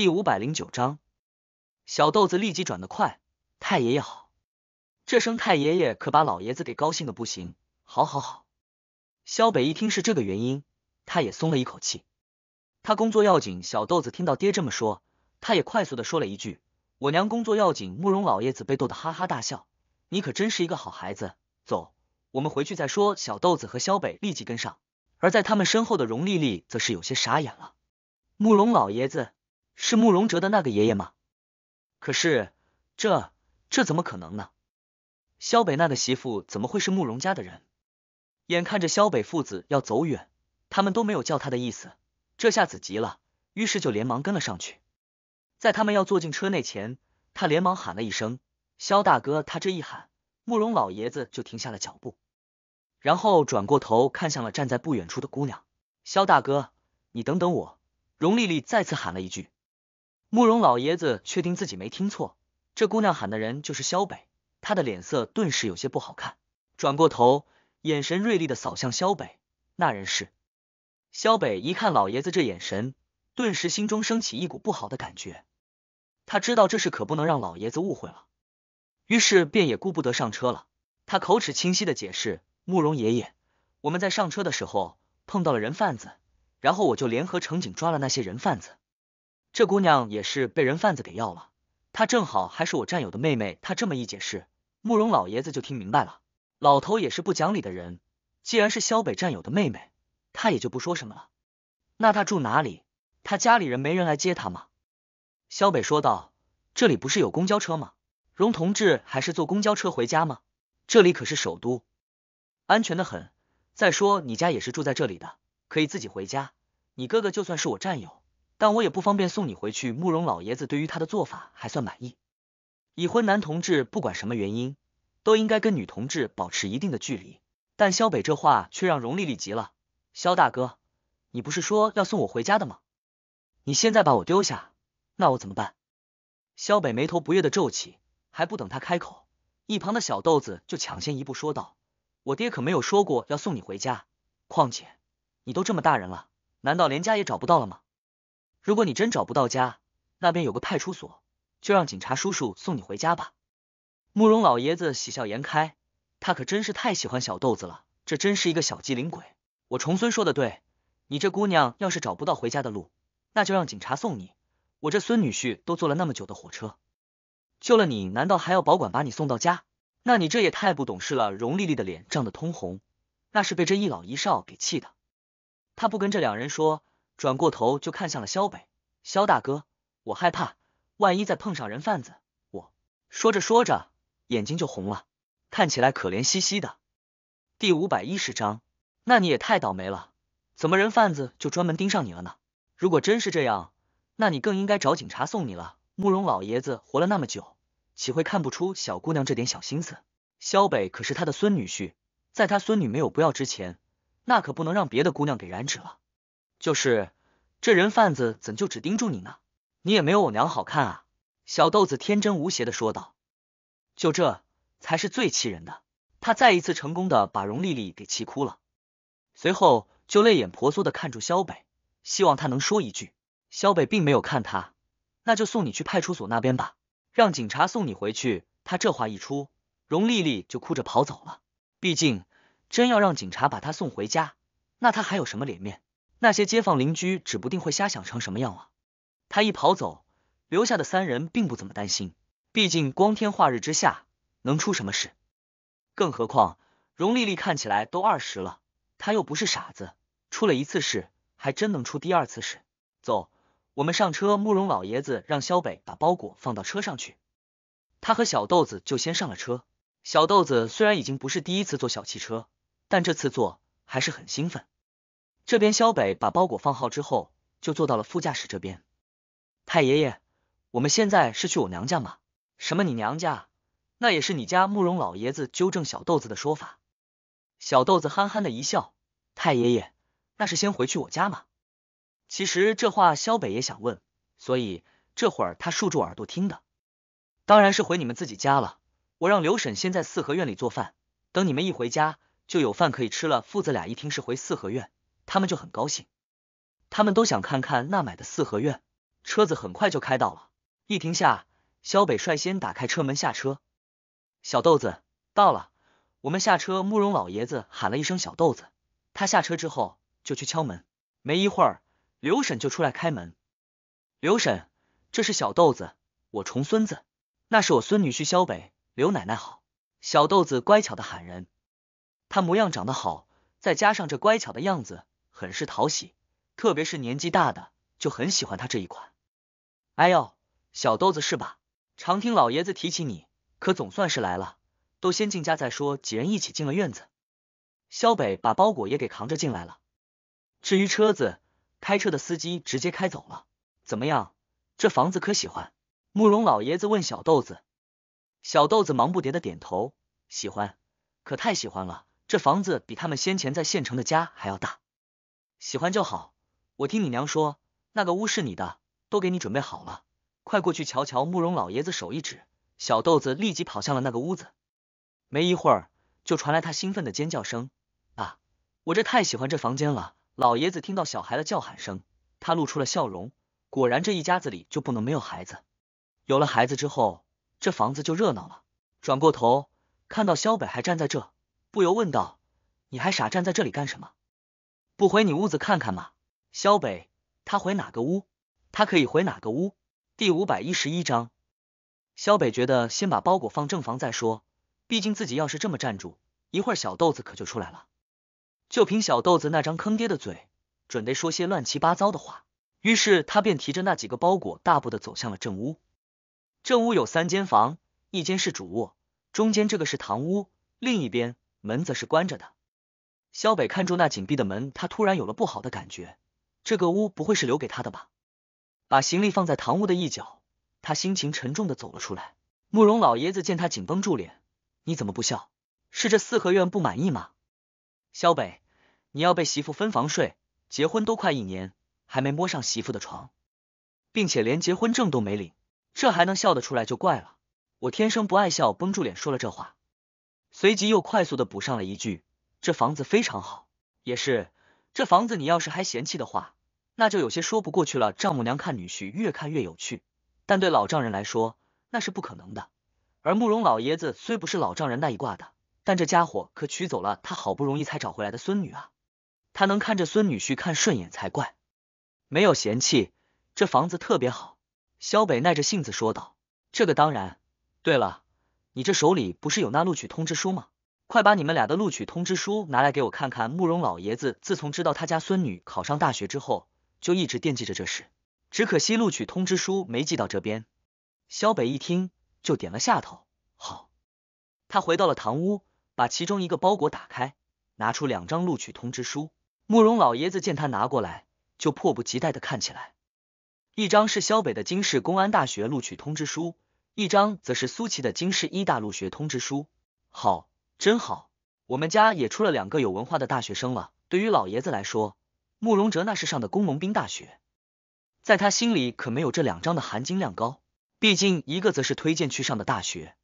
第五百零九章，小豆子立即转得快，太爷爷好，这声太爷爷可把老爷子给高兴的不行。好好好，萧北一听是这个原因，他也松了一口气。他工作要紧。小豆子听到爹这么说，他也快速的说了一句：“我娘工作要紧。”慕容老爷子被逗得哈哈大笑：“你可真是一个好孩子。”走，我们回去再说。小豆子和萧北立即跟上，而在他们身后的荣丽丽则是有些傻眼了。慕容老爷子。是慕容哲的那个爷爷吗？可是这这怎么可能呢？萧北那个媳妇怎么会是慕容家的人？眼看着萧北父子要走远，他们都没有叫他的意思，这下子急了，于是就连忙跟了上去。在他们要坐进车内前，他连忙喊了一声：“萧大哥！”他这一喊，慕容老爷子就停下了脚步，然后转过头看向了站在不远处的姑娘：“萧大哥，你等等我！”荣丽丽再次喊了一句。慕容老爷子确定自己没听错，这姑娘喊的人就是萧北，他的脸色顿时有些不好看，转过头，眼神锐利的扫向萧北。那人是萧北，一看老爷子这眼神，顿时心中升起一股不好的感觉。他知道这事可不能让老爷子误会了，于是便也顾不得上车了。他口齿清晰的解释：“慕容爷爷，我们在上车的时候碰到了人贩子，然后我就联合乘警抓了那些人贩子。”这姑娘也是被人贩子给要了，她正好还是我战友的妹妹。她这么一解释，慕容老爷子就听明白了。老头也是不讲理的人，既然是萧北战友的妹妹，他也就不说什么了。那他住哪里？他家里人没人来接他吗？萧北说道：“这里不是有公交车吗？荣同志还是坐公交车回家吗？这里可是首都，安全的很。再说你家也是住在这里的，可以自己回家。你哥哥就算是我战友。”但我也不方便送你回去。慕容老爷子对于他的做法还算满意。已婚男同志不管什么原因，都应该跟女同志保持一定的距离。但肖北这话却让荣丽丽急了。肖大哥，你不是说要送我回家的吗？你现在把我丢下，那我怎么办？肖北眉头不悦的皱起，还不等他开口，一旁的小豆子就抢先一步说道：“我爹可没有说过要送你回家。况且，你都这么大人了，难道连家也找不到了吗？”如果你真找不到家，那边有个派出所，就让警察叔叔送你回家吧。慕容老爷子喜笑颜开，他可真是太喜欢小豆子了，这真是一个小机灵鬼。我重孙说的对，你这姑娘要是找不到回家的路，那就让警察送你。我这孙女婿都坐了那么久的火车，救了你，难道还要保管把你送到家？那你这也太不懂事了。荣丽丽的脸涨得通红，那是被这一老一少给气的。他不跟这两人说。转过头就看向了萧北，萧大哥，我害怕，万一再碰上人贩子，我说着说着眼睛就红了，看起来可怜兮兮的。第五百一十章，那你也太倒霉了，怎么人贩子就专门盯上你了呢？如果真是这样，那你更应该找警察送你了。慕容老爷子活了那么久，岂会看不出小姑娘这点小心思？萧北可是他的孙女婿，在他孙女没有不要之前，那可不能让别的姑娘给染指了。就是，这人贩子怎就只盯住你呢？你也没有我娘好看啊！小豆子天真无邪的说道。就这才是最气人的，他再一次成功的把荣丽丽给气哭了，随后就泪眼婆娑的看住肖北，希望他能说一句。肖北并没有看他，那就送你去派出所那边吧，让警察送你回去。他这话一出，荣丽丽就哭着跑走了。毕竟真要让警察把他送回家，那他还有什么脸面？那些街坊邻居指不定会瞎想成什么样啊！他一跑走，留下的三人并不怎么担心，毕竟光天化日之下能出什么事？更何况，荣丽丽看起来都二十了，她又不是傻子，出了一次事，还真能出第二次事？走，我们上车。慕容老爷子让肖北把包裹放到车上去，他和小豆子就先上了车。小豆子虽然已经不是第一次坐小汽车，但这次坐还是很兴奋。这边肖北把包裹放好之后，就坐到了副驾驶这边。太爷爷，我们现在是去我娘家吗？什么你娘家？那也是你家慕容老爷子纠正小豆子的说法。小豆子憨憨的一笑。太爷爷，那是先回去我家吗？其实这话肖北也想问，所以这会儿他竖住耳朵听的，当然是回你们自己家了。我让刘婶先在四合院里做饭，等你们一回家就有饭可以吃了。父子俩一听是回四合院。他们就很高兴，他们都想看看那买的四合院。车子很快就开到了，一停下，肖北率先打开车门下车。小豆子到了，我们下车。慕容老爷子喊了一声“小豆子”，他下车之后就去敲门。没一会儿，刘婶就出来开门。刘婶，这是小豆子，我重孙子。那是我孙女婿肖北。刘奶奶好。小豆子乖巧的喊人，他模样长得好，再加上这乖巧的样子。很是讨喜，特别是年纪大的就很喜欢他这一款。哎呦，小豆子是吧？常听老爷子提起你，可总算是来了。都先进家再说。几人一起进了院子，肖北把包裹也给扛着进来了。至于车子，开车的司机直接开走了。怎么样，这房子可喜欢？慕容老爷子问小豆子。小豆子忙不迭的点头，喜欢，可太喜欢了。这房子比他们先前在县城的家还要大。喜欢就好。我听你娘说，那个屋是你的，都给你准备好了，快过去瞧瞧。慕容老爷子手一指，小豆子立即跑向了那个屋子，没一会儿就传来他兴奋的尖叫声啊！我这太喜欢这房间了。老爷子听到小孩的叫喊声，他露出了笑容。果然这一家子里就不能没有孩子，有了孩子之后，这房子就热闹了。转过头看到萧北还站在这，不由问道：你还傻站在这里干什么？不回你屋子看看吗？肖北，他回哪个屋？他可以回哪个屋？第五百一十一章，肖北觉得先把包裹放正房再说，毕竟自己要是这么站住，一会儿小豆子可就出来了。就凭小豆子那张坑爹的嘴，准得说些乱七八糟的话。于是他便提着那几个包裹，大步的走向了正屋。正屋有三间房，一间是主卧，中间这个是堂屋，另一边门则是关着的。萧北看住那紧闭的门，他突然有了不好的感觉。这个屋不会是留给他的吧？把行李放在堂屋的一角，他心情沉重的走了出来。慕容老爷子见他紧绷住脸，你怎么不笑？是这四合院不满意吗？萧北，你要被媳妇分房睡，结婚都快一年，还没摸上媳妇的床，并且连结婚证都没领，这还能笑得出来就怪了。我天生不爱笑，绷住脸说了这话，随即又快速的补上了一句。这房子非常好，也是这房子，你要是还嫌弃的话，那就有些说不过去了。丈母娘看女婿越看越有趣，但对老丈人来说那是不可能的。而慕容老爷子虽不是老丈人那一挂的，但这家伙可娶走了他好不容易才找回来的孙女啊，他能看着孙女婿看顺眼才怪。没有嫌弃，这房子特别好。肖北耐着性子说道：“这个当然。对了，你这手里不是有那录取通知书吗？”快把你们俩的录取通知书拿来给我看看！慕容老爷子自从知道他家孙女考上大学之后，就一直惦记着这事。只可惜录取通知书没寄到这边。肖北一听就点了下头，好。他回到了堂屋，把其中一个包裹打开，拿出两张录取通知书。慕容老爷子见他拿过来，就迫不及待的看起来。一张是肖北的京市公安大学录取通知书，一张则是苏琪的京市医大入学通知书。好。真好，我们家也出了两个有文化的大学生了。对于老爷子来说，慕容哲那是上的工农兵大学，在他心里可没有这两张的含金量高。毕竟一个则是推荐去上的大学，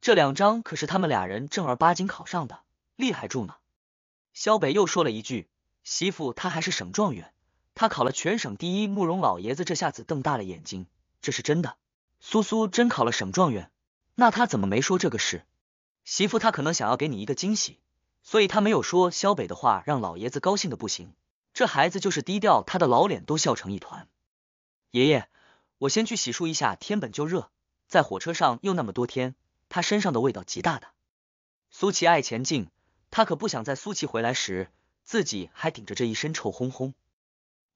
这两张可是他们俩人正儿八经考上的，厉害住呢。肖北又说了一句：“媳妇，他还是省状元，他考了全省第一。”慕容老爷子这下子瞪大了眼睛，这是真的？苏苏真考了省状元？那他怎么没说这个事？媳妇，他可能想要给你一个惊喜，所以他没有说肖北的话，让老爷子高兴的不行。这孩子就是低调，他的老脸都笑成一团。爷爷，我先去洗漱一下，天本就热，在火车上又那么多天，他身上的味道极大的。苏琪爱前进，他可不想在苏琪回来时，自己还顶着这一身臭烘烘。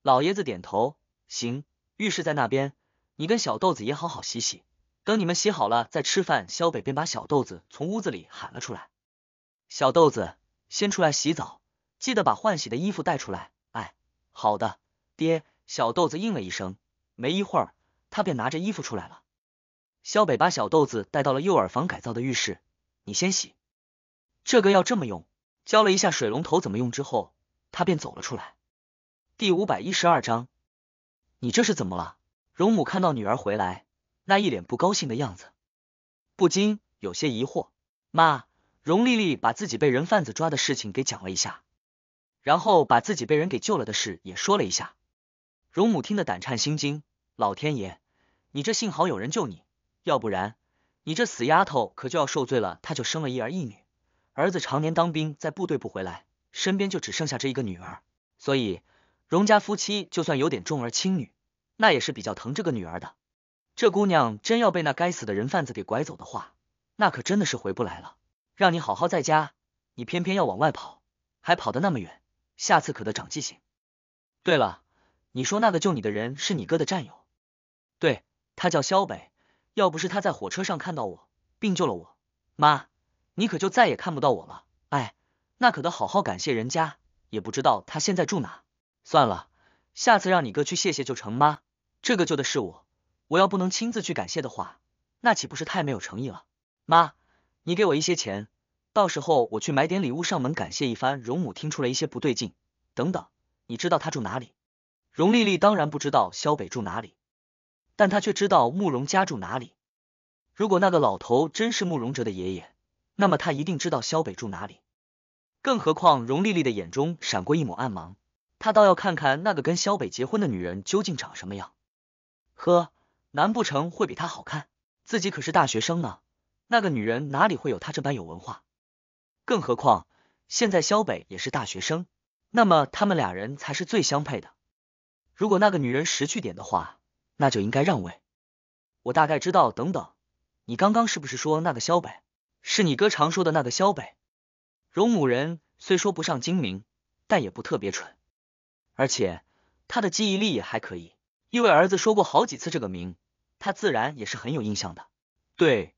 老爷子点头，行，浴室在那边，你跟小豆子也好好洗洗。等你们洗好了再吃饭。肖北便把小豆子从屋子里喊了出来：“小豆子，先出来洗澡，记得把换洗的衣服带出来。”哎，好的，爹。小豆子应了一声，没一会儿，他便拿着衣服出来了。肖北把小豆子带到了幼儿房改造的浴室：“你先洗，这个要这么用。”教了一下水龙头怎么用之后，他便走了出来。第五百一十二章，你这是怎么了？荣母看到女儿回来。那一脸不高兴的样子，不禁有些疑惑。妈，荣丽丽把自己被人贩子抓的事情给讲了一下，然后把自己被人给救了的事也说了一下。荣母听得胆颤心惊，老天爷，你这幸好有人救你，要不然你这死丫头可就要受罪了。她就生了一儿一女，儿子常年当兵在部队不回来，身边就只剩下这一个女儿。所以荣家夫妻就算有点重儿轻女，那也是比较疼这个女儿的。这姑娘真要被那该死的人贩子给拐走的话，那可真的是回不来了。让你好好在家，你偏偏要往外跑，还跑得那么远，下次可得长记性。对了，你说那个救你的人是你哥的战友，对他叫肖北。要不是他在火车上看到我并救了我，妈，你可就再也看不到我了。哎，那可得好好感谢人家。也不知道他现在住哪。算了，下次让你哥去谢谢就成。妈，这个救的是我。我要不能亲自去感谢的话，那岂不是太没有诚意了？妈，你给我一些钱，到时候我去买点礼物上门感谢一番。荣母听出了一些不对劲，等等，你知道他住哪里？荣丽丽当然不知道萧北住哪里，但她却知道慕容家住哪里。如果那个老头真是慕容哲的爷爷，那么他一定知道萧北住哪里。更何况，荣丽丽的眼中闪过一抹暗芒，她倒要看看那个跟萧北结婚的女人究竟长什么样。呵。难不成会比她好看？自己可是大学生呢。那个女人哪里会有她这般有文化？更何况现在萧北也是大学生，那么他们俩人才是最相配的。如果那个女人识趣点的话，那就应该让位。我大概知道。等等，你刚刚是不是说那个萧北是你哥常说的那个萧北？荣母人虽说不上精明，但也不特别蠢，而且他的记忆力也还可以，因为儿子说过好几次这个名。他自然也是很有印象的，对，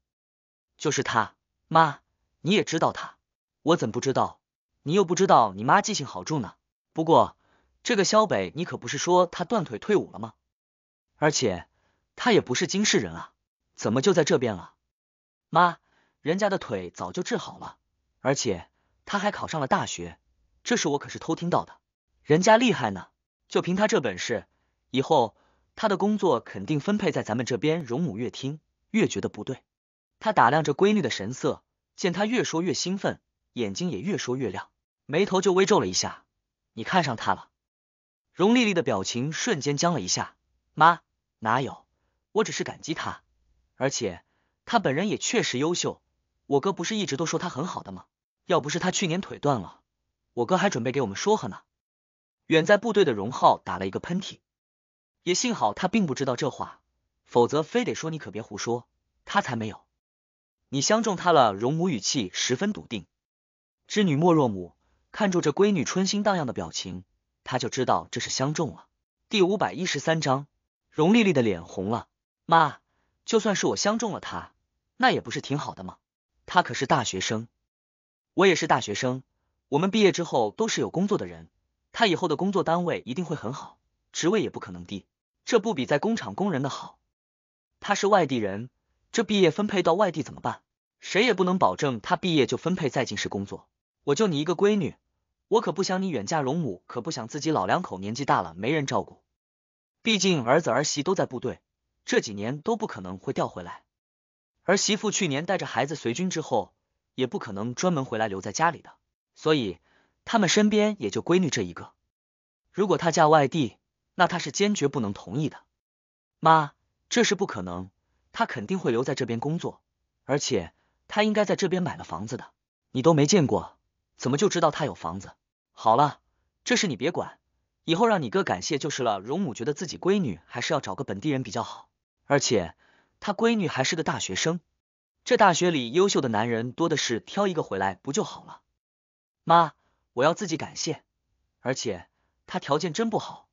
就是他，妈你也知道他，我怎不知道？你又不知道你妈记性好重呢。不过这个肖北，你可不是说他断腿退伍了吗？而且他也不是金市人啊，怎么就在这边了？妈，人家的腿早就治好了，而且他还考上了大学，这事我可是偷听到的。人家厉害呢，就凭他这本事，以后……他的工作肯定分配在咱们这边。荣母越听越觉得不对，他打量着闺女的神色，见她越说越兴奋，眼睛也越说越亮，眉头就微皱了一下。你看上他了？荣丽丽的表情瞬间僵了一下。妈，哪有？我只是感激他，而且他本人也确实优秀。我哥不是一直都说他很好的吗？要不是他去年腿断了，我哥还准备给我们说和呢。远在部队的荣浩打了一个喷嚏。也幸好他并不知道这话，否则非得说你可别胡说。他才没有你相中他了。荣母语气十分笃定。织女莫若母看住这闺女春心荡漾的表情，她就知道这是相中了。第五百一十三章，荣丽丽的脸红了。妈，就算是我相中了他，那也不是挺好的吗？他可是大学生，我也是大学生，我们毕业之后都是有工作的人。他以后的工作单位一定会很好，职位也不可能低。这不比在工厂工人的好？他是外地人，这毕业分配到外地怎么办？谁也不能保证他毕业就分配在进市工作。我就你一个闺女，我可不想你远嫁荣母，可不想自己老两口年纪大了没人照顾。毕竟儿子儿媳都在部队，这几年都不可能会调回来。儿媳妇去年带着孩子随军之后，也不可能专门回来留在家里的。所以他们身边也就闺女这一个。如果她嫁外地，那他是坚决不能同意的，妈，这是不可能，他肯定会留在这边工作，而且他应该在这边买了房子的，你都没见过，怎么就知道他有房子？好了，这事你别管，以后让你哥感谢就是了。荣母觉得自己闺女还是要找个本地人比较好，而且她闺女还是个大学生，这大学里优秀的男人多的是，挑一个回来不就好了？妈，我要自己感谢，而且他条件真不好。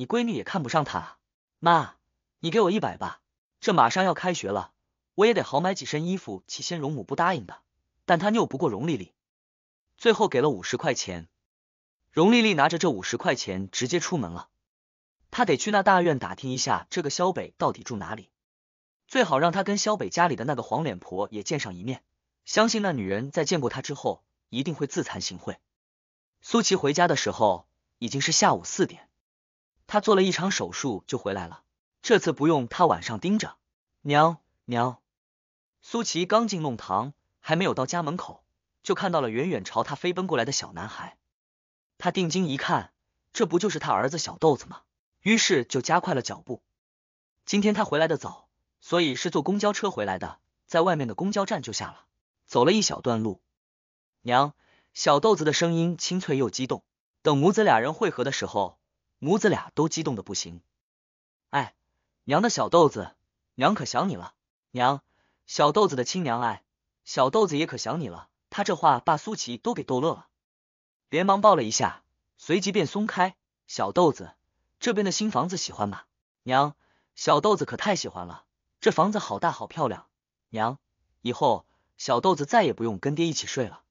你闺女也看不上他，妈，你给我一百吧，这马上要开学了，我也得好买几身衣服。齐先容母不答应的，但她拗不过荣丽丽，最后给了五十块钱。荣丽丽拿着这五十块钱直接出门了，她得去那大院打听一下这个肖北到底住哪里，最好让他跟肖北家里的那个黄脸婆也见上一面，相信那女人在见过他之后一定会自惭形秽。苏琪回家的时候已经是下午四点。他做了一场手术就回来了，这次不用他晚上盯着。娘娘，苏琪刚进弄堂，还没有到家门口，就看到了远远朝他飞奔过来的小男孩。他定睛一看，这不就是他儿子小豆子吗？于是就加快了脚步。今天他回来的早，所以是坐公交车回来的，在外面的公交站就下了，走了一小段路。娘，小豆子的声音清脆又激动。等母子俩人汇合的时候。母子俩都激动的不行，哎，娘的小豆子，娘可想你了。娘，小豆子的亲娘哎，小豆子也可想你了。他这话把苏琪都给逗乐了，连忙抱了一下，随即便松开。小豆子，这边的新房子喜欢吗？娘，小豆子可太喜欢了，这房子好大好漂亮。娘，以后小豆子再也不用跟爹一起睡了，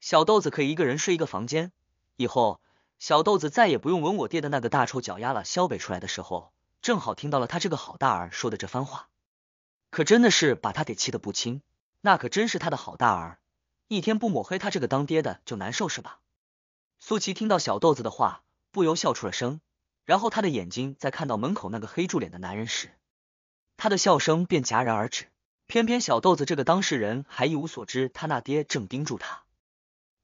小豆子可以一个人睡一个房间。以后。小豆子再也不用闻我爹的那个大臭脚丫了。肖北出来的时候，正好听到了他这个好大儿说的这番话，可真的是把他给气得不轻。那可真是他的好大儿，一天不抹黑他这个当爹的就难受是吧？苏琪听到小豆子的话，不由笑出了声。然后他的眼睛在看到门口那个黑住脸的男人时，他的笑声便戛然而止。偏偏小豆子这个当事人还一无所知，他那爹正盯住他，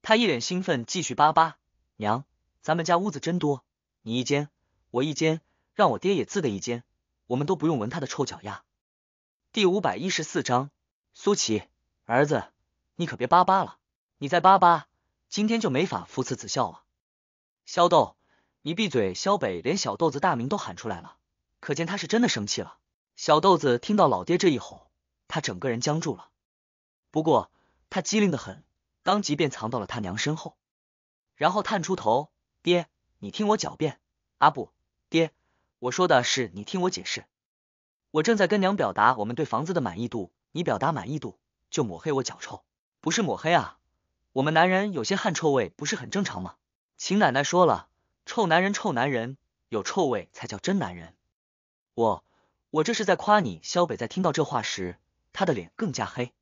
他一脸兴奋，继续巴巴娘。咱们家屋子真多，你一间，我一间，让我爹也自的一间，我们都不用闻他的臭脚丫。第五百一十四章，苏琪，儿子，你可别巴巴了，你再巴巴，今天就没法父慈子孝了。肖豆，你闭嘴！肖北连小豆子大名都喊出来了，可见他是真的生气了。小豆子听到老爹这一吼，他整个人僵住了。不过他机灵的很，当即便藏到了他娘身后，然后探出头。爹，你听我狡辩，阿布，爹，我说的是你听我解释，我正在跟娘表达我们对房子的满意度，你表达满意度就抹黑我脚臭，不是抹黑啊，我们男人有些汗臭味不是很正常吗？秦奶奶说了，臭男人臭男人，有臭味才叫真男人，我我这是在夸你。肖北在听到这话时，他的脸更加黑，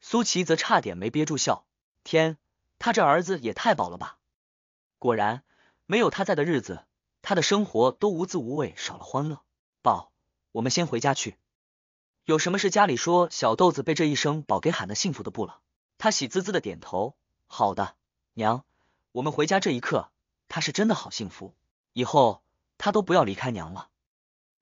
苏琪则差点没憋住笑，天，他这儿子也太宝了吧。果然，没有他在的日子，他的生活都无滋无味，少了欢乐。宝，我们先回家去，有什么事家里说。小豆子被这一声“宝”给喊得幸福的不了，他喜滋滋的点头。好的，娘，我们回家这一刻，他是真的好幸福。以后他都不要离开娘了。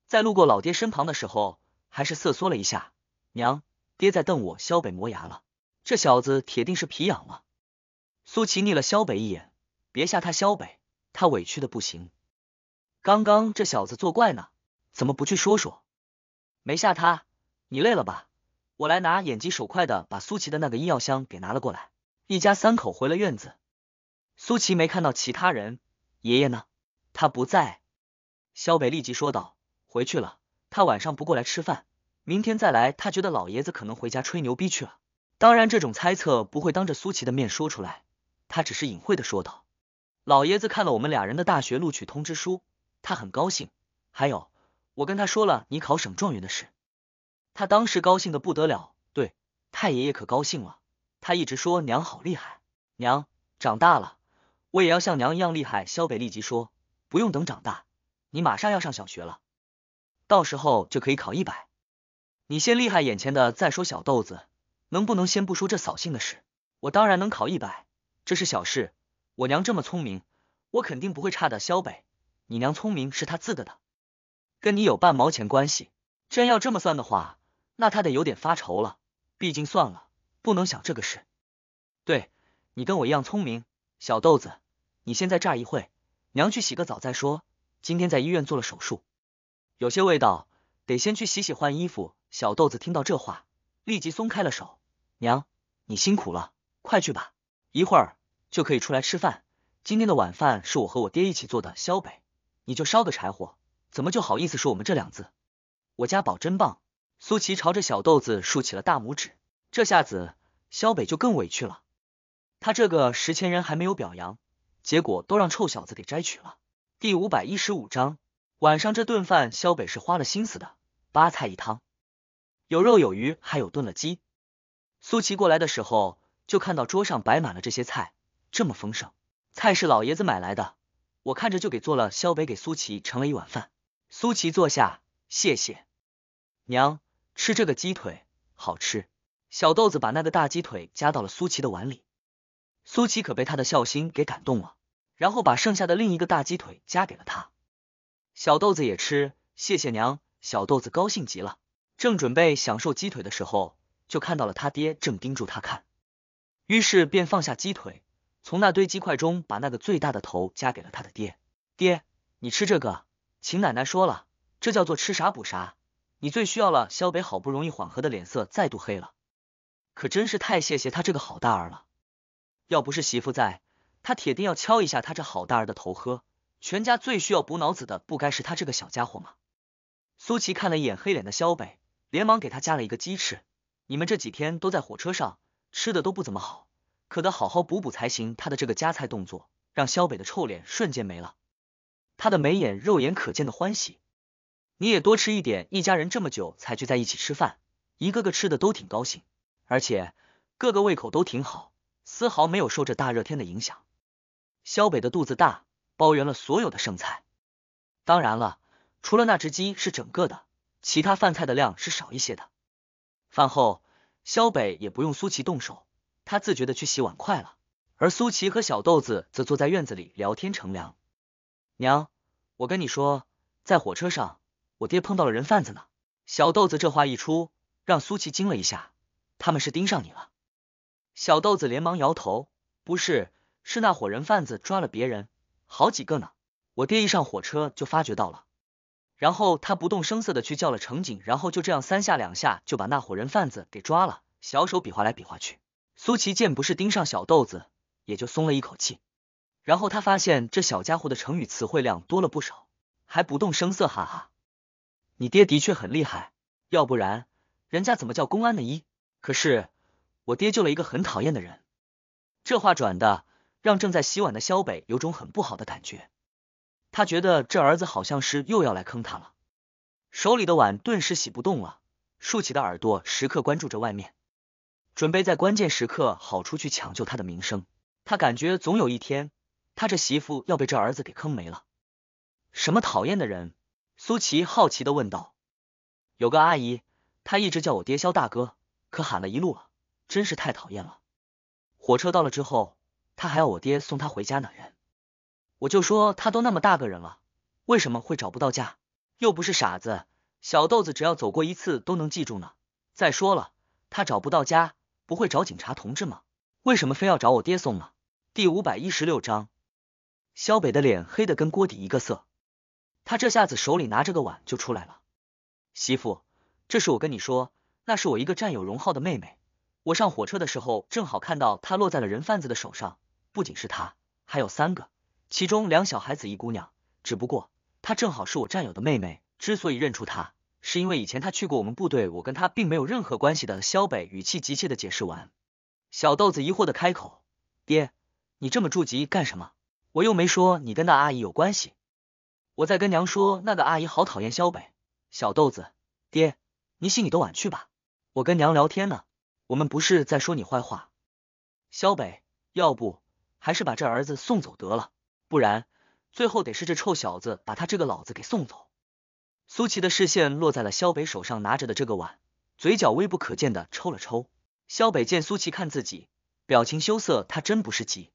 在路过老爹身旁的时候，还是瑟缩了一下。娘，爹在瞪我，肖北磨牙了，这小子铁定是皮痒了。苏琪睨了肖北一眼。别吓他，肖北，他委屈的不行。刚刚这小子作怪呢，怎么不去说说？没吓他，你累了吧？我来拿，眼疾手快的把苏琪的那个医药箱给拿了过来。一家三口回了院子，苏琪没看到其他人，爷爷呢？他不在。肖北立即说道：“回去了，他晚上不过来吃饭，明天再来。他觉得老爷子可能回家吹牛逼去了。当然，这种猜测不会当着苏琪的面说出来，他只是隐晦的说道。”老爷子看了我们俩人的大学录取通知书，他很高兴。还有，我跟他说了你考省状元的事，他当时高兴的不得了。对，太爷爷可高兴了，他一直说娘好厉害。娘长大了，我也要像娘一样厉害。肖北立即说，不用等长大，你马上要上小学了，到时候就可以考一百。你先厉害眼前的再说。小豆子，能不能先不说这扫兴的事？我当然能考一百，这是小事。我娘这么聪明，我肯定不会差的。肖北，你娘聪明是她自得的，跟你有半毛钱关系。真要这么算的话，那她得有点发愁了。毕竟算了，不能想这个事。对，你跟我一样聪明，小豆子，你先在这儿一会，娘去洗个澡再说。今天在医院做了手术，有些味道，得先去洗洗换衣服。小豆子听到这话，立即松开了手。娘，你辛苦了，快去吧，一会儿。就可以出来吃饭。今天的晚饭是我和我爹一起做的。萧北，你就烧个柴火，怎么就好意思说我们这两字？我家宝真棒！苏琪朝着小豆子竖起了大拇指。这下子，萧北就更委屈了。他这个十千人还没有表扬，结果都让臭小子给摘取了。第五百一十五章晚上这顿饭，萧北是花了心思的，八菜一汤，有肉有鱼，还有炖了鸡。苏琪过来的时候，就看到桌上摆满了这些菜。这么丰盛，菜是老爷子买来的，我看着就给做了。肖北给苏琪盛了一碗饭，苏琪坐下，谢谢娘，吃这个鸡腿好吃。小豆子把那个大鸡腿夹到了苏琪的碗里，苏琪可被他的孝心给感动了，然后把剩下的另一个大鸡腿夹给了他。小豆子也吃，谢谢娘。小豆子高兴极了，正准备享受鸡腿的时候，就看到了他爹正盯住他看，于是便放下鸡腿。从那堆鸡块中把那个最大的头夹给了他的爹。爹，你吃这个。秦奶奶说了，这叫做吃啥补啥，你最需要了。肖北好不容易缓和的脸色再度黑了，可真是太谢谢他这个好大儿了。要不是媳妇在，他铁定要敲一下他这好大儿的头喝。全家最需要补脑子的，不该是他这个小家伙吗？苏琪看了一眼黑脸的肖北，连忙给他夹了一个鸡翅。你们这几天都在火车上，吃的都不怎么好。可得好好补补才行。他的这个夹菜动作，让肖北的臭脸瞬间没了，他的眉眼肉眼可见的欢喜。你也多吃一点，一家人这么久才聚在一起吃饭，一个个吃的都挺高兴，而且个个胃口都挺好，丝毫没有受这大热天的影响。肖北的肚子大，包圆了所有的剩菜。当然了，除了那只鸡是整个的，其他饭菜的量是少一些的。饭后，肖北也不用苏琪动手。他自觉的去洗碗筷了，而苏琪和小豆子则坐在院子里聊天乘凉。娘，我跟你说，在火车上，我爹碰到了人贩子呢。小豆子这话一出，让苏琪惊了一下。他们是盯上你了？小豆子连忙摇头，不是，是那伙人贩子抓了别人，好几个呢。我爹一上火车就发觉到了，然后他不动声色的去叫了乘警，然后就这样三下两下就把那伙人贩子给抓了，小手比划来比划去。苏琪见不是盯上小豆子，也就松了一口气。然后他发现这小家伙的成语词汇量多了不少，还不动声色，哈哈！你爹的确很厉害，要不然人家怎么叫公安的一？可是我爹救了一个很讨厌的人。这话转的让正在洗碗的肖北有种很不好的感觉，他觉得这儿子好像是又要来坑他了，手里的碗顿时洗不动了，竖起的耳朵时刻关注着外面。准备在关键时刻好出去抢救他的名声。他感觉总有一天，他这媳妇要被这儿子给坑没了。什么讨厌的人？苏琪好奇的问道。有个阿姨，她一直叫我爹肖大哥，可喊了一路了，真是太讨厌了。火车到了之后，他还要我爹送他回家呢。人，我就说他都那么大个人了，为什么会找不到家？又不是傻子，小豆子只要走过一次都能记住呢。再说了，他找不到家。不会找警察同志吗？为什么非要找我爹送呢？第五百一十六章，肖北的脸黑的跟锅底一个色，他这下子手里拿着个碗就出来了。媳妇，这是我跟你说，那是我一个战友荣浩的妹妹，我上火车的时候正好看到她落在了人贩子的手上，不仅是她，还有三个，其中两小孩子一姑娘，只不过她正好是我战友的妹妹，之所以认出她。是因为以前他去过我们部队，我跟他并没有任何关系的。肖北语气急切的解释完，小豆子疑惑的开口：“爹，你这么着急干什么？我又没说你跟那阿姨有关系。”我在跟娘说，那个阿姨好讨厌。肖北，小豆子，爹，你洗你的碗去吧，我跟娘聊天呢，我们不是在说你坏话。肖北，要不还是把这儿子送走得了，不然最后得是这臭小子把他这个老子给送走。苏琪的视线落在了肖北手上拿着的这个碗，嘴角微不可见的抽了抽。肖北见苏琪看自己，表情羞涩，他真不是急，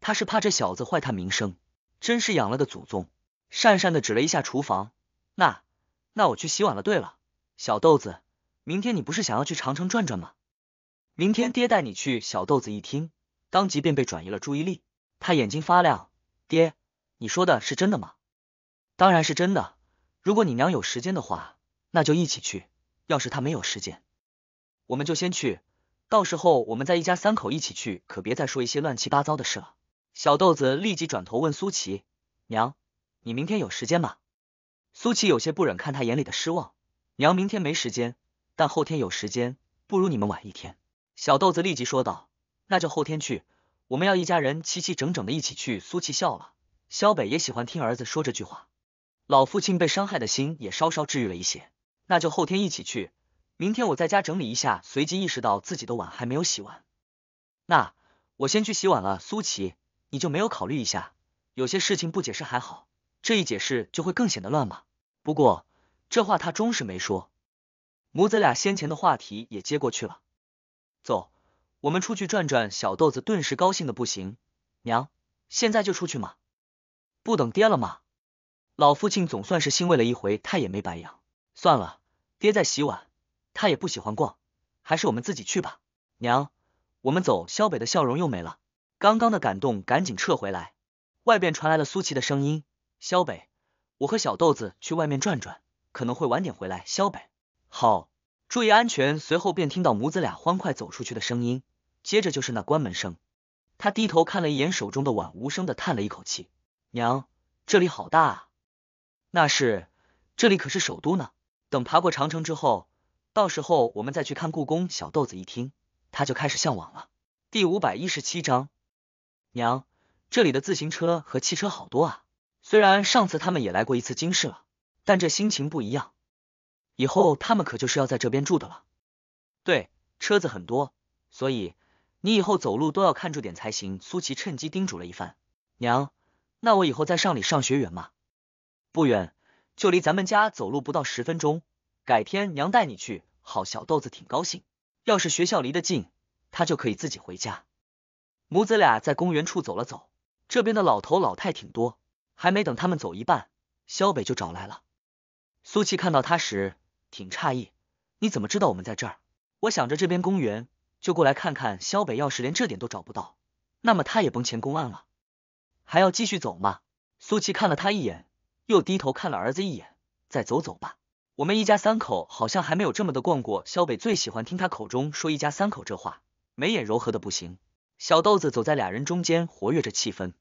他是怕这小子坏他名声，真是养了个祖宗。讪讪的指了一下厨房，那，那我去洗碗了。对了，小豆子，明天你不是想要去长城转转吗？明天爹带你去。小豆子一听，当即便被转移了注意力，他眼睛发亮，爹，你说的是真的吗？当然是真的。如果你娘有时间的话，那就一起去。要是她没有时间，我们就先去。到时候我们再一家三口一起去，可别再说一些乱七八糟的事了。小豆子立即转头问苏琪：“娘，你明天有时间吗？”苏琪有些不忍看他眼里的失望：“娘，明天没时间，但后天有时间，不如你们晚一天。”小豆子立即说道：“那就后天去，我们要一家人齐齐整整的一起去。”苏琪笑了，肖北也喜欢听儿子说这句话。老父亲被伤害的心也稍稍治愈了一些，那就后天一起去。明天我在家整理一下。随即意识到自己的碗还没有洗完，那我先去洗碗了。苏琪，你就没有考虑一下，有些事情不解释还好，这一解释就会更显得乱吗？不过这话他终是没说。母子俩先前的话题也接过去了。走，我们出去转转。小豆子顿时高兴的不行，娘，现在就出去吗？不等爹了吗？老父亲总算是欣慰了一回，他也没白养。算了，爹在洗碗，他也不喜欢逛，还是我们自己去吧。娘，我们走。萧北的笑容又没了，刚刚的感动赶紧撤回来。外边传来了苏琪的声音：“萧北，我和小豆子去外面转转，可能会晚点回来。”萧北，好，注意安全。随后便听到母子俩欢快走出去的声音，接着就是那关门声。他低头看了一眼手中的碗，无声的叹了一口气。娘，这里好大啊。那是，这里可是首都呢。等爬过长城之后，到时候我们再去看故宫。小豆子一听，他就开始向往了。第五百一十七章，娘，这里的自行车和汽车好多啊。虽然上次他们也来过一次京市了，但这心情不一样。以后他们可就是要在这边住的了。对，车子很多，所以你以后走路都要看住点才行。苏琪趁机叮嘱了一番。娘，那我以后在上里上学远吗？不远，就离咱们家走路不到十分钟。改天娘带你去，好，小豆子挺高兴。要是学校离得近，他就可以自己回家。母子俩在公园处走了走，这边的老头老太挺多。还没等他们走一半，肖北就找来了。苏琪看到他时挺诧异：“你怎么知道我们在这儿？”我想着这边公园，就过来看看。肖北要是连这点都找不到，那么他也甭前公安了。还要继续走吗？苏琪看了他一眼。又低头看了儿子一眼，再走走吧。我们一家三口好像还没有这么的逛过。肖北最喜欢听他口中说“一家三口”这话，眉眼柔和的不行。小豆子走在俩人中间，活跃着气氛。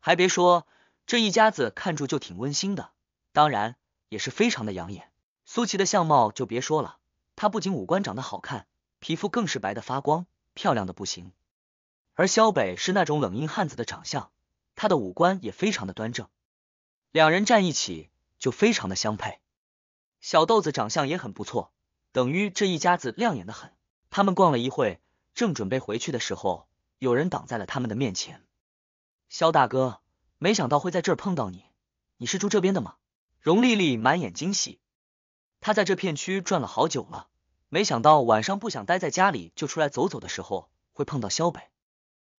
还别说，这一家子看住就挺温馨的，当然也是非常的养眼。苏琪的相貌就别说了，她不仅五官长得好看，皮肤更是白的发光，漂亮的不行。而肖北是那种冷硬汉子的长相，他的五官也非常的端正。两人站一起就非常的相配，小豆子长相也很不错，等于这一家子亮眼的很。他们逛了一会，正准备回去的时候，有人挡在了他们的面前。肖大哥，没想到会在这儿碰到你，你是住这边的吗？荣丽丽满眼惊喜，她在这片区转了好久了，没想到晚上不想待在家里就出来走走的时候会碰到肖北，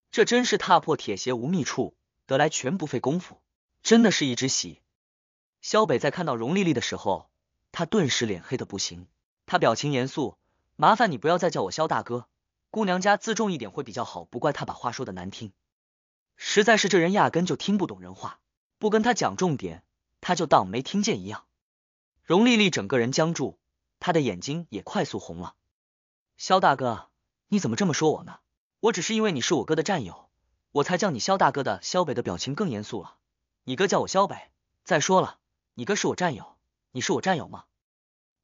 这真是踏破铁鞋无觅处，得来全不费功夫。真的是一直喜。肖北在看到荣丽丽的时候，他顿时脸黑的不行。他表情严肃，麻烦你不要再叫我肖大哥，姑娘家自重一点会比较好。不怪他把话说的难听，实在是这人压根就听不懂人话，不跟他讲重点，他就当没听见一样。荣丽丽整个人僵住，她的眼睛也快速红了。肖大哥，你怎么这么说我呢？我只是因为你是我哥的战友，我才叫你肖大哥的。肖北的表情更严肃了。你哥叫我肖北，再说了，你哥是我战友，你是我战友吗？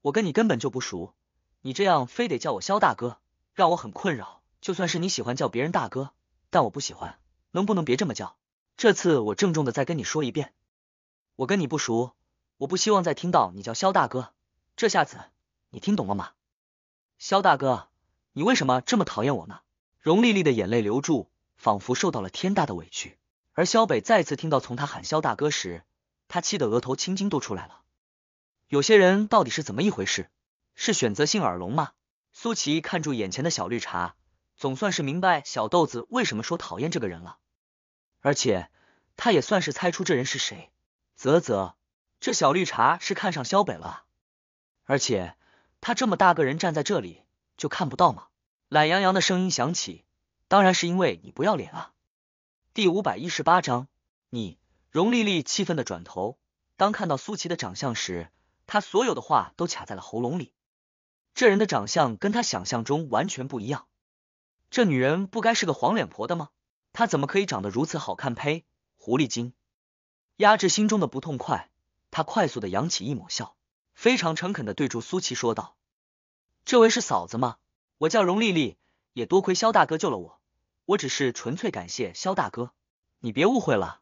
我跟你根本就不熟，你这样非得叫我肖大哥，让我很困扰。就算是你喜欢叫别人大哥，但我不喜欢，能不能别这么叫？这次我郑重的再跟你说一遍，我跟你不熟，我不希望再听到你叫肖大哥。这下子你听懂了吗？肖大哥，你为什么这么讨厌我呢？荣丽丽的眼泪流住，仿佛受到了天大的委屈。而肖北再次听到从他喊肖大哥时，他气得额头青筋都出来了。有些人到底是怎么一回事？是选择性耳聋吗？苏琪看住眼前的小绿茶，总算是明白小豆子为什么说讨厌这个人了。而且他也算是猜出这人是谁。啧啧，这小绿茶是看上肖北了。而且他这么大个人站在这里，就看不到吗？懒洋洋的声音响起，当然是因为你不要脸啊。第五百一十八章，你，荣丽丽气愤的转头，当看到苏琪的长相时，她所有的话都卡在了喉咙里。这人的长相跟她想象中完全不一样，这女人不该是个黄脸婆的吗？她怎么可以长得如此好看？呸，狐狸精！压制心中的不痛快，她快速的扬起一抹笑，非常诚恳的对住苏琪说道：“这位是嫂子吗？我叫荣丽丽，也多亏肖大哥救了我。”我只是纯粹感谢肖大哥，你别误会了。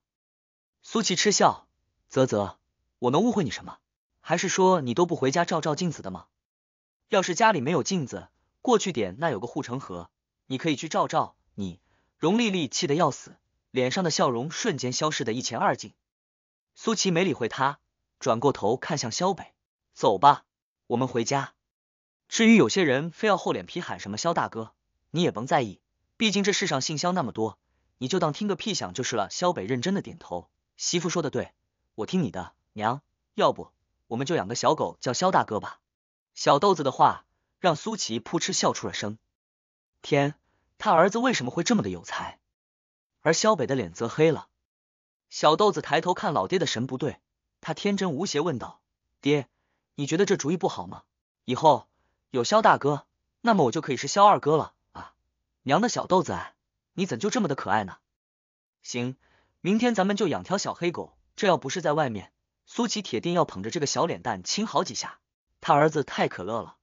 苏琪嗤笑，啧啧，我能误会你什么？还是说你都不回家照照镜子的吗？要是家里没有镜子，过去点那有个护城河，你可以去照照。你，荣丽丽气得要死，脸上的笑容瞬间消失的一乾二净。苏琪没理会她，转过头看向肖北，走吧，我们回家。至于有些人非要厚脸皮喊什么肖大哥，你也甭在意。毕竟这世上姓肖那么多，你就当听个屁响就是了。肖北认真的点头，媳妇说的对，我听你的。娘，要不我们就养个小狗叫肖大哥吧。小豆子的话让苏琪扑哧笑出了声，天，他儿子为什么会这么的有才？而肖北的脸则黑了。小豆子抬头看老爹的神不对，他天真无邪问道：“爹，你觉得这主意不好吗？以后有肖大哥，那么我就可以是肖二哥了。”娘的小豆子，你怎就这么的可爱呢？行，明天咱们就养条小黑狗。这要不是在外面，苏琪铁定要捧着这个小脸蛋亲好几下。他儿子太可乐了。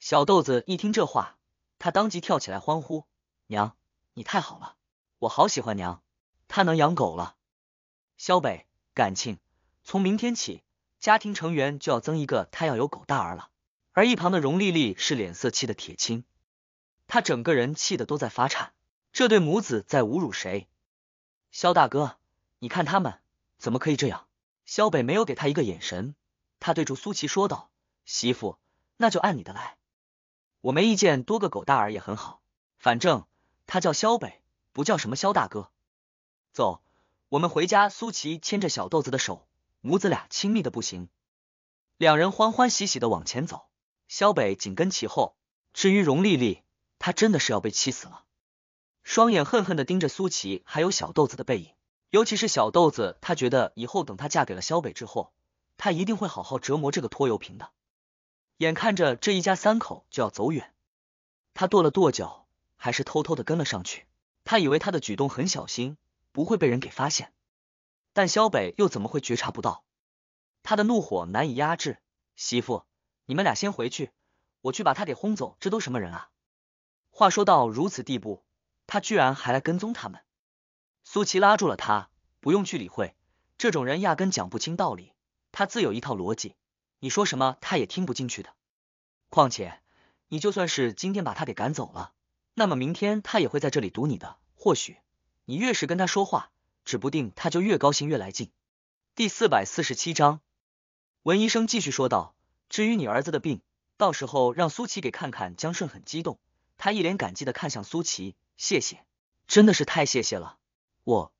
小豆子一听这话，他当即跳起来欢呼：“娘，你太好了，我好喜欢娘，他能养狗了。”肖北，感情从明天起，家庭成员就要增一个，他要有狗大儿了。而一旁的荣丽丽是脸色气得铁青。他整个人气的都在发颤，这对母子在侮辱谁？肖大哥，你看他们怎么可以这样？肖北没有给他一个眼神，他对住苏琪说道：“媳妇，那就按你的来，我没意见，多个狗大儿也很好。反正他叫肖北，不叫什么肖大哥。走，我们回家。”苏琪牵着小豆子的手，母子俩亲密的不行，两人欢欢喜喜的往前走，肖北紧跟其后。至于荣丽丽。他真的是要被气死了，双眼恨恨的盯着苏琪还有小豆子的背影，尤其是小豆子，他觉得以后等她嫁给了萧北之后，他一定会好好折磨这个拖油瓶的。眼看着这一家三口就要走远，他跺了跺脚，还是偷偷的跟了上去。他以为他的举动很小心，不会被人给发现，但肖北又怎么会觉察不到？他的怒火难以压制。媳妇，你们俩先回去，我去把他给轰走。这都什么人啊？话说到如此地步，他居然还来跟踪他们。苏琪拉住了他，不用去理会这种人，压根讲不清道理，他自有一套逻辑，你说什么他也听不进去的。况且，你就算是今天把他给赶走了，那么明天他也会在这里堵你的。或许，你越是跟他说话，指不定他就越高兴越来劲。第四百四十七章，文医生继续说道：“至于你儿子的病，到时候让苏琪给看看。”江顺很激动。他一脸感激的看向苏琪，谢谢，真的是太谢谢了。我，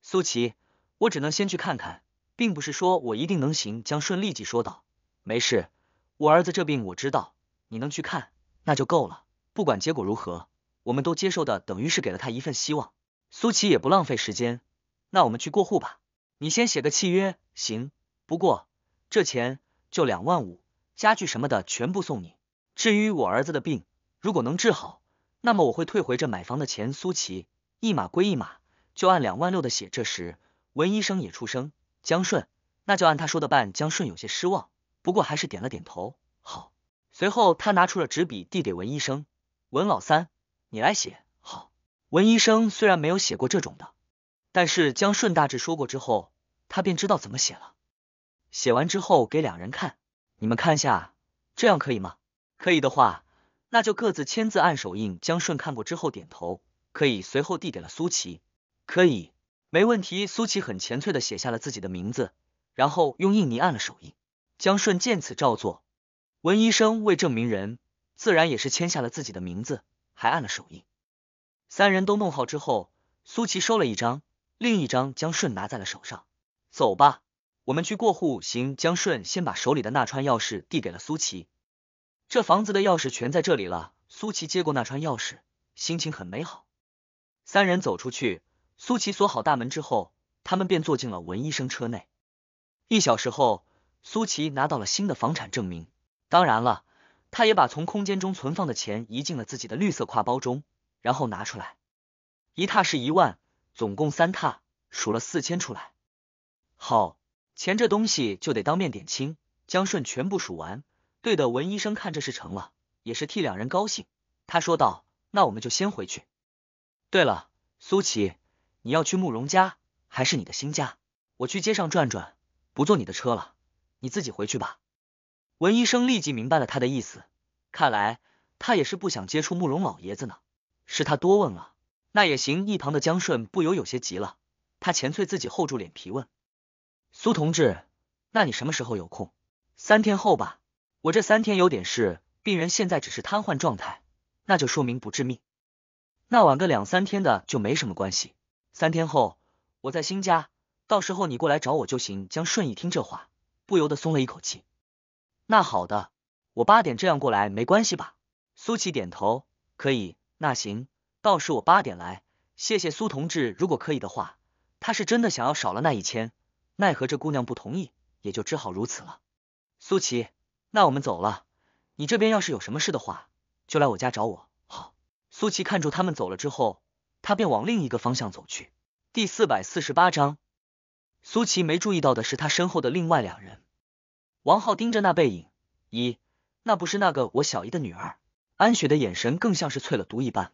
苏琪，我只能先去看看，并不是说我一定能行。江顺立即说道，没事，我儿子这病我知道，你能去看那就够了，不管结果如何，我们都接受的，等于是给了他一份希望。苏琪也不浪费时间，那我们去过户吧，你先写个契约。行，不过这钱就两万五，家具什么的全部送你。至于我儿子的病。如果能治好，那么我会退回这买房的钱。苏琪一码归一码，就按两万六的写。这时，文医生也出声：“江顺，那就按他说的办。”江顺有些失望，不过还是点了点头。好。随后，他拿出了纸笔，递给文医生：“文老三，你来写。”好。文医生虽然没有写过这种的，但是江顺大致说过之后，他便知道怎么写了。写完之后给两人看：“你们看下，这样可以吗？可以的话。”那就各自签字按手印。江顺看过之后点头，可以，随后递给了苏琪，可以，没问题。苏琪很干脆的写下了自己的名字，然后用印泥按了手印。江顺见此照做，文医生为证明人，自然也是签下了自己的名字，还按了手印。三人都弄好之后，苏琪收了一张，另一张江顺拿在了手上。走吧，我们去过户行。江顺先把手里的那串钥匙递给了苏琪。这房子的钥匙全在这里了。苏琪接过那串钥匙，心情很美好。三人走出去，苏琪锁好大门之后，他们便坐进了文医生车内。一小时后，苏琪拿到了新的房产证明。当然了，他也把从空间中存放的钱移进了自己的绿色挎包中，然后拿出来。一沓是一万，总共三沓，数了四千出来。好，钱这东西就得当面点清。将顺全部数完。对的，文医生看这事成了，也是替两人高兴。他说道：“那我们就先回去。对了，苏琪，你要去慕容家还是你的新家？我去街上转转，不坐你的车了，你自己回去吧。”文医生立即明白了他的意思，看来他也是不想接触慕容老爷子呢。是他多问了，那也行。一旁的江顺不由有些急了，他干催自己厚住脸皮问：“苏同志，那你什么时候有空？三天后吧。”我这三天有点事，病人现在只是瘫痪状态，那就说明不致命。那晚个两三天的就没什么关系。三天后我在新家，到时候你过来找我就行。江顺一听这话，不由得松了一口气。那好的，我八点这样过来没关系吧？苏琪点头，可以。那行，到时我八点来。谢谢苏同志，如果可以的话，他是真的想要少了那一千，奈何这姑娘不同意，也就只好如此了。苏琪。那我们走了，你这边要是有什么事的话，就来我家找我。好，苏琪看住他们走了之后，他便往另一个方向走去。第四百四十八章，苏琪没注意到的是他身后的另外两人。王浩盯着那背影，咦，那不是那个我小姨的女儿？安雪的眼神更像是淬了毒一般，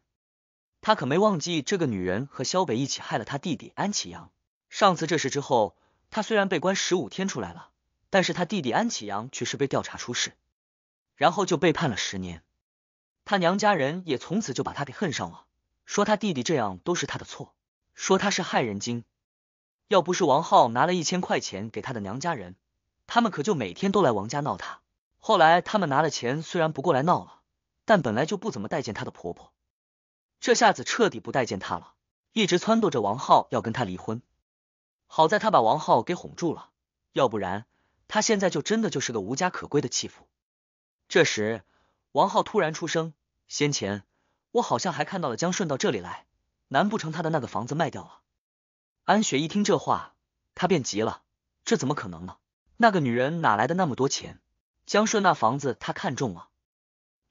他可没忘记这个女人和萧北一起害了他弟弟安启阳。上次这事之后，他虽然被关十五天出来了。但是他弟弟安启阳却是被调查出事，然后就被判了十年。他娘家人也从此就把他给恨上了，说他弟弟这样都是他的错，说他是害人精。要不是王浩拿了一千块钱给他的娘家人，他们可就每天都来王家闹他。后来他们拿了钱，虽然不过来闹了，但本来就不怎么待见他的婆婆，这下子彻底不待见他了，一直撺掇着王浩要跟他离婚。好在他把王浩给哄住了，要不然。他现在就真的就是个无家可归的弃妇。这时，王浩突然出声：“先前我好像还看到了江顺到这里来，难不成他的那个房子卖掉了？”安雪一听这话，她便急了：“这怎么可能呢？那个女人哪来的那么多钱？江顺那房子她看中了，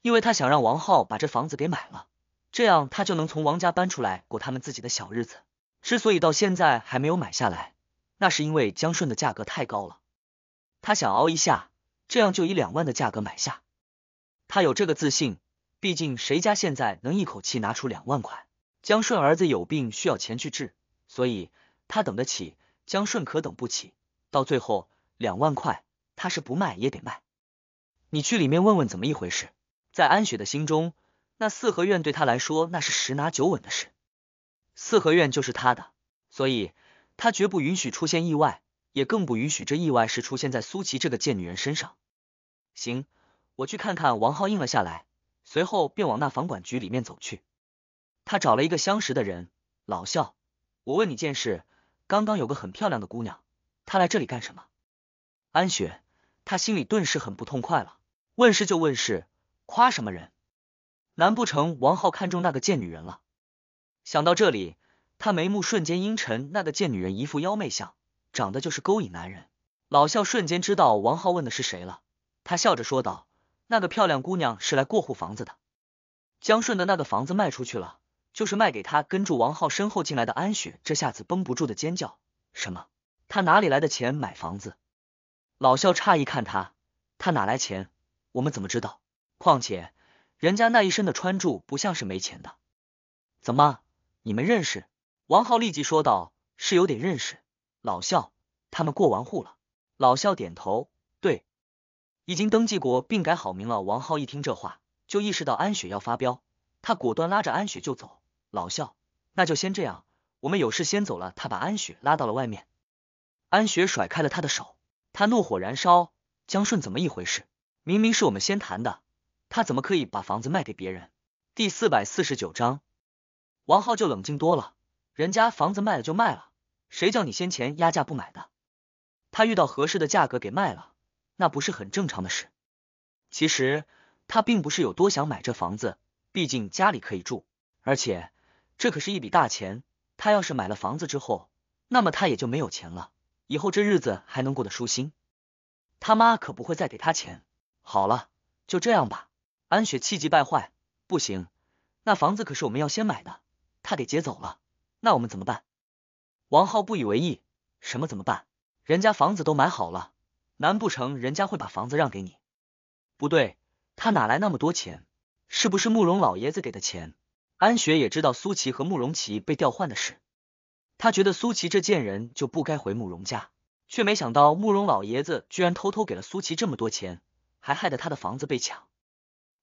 因为她想让王浩把这房子给买了，这样她就能从王家搬出来过他们自己的小日子。之所以到现在还没有买下来，那是因为江顺的价格太高了。”他想熬一下，这样就以两万的价格买下。他有这个自信，毕竟谁家现在能一口气拿出两万块？江顺儿子有病需要钱去治，所以他等得起。江顺可等不起，到最后两万块他是不卖也得卖。你去里面问问怎么一回事。在安雪的心中，那四合院对他来说那是十拿九稳的事，四合院就是他的，所以他绝不允许出现意外。也更不允许这意外是出现在苏琪这个贱女人身上。行，我去看看。王浩应了下来，随后便往那房管局里面走去。他找了一个相识的人，老肖，我问你件事：刚刚有个很漂亮的姑娘，她来这里干什么？安雪，她心里顿时很不痛快了。问事就问事，夸什么人？难不成王浩看中那个贱女人了？想到这里，他眉目瞬间阴沉。那个贱女人一副妖媚相。长得就是勾引男人。老笑瞬间知道王浩问的是谁了，他笑着说道：“那个漂亮姑娘是来过户房子的。江顺的那个房子卖出去了，就是卖给他跟住王浩身后进来的安雪。”这下子绷不住的尖叫：“什么？他哪里来的钱买房子？”老笑诧异看他：“他哪来钱？我们怎么知道？况且人家那一身的穿住不像是没钱的。怎么？你们认识？”王浩立即说道：“是有点认识。”老肖，他们过完户了。老肖点头，对，已经登记过并改好名了。王浩一听这话，就意识到安雪要发飙，他果断拉着安雪就走。老肖，那就先这样，我们有事先走了。他把安雪拉到了外面，安雪甩开了他的手，他怒火燃烧。江顺怎么一回事？明明是我们先谈的，他怎么可以把房子卖给别人？第四百四十九章，王浩就冷静多了，人家房子卖了就卖了。谁叫你先前压价不买的？他遇到合适的价格给卖了，那不是很正常的事？其实他并不是有多想买这房子，毕竟家里可以住，而且这可是一笔大钱。他要是买了房子之后，那么他也就没有钱了，以后这日子还能过得舒心？他妈可不会再给他钱。好了，就这样吧。安雪气急败坏，不行，那房子可是我们要先买的，他给劫走了，那我们怎么办？王浩不以为意：“什么怎么办？人家房子都买好了，难不成人家会把房子让给你？不对，他哪来那么多钱？是不是慕容老爷子给的钱？”安雪也知道苏琪和慕容琪被调换的事，他觉得苏琪这贱人就不该回慕容家，却没想到慕容老爷子居然偷偷给了苏琪这么多钱，还害得他的房子被抢。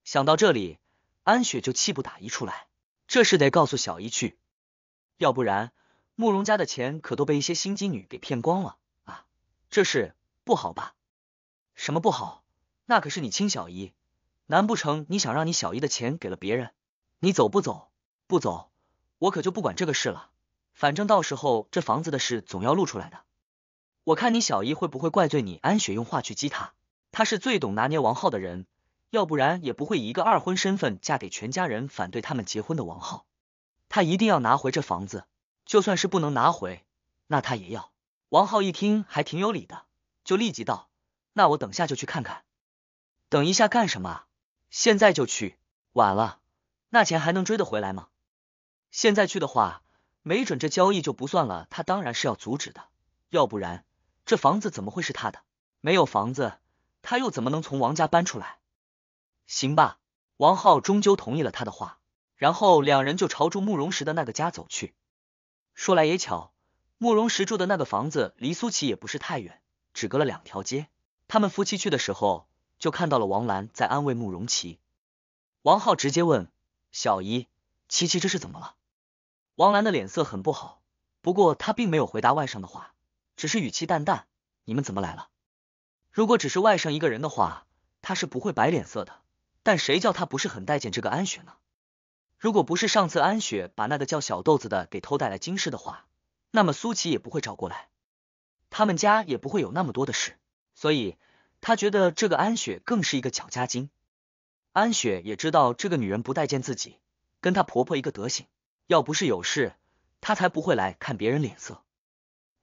想到这里，安雪就气不打一处来，这事得告诉小姨去，要不然。慕容家的钱可都被一些心机女给骗光了啊！这事不好吧？什么不好？那可是你亲小姨，难不成你想让你小姨的钱给了别人？你走不走？不走，我可就不管这个事了。反正到时候这房子的事总要露出来的。我看你小姨会不会怪罪你？安雪用话去激他，他是最懂拿捏王浩的人，要不然也不会以一个二婚身份嫁给全家人反对他们结婚的王浩。他一定要拿回这房子。就算是不能拿回，那他也要。王浩一听还挺有理的，就立即道：“那我等下就去看看。”等一下干什么啊？现在就去，晚了，那钱还能追得回来吗？现在去的话，没准这交易就不算了。他当然是要阻止的，要不然这房子怎么会是他的？没有房子，他又怎么能从王家搬出来？行吧，王浩终究同意了他的话，然后两人就朝住慕容石的那个家走去。说来也巧，慕容石住的那个房子离苏琪也不是太远，只隔了两条街。他们夫妻去的时候，就看到了王兰在安慰慕容琪。王浩直接问小姨，琪琪这是怎么了？王兰的脸色很不好，不过她并没有回答外甥的话，只是语气淡淡：“你们怎么来了？”如果只是外甥一个人的话，他是不会摆脸色的。但谁叫他不是很待见这个安雪呢？如果不是上次安雪把那个叫小豆子的给偷带来京师的话，那么苏琪也不会找过来，他们家也不会有那么多的事。所以他觉得这个安雪更是一个搅家精。安雪也知道这个女人不待见自己，跟她婆婆一个德行。要不是有事，她才不会来看别人脸色。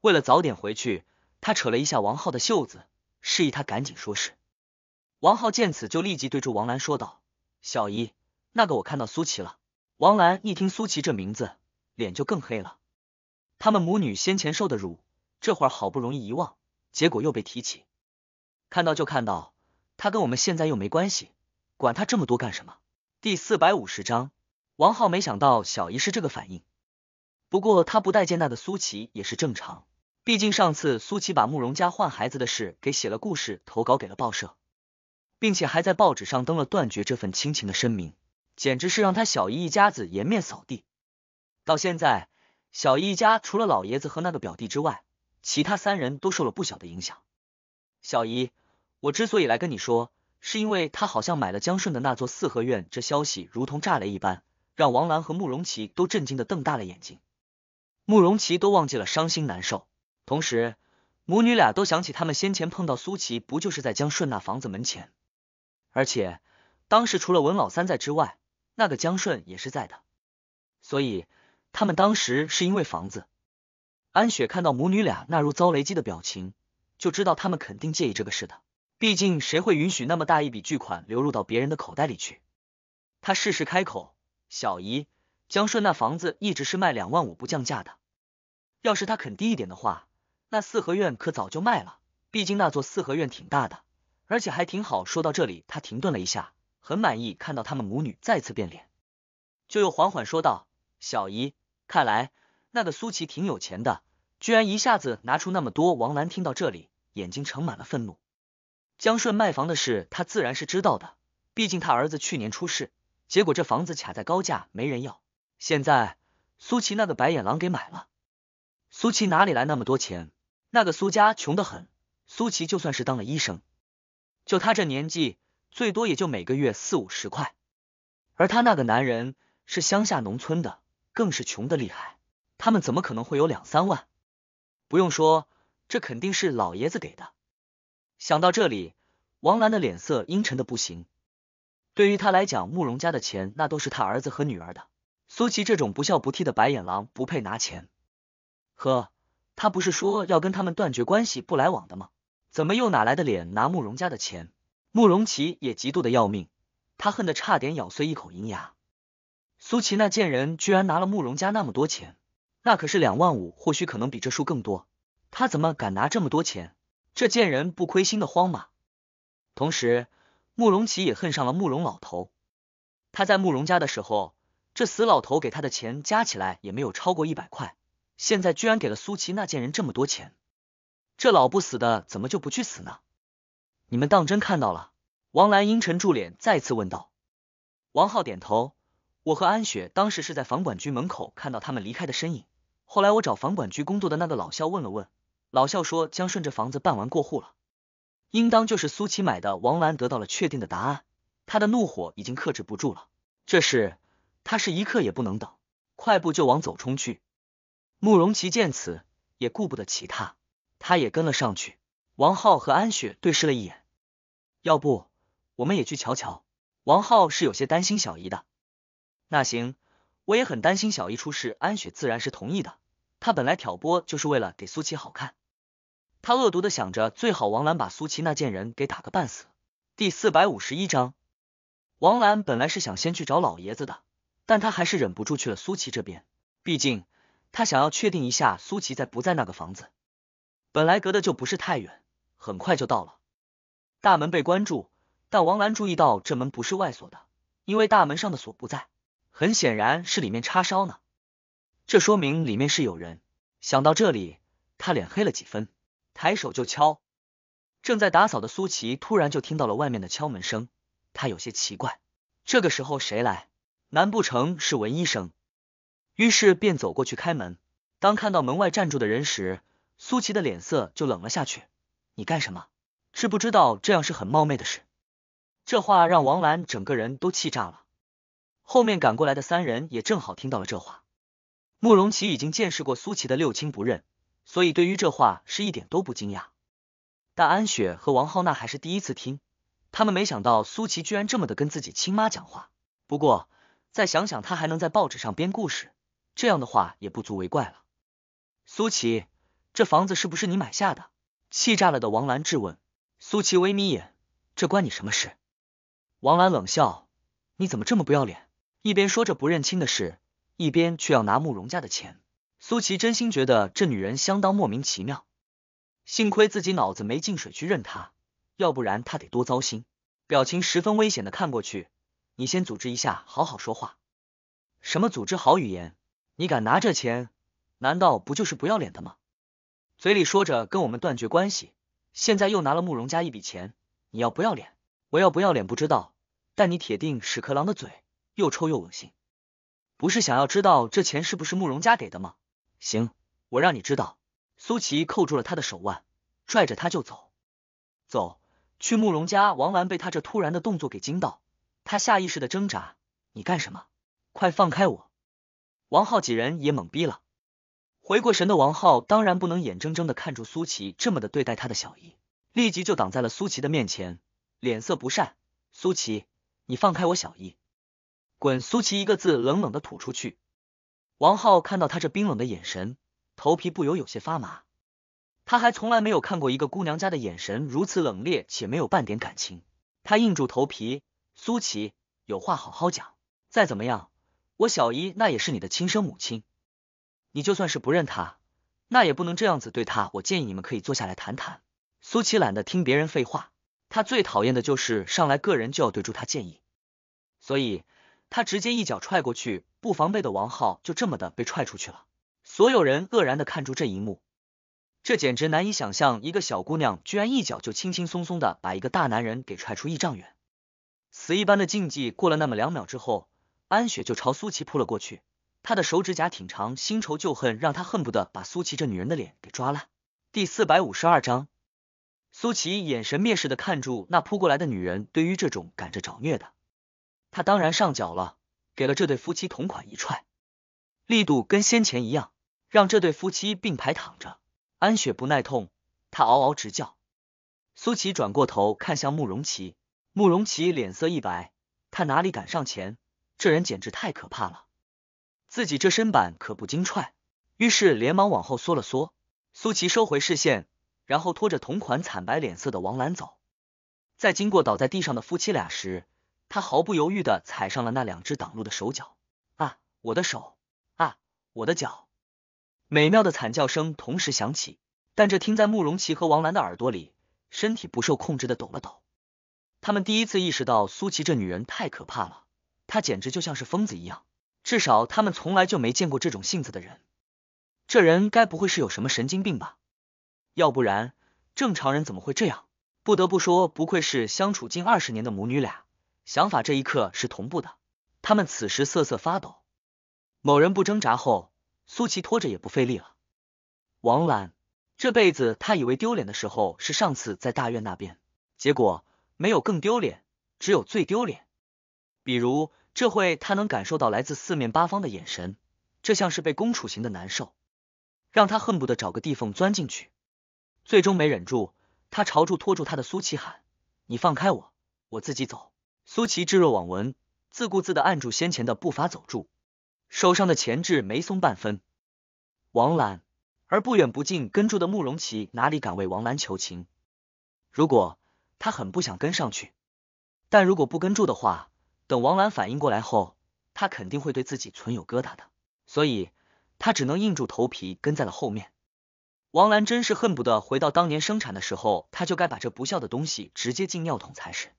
为了早点回去，她扯了一下王浩的袖子，示意他赶紧说事。王浩见此，就立即对住王兰说道：“小姨，那个我看到苏琪了。”王兰一听苏琪这名字，脸就更黑了。他们母女先前受的辱，这会儿好不容易遗忘，结果又被提起，看到就看到。她跟我们现在又没关系，管她这么多干什么？第四百五十章，王浩没想到小姨是这个反应。不过他不待见那个苏琪也是正常，毕竟上次苏琪把慕容家换孩子的事给写了故事投稿给了报社，并且还在报纸上登了断绝这份亲情的声明。简直是让他小姨一家子颜面扫地。到现在，小姨一家除了老爷子和那个表弟之外，其他三人都受了不小的影响。小姨，我之所以来跟你说，是因为他好像买了江顺的那座四合院。这消息如同炸雷一般，让王兰和慕容琪都震惊的瞪大了眼睛。慕容琪都忘记了伤心难受，同时母女俩都想起他们先前碰到苏琪，不就是在江顺那房子门前？而且当时除了文老三在之外，那个江顺也是在的，所以他们当时是因为房子。安雪看到母女俩那如遭雷击的表情，就知道他们肯定介意这个事的。毕竟谁会允许那么大一笔巨款流入到别人的口袋里去？他适时开口：“小姨，江顺那房子一直是卖两万五不降价的。要是他肯低一点的话，那四合院可早就卖了。毕竟那座四合院挺大的，而且还挺好。”说到这里，他停顿了一下。很满意看到他们母女再次变脸，就又缓缓说道：“小姨，看来那个苏琪挺有钱的，居然一下子拿出那么多。”王兰听到这里，眼睛盛满了愤怒。江顺卖房的事，他自然是知道的，毕竟他儿子去年出事，结果这房子卡在高价没人要。现在苏琪那个白眼狼给买了，苏琪哪里来那么多钱？那个苏家穷得很，苏琪就算是当了医生，就他这年纪。最多也就每个月四五十块，而他那个男人是乡下农村的，更是穷的厉害。他们怎么可能会有两三万？不用说，这肯定是老爷子给的。想到这里，王兰的脸色阴沉的不行。对于他来讲，慕容家的钱那都是他儿子和女儿的。苏琪这种不孝不悌的白眼狼不配拿钱。呵，他不是说要跟他们断绝关系不来往的吗？怎么又哪来的脸拿慕容家的钱？慕容琦也嫉妒的要命，他恨得差点咬碎一口银牙。苏琪那贱人居然拿了慕容家那么多钱，那可是两万五，或许可能比这数更多，他怎么敢拿这么多钱？这贱人不亏心的慌吗？同时，慕容琦也恨上了慕容老头。他在慕容家的时候，这死老头给他的钱加起来也没有超过一百块，现在居然给了苏琪那贱人这么多钱，这老不死的怎么就不去死呢？你们当真看到了？王兰阴沉住脸，再次问道。王浩点头。我和安雪当时是在房管局门口看到他们离开的身影。后来我找房管局工作的那个老肖问了问，老肖说将顺着房子办完过户了，应当就是苏琪买的。王兰得到了确定的答案，她的怒火已经克制不住了。这事她是一刻也不能等，快步就往走冲去。慕容琪见此，也顾不得其他，他也跟了上去。王浩和安雪对视了一眼，要不我们也去瞧瞧。王浩是有些担心小姨的。那行，我也很担心小姨出事。安雪自然是同意的。她本来挑拨就是为了给苏琪好看。他恶毒的想着，最好王兰把苏琪那贱人给打个半死。第四百五十一章，王兰本来是想先去找老爷子的，但她还是忍不住去了苏琪这边。毕竟她想要确定一下苏琪在不在那个房子，本来隔的就不是太远。很快就到了，大门被关住，但王兰注意到这门不是外锁的，因为大门上的锁不在，很显然是里面插烧呢。这说明里面是有人。想到这里，他脸黑了几分，抬手就敲。正在打扫的苏琪突然就听到了外面的敲门声，他有些奇怪，这个时候谁来？难不成是文医生？于是便走过去开门。当看到门外站住的人时，苏琪的脸色就冷了下去。你干什么？知不知道这样是很冒昧的事？这话让王兰整个人都气炸了。后面赶过来的三人也正好听到了这话。慕容琪已经见识过苏琪的六亲不认，所以对于这话是一点都不惊讶。但安雪和王浩娜还是第一次听，他们没想到苏琪居然这么的跟自己亲妈讲话。不过再想想，他还能在报纸上编故事，这样的话也不足为怪了。苏琪，这房子是不是你买下的？气炸了的王兰质问苏琪，微眯眼，这关你什么事？王兰冷笑，你怎么这么不要脸？一边说着不认亲的事，一边却要拿慕容家的钱。苏琪真心觉得这女人相当莫名其妙，幸亏自己脑子没进水，去认她，要不然她得多糟心。表情十分危险的看过去，你先组织一下，好好说话。什么组织好语言？你敢拿这钱，难道不就是不要脸的吗？嘴里说着跟我们断绝关系，现在又拿了慕容家一笔钱，你要不要脸？我要不要脸不知道，但你铁定屎壳郎的嘴，又臭又恶心。不是想要知道这钱是不是慕容家给的吗？行，我让你知道。苏琪扣住了他的手腕，拽着他就走，走去慕容家。王兰被他这突然的动作给惊到，他下意识的挣扎。你干什么？快放开我！王浩几人也懵逼了。回过神的王浩当然不能眼睁睁的看住苏琪这么的对待他的小姨，立即就挡在了苏琪的面前，脸色不善。苏琪，你放开我小姨！滚！苏琪一个字冷冷的吐出去。王浩看到他这冰冷的眼神，头皮不由有些发麻。他还从来没有看过一个姑娘家的眼神如此冷冽，且没有半点感情。他硬住头皮，苏琪，有话好好讲。再怎么样，我小姨那也是你的亲生母亲。你就算是不认他，那也不能这样子对他。我建议你们可以坐下来谈谈。苏琪懒得听别人废话，她最讨厌的就是上来个人就要对住他建议，所以她直接一脚踹过去，不防备的王浩就这么的被踹出去了。所有人愕然的看住这一幕，这简直难以想象，一个小姑娘居然一脚就轻轻松松的把一个大男人给踹出一丈远。死一般的静寂过了那么两秒之后，安雪就朝苏琪扑了过去。他的手指甲挺长，新仇旧恨让他恨不得把苏琪这女人的脸给抓烂。第四百五十二章，苏琪眼神蔑视的看住那扑过来的女人，对于这种赶着找虐的，他当然上脚了，给了这对夫妻同款一踹，力度跟先前一样，让这对夫妻并排躺着。安雪不耐痛，她嗷嗷直叫。苏琪转过头看向慕容琪，慕容琪脸色一白，他哪里敢上前？这人简直太可怕了。自己这身板可不经踹，于是连忙往后缩了缩。苏琪收回视线，然后拖着同款惨白脸色的王兰走。在经过倒在地上的夫妻俩时，他毫不犹豫的踩上了那两只挡路的手脚。啊，我的手！啊，我的脚！美妙的惨叫声同时响起，但这听在慕容琪和王兰的耳朵里，身体不受控制的抖了抖。他们第一次意识到苏琪这女人太可怕了，她简直就像是疯子一样。至少他们从来就没见过这种性子的人，这人该不会是有什么神经病吧？要不然正常人怎么会这样？不得不说，不愧是相处近二十年的母女俩，想法这一刻是同步的。他们此时瑟瑟发抖。某人不挣扎后，苏琪拖着也不费力了。王兰，这辈子他以为丢脸的时候是上次在大院那边，结果没有更丢脸，只有最丢脸。比如。这会，他能感受到来自四面八方的眼神，这像是被攻处刑的难受，让他恨不得找个地缝钻进去。最终没忍住，他朝住拖住他的苏琪喊：“你放开我，我自己走。”苏琪置若罔闻，自顾自的按住先前的步伐走住，手上的钳制没松半分。王兰，而不远不近跟住的慕容琪哪里敢为王兰求情？如果他很不想跟上去，但如果不跟住的话。等王兰反应过来后，她肯定会对自己存有疙瘩的，所以她只能硬住头皮跟在了后面。王兰真是恨不得回到当年生产的时候，她就该把这不孝的东西直接进尿桶才是。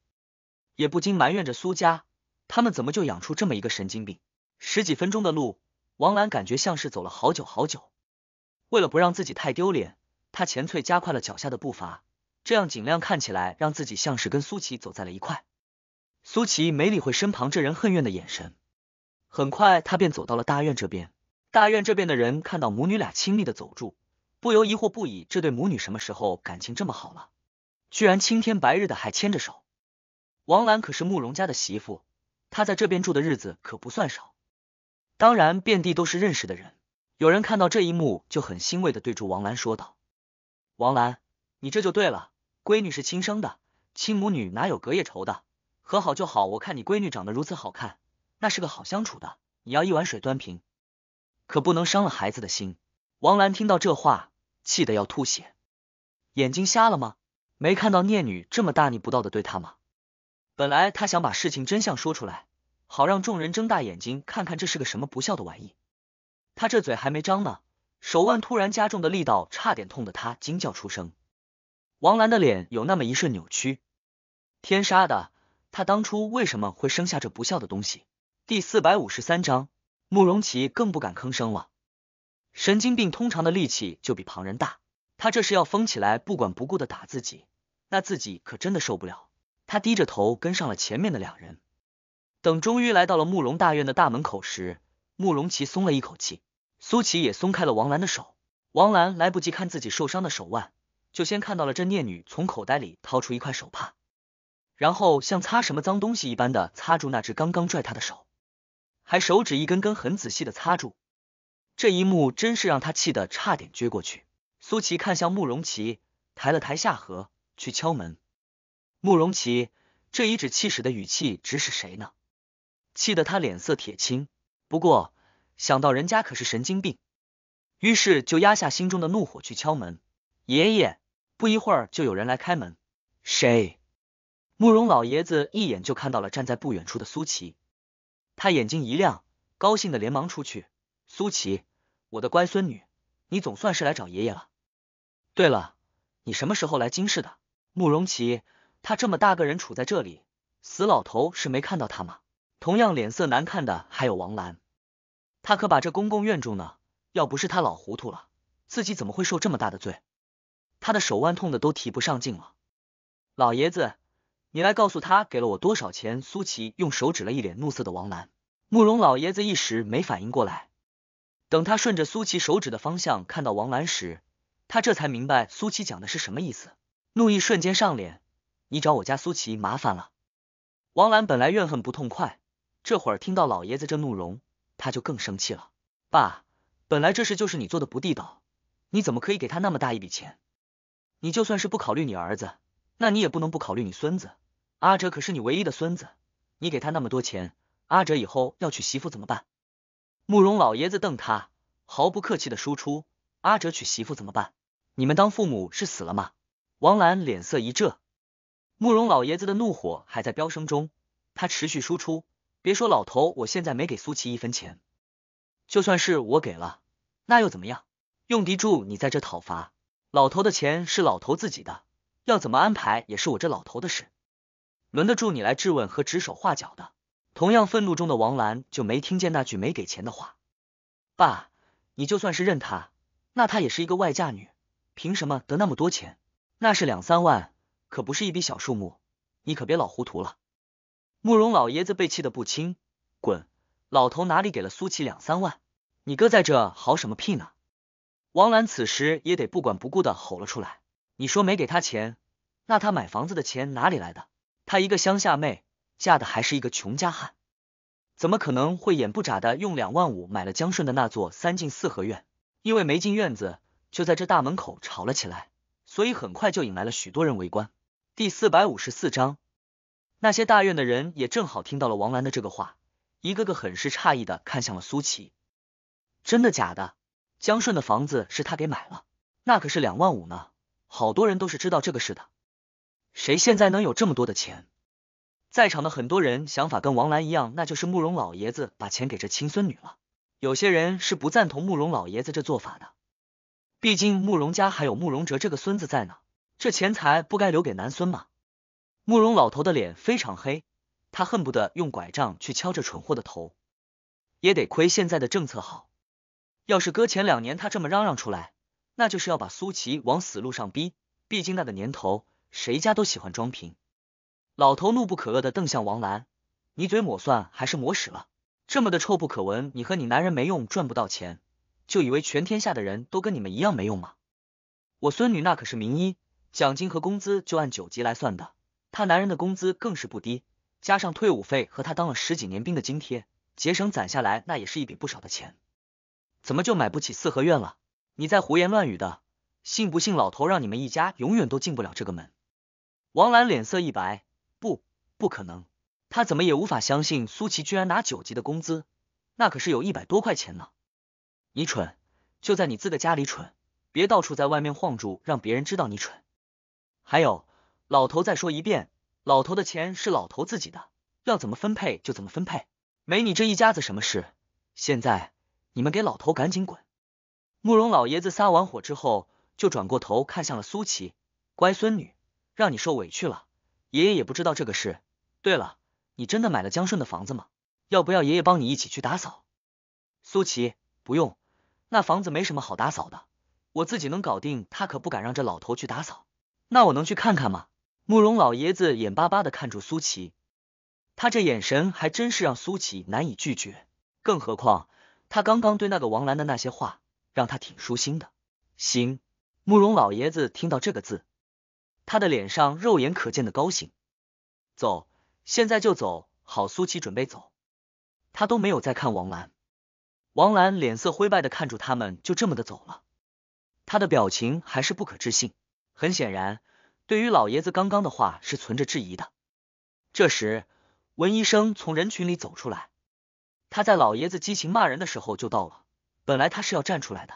也不禁埋怨着苏家，他们怎么就养出这么一个神经病？十几分钟的路，王兰感觉像是走了好久好久。为了不让自己太丢脸，她前脆加快了脚下的步伐，这样尽量看起来让自己像是跟苏琪走在了一块。苏琪没理会身旁这人恨怨的眼神，很快他便走到了大院这边。大院这边的人看到母女俩亲密的走住，不由疑惑不已。这对母女什么时候感情这么好了？居然青天白日的还牵着手。王兰可是慕容家的媳妇，她在这边住的日子可不算少，当然遍地都是认识的人。有人看到这一幕就很欣慰的对住王兰说道：“王兰，你这就对了，闺女是亲生的，亲母女哪有隔夜仇的。”和好就好，我看你闺女长得如此好看，那是个好相处的，你要一碗水端平，可不能伤了孩子的心。王兰听到这话，气得要吐血，眼睛瞎了吗？没看到聂女这么大逆不道的对她吗？本来她想把事情真相说出来，好让众人睁大眼睛看看这是个什么不孝的玩意。她这嘴还没张呢，手腕突然加重的力道，差点痛得她惊叫出声。王兰的脸有那么一瞬扭曲，天杀的！他当初为什么会生下这不孝的东西？第四百五十三章，慕容琦更不敢吭声了。神经病通常的力气就比旁人大，他这是要疯起来不管不顾的打自己，那自己可真的受不了。他低着头跟上了前面的两人，等终于来到了慕容大院的大门口时，慕容琦松了一口气，苏琪也松开了王兰的手。王兰来不及看自己受伤的手腕，就先看到了这孽女从口袋里掏出一块手帕。然后像擦什么脏东西一般的擦住那只刚刚拽他的手，还手指一根根很仔细的擦住，这一幕真是让他气得差点撅过去。苏琪看向慕容琪，抬了抬下颌去敲门。慕容琪这一指气使的语气指使谁呢？气得他脸色铁青。不过想到人家可是神经病，于是就压下心中的怒火去敲门。爷爷，不一会儿就有人来开门。谁？慕容老爷子一眼就看到了站在不远处的苏琪，他眼睛一亮，高兴的连忙出去。苏琪，我的乖孙女，你总算是来找爷爷了。对了，你什么时候来京市的？慕容琪，他这么大个人处在这里，死老头是没看到他吗？同样脸色难看的还有王兰，他可把这公公怨住呢。要不是他老糊涂了，自己怎么会受这么大的罪？他的手腕痛的都提不上劲了。老爷子。你来告诉他给了我多少钱？苏琪用手指了一脸怒色的王兰，慕容老爷子一时没反应过来。等他顺着苏琪手指的方向看到王兰时，他这才明白苏琪讲的是什么意思，怒意瞬间上脸。你找我家苏琪麻烦了。王兰本来怨恨不痛快，这会儿听到老爷子这怒容，他就更生气了。爸，本来这事就是你做的不地道，你怎么可以给他那么大一笔钱？你就算是不考虑你儿子。那你也不能不考虑你孙子，阿哲可是你唯一的孙子，你给他那么多钱，阿哲以后要娶媳妇怎么办？慕容老爷子瞪他，毫不客气的输出，阿哲娶媳妇怎么办？你们当父母是死了吗？王兰脸色一怔，慕容老爷子的怒火还在飙升中，他持续输出，别说老头，我现在没给苏琪一分钱，就算是我给了，那又怎么样？用嫡柱你在这讨伐，老头的钱是老头自己的。要怎么安排也是我这老头的事，轮得住你来质问和指手画脚的？同样愤怒中的王兰就没听见那句没给钱的话。爸，你就算是认她，那她也是一个外嫁女，凭什么得那么多钱？那是两三万，可不是一笔小数目，你可别老糊涂了。慕容老爷子被气得不轻，滚！老头哪里给了苏琪两三万？你哥在这嚎什么屁呢？王兰此时也得不管不顾的吼了出来。你说没给他钱，那他买房子的钱哪里来的？他一个乡下妹，嫁的还是一个穷家汉，怎么可能会眼不眨的用两万五买了江顺的那座三进四合院？因为没进院子，就在这大门口吵了起来，所以很快就引来了许多人围观。第四百五十四章，那些大院的人也正好听到了王兰的这个话，一个个很是诧异的看向了苏琪。真的假的？江顺的房子是他给买了？那可是两万五呢！好多人都是知道这个事的，谁现在能有这么多的钱？在场的很多人想法跟王兰一样，那就是慕容老爷子把钱给这亲孙女了。有些人是不赞同慕容老爷子这做法的，毕竟慕容家还有慕容哲这个孙子在呢，这钱财不该留给男孙吗？慕容老头的脸非常黑，他恨不得用拐杖去敲这蠢货的头。也得亏现在的政策好，要是搁前两年，他这么嚷嚷出来。那就是要把苏琪往死路上逼，毕竟那个年头，谁家都喜欢装贫。老头怒不可遏的瞪向王兰：“你嘴抹蒜还是抹屎了？这么的臭不可闻！你和你男人没用，赚不到钱，就以为全天下的人都跟你们一样没用吗？我孙女那可是名医，奖金和工资就按九级来算的，她男人的工资更是不低，加上退伍费和她当了十几年兵的津贴，节省攒下来那也是一笔不少的钱，怎么就买不起四合院了？”你在胡言乱语的，信不信老头让你们一家永远都进不了这个门？王兰脸色一白，不，不可能，他怎么也无法相信苏琪居然拿九级的工资，那可是有一百多块钱呢。你蠢，就在你自个家里蠢，别到处在外面晃住，让别人知道你蠢。还有，老头再说一遍，老头的钱是老头自己的，要怎么分配就怎么分配，没你这一家子什么事。现在你们给老头赶紧滚！慕容老爷子撒完火之后，就转过头看向了苏琪，乖孙女，让你受委屈了，爷爷也不知道这个事。对了，你真的买了江顺的房子吗？要不要爷爷帮你一起去打扫？苏琪，不用，那房子没什么好打扫的，我自己能搞定。他可不敢让这老头去打扫。那我能去看看吗？慕容老爷子眼巴巴的看着苏琪，他这眼神还真是让苏琪难以拒绝。更何况他刚刚对那个王兰的那些话。让他挺舒心的。行，慕容老爷子听到这个字，他的脸上肉眼可见的高兴。走，现在就走。好，苏琪准备走，他都没有再看王兰。王兰脸色灰败的看住他们，就这么的走了。他的表情还是不可置信，很显然，对于老爷子刚刚的话是存着质疑的。这时，文医生从人群里走出来。他在老爷子激情骂人的时候就到了。本来他是要站出来的，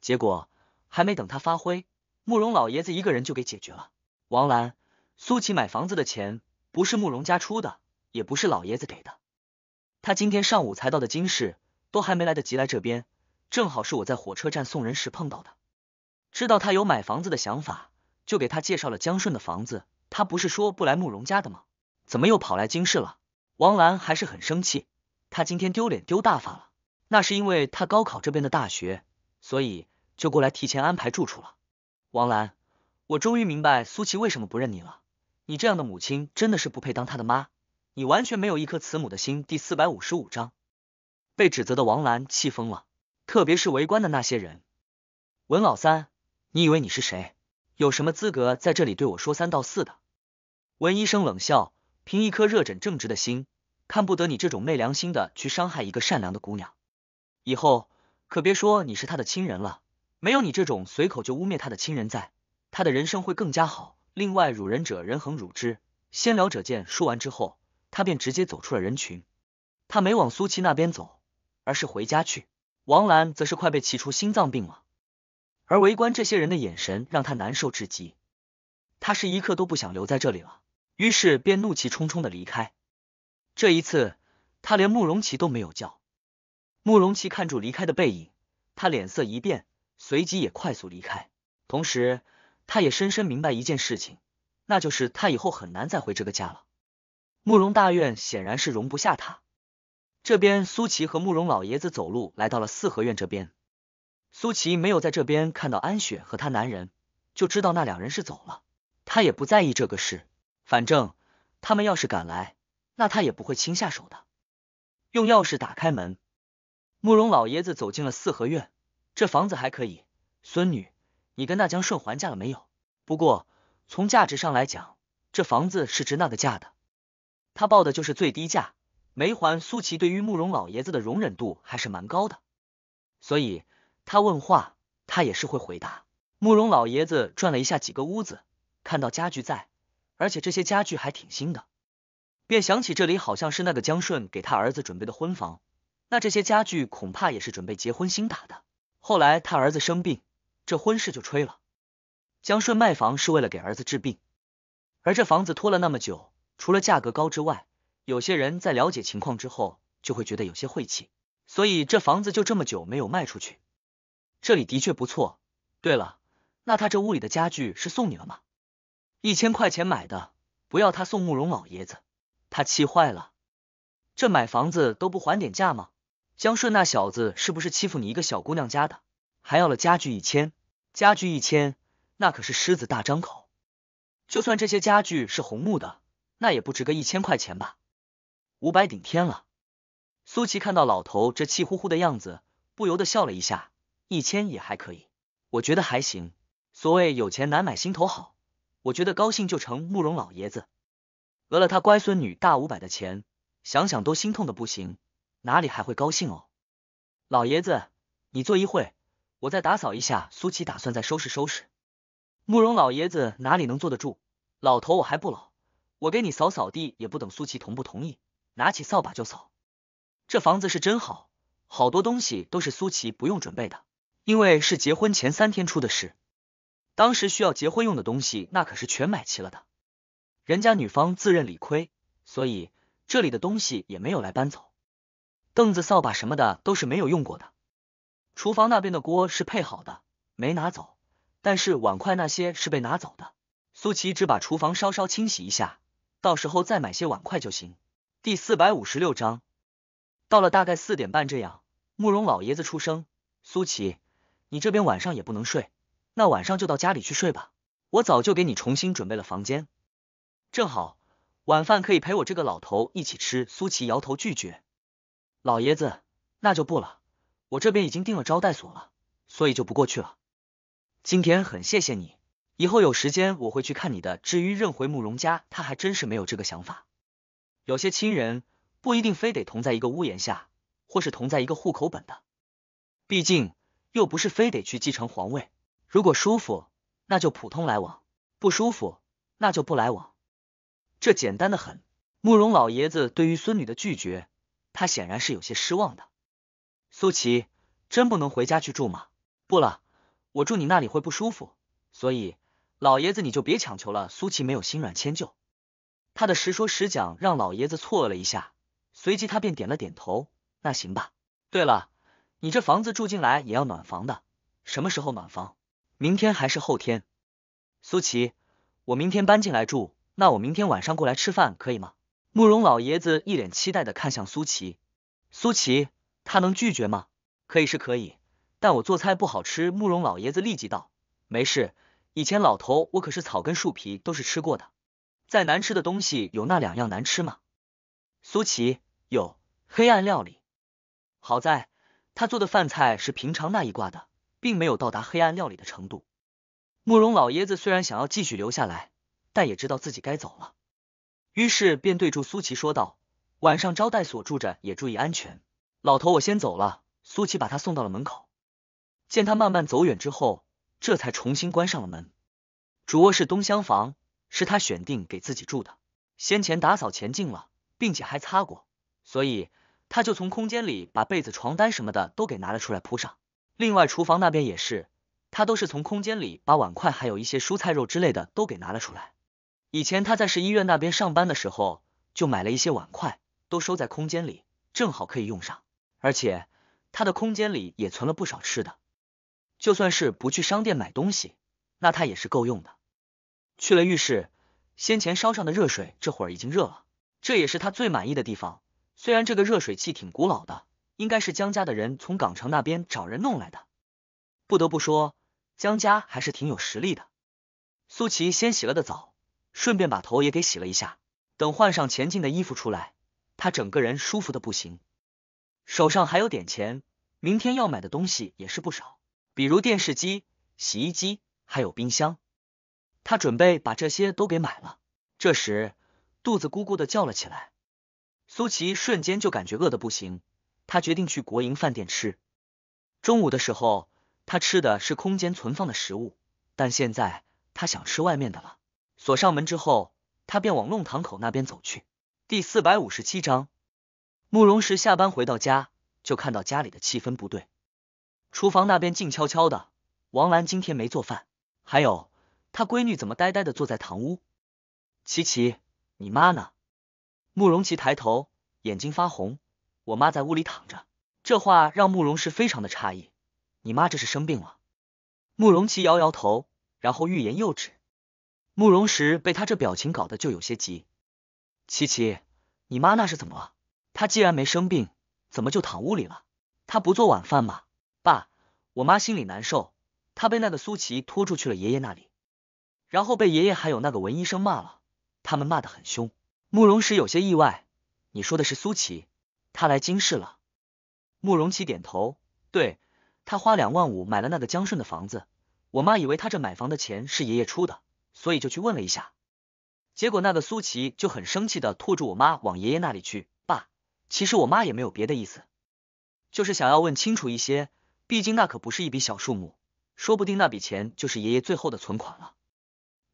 结果还没等他发挥，慕容老爷子一个人就给解决了。王兰，苏琪买房子的钱不是慕容家出的，也不是老爷子给的。他今天上午才到的京市，都还没来得及来这边，正好是我在火车站送人时碰到的。知道他有买房子的想法，就给他介绍了江顺的房子。他不是说不来慕容家的吗？怎么又跑来京市了？王兰还是很生气，他今天丢脸丢大发了。那是因为他高考这边的大学，所以就过来提前安排住处了。王兰，我终于明白苏琪为什么不认你了。你这样的母亲真的是不配当她的妈，你完全没有一颗慈母的心。第四百五十五章，被指责的王兰气疯了，特别是围观的那些人。文老三，你以为你是谁？有什么资格在这里对我说三道四的？文医生冷笑，凭一颗热忱正直的心，看不得你这种昧良心的去伤害一个善良的姑娘。以后可别说你是他的亲人了，没有你这种随口就污蔑他的亲人，在他的人生会更加好。另外，辱人者人恒辱之，先聊者见。说完之后，他便直接走出了人群。他没往苏琪那边走，而是回家去。王兰则是快被气出心脏病了，而围观这些人的眼神让他难受至极，他是一刻都不想留在这里了，于是便怒气冲冲的离开。这一次，他连慕容琪都没有叫。慕容琪看住离开的背影，他脸色一变，随即也快速离开。同时，他也深深明白一件事情，那就是他以后很难再回这个家了。慕容大院显然是容不下他。这边，苏琪和慕容老爷子走路来到了四合院这边。苏琪没有在这边看到安雪和她男人，就知道那两人是走了。他也不在意这个事，反正他们要是敢来，那他也不会轻下手的。用钥匙打开门。慕容老爷子走进了四合院，这房子还可以。孙女，你跟那江顺还价了没有？不过从价值上来讲，这房子是值那个价的。他报的就是最低价，没还。苏琪对于慕容老爷子的容忍度还是蛮高的，所以他问话，他也是会回答。慕容老爷子转了一下几个屋子，看到家具在，而且这些家具还挺新的，便想起这里好像是那个江顺给他儿子准备的婚房。那这些家具恐怕也是准备结婚新打的。后来他儿子生病，这婚事就吹了。江顺卖房是为了给儿子治病，而这房子拖了那么久，除了价格高之外，有些人在了解情况之后就会觉得有些晦气，所以这房子就这么久没有卖出去。这里的确不错。对了，那他这屋里的家具是送你了吗？一千块钱买的，不要他送慕容老爷子，他气坏了。这买房子都不还点价吗？江顺那小子是不是欺负你一个小姑娘家的？还要了家具一千，家具一千，那可是狮子大张口。就算这些家具是红木的，那也不值个一千块钱吧？五百顶天了。苏琪看到老头这气呼呼的样子，不由得笑了一下。一千也还可以，我觉得还行。所谓有钱难买心头好，我觉得高兴就成。慕容老爷子讹了他乖孙女大五百的钱，想想都心痛的不行。哪里还会高兴哦？老爷子，你坐一会，我再打扫一下。苏琪打算再收拾收拾。慕容老爷子哪里能坐得住？老头我还不老，我给你扫扫地也不等苏琪同不同意，拿起扫把就扫。这房子是真好，好多东西都是苏琪不用准备的，因为是结婚前三天出的事，当时需要结婚用的东西那可是全买齐了的。人家女方自认理亏，所以这里的东西也没有来搬走。凳子、扫把什么的都是没有用过的，厨房那边的锅是配好的，没拿走，但是碗筷那些是被拿走的。苏琪只把厨房稍稍清洗一下，到时候再买些碗筷就行。第四百五十六章，到了大概四点半这样，慕容老爷子出声：“苏琪，你这边晚上也不能睡，那晚上就到家里去睡吧，我早就给你重新准备了房间，正好晚饭可以陪我这个老头一起吃。”苏琪摇头拒绝。老爷子，那就不了，我这边已经订了招待所了，所以就不过去了。今天很谢谢你，以后有时间我会去看你的。至于认回慕容家，他还真是没有这个想法。有些亲人不一定非得同在一个屋檐下，或是同在一个户口本的，毕竟又不是非得去继承皇位。如果舒服，那就普通来往；不舒服，那就不来往。这简单的很。慕容老爷子对于孙女的拒绝。他显然是有些失望的。苏琪，真不能回家去住吗？不了，我住你那里会不舒服。所以，老爷子你就别强求了。苏琪没有心软迁就，他的实说实讲让老爷子错愕了一下，随即他便点了点头。那行吧。对了，你这房子住进来也要暖房的，什么时候暖房？明天还是后天？苏琪，我明天搬进来住，那我明天晚上过来吃饭可以吗？慕容老爷子一脸期待的看向苏琪，苏琪，他能拒绝吗？可以是可以，但我做菜不好吃。慕容老爷子立即道，没事，以前老头我可是草根树皮都是吃过的，再难吃的东西有那两样难吃吗？苏琪，有黑暗料理，好在他做的饭菜是平常那一挂的，并没有到达黑暗料理的程度。慕容老爷子虽然想要继续留下来，但也知道自己该走了。于是便对住苏琪说道：“晚上招待所住着也注意安全，老头，我先走了。”苏琪把他送到了门口，见他慢慢走远之后，这才重新关上了门。主卧室东厢房是他选定给自己住的，先前打扫前进了，并且还擦过，所以他就从空间里把被子、床单什么的都给拿了出来铺上。另外，厨房那边也是，他都是从空间里把碗筷还有一些蔬菜、肉之类的都给拿了出来。以前他在市医院那边上班的时候，就买了一些碗筷，都收在空间里，正好可以用上。而且他的空间里也存了不少吃的，就算是不去商店买东西，那他也是够用的。去了浴室，先前烧上的热水这会儿已经热了，这也是他最满意的地方。虽然这个热水器挺古老的，应该是江家的人从港城那边找人弄来的，不得不说江家还是挺有实力的。苏琪先洗了个澡。顺便把头也给洗了一下，等换上前进的衣服出来，他整个人舒服的不行。手上还有点钱，明天要买的东西也是不少，比如电视机、洗衣机，还有冰箱。他准备把这些都给买了。这时，肚子咕咕的叫了起来，苏琪瞬间就感觉饿的不行，他决定去国营饭店吃。中午的时候，他吃的是空间存放的食物，但现在他想吃外面的了。锁上门之后，他便往弄堂口那边走去。第四百五十七章，慕容石下班回到家，就看到家里的气氛不对，厨房那边静悄悄的，王兰今天没做饭，还有她闺女怎么呆呆的坐在堂屋？琪琪，你妈呢？慕容琪抬头，眼睛发红，我妈在屋里躺着。这话让慕容石非常的诧异，你妈这是生病了？慕容琪摇摇头，然后欲言又止。慕容石被他这表情搞得就有些急。琪琪，你妈那是怎么了？她既然没生病，怎么就躺屋里了？她不做晚饭吗？爸，我妈心里难受，她被那个苏琪拖出去了爷爷那里，然后被爷爷还有那个文医生骂了，他们骂得很凶。慕容石有些意外，你说的是苏琪？她来京市了？慕容琪点头，对，她花两万五买了那个江顺的房子，我妈以为她这买房的钱是爷爷出的。所以就去问了一下，结果那个苏琪就很生气的拖住我妈往爷爷那里去。爸，其实我妈也没有别的意思，就是想要问清楚一些，毕竟那可不是一笔小数目，说不定那笔钱就是爷爷最后的存款了，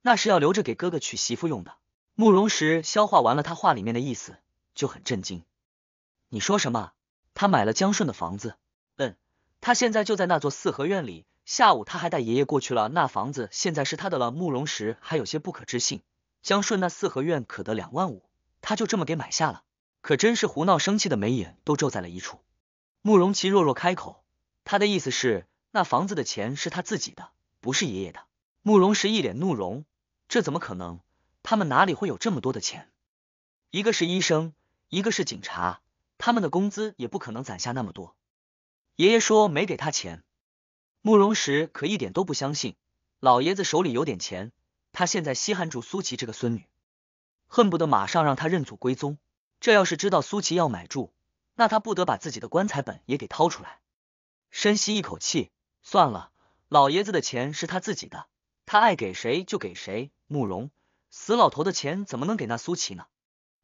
那是要留着给哥哥娶媳妇用的。慕容石消化完了他话里面的意思，就很震惊。你说什么？他买了江顺的房子？嗯，他现在就在那座四合院里。下午他还带爷爷过去了，那房子现在是他的了。慕容石还有些不可置信。江顺那四合院可得两万五，他就这么给买下了，可真是胡闹！生气的眉眼都皱在了一处。慕容齐弱弱开口，他的意思是那房子的钱是他自己的，不是爷爷的。慕容石一脸怒容，这怎么可能？他们哪里会有这么多的钱？一个是医生，一个是警察，他们的工资也不可能攒下那么多。爷爷说没给他钱。慕容石可一点都不相信老爷子手里有点钱，他现在稀罕住苏琪这个孙女，恨不得马上让他认祖归宗。这要是知道苏琪要买住，那他不得把自己的棺材本也给掏出来？深吸一口气，算了，老爷子的钱是他自己的，他爱给谁就给谁。慕容死老头的钱怎么能给那苏琪呢？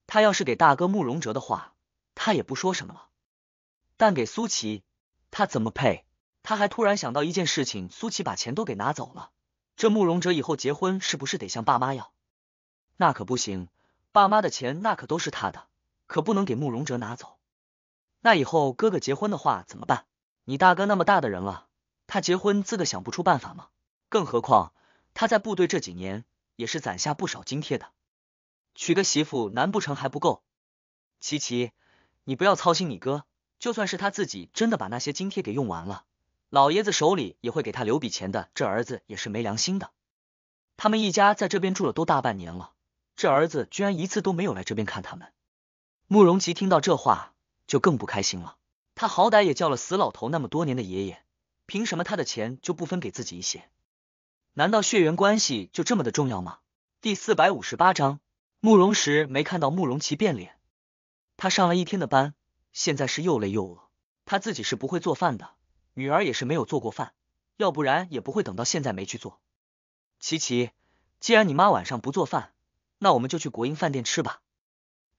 他要是给大哥慕容哲的话，他也不说什么了。但给苏琪，他怎么配？他还突然想到一件事情，苏琪把钱都给拿走了，这慕容哲以后结婚是不是得向爸妈要？那可不行，爸妈的钱那可都是他的，可不能给慕容哲拿走。那以后哥哥结婚的话怎么办？你大哥那么大的人了，他结婚自个想不出办法吗？更何况他在部队这几年也是攒下不少津贴的，娶个媳妇难不成还不够？琪琪，你不要操心你哥，就算是他自己真的把那些津贴给用完了。老爷子手里也会给他留笔钱的，这儿子也是没良心的。他们一家在这边住了都大半年了，这儿子居然一次都没有来这边看他们。慕容齐听到这话就更不开心了。他好歹也叫了死老头那么多年的爷爷，凭什么他的钱就不分给自己一些？难道血缘关系就这么的重要吗？第四百五十八章，慕容石没看到慕容齐变脸。他上了一天的班，现在是又累又饿。他自己是不会做饭的。女儿也是没有做过饭，要不然也不会等到现在没去做。琪琪，既然你妈晚上不做饭，那我们就去国营饭店吃吧。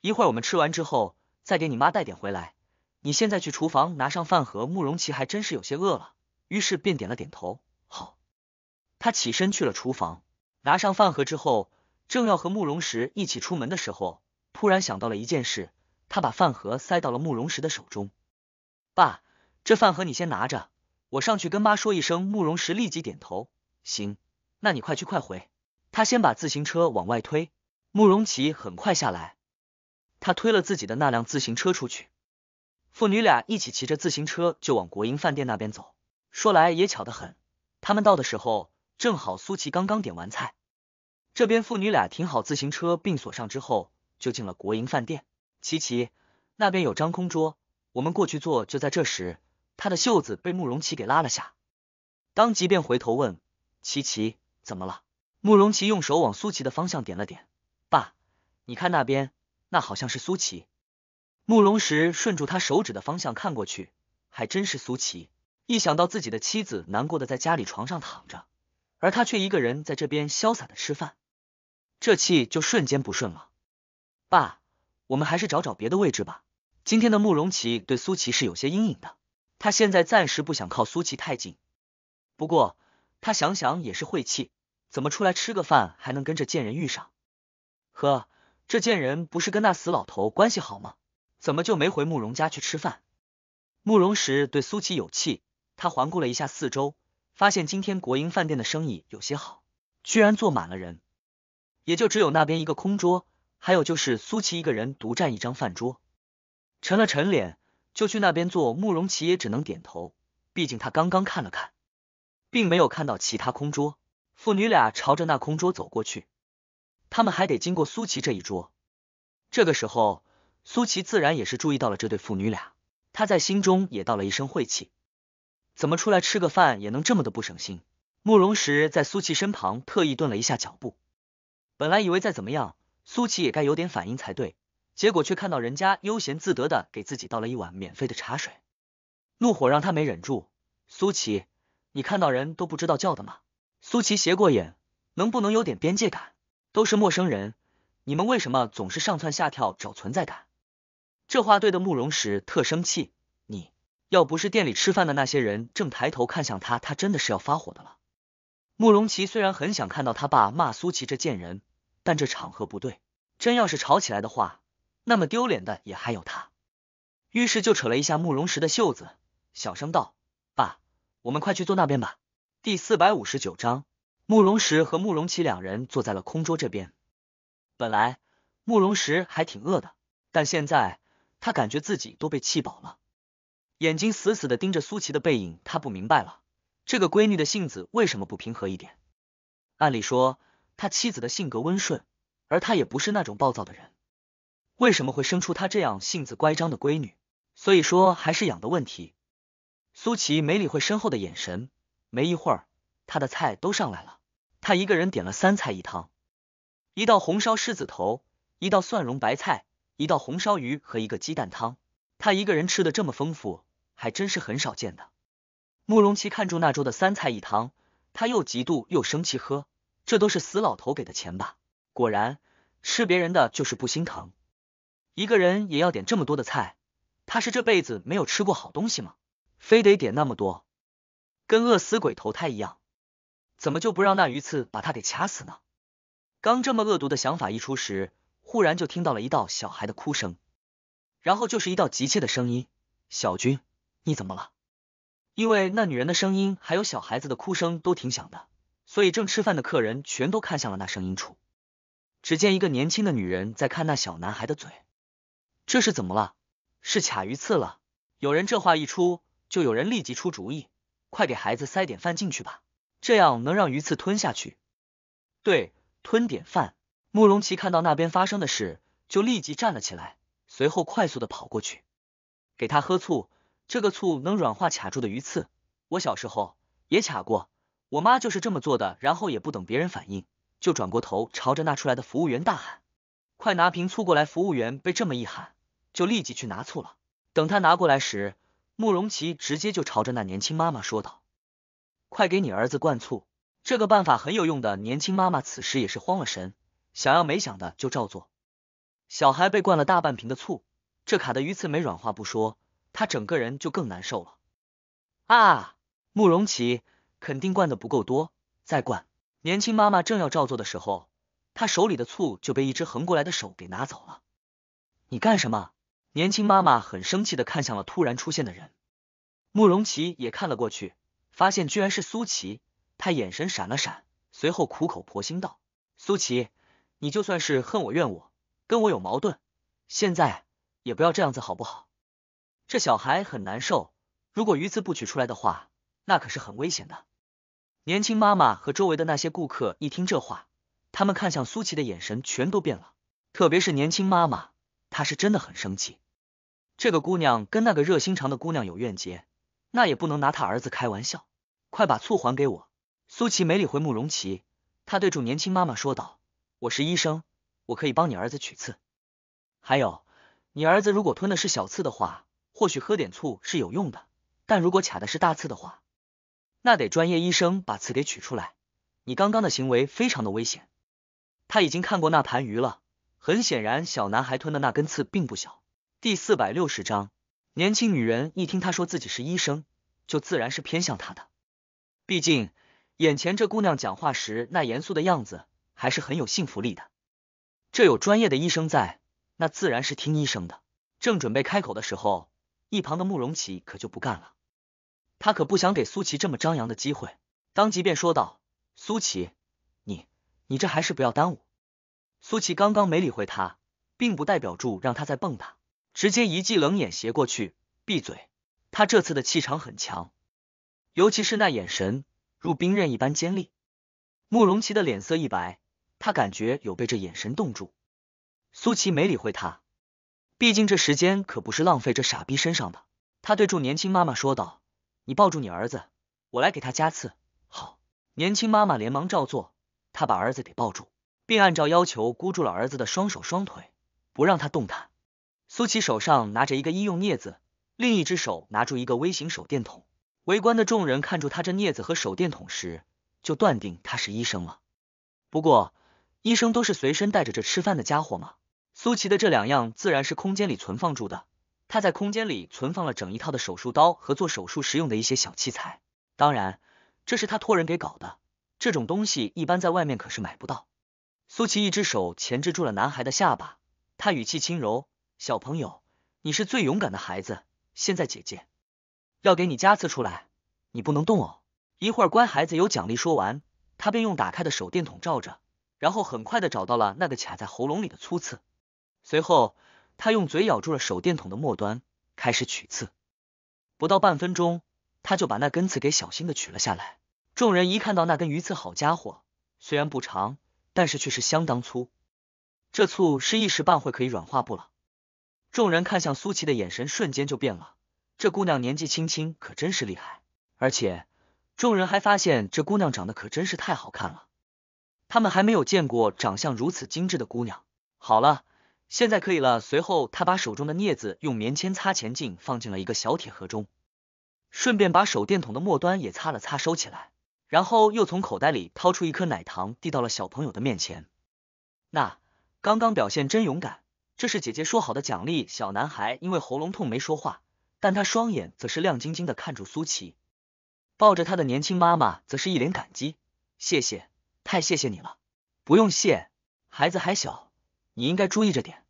一会儿我们吃完之后，再给你妈带点回来。你现在去厨房拿上饭盒。慕容琪还真是有些饿了，于是便点了点头。好，他起身去了厨房，拿上饭盒之后，正要和慕容石一起出门的时候，突然想到了一件事，他把饭盒塞到了慕容石的手中。爸。这饭盒你先拿着，我上去跟妈说一声。慕容石立即点头，行，那你快去快回。他先把自行车往外推，慕容琪很快下来，他推了自己的那辆自行车出去。父女俩一起骑着自行车就往国营饭店那边走。说来也巧得很，他们到的时候正好苏琪刚刚点完菜。这边父女俩停好自行车并锁上之后，就进了国营饭店。琪琪，那边有张空桌，我们过去坐。就在这时。他的袖子被慕容琪给拉了下，当即便回头问：“琪琪，怎么了？”慕容琪用手往苏琪的方向点了点：“爸，你看那边，那好像是苏琪。”慕容石顺住他手指的方向看过去，还真是苏琪。一想到自己的妻子难过的在家里床上躺着，而他却一个人在这边潇洒的吃饭，这气就瞬间不顺了。爸，我们还是找找别的位置吧。今天的慕容琪对苏琪是有些阴影的。他现在暂时不想靠苏琪太近，不过他想想也是晦气，怎么出来吃个饭还能跟这贱人遇上？呵，这贱人不是跟那死老头关系好吗？怎么就没回慕容家去吃饭？慕容石对苏琪有气，他环顾了一下四周，发现今天国营饭店的生意有些好，居然坐满了人，也就只有那边一个空桌，还有就是苏琪一个人独占一张饭桌，沉了沉脸。就去那边坐，慕容齐也只能点头，毕竟他刚刚看了看，并没有看到其他空桌。父女俩朝着那空桌走过去，他们还得经过苏琪这一桌。这个时候，苏琪自然也是注意到了这对父女俩，他在心中也到了一声晦气，怎么出来吃个饭也能这么的不省心。慕容石在苏琪身旁特意顿了一下脚步，本来以为再怎么样，苏琪也该有点反应才对。结果却看到人家悠闲自得的给自己倒了一碗免费的茶水，怒火让他没忍住。苏琪，你看到人都不知道叫的吗？苏琪斜过眼，能不能有点边界感？都是陌生人，你们为什么总是上蹿下跳找存在感？这话对的，慕容石特生气。你要不是店里吃饭的那些人正抬头看向他，他真的是要发火的了。慕容琪虽然很想看到他爸骂苏琪这贱人，但这场合不对，真要是吵起来的话。那么丢脸的也还有他，于是就扯了一下慕容石的袖子，小声道：“爸，我们快去坐那边吧。”第四百五十九章，慕容石和慕容琪两人坐在了空桌这边。本来慕容石还挺饿的，但现在他感觉自己都被气饱了，眼睛死死的盯着苏琪的背影，他不明白了，这个闺女的性子为什么不平和一点？按理说，他妻子的性格温顺，而他也不是那种暴躁的人。为什么会生出他这样性子乖张的闺女？所以说还是养的问题。苏琪没理会身后的眼神，没一会儿，他的菜都上来了。他一个人点了三菜一汤，一道红烧狮子头，一道蒜蓉白菜，一道红烧鱼和一个鸡蛋汤。他一个人吃的这么丰富，还真是很少见的。慕容琪看住那桌的三菜一汤，他又嫉妒又生气，喝这都是死老头给的钱吧？果然吃别人的就是不心疼。一个人也要点这么多的菜，他是这辈子没有吃过好东西吗？非得点那么多，跟饿死鬼投胎一样，怎么就不让那鱼刺把他给卡死呢？刚这么恶毒的想法一出时，忽然就听到了一道小孩的哭声，然后就是一道急切的声音：“小军，你怎么了？”因为那女人的声音还有小孩子的哭声都挺响的，所以正吃饭的客人全都看向了那声音处。只见一个年轻的女人在看那小男孩的嘴。这是怎么了？是卡鱼刺了。有人这话一出，就有人立即出主意，快给孩子塞点饭进去吧，这样能让鱼刺吞下去。对，吞点饭。慕容奇看到那边发生的事，就立即站了起来，随后快速的跑过去，给他喝醋，这个醋能软化卡住的鱼刺。我小时候也卡过，我妈就是这么做的。然后也不等别人反应，就转过头朝着那出来的服务员大喊。快拿瓶醋过来！服务员被这么一喊，就立即去拿醋了。等他拿过来时，慕容琪直接就朝着那年轻妈妈说道：“快给你儿子灌醋，这个办法很有用的。”年轻妈妈此时也是慌了神，想要没想的就照做。小孩被灌了大半瓶的醋，这卡的鱼刺没软化不说，他整个人就更难受了。啊！慕容琪肯定灌的不够多，再灌。年轻妈妈正要照做的时候。他手里的醋就被一只横过来的手给拿走了。你干什么？年轻妈妈很生气的看向了突然出现的人。慕容琪也看了过去，发现居然是苏琪。他眼神闪了闪，随后苦口婆心道：“苏琪，你就算是恨我怨我，跟我有矛盾，现在也不要这样子好不好？这小孩很难受，如果鱼刺不取出来的话，那可是很危险的。”年轻妈妈和周围的那些顾客一听这话。他们看向苏琪的眼神全都变了，特别是年轻妈妈，她是真的很生气。这个姑娘跟那个热心肠的姑娘有怨结，那也不能拿她儿子开玩笑。快把醋还给我！苏琪没理会慕容琪，她对住年轻妈妈说道：“我是医生，我可以帮你儿子取刺。还有，你儿子如果吞的是小刺的话，或许喝点醋是有用的；但如果卡的是大刺的话，那得专业医生把刺给取出来。你刚刚的行为非常的危险。”他已经看过那盘鱼了，很显然，小男孩吞的那根刺并不小。第四百六十章，年轻女人一听他说自己是医生，就自然是偏向他的，毕竟眼前这姑娘讲话时那严肃的样子，还是很有信服力的。这有专业的医生在，那自然是听医生的。正准备开口的时候，一旁的慕容琪可就不干了，他可不想给苏琪这么张扬的机会，当即便说道：“苏琪。”你这还是不要耽误。苏琪刚刚没理会他，并不代表住让他再蹦跶，直接一记冷眼斜过去，闭嘴。他这次的气场很强，尤其是那眼神，如冰刃一般尖利。慕容琪的脸色一白，他感觉有被这眼神冻住。苏琪没理会他，毕竟这时间可不是浪费这傻逼身上的。他对住年轻妈妈说道：“你抱住你儿子，我来给他加刺。”好，年轻妈妈连忙照做。他把儿子给抱住，并按照要求箍住了儿子的双手双腿，不让他动弹。苏琪手上拿着一个医用镊子，另一只手拿住一个微型手电筒。围观的众人看出他这镊子和手电筒时，就断定他是医生了。不过，医生都是随身带着这吃饭的家伙吗？苏琪的这两样自然是空间里存放住的。他在空间里存放了整一套的手术刀和做手术时用的一些小器材。当然，这是他托人给搞的。这种东西一般在外面可是买不到。苏琪一只手钳制住了男孩的下巴，他语气轻柔：“小朋友，你是最勇敢的孩子。现在姐姐要给你夹刺出来，你不能动哦。一会儿乖孩子有奖励。”说完，他便用打开的手电筒照着，然后很快的找到了那个卡在喉咙里的粗刺。随后，他用嘴咬住了手电筒的末端，开始取刺。不到半分钟，他就把那根刺给小心的取了下来。众人一看到那根鱼刺，好家伙，虽然不长，但是却是相当粗，这醋是一时半会可以软化不了。众人看向苏琪的眼神瞬间就变了，这姑娘年纪轻轻可真是厉害，而且众人还发现这姑娘长得可真是太好看了，他们还没有见过长相如此精致的姑娘。好了，现在可以了。随后他把手中的镊子用棉签擦前进，放进了一个小铁盒中，顺便把手电筒的末端也擦了擦，收起来。然后又从口袋里掏出一颗奶糖，递到了小朋友的面前。那刚刚表现真勇敢，这是姐姐说好的奖励。小男孩因为喉咙痛没说话，但他双眼则是亮晶晶的看住苏琪。抱着他的年轻妈妈则是一脸感激，谢谢，太谢谢你了。不用谢，孩子还小，你应该注意着点。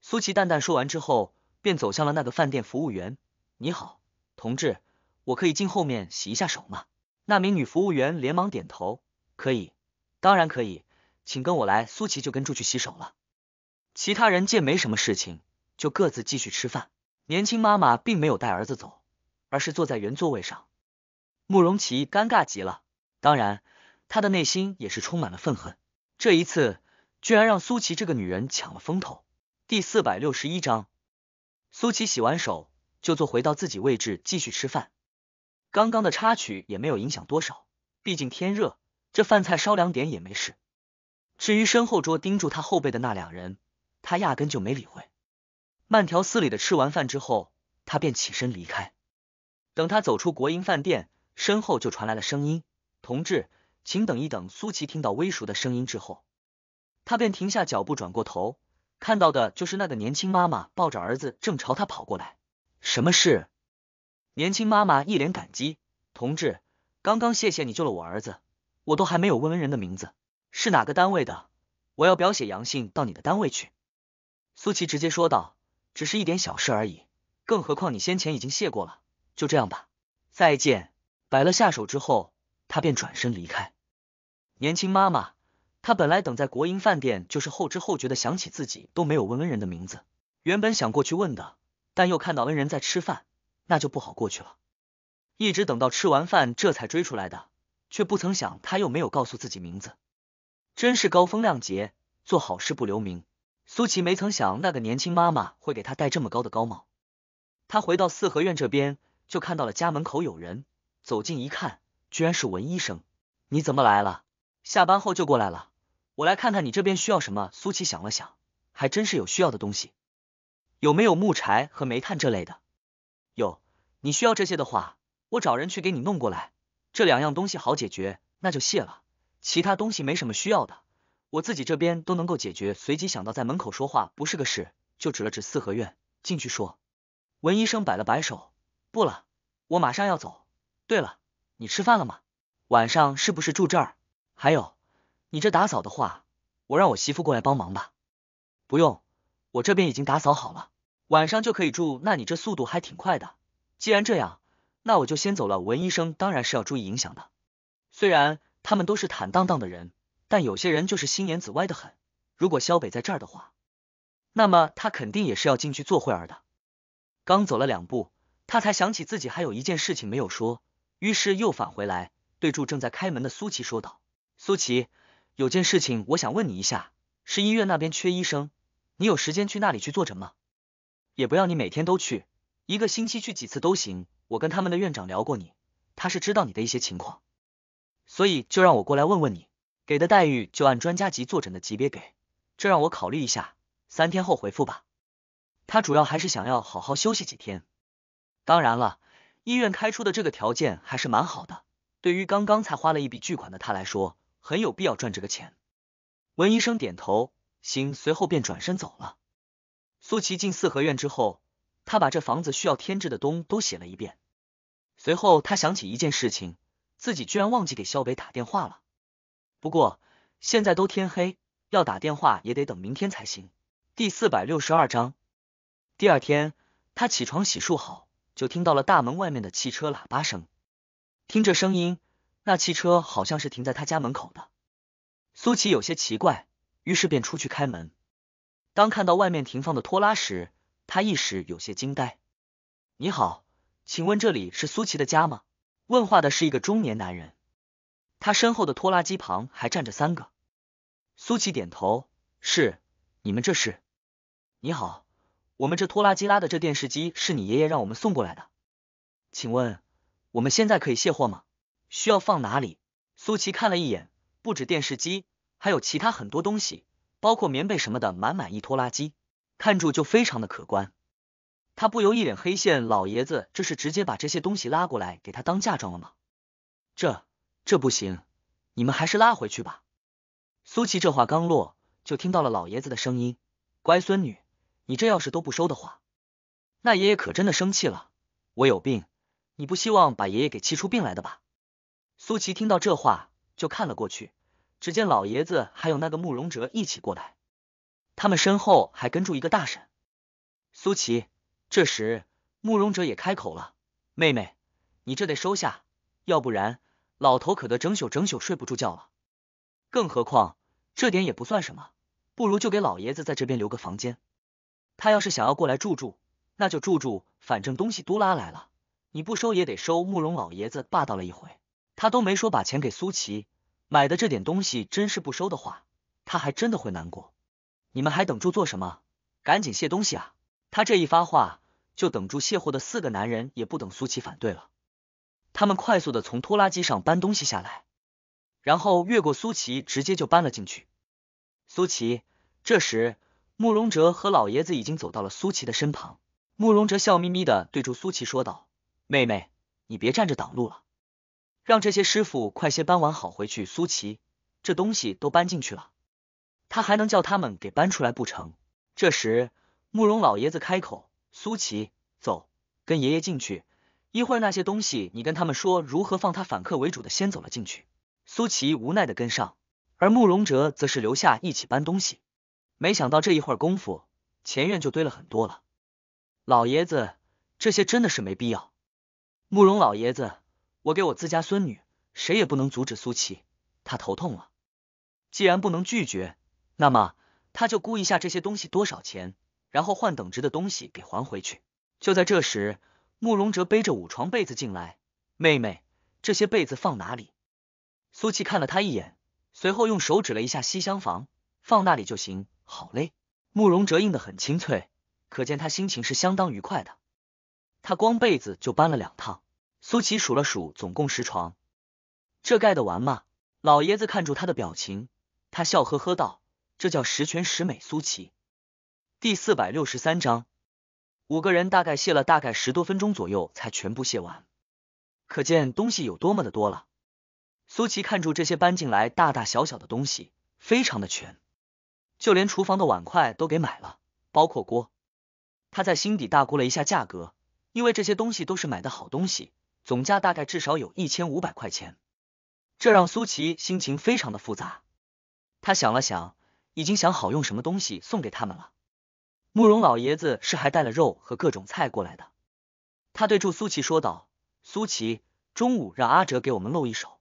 苏琪淡淡说完之后，便走向了那个饭店服务员。你好，同志，我可以进后面洗一下手吗？那名女服务员连忙点头，可以，当然可以，请跟我来。苏琪就跟住去洗手了。其他人见没什么事情，就各自继续吃饭。年轻妈妈并没有带儿子走，而是坐在原座位上。慕容琦尴尬极了，当然，他的内心也是充满了愤恨。这一次居然让苏琪这个女人抢了风头。第四百六十一章，苏琪洗完手就坐回到自己位置，继续吃饭。刚刚的插曲也没有影响多少，毕竟天热，这饭菜稍凉点也没事。至于身后桌盯住他后背的那两人，他压根就没理会。慢条斯理的吃完饭之后，他便起身离开。等他走出国营饭店，身后就传来了声音：“同志，请等一等。”苏琪听到微熟的声音之后，他便停下脚步，转过头，看到的就是那个年轻妈妈抱着儿子正朝他跑过来。什么事？年轻妈妈一脸感激，同志，刚刚谢谢你救了我儿子，我都还没有问恩人的名字，是哪个单位的？我要表写阳性到你的单位去？苏琪直接说道，只是一点小事而已，更何况你先前已经谢过了，就这样吧，再见。摆了下手之后，他便转身离开。年轻妈妈，她本来等在国营饭店，就是后知后觉的想起自己都没有问恩人的名字，原本想过去问的，但又看到恩人在吃饭。那就不好过去了，一直等到吃完饭，这才追出来的，却不曾想他又没有告诉自己名字，真是高风亮节，做好事不留名。苏琪没曾想那个年轻妈妈会给他戴这么高的高帽。他回到四合院这边，就看到了家门口有人，走近一看，居然是文医生，你怎么来了？下班后就过来了，我来看看你这边需要什么。苏琪想了想，还真是有需要的东西，有没有木柴和煤炭这类的？你需要这些的话，我找人去给你弄过来。这两样东西好解决，那就谢了。其他东西没什么需要的，我自己这边都能够解决。随即想到在门口说话不是个事，就指了指四合院，进去说。文医生摆了摆手，不了，我马上要走。对了，你吃饭了吗？晚上是不是住这儿？还有，你这打扫的话，我让我媳妇过来帮忙吧。不用，我这边已经打扫好了，晚上就可以住。那你这速度还挺快的。既然这样，那我就先走了。文医生当然是要注意影响的。虽然他们都是坦荡荡的人，但有些人就是心眼子歪得很。如果肖北在这儿的话，那么他肯定也是要进去坐会儿的。刚走了两步，他才想起自己还有一件事情没有说，于是又返回来，对住正在开门的苏琪说道：“苏琪，有件事情我想问你一下，是医院那边缺医生，你有时间去那里去坐诊吗？也不要你每天都去。”一个星期去几次都行，我跟他们的院长聊过你，他是知道你的一些情况，所以就让我过来问问你给的待遇，就按专家级坐诊的级别给，这让我考虑一下，三天后回复吧。他主要还是想要好好休息几天，当然了，医院开出的这个条件还是蛮好的，对于刚刚才花了一笔巨款的他来说，很有必要赚这个钱。文医生点头，行，随后便转身走了。苏琪进四合院之后。他把这房子需要添置的东都写了一遍，随后他想起一件事情，自己居然忘记给肖北打电话了。不过现在都天黑，要打电话也得等明天才行。第四百六十二章，第二天他起床洗漱好，就听到了大门外面的汽车喇叭声。听这声音，那汽车好像是停在他家门口的。苏琪有些奇怪，于是便出去开门。当看到外面停放的拖拉时，他一时有些惊呆。你好，请问这里是苏琪的家吗？问话的是一个中年男人，他身后的拖拉机旁还站着三个。苏琪点头，是。你们这是？你好，我们这拖拉机拉的这电视机是你爷爷让我们送过来的，请问我们现在可以卸货吗？需要放哪里？苏琪看了一眼，不止电视机，还有其他很多东西，包括棉被什么的，满满一拖拉机。看住就非常的可观，他不由一脸黑线，老爷子这是直接把这些东西拉过来给他当嫁妆了吗？这这不行，你们还是拉回去吧。苏琪这话刚落，就听到了老爷子的声音：“乖孙女，你这要是都不收的话，那爷爷可真的生气了。我有病，你不希望把爷爷给气出病来的吧？”苏琪听到这话，就看了过去，只见老爷子还有那个慕容哲一起过来。他们身后还跟住一个大婶，苏琪。这时，慕容哲也开口了：“妹妹，你这得收下，要不然老头可得整宿整宿睡不住觉了。更何况这点也不算什么，不如就给老爷子在这边留个房间。他要是想要过来住住，那就住住，反正东西都拉来了，你不收也得收。慕容老爷子霸道了一回，他都没说把钱给苏琪买的这点东西，真是不收的话，他还真的会难过。”你们还等住做什么？赶紧卸东西啊！他这一发话，就等住卸货的四个男人也不等苏琪反对了，他们快速的从拖拉机上搬东西下来，然后越过苏琪，直接就搬了进去。苏琪，这时慕容哲和老爷子已经走到了苏琪的身旁，慕容哲笑眯眯的对住苏琪说道：“妹妹，你别站着挡路了，让这些师傅快些搬完好回去。苏琪，这东西都搬进去了。”他还能叫他们给搬出来不成？这时，慕容老爷子开口：“苏琪，走，跟爷爷进去。一会儿那些东西，你跟他们说如何放。”他反客为主的先走了进去。苏琪无奈的跟上，而慕容哲则是留下一起搬东西。没想到这一会儿功夫，前院就堆了很多了。老爷子，这些真的是没必要。慕容老爷子，我给我自家孙女，谁也不能阻止苏琪。她头痛了，既然不能拒绝。那么他就估一下这些东西多少钱，然后换等值的东西给还回去。就在这时，慕容哲背着五床被子进来。妹妹，这些被子放哪里？苏琪看了他一眼，随后用手指了一下西厢房，放那里就行。好嘞。慕容哲应的很清脆，可见他心情是相当愉快的。他光被子就搬了两趟。苏琪数了数，总共十床，这盖得完吗？老爷子看住他的表情，他笑呵呵道。这叫十全十美。苏琪第四百六十三章，五个人大概卸了大概十多分钟左右，才全部卸完，可见东西有多么的多了。苏琪看住这些搬进来大大小小的东西，非常的全，就连厨房的碗筷都给买了，包括锅。他在心底大估了一下价格，因为这些东西都是买的好东西，总价大概至少有一千五百块钱，这让苏琪心情非常的复杂。他想了想。已经想好用什么东西送给他们了。慕容老爷子是还带了肉和各种菜过来的，他对住苏琪说道：“苏琪，中午让阿哲给我们露一手，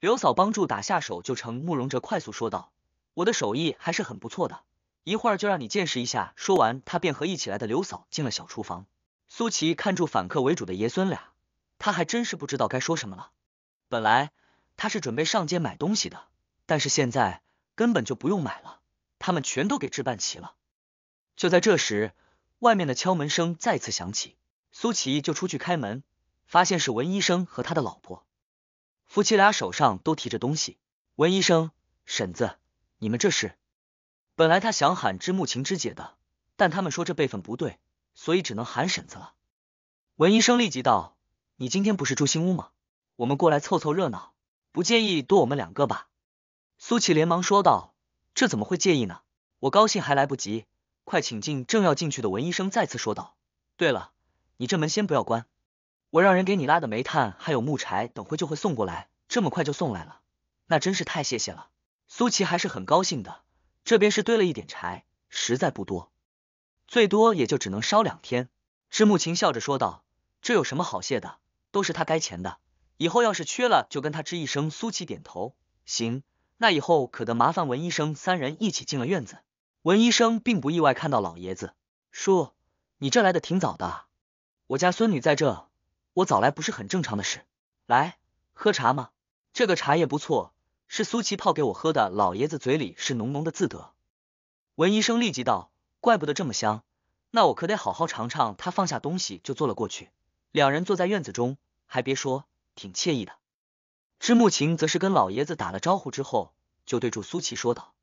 刘嫂帮助打下手就成。”慕容哲快速说道：“我的手艺还是很不错的，一会儿就让你见识一下。”说完，他便和一起来的刘嫂进了小厨房。苏琪看住反客为主的爷孙俩，他还真是不知道该说什么了。本来他是准备上街买东西的，但是现在根本就不用买了。他们全都给置办齐了。就在这时，外面的敲门声再次响起，苏琪就出去开门，发现是文医生和他的老婆。夫妻俩手上都提着东西。文医生，婶子，你们这是？本来他想喊知木晴之姐的，但他们说这辈分不对，所以只能喊婶子了。文医生立即道：“你今天不是住新屋吗？我们过来凑凑热闹，不介意多我们两个吧？”苏琪连忙说道。这怎么会介意呢？我高兴还来不及，快请进！正要进去的文医生再次说道。对了，你这门先不要关，我让人给你拉的煤炭还有木柴，等会就会送过来。这么快就送来了，那真是太谢谢了。苏琪还是很高兴的。这边是堆了一点柴，实在不多，最多也就只能烧两天。支木琴笑着说道：“这有什么好谢的，都是他该钱的。以后要是缺了，就跟他吱一声。”苏琪点头，行。那以后可得麻烦文医生，三人一起进了院子。文医生并不意外看到老爷子，叔，你这来的挺早的啊，我家孙女在这，我早来不是很正常的事。来喝茶吗？这个茶叶不错，是苏琪泡给我喝的。老爷子嘴里是浓浓的自得。文医生立即道，怪不得这么香，那我可得好好尝尝。他放下东西就坐了过去，两人坐在院子中，还别说，挺惬意的。知木晴则是跟老爷子打了招呼之后，就对住苏琪说道：“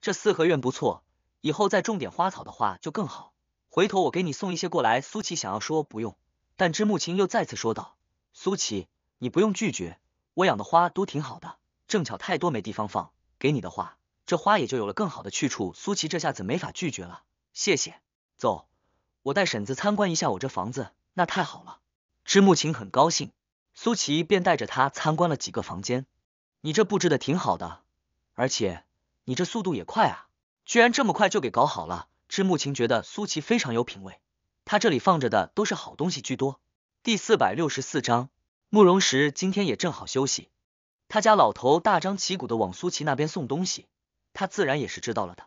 这四合院不错，以后再种点花草的话就更好。回头我给你送一些过来。”苏琪想要说不用，但知木晴又再次说道：“苏琪，你不用拒绝，我养的花都挺好的，正巧太多没地方放，给你的话，这花也就有了更好的去处。”苏琪这下子没法拒绝了，谢谢。走，我带婶子参观一下我这房子。那太好了，知木晴很高兴。苏琪便带着他参观了几个房间，你这布置的挺好的，而且你这速度也快啊，居然这么快就给搞好了。知木晴觉得苏琪非常有品味，他这里放着的都是好东西居多。第四百六十四章，慕容石今天也正好休息，他家老头大张旗鼓的往苏琪那边送东西，他自然也是知道了的，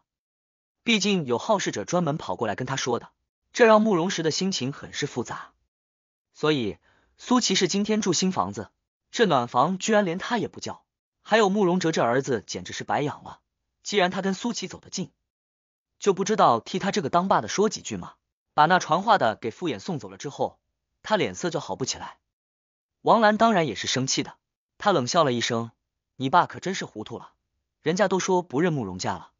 毕竟有好事者专门跑过来跟他说的，这让慕容石的心情很是复杂，所以。苏琪是今天住新房子，这暖房居然连他也不叫。还有慕容哲这儿子，简直是白养了。既然他跟苏琪走得近，就不知道替他这个当爸的说几句吗？把那传话的给傅衍送走了之后，他脸色就好不起来。王兰当然也是生气的，他冷笑了一声：“你爸可真是糊涂了，人家都说不认慕容家了，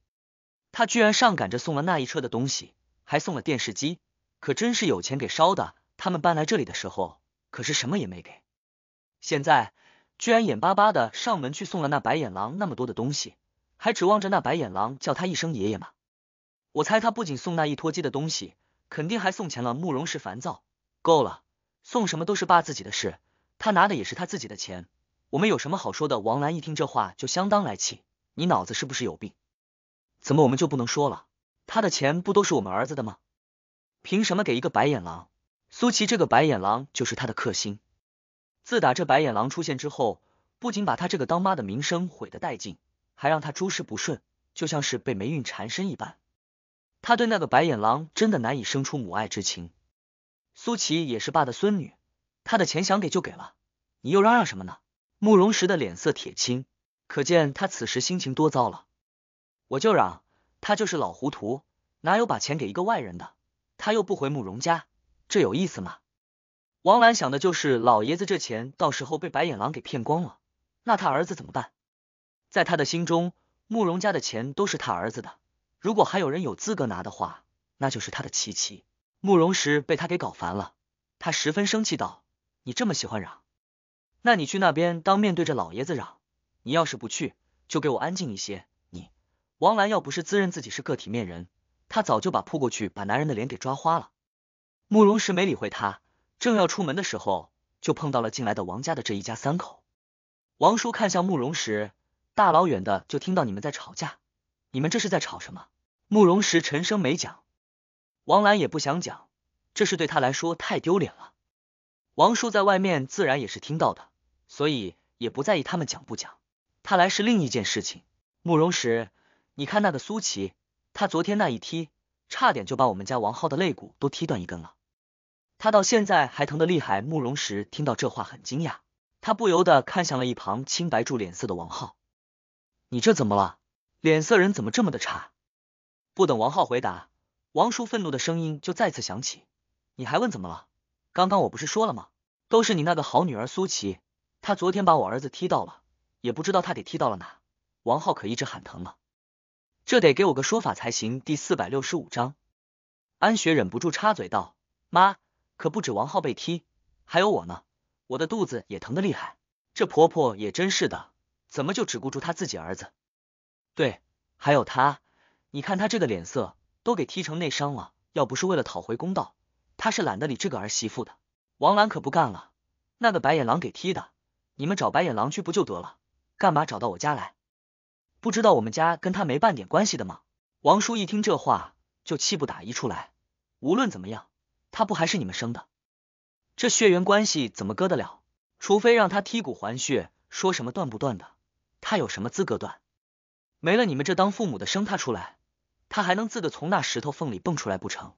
他居然上赶着送了那一车的东西，还送了电视机，可真是有钱给烧的。他们搬来这里的时候。”可是什么也没给，现在居然眼巴巴的上门去送了那白眼狼那么多的东西，还指望着那白眼狼叫他一声爷爷吗？我猜他不仅送那一拖鸡的东西，肯定还送钱了。慕容氏烦躁，够了，送什么都是爸自己的事，他拿的也是他自己的钱，我们有什么好说的？王兰一听这话就相当来气，你脑子是不是有病？怎么我们就不能说了？他的钱不都是我们儿子的吗？凭什么给一个白眼狼？苏琪这个白眼狼就是他的克星。自打这白眼狼出现之后，不仅把他这个当妈的名声毁得殆尽，还让他诸事不顺，就像是被霉运缠身一般。他对那个白眼狼真的难以生出母爱之情。苏琪也是爸的孙女，他的钱想给就给了，你又嚷嚷什么呢？慕容石的脸色铁青，可见他此时心情多糟了。我就嚷，他就是老糊涂，哪有把钱给一个外人的？他又不回慕容家。这有意思吗？王兰想的就是老爷子这钱到时候被白眼狼给骗光了，那他儿子怎么办？在他的心中，慕容家的钱都是他儿子的。如果还有人有资格拿的话，那就是他的琪琪。慕容石被他给搞烦了，他十分生气道：“你这么喜欢嚷，那你去那边当面对着老爷子嚷。你要是不去，就给我安静一些。”你，王兰要不是自认自己是个体面人，他早就把扑过去把男人的脸给抓花了。慕容石没理会他，正要出门的时候，就碰到了进来的王家的这一家三口。王叔看向慕容石，大老远的就听到你们在吵架，你们这是在吵什么？慕容石沉声没讲，王兰也不想讲，这事对他来说太丢脸了。王叔在外面自然也是听到的，所以也不在意他们讲不讲。他来是另一件事情。慕容石，你看那个苏琪，他昨天那一踢，差点就把我们家王浩的肋骨都踢断一根了。他到现在还疼得厉害。慕容石听到这话很惊讶，他不由得看向了一旁青白住脸色的王浩：“你这怎么了？脸色人怎么这么的差？”不等王浩回答，王叔愤怒的声音就再次响起：“你还问怎么了？刚刚我不是说了吗？都是你那个好女儿苏琪，她昨天把我儿子踢到了，也不知道她给踢到了哪。王浩可一直喊疼了，这得给我个说法才行。”第四百六十五章，安雪忍不住插嘴道：“妈。”可不止王浩被踢，还有我呢，我的肚子也疼得厉害。这婆婆也真是的，怎么就只顾住她自己儿子？对，还有她，你看她这个脸色，都给踢成内伤了。要不是为了讨回公道，她是懒得理这个儿媳妇的。王兰可不干了，那个白眼狼给踢的，你们找白眼狼去不就得了？干嘛找到我家来？不知道我们家跟她没半点关系的吗？王叔一听这话就气不打一处来，无论怎么样。他不还是你们生的，这血缘关系怎么割得了？除非让他剔骨还血，说什么断不断的，他有什么资格断？没了你们这当父母的生他出来，他还能自个从那石头缝里蹦出来不成？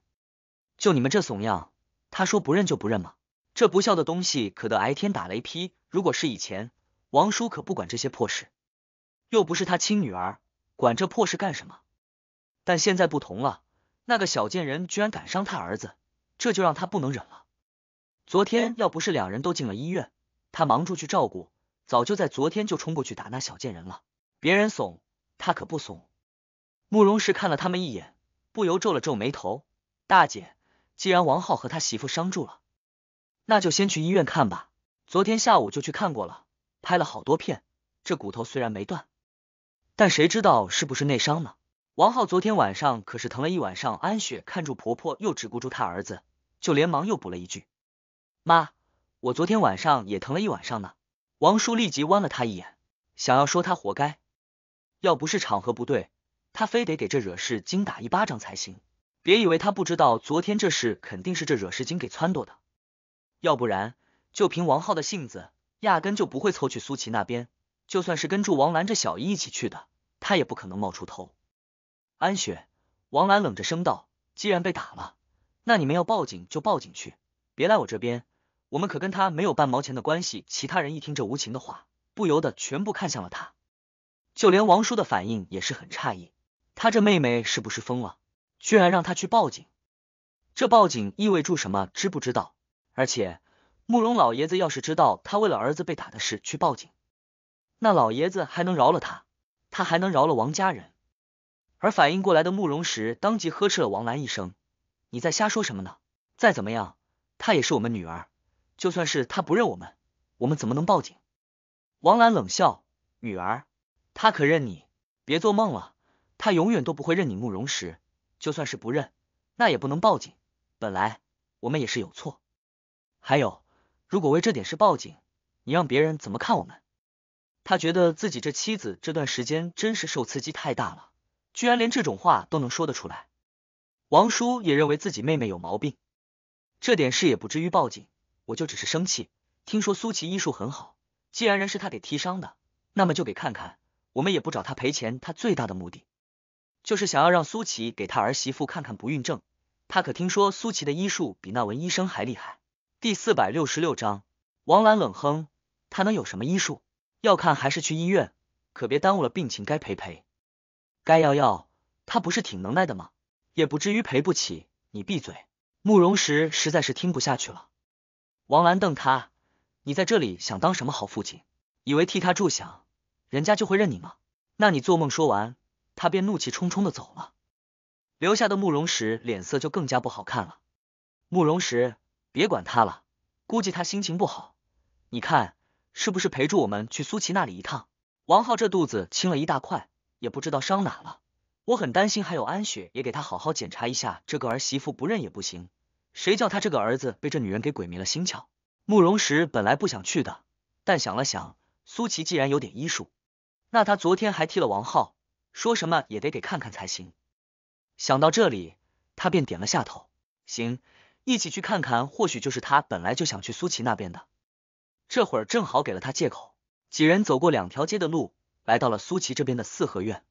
就你们这怂样，他说不认就不认吗？这不孝的东西可得挨天打雷劈！如果是以前，王叔可不管这些破事，又不是他亲女儿，管这破事干什么？但现在不同了，那个小贱人居然敢伤他儿子！这就让他不能忍了。昨天要不是两人都进了医院，他忙住去照顾，早就在昨天就冲过去打那小贱人了。别人怂，他可不怂。慕容氏看了他们一眼，不由皱了皱眉头。大姐，既然王浩和他媳妇伤住了，那就先去医院看吧。昨天下午就去看过了，拍了好多片。这骨头虽然没断，但谁知道是不是内伤呢？王浩昨天晚上可是疼了一晚上，安雪看住婆婆又只顾住她儿子，就连忙又补了一句：“妈，我昨天晚上也疼了一晚上呢。”王叔立即剜了他一眼，想要说他活该。要不是场合不对，他非得给这惹事精打一巴掌才行。别以为他不知道昨天这事肯定是这惹事精给撺掇的，要不然就凭王浩的性子，压根就不会凑去苏琪那边。就算是跟住王兰这小姨一起去的，他也不可能冒出头。安雪，王兰冷着声道：“既然被打了，那你们要报警就报警去，别来我这边。我们可跟他没有半毛钱的关系。”其他人一听这无情的话，不由得全部看向了他，就连王叔的反应也是很诧异。他这妹妹是不是疯了？居然让他去报警？这报警意味住什么？知不知道？而且慕容老爷子要是知道他为了儿子被打的事去报警，那老爷子还能饶了他？他还能饶了王家人？而反应过来的慕容石当即呵斥了王兰一声：“你在瞎说什么呢？再怎么样，她也是我们女儿。就算是她不认我们，我们怎么能报警？”王兰冷笑：“女儿，她可认你？别做梦了，她永远都不会认你。慕容石，就算是不认，那也不能报警。本来我们也是有错。还有，如果为这点事报警，你让别人怎么看我们？”他觉得自己这妻子这段时间真是受刺激太大了。居然连这种话都能说得出来，王叔也认为自己妹妹有毛病，这点事也不至于报警。我就只是生气。听说苏琪医术很好，既然人是他给踢伤的，那么就给看看。我们也不找他赔钱。他最大的目的就是想要让苏琪给他儿媳妇看看不孕症。他可听说苏琪的医术比那文医生还厉害。第四百六十六章，王兰冷哼，他能有什么医术？要看还是去医院，可别耽误了病情。该赔赔。该要要，他不是挺能耐的吗？也不至于赔不起。你闭嘴！慕容石实在是听不下去了。王兰瞪他：“你在这里想当什么好父亲？以为替他助想，人家就会认你吗？”那你做梦！说完，他便怒气冲冲的走了。留下的慕容石脸色就更加不好看了。慕容石，别管他了，估计他心情不好。你看，是不是陪住我们去苏琪那里一趟？王浩这肚子轻了一大块。也不知道伤哪了，我很担心，还有安雪也给他好好检查一下，这个儿媳妇不认也不行，谁叫他这个儿子被这女人给鬼迷了心窍。慕容石本来不想去的，但想了想，苏琪既然有点医术，那他昨天还踢了王浩，说什么也得给看看才行。想到这里，他便点了下头，行，一起去看看，或许就是他本来就想去苏琪那边的，这会儿正好给了他借口。几人走过两条街的路。来到了苏琪这边的四合院，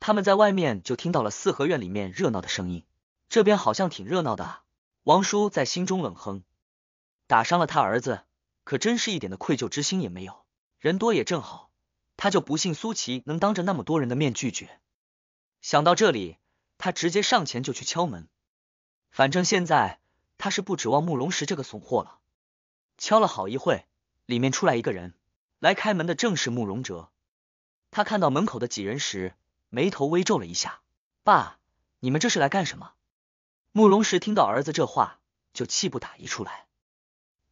他们在外面就听到了四合院里面热闹的声音，这边好像挺热闹的啊！王叔在心中冷哼，打伤了他儿子，可真是一点的愧疚之心也没有。人多也正好，他就不信苏琪能当着那么多人的面拒绝。想到这里，他直接上前就去敲门，反正现在他是不指望慕容石这个怂货了。敲了好一会，里面出来一个人，来开门的正是慕容哲。他看到门口的几人时，眉头微皱了一下。爸，你们这是来干什么？慕容石听到儿子这话，就气不打一处来。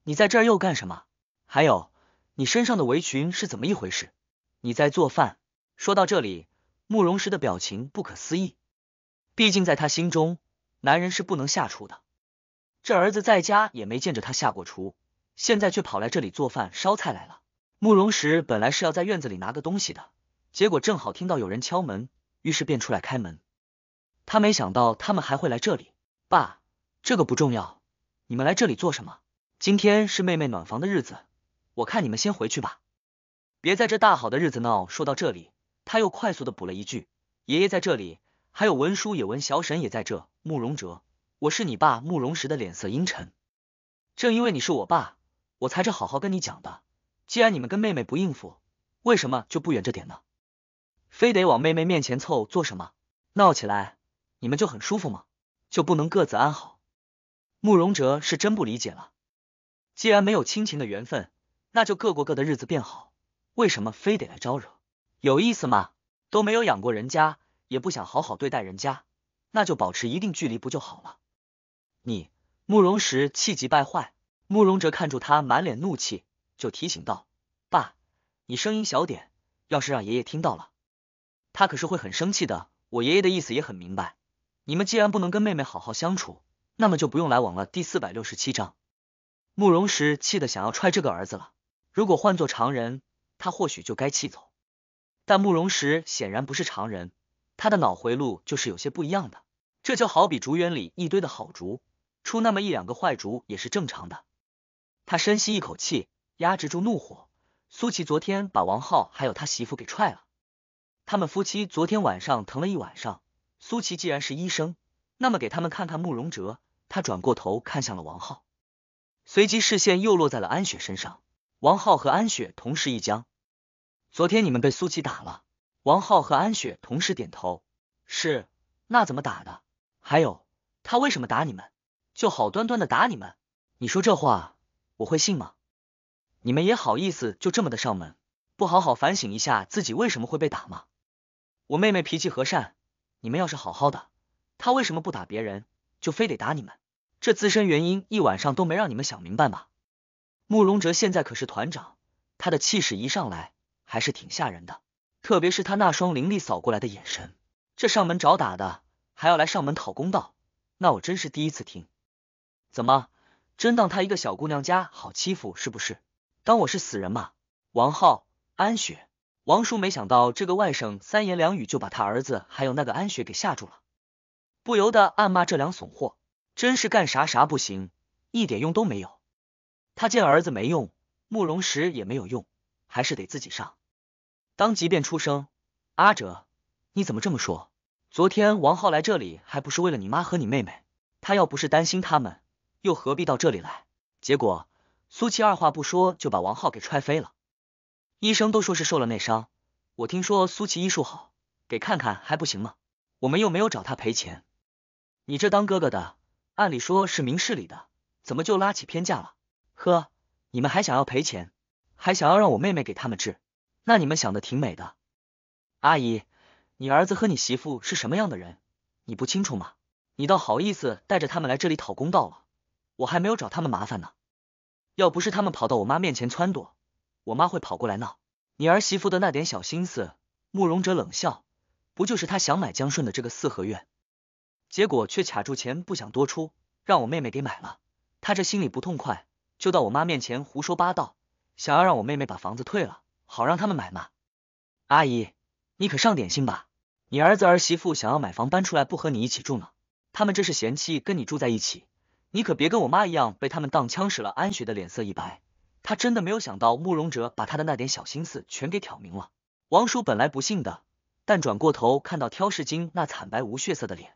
你在这儿又干什么？还有，你身上的围裙是怎么一回事？你在做饭？说到这里，慕容石的表情不可思议。毕竟在他心中，男人是不能下厨的。这儿子在家也没见着他下过厨，现在却跑来这里做饭烧菜来了。慕容石本来是要在院子里拿个东西的。结果正好听到有人敲门，于是便出来开门。他没想到他们还会来这里。爸，这个不重要，你们来这里做什么？今天是妹妹暖房的日子，我看你们先回去吧，别在这大好的日子闹。说到这里，他又快速的补了一句：“爷爷在这里，还有文叔也文，小沈也在这。”慕容哲，我是你爸。慕容时的脸色阴沉，正因为你是我爸，我才这好好跟你讲的。既然你们跟妹妹不应付，为什么就不远着点呢？非得往妹妹面前凑做什么？闹起来你们就很舒服吗？就不能各自安好？慕容哲是真不理解了。既然没有亲情的缘分，那就各过各的日子便好。为什么非得来招惹？有意思吗？都没有养过人家，也不想好好对待人家，那就保持一定距离不就好了？你慕容石气急败坏，慕容哲看住他，满脸怒气，就提醒道：“爸，你声音小点，要是让爷爷听到了。”他可是会很生气的。我爷爷的意思也很明白，你们既然不能跟妹妹好好相处，那么就不用来往了。第四百六十七章，慕容石气得想要踹这个儿子了。如果换做常人，他或许就该气走。但慕容石显然不是常人，他的脑回路就是有些不一样的。这就好比竹园里一堆的好竹，出那么一两个坏竹也是正常的。他深吸一口气，压制住怒火。苏琪昨天把王浩还有他媳妇给踹了。他们夫妻昨天晚上疼了一晚上。苏琪既然是医生，那么给他们看看。慕容哲，他转过头看向了王浩，随即视线又落在了安雪身上。王浩和安雪同时一僵。昨天你们被苏琪打了。王浩和安雪同时点头。是，那怎么打的？还有，他为什么打你们？就好端端的打你们？你说这话我会信吗？你们也好意思就这么的上门？不好好反省一下自己为什么会被打吗？我妹妹脾气和善，你们要是好好的，她为什么不打别人，就非得打你们？这自身原因一晚上都没让你们想明白吧？慕容哲现在可是团长，他的气势一上来还是挺吓人的，特别是他那双凌厉扫过来的眼神。这上门找打的，还要来上门讨公道，那我真是第一次听。怎么，真当他一个小姑娘家好欺负是不是？当我是死人吗？王浩，安雪。王叔没想到这个外甥三言两语就把他儿子还有那个安雪给吓住了，不由得暗骂这两怂货，真是干啥啥不行，一点用都没有。他见儿子没用，慕容石也没有用，还是得自己上。当即便出声：“阿哲，你怎么这么说？昨天王浩来这里还不是为了你妈和你妹妹？他要不是担心他们，又何必到这里来？”结果苏七二话不说就把王浩给踹飞了。医生都说是受了内伤，我听说苏琪医术好，给看看还不行吗？我们又没有找他赔钱。你这当哥哥的，按理说是明事理的，怎么就拉起偏架了？呵，你们还想要赔钱，还想要让我妹妹给他们治，那你们想的挺美的。阿姨，你儿子和你媳妇是什么样的人，你不清楚吗？你倒好意思带着他们来这里讨公道了，我还没有找他们麻烦呢。要不是他们跑到我妈面前撺掇。我妈会跑过来闹，你儿媳妇的那点小心思，慕容哲冷笑，不就是他想买江顺的这个四合院，结果却卡住钱不想多出，让我妹妹给买了，他这心里不痛快，就到我妈面前胡说八道，想要让我妹妹把房子退了，好让他们买嘛。阿姨，你可上点心吧，你儿子儿媳妇想要买房搬出来不和你一起住呢，他们这是嫌弃跟你住在一起，你可别跟我妈一样被他们当枪使了。安雪的脸色一白。他真的没有想到慕容哲把他的那点小心思全给挑明了。王叔本来不信的，但转过头看到挑事精那惨白无血色的脸，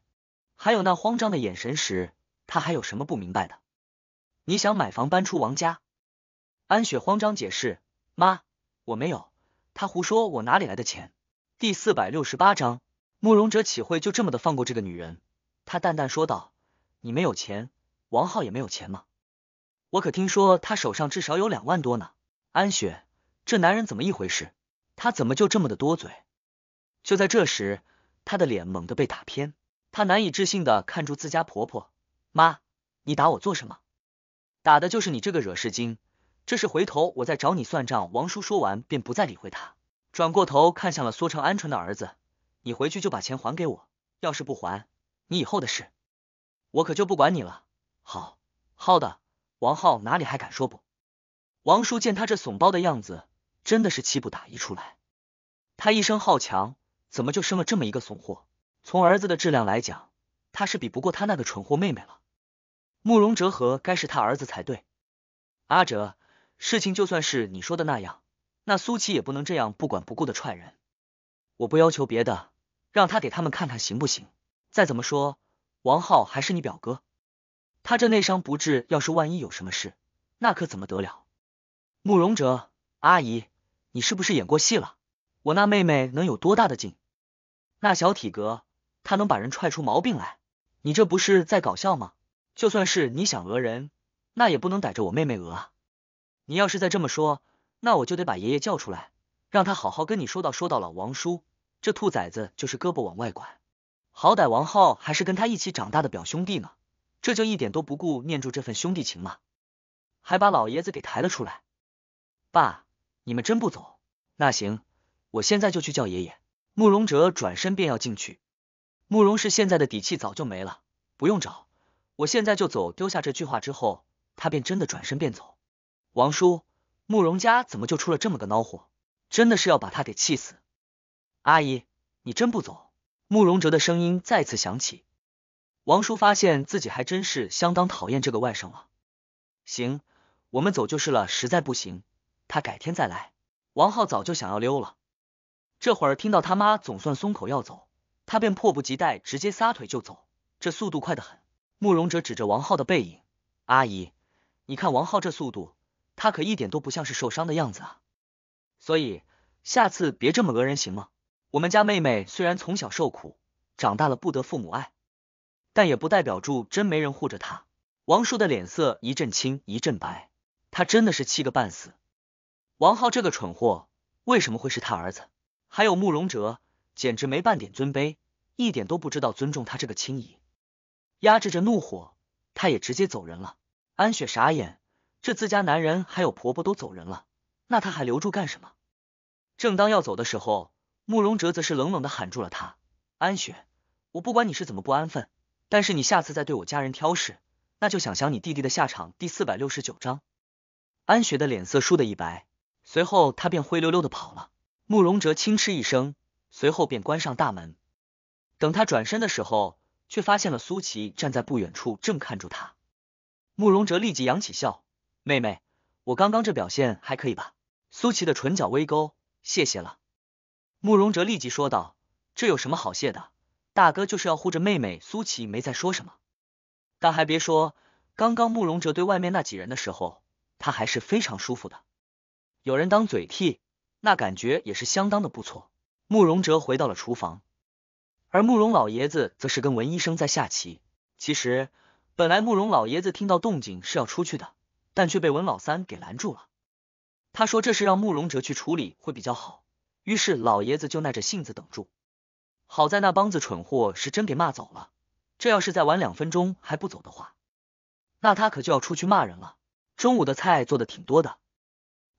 还有那慌张的眼神时，他还有什么不明白的？你想买房搬出王家？安雪慌张解释，妈，我没有，他胡说，我哪里来的钱？第四百六十八章，慕容哲岂会就这么的放过这个女人？他淡淡说道：“你没有钱，王浩也没有钱吗？”我可听说他手上至少有两万多呢。安雪，这男人怎么一回事？他怎么就这么的多嘴？就在这时，他的脸猛地被打偏，他难以置信的看住自家婆婆：“妈，你打我做什么？打的就是你这个惹事精！这是回头我再找你算账。”王叔说完便不再理会他，转过头看向了缩成鹌鹑的儿子：“你回去就把钱还给我，要是不还，你以后的事，我可就不管你了。”好好的。王浩哪里还敢说不？王叔见他这怂包的样子，真的是气不打一处来。他一生好强，怎么就生了这么一个怂货？从儿子的质量来讲，他是比不过他那个蠢货妹妹了。慕容哲和该是他儿子才对。阿哲，事情就算是你说的那样，那苏琪也不能这样不管不顾的踹人。我不要求别的，让他给他们看看行不行？再怎么说，王浩还是你表哥。他这内伤不治，要是万一有什么事，那可怎么得了？慕容哲，阿姨，你是不是演过戏了？我那妹妹能有多大的劲？那小体格，他能把人踹出毛病来？你这不是在搞笑吗？就算是你想讹人，那也不能逮着我妹妹讹啊！你要是再这么说，那我就得把爷爷叫出来，让他好好跟你说道说道了。王叔，这兔崽子就是胳膊往外拐，好歹王浩还是跟他一起长大的表兄弟呢。这就一点都不顾念住这份兄弟情吗？还把老爷子给抬了出来。爸，你们真不走？那行，我现在就去叫爷爷。慕容哲转身便要进去。慕容氏现在的底气早就没了，不用找，我现在就走。丢下这句话之后，他便真的转身便走。王叔，慕容家怎么就出了这么个孬货？真的是要把他给气死。阿姨，你真不走？慕容哲的声音再次响起。王叔发现自己还真是相当讨厌这个外甥了。行，我们走就是了。实在不行，他改天再来。王浩早就想要溜了，这会儿听到他妈总算松口要走，他便迫不及待，直接撒腿就走。这速度快的很。慕容哲指着王浩的背影：“阿姨，你看王浩这速度，他可一点都不像是受伤的样子啊。所以下次别这么讹人行吗？我们家妹妹虽然从小受苦，长大了不得父母爱。”但也不代表住真没人护着他。王叔的脸色一阵青一阵白，他真的是气个半死。王浩这个蠢货为什么会是他儿子？还有慕容哲，简直没半点尊卑，一点都不知道尊重他这个亲姨。压制着怒火，他也直接走人了。安雪傻眼，这自家男人还有婆婆都走人了，那他还留住干什么？正当要走的时候，慕容哲则是冷冷的喊住了他：“安雪，我不管你是怎么不安分。”但是你下次再对我家人挑事，那就想想你弟弟的下场。第四百六十九章，安雪的脸色输的一白，随后她便灰溜溜的跑了。慕容哲轻嗤一声，随后便关上大门。等他转身的时候，却发现了苏琪站在不远处，正看住他。慕容哲立即扬起笑，妹妹，我刚刚这表现还可以吧？苏琪的唇角微勾，谢谢了。慕容哲立即说道，这有什么好谢的？大哥就是要护着妹妹苏琪，没再说什么。但还别说，刚刚慕容哲对外面那几人的时候，他还是非常舒服的。有人当嘴替，那感觉也是相当的不错。慕容哲回到了厨房，而慕容老爷子则是跟文医生在下棋。其实本来慕容老爷子听到动静是要出去的，但却被文老三给拦住了。他说这是让慕容哲去处理会比较好，于是老爷子就耐着性子等住。好在那帮子蠢货是真给骂走了，这要是再晚两分钟还不走的话，那他可就要出去骂人了。中午的菜做的挺多的，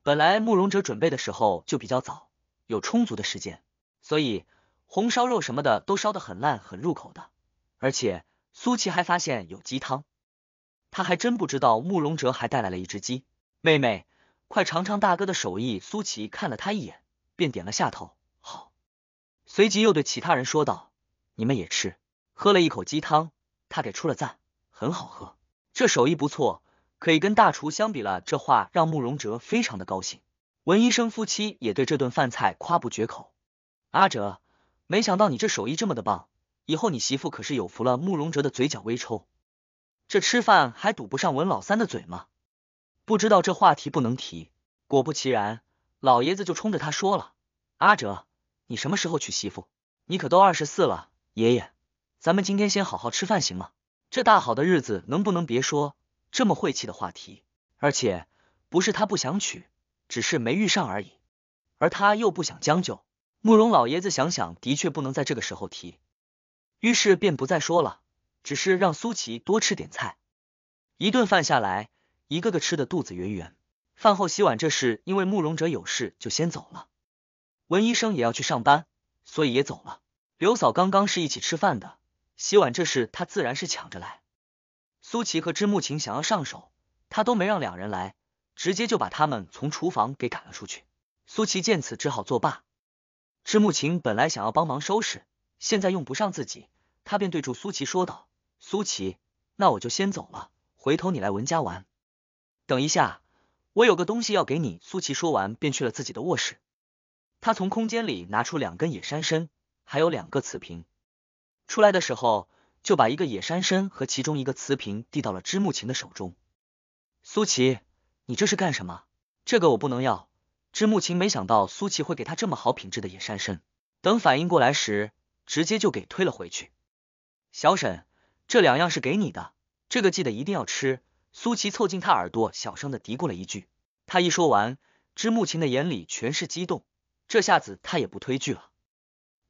本来慕容哲准备的时候就比较早，有充足的时间，所以红烧肉什么的都烧得很烂很入口的。而且苏琪还发现有鸡汤，他还真不知道慕容哲还带来了一只鸡。妹妹，快尝尝大哥的手艺。苏琪看了他一眼，便点了下头。随即又对其他人说道：“你们也吃。”喝了一口鸡汤，他给出了赞：“很好喝，这手艺不错，可以跟大厨相比了。”这话让慕容哲非常的高兴。文医生夫妻也对这顿饭菜夸不绝口：“阿哲，没想到你这手艺这么的棒，以后你媳妇可是有福了。”慕容哲的嘴角微抽，这吃饭还堵不上文老三的嘴吗？不知道这话题不能提。果不其然，老爷子就冲着他说了：“阿哲。”你什么时候娶媳妇？你可都二十四了，爷爷，咱们今天先好好吃饭行吗？这大好的日子能不能别说这么晦气的话题？而且不是他不想娶，只是没遇上而已，而他又不想将就。慕容老爷子想想的确不能在这个时候提，于是便不再说了，只是让苏琪多吃点菜。一顿饭下来，一个个吃的肚子圆圆。饭后洗碗这事，因为慕容哲有事就先走了。文医生也要去上班，所以也走了。刘嫂刚刚是一起吃饭的，洗碗这事她自然是抢着来。苏琪和知木晴想要上手，她都没让两人来，直接就把他们从厨房给赶了出去。苏琪见此只好作罢。知木晴本来想要帮忙收拾，现在用不上自己，她便对住苏琪说道：“苏琪，那我就先走了，回头你来文家玩。等一下，我有个东西要给你。”苏琪说完便去了自己的卧室。他从空间里拿出两根野山参，还有两个瓷瓶，出来的时候就把一个野山参和其中一个瓷瓶递到了知木琴的手中。苏琪，你这是干什么？这个我不能要。知木琴没想到苏琪会给他这么好品质的野山参，等反应过来时，直接就给推了回去。小沈，这两样是给你的，这个记得一定要吃。苏琪凑近他耳朵，小声的嘀咕了一句。他一说完，知木琴的眼里全是激动。这下子他也不推拒了，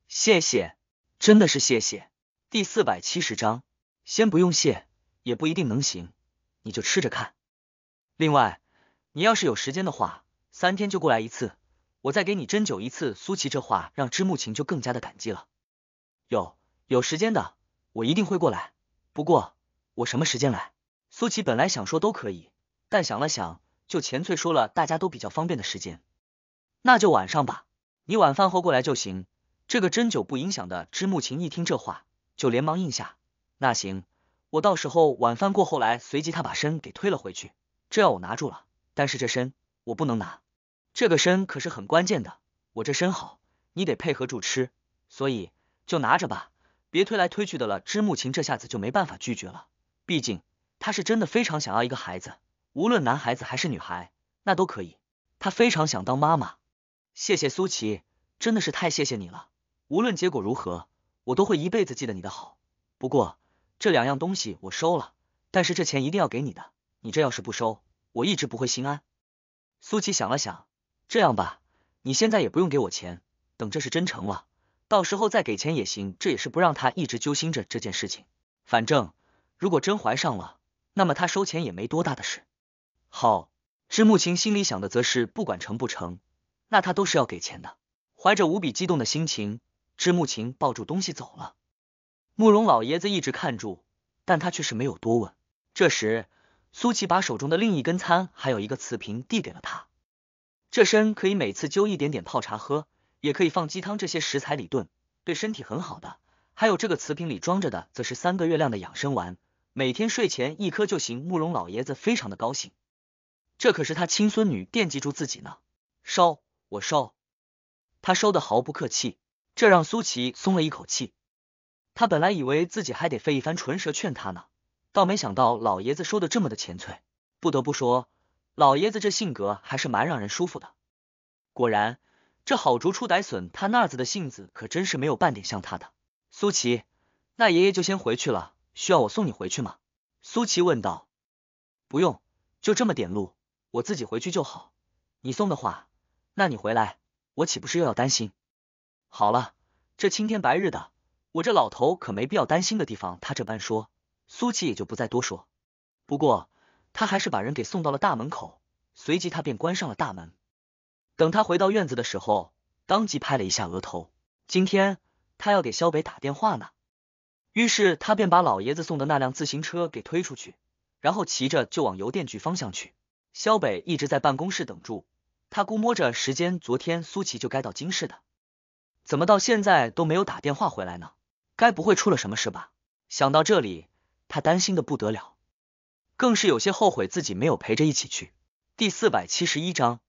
谢谢，真的是谢谢。第四百七十章，先不用谢，也不一定能行，你就吃着看。另外，你要是有时间的话，三天就过来一次，我再给你针灸一次。苏琪这话让知木琴就更加的感激了。有有时间的，我一定会过来。不过我什么时间来？苏琪本来想说都可以，但想了想，就前翠说了大家都比较方便的时间，那就晚上吧。你晚饭后过来就行，这个针灸不影响的。知木琴一听这话，就连忙应下。那行，我到时候晚饭过后来。随即他把身给推了回去。这药我拿住了，但是这身我不能拿。这个身可是很关键的，我这身好，你得配合住吃。所以就拿着吧，别推来推去的了。知木琴这下子就没办法拒绝了，毕竟他是真的非常想要一个孩子，无论男孩子还是女孩，那都可以。他非常想当妈妈。谢谢苏琪，真的是太谢谢你了。无论结果如何，我都会一辈子记得你的好。不过这两样东西我收了，但是这钱一定要给你的。你这要是不收，我一直不会心安。苏琪想了想，这样吧，你现在也不用给我钱，等这事真成了，到时候再给钱也行。这也是不让他一直揪心着这件事情。反正如果真怀上了，那么他收钱也没多大的事。好，知木晴心里想的则是不管成不成。那他都是要给钱的。怀着无比激动的心情，知木晴抱住东西走了。慕容老爷子一直看住，但他却是没有多问。这时，苏琪把手中的另一根餐，还有一个瓷瓶递给了他。这身可以每次揪一点点泡茶喝，也可以放鸡汤这些食材里炖，对身体很好的。还有这个瓷瓶里装着的，则是三个月亮的养生丸，每天睡前一颗就行。慕容老爷子非常的高兴，这可是他亲孙女惦记住自己呢。烧。我收，他收的毫不客气，这让苏琪松了一口气。他本来以为自己还得费一番唇舌劝他呢，倒没想到老爷子收的这么的干脆。不得不说，老爷子这性格还是蛮让人舒服的。果然，这好竹出歹笋，他儿子的性子可真是没有半点像他的。苏琪，那爷爷就先回去了，需要我送你回去吗？苏琪问道。不用，就这么点路，我自己回去就好。你送的话。那你回来，我岂不是又要担心？好了，这青天白日的，我这老头可没必要担心的地方。他这般说，苏琪也就不再多说。不过他还是把人给送到了大门口，随即他便关上了大门。等他回到院子的时候，当即拍了一下额头，今天他要给肖北打电话呢。于是他便把老爷子送的那辆自行车给推出去，然后骑着就往邮电局方向去。肖北一直在办公室等住。他估摸着时间，昨天苏琪就该到京市的，怎么到现在都没有打电话回来呢？该不会出了什么事吧？想到这里，他担心的不得了，更是有些后悔自己没有陪着一起去。第四百七十一章，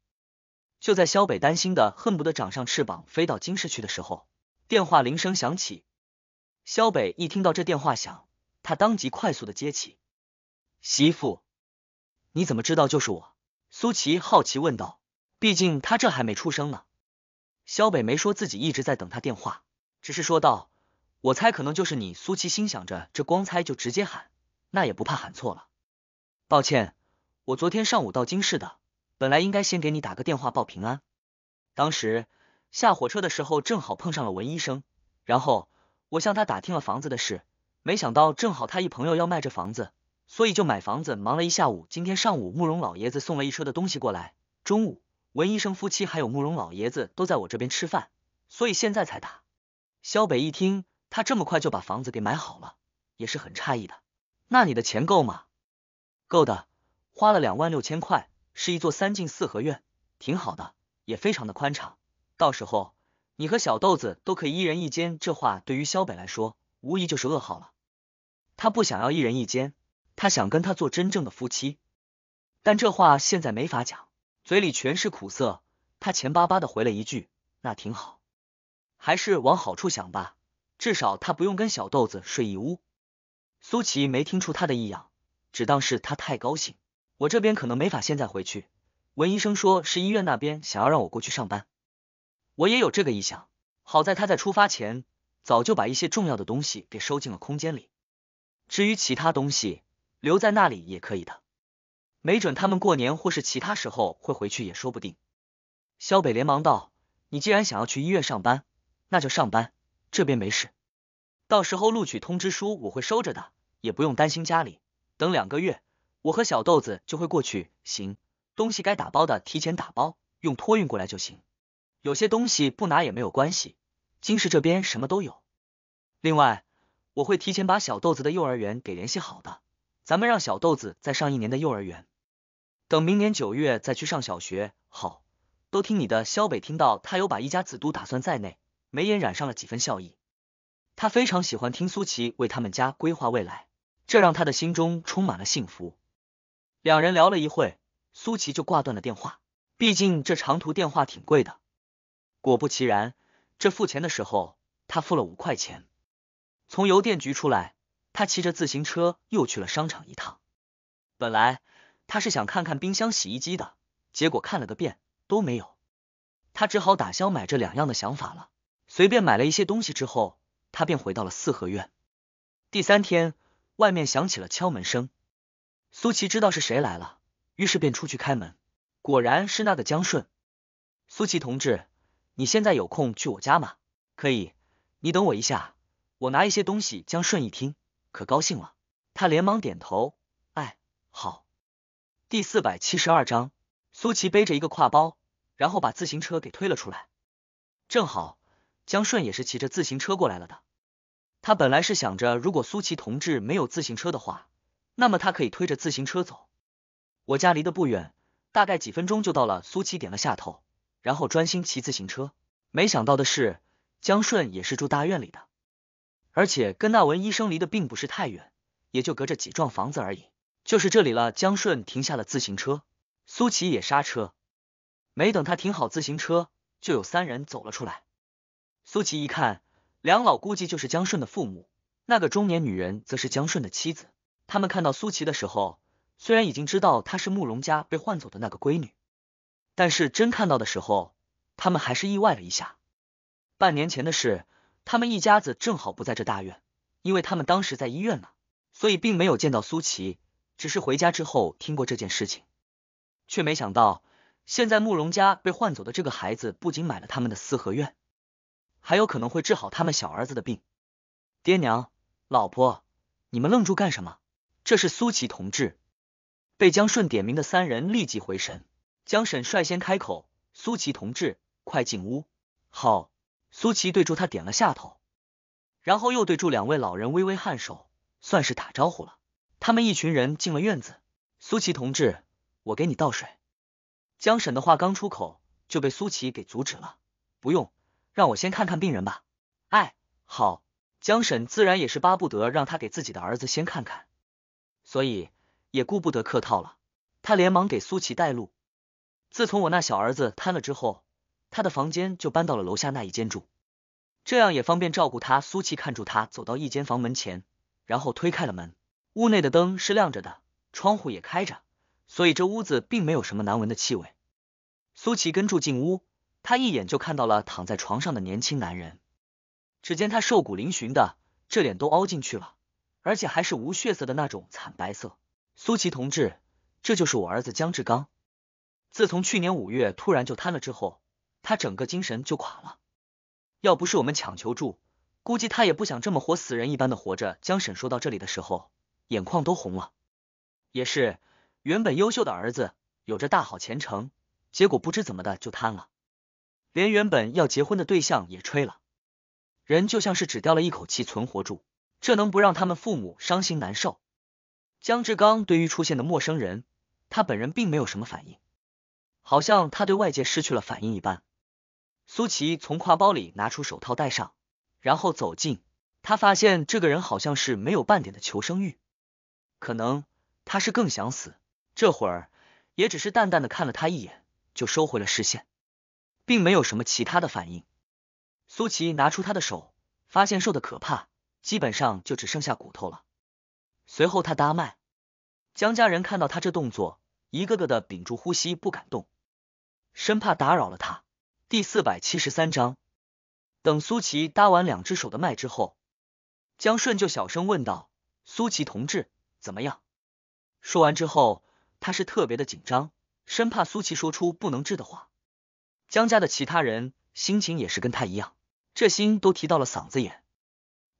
就在肖北担心的恨不得长上翅膀飞到京市去的时候，电话铃声响起。肖北一听到这电话响，他当即快速的接起。媳妇，你怎么知道就是我？苏琪好奇问道。毕竟他这还没出生呢。肖北没说自己一直在等他电话，只是说道：“我猜可能就是你。”苏琪心想着，这光猜就直接喊，那也不怕喊错了。抱歉，我昨天上午到京市的，本来应该先给你打个电话报平安。当时下火车的时候正好碰上了文医生，然后我向他打听了房子的事，没想到正好他一朋友要卖这房子，所以就买房子忙了一下午。今天上午慕容老爷子送了一车的东西过来，中午。文医生夫妻还有慕容老爷子都在我这边吃饭，所以现在才打。肖北一听，他这么快就把房子给买好了，也是很诧异的。那你的钱够吗？够的，花了两万六千块，是一座三进四合院，挺好的，也非常的宽敞。到时候你和小豆子都可以一人一间。这话对于肖北来说，无疑就是噩耗了。他不想要一人一间，他想跟他做真正的夫妻，但这话现在没法讲。嘴里全是苦涩，他钱巴巴的回了一句：“那挺好，还是往好处想吧，至少他不用跟小豆子睡一屋。”苏琪没听出他的异样，只当是他太高兴。我这边可能没法现在回去，文医生说是医院那边想要让我过去上班，我也有这个意向。好在他在出发前早就把一些重要的东西给收进了空间里，至于其他东西留在那里也可以的。没准他们过年或是其他时候会回去也说不定。肖北连忙道：“你既然想要去医院上班，那就上班，这边没事。到时候录取通知书我会收着的，也不用担心家里。等两个月，我和小豆子就会过去。行，东西该打包的提前打包，用托运过来就行。有些东西不拿也没有关系，金氏这边什么都有。另外，我会提前把小豆子的幼儿园给联系好的，咱们让小豆子再上一年的幼儿园。”等明年九月再去上小学，好，都听你的。肖北听到他有把一家子都打算在内，眉眼染上了几分笑意。他非常喜欢听苏琪为他们家规划未来，这让他的心中充满了幸福。两人聊了一会，苏琪就挂断了电话。毕竟这长途电话挺贵的。果不其然，这付钱的时候，他付了五块钱。从邮电局出来，他骑着自行车又去了商场一趟。本来。他是想看看冰箱、洗衣机的，结果看了个遍都没有，他只好打消买这两样的想法了。随便买了一些东西之后，他便回到了四合院。第三天，外面响起了敲门声，苏琪知道是谁来了，于是便出去开门，果然是那个江顺。苏琪同志，你现在有空去我家吗？可以，你等我一下，我拿一些东西。江顺一听，可高兴了，他连忙点头，哎，好。第四百七十二章，苏琪背着一个挎包，然后把自行车给推了出来。正好，江顺也是骑着自行车过来了的。他本来是想着，如果苏琪同志没有自行车的话，那么他可以推着自行车走。我家离得不远，大概几分钟就到了。苏琪点了下头，然后专心骑自行车。没想到的是，江顺也是住大院里的，而且跟那文医生离得并不是太远，也就隔着几幢房子而已。就是这里了。江顺停下了自行车，苏琪也刹车。没等他停好自行车，就有三人走了出来。苏琪一看，梁老估计就是江顺的父母，那个中年女人则是江顺的妻子。他们看到苏琪的时候，虽然已经知道她是慕容家被换走的那个闺女，但是真看到的时候，他们还是意外了一下。半年前的事，他们一家子正好不在这大院，因为他们当时在医院呢，所以并没有见到苏琪。只是回家之后听过这件事情，却没想到现在慕容家被换走的这个孩子，不仅买了他们的四合院，还有可能会治好他们小儿子的病。爹娘、老婆，你们愣住干什么？这是苏琪同志。被江顺点名的三人立即回神，江婶率先开口：“苏琪同志，快进屋。”好，苏琪对住他点了下头，然后又对住两位老人微微颔首，算是打招呼了。他们一群人进了院子。苏琪同志，我给你倒水。江婶的话刚出口，就被苏琪给阻止了。不用，让我先看看病人吧。哎，好。江婶自然也是巴不得让他给自己的儿子先看看，所以也顾不得客套了。他连忙给苏琪带路。自从我那小儿子瘫了之后，他的房间就搬到了楼下那一间住，这样也方便照顾他。苏琪看住他，走到一间房门前，然后推开了门。屋内的灯是亮着的，窗户也开着，所以这屋子并没有什么难闻的气味。苏琪跟住进屋，他一眼就看到了躺在床上的年轻男人。只见他瘦骨嶙峋的，这脸都凹进去了，而且还是无血色的那种惨白色。苏琪同志，这就是我儿子江志刚。自从去年五月突然就瘫了之后，他整个精神就垮了。要不是我们抢求助，估计他也不想这么活死人一般的活着。江婶说到这里的时候。眼眶都红了，也是，原本优秀的儿子有着大好前程，结果不知怎么的就瘫了，连原本要结婚的对象也吹了，人就像是只掉了一口气存活住，这能不让他们父母伤心难受？江志刚对于出现的陌生人，他本人并没有什么反应，好像他对外界失去了反应一般。苏琪从挎包里拿出手套戴上，然后走近，他发现这个人好像是没有半点的求生欲。可能他是更想死，这会儿也只是淡淡的看了他一眼，就收回了视线，并没有什么其他的反应。苏琪拿出他的手，发现瘦的可怕，基本上就只剩下骨头了。随后他搭脉，江家人看到他这动作，一个个的屏住呼吸，不敢动，生怕打扰了他。第四百七十三章，等苏琪搭完两只手的脉之后，江顺就小声问道：“苏琪同志。”怎么样？说完之后，他是特别的紧张，生怕苏琪说出不能治的话。江家的其他人心情也是跟他一样，这心都提到了嗓子眼。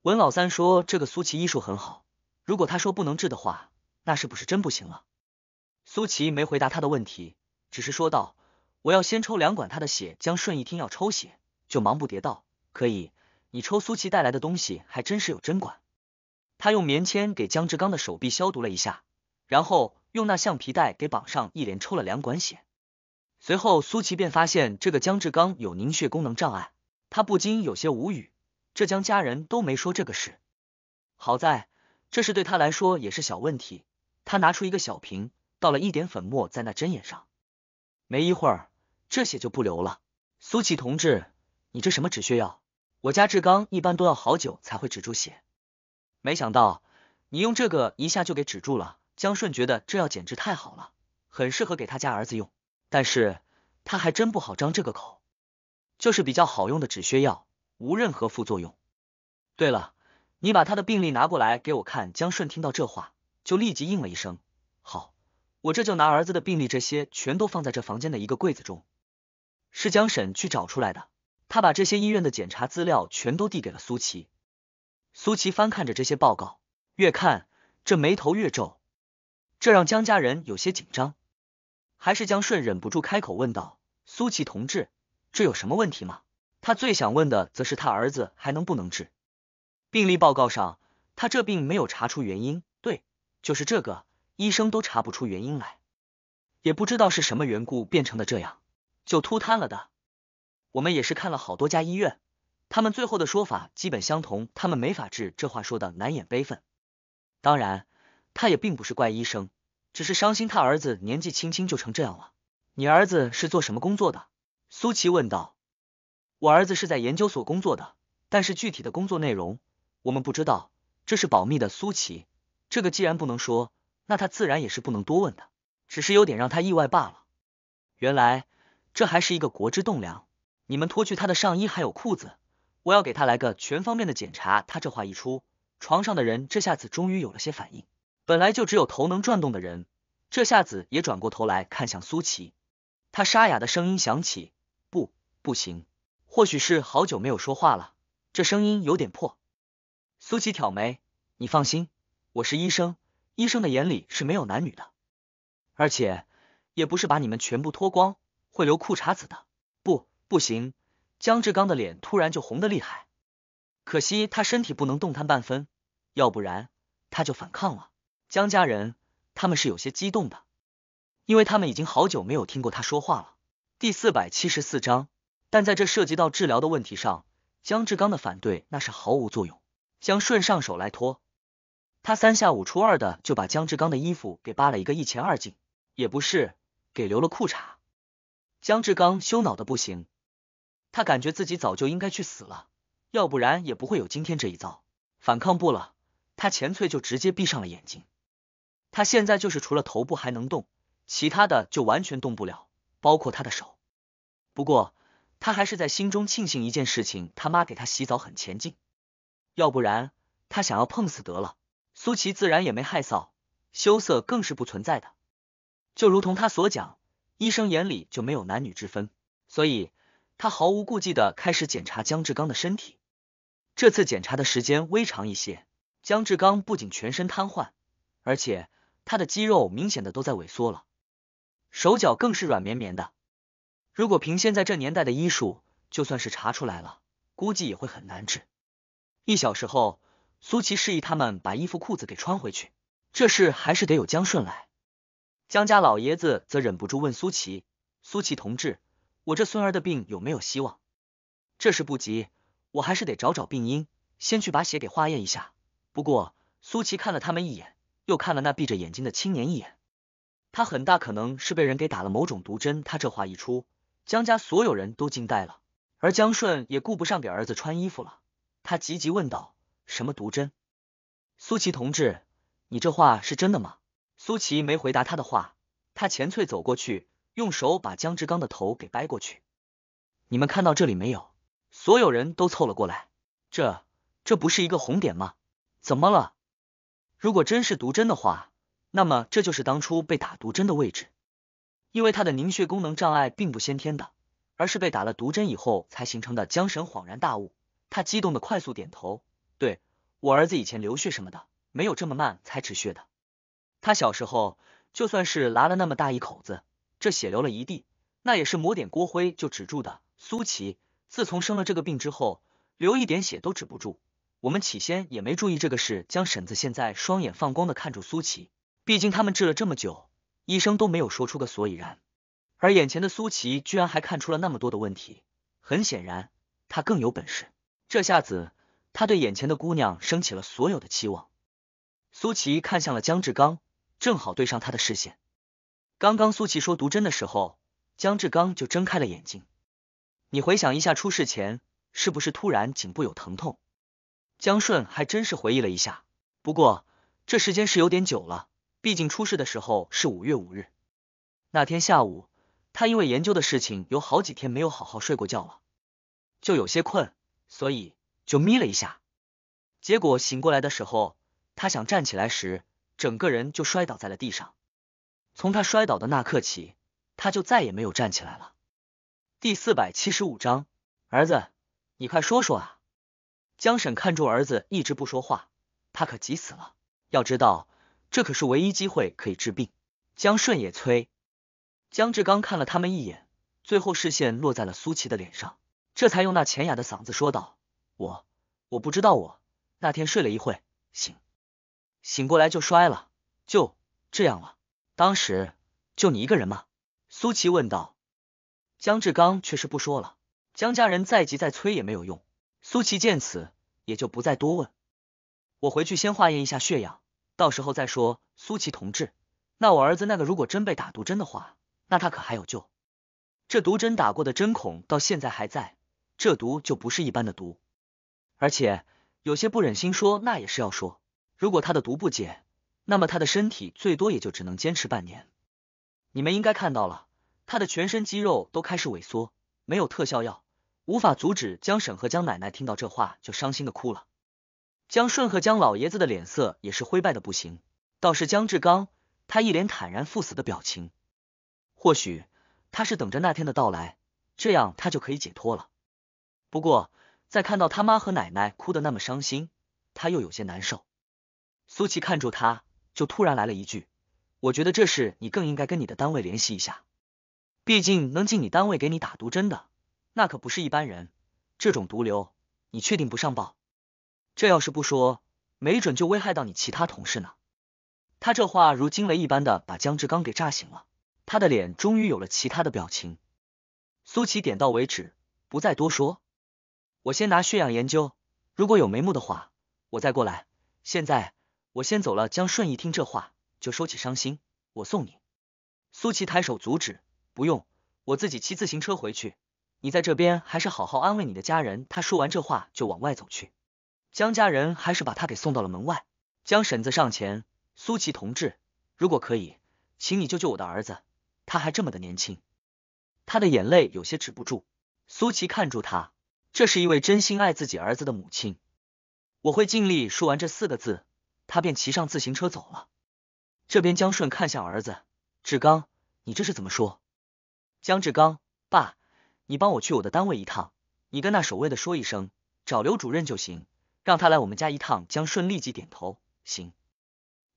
文老三说这个苏琪医术很好，如果他说不能治的话，那是不是真不行了？苏琪没回答他的问题，只是说道：“我要先抽两管他的血。”江顺一听要抽血，就忙不迭道：“可以，你抽。”苏琪带来的东西还真是有针管。他用棉签给江志刚的手臂消毒了一下，然后用那橡皮带给绑上，一连抽了两管血。随后苏琪便发现这个江志刚有凝血功能障碍，他不禁有些无语，这江家人都没说这个事。好在这事对他来说也是小问题，他拿出一个小瓶，倒了一点粉末在那针眼上，没一会儿这血就不流了。苏琪同志，你这什么止血药？我家志刚一般都要好久才会止住血。没想到你用这个一下就给止住了。江顺觉得这药简直太好了，很适合给他家儿子用，但是他还真不好张这个口。就是比较好用的止血药，无任何副作用。对了，你把他的病历拿过来给我看。江顺听到这话，就立即应了一声：“好，我这就拿儿子的病历，这些全都放在这房间的一个柜子中。”是江婶去找出来的，他把这些医院的检查资料全都递给了苏琪。苏琪翻看着这些报告，越看这眉头越皱，这让江家人有些紧张。还是江顺忍不住开口问道：“苏琪同志，这有什么问题吗？”他最想问的则是他儿子还能不能治。病历报告上，他这病没有查出原因。对，就是这个，医生都查不出原因来，也不知道是什么缘故变成的这样，就突瘫了的。我们也是看了好多家医院。他们最后的说法基本相同，他们没法治，这话说的难掩悲愤。当然，他也并不是怪医生，只是伤心他儿子年纪轻轻就成这样了。你儿子是做什么工作的？苏琪问道。我儿子是在研究所工作的，但是具体的工作内容我们不知道，这是保密的。苏琪，这个既然不能说，那他自然也是不能多问的，只是有点让他意外罢了。原来这还是一个国之栋梁，你们脱去他的上衣还有裤子。我要给他来个全方面的检查。他这话一出，床上的人这下子终于有了些反应。本来就只有头能转动的人，这下子也转过头来看向苏琪。他沙哑的声音响起：“不，不行。”或许是好久没有说话了，这声音有点破。苏琪挑眉：“你放心，我是医生，医生的眼里是没有男女的，而且也不是把你们全部脱光，会留裤衩子的。”“不，不行。”江志刚的脸突然就红的厉害，可惜他身体不能动弹半分，要不然他就反抗了。江家人他们是有些激动的，因为他们已经好久没有听过他说话了。第四百七十四章，但在这涉及到治疗的问题上，江志刚的反对那是毫无作用。江顺上手来脱，他三下五除二的就把江志刚的衣服给扒了一个一乾二净，也不是给留了裤衩。江志刚羞恼的不行。他感觉自己早就应该去死了，要不然也不会有今天这一遭。反抗不了，他前脆就直接闭上了眼睛。他现在就是除了头部还能动，其他的就完全动不了，包括他的手。不过他还是在心中庆幸一件事情：他妈给他洗澡很前进，要不然他想要碰死得了。苏琪自然也没害臊，羞涩更是不存在的。就如同他所讲，医生眼里就没有男女之分，所以。他毫无顾忌的开始检查江志刚的身体，这次检查的时间微长一些。江志刚不仅全身瘫痪，而且他的肌肉明显的都在萎缩了，手脚更是软绵绵的。如果凭现在这年代的医术，就算是查出来了，估计也会很难治。一小时后，苏琪示意他们把衣服裤子给穿回去，这事还是得有江顺来。江家老爷子则忍不住问苏琪：“苏琪同志。”我这孙儿的病有没有希望？这事不急，我还是得找找病因，先去把血给化验一下。不过苏琪看了他们一眼，又看了那闭着眼睛的青年一眼，他很大可能是被人给打了某种毒针。他这话一出，江家所有人都惊呆了，而江顺也顾不上给儿子穿衣服了，他急急问道：“什么毒针？苏琪同志，你这话是真的吗？”苏琪没回答他的话，他前脆走过去。用手把姜志刚的头给掰过去，你们看到这里没有？所有人都凑了过来，这这不是一个红点吗？怎么了？如果真是毒针的话，那么这就是当初被打毒针的位置，因为他的凝血功能障碍并不先天的，而是被打了毒针以后才形成的。江神恍然大悟，他激动的快速点头，对我儿子以前流血什么的，没有这么慢才止血的，他小时候就算是拉了那么大一口子。这血流了一地，那也是抹点锅灰就止住的。苏琪自从生了这个病之后，流一点血都止不住。我们起先也没注意这个事。江婶子现在双眼放光的看住苏琪，毕竟他们治了这么久，医生都没有说出个所以然。而眼前的苏琪居然还看出了那么多的问题，很显然他更有本事。这下子他对眼前的姑娘升起了所有的期望。苏琪看向了江志刚，正好对上他的视线。刚刚苏琪说毒针的时候，江志刚就睁开了眼睛。你回想一下，出事前是不是突然颈部有疼痛？江顺还真是回忆了一下，不过这时间是有点久了，毕竟出事的时候是五月五日那天下午，他因为研究的事情有好几天没有好好睡过觉了，就有些困，所以就眯了一下。结果醒过来的时候，他想站起来时，整个人就摔倒在了地上。从他摔倒的那刻起，他就再也没有站起来了。第四百七十五章，儿子，你快说说啊！江婶看住儿子一直不说话，他可急死了。要知道，这可是唯一机会可以治病。江顺也催。江志刚看了他们一眼，最后视线落在了苏琪的脸上，这才用那浅哑的嗓子说道：“我，我不知道，我那天睡了一会，醒，醒过来就摔了，就这样了。”当时就你一个人吗？苏琪问道。江志刚却是不说了。江家人再急再催也没有用。苏琪见此，也就不再多问。我回去先化验一下血样，到时候再说。苏琪同志，那我儿子那个如果真被打毒针的话，那他可还有救？这毒针打过的针孔到现在还在，这毒就不是一般的毒。而且有些不忍心说，那也是要说。如果他的毒不解，那么他的身体最多也就只能坚持半年。你们应该看到了，他的全身肌肉都开始萎缩。没有特效药，无法阻止。江沈和江奶奶听到这话就伤心的哭了。江顺和江老爷子的脸色也是灰败的不行。倒是江志刚，他一脸坦然赴死的表情。或许他是等着那天的到来，这样他就可以解脱了。不过在看到他妈和奶奶哭的那么伤心，他又有些难受。苏琪看住他。就突然来了一句：“我觉得这事你更应该跟你的单位联系一下，毕竟能进你单位给你打毒针的，那可不是一般人。这种毒瘤，你确定不上报？这要是不说，没准就危害到你其他同事呢。”他这话如惊雷一般的把姜志刚给炸醒了，他的脸终于有了其他的表情。苏琪点到为止，不再多说：“我先拿血样研究，如果有眉目的话，我再过来。现在。”我先走了。江顺一听这话，就收起伤心，我送你。苏琪抬手阻止，不用，我自己骑自行车回去。你在这边还是好好安慰你的家人。他说完这话就往外走去。江家人还是把他给送到了门外。江婶子上前，苏琪同志，如果可以，请你救救我的儿子，他还这么的年轻。他的眼泪有些止不住。苏琪看住他，这是一位真心爱自己儿子的母亲。我会尽力说完这四个字。他便骑上自行车走了。这边江顺看向儿子志刚：“你这是怎么说？”江志刚：“爸，你帮我去我的单位一趟，你跟那守卫的说一声，找刘主任就行，让他来我们家一趟。”江顺立即点头：“行，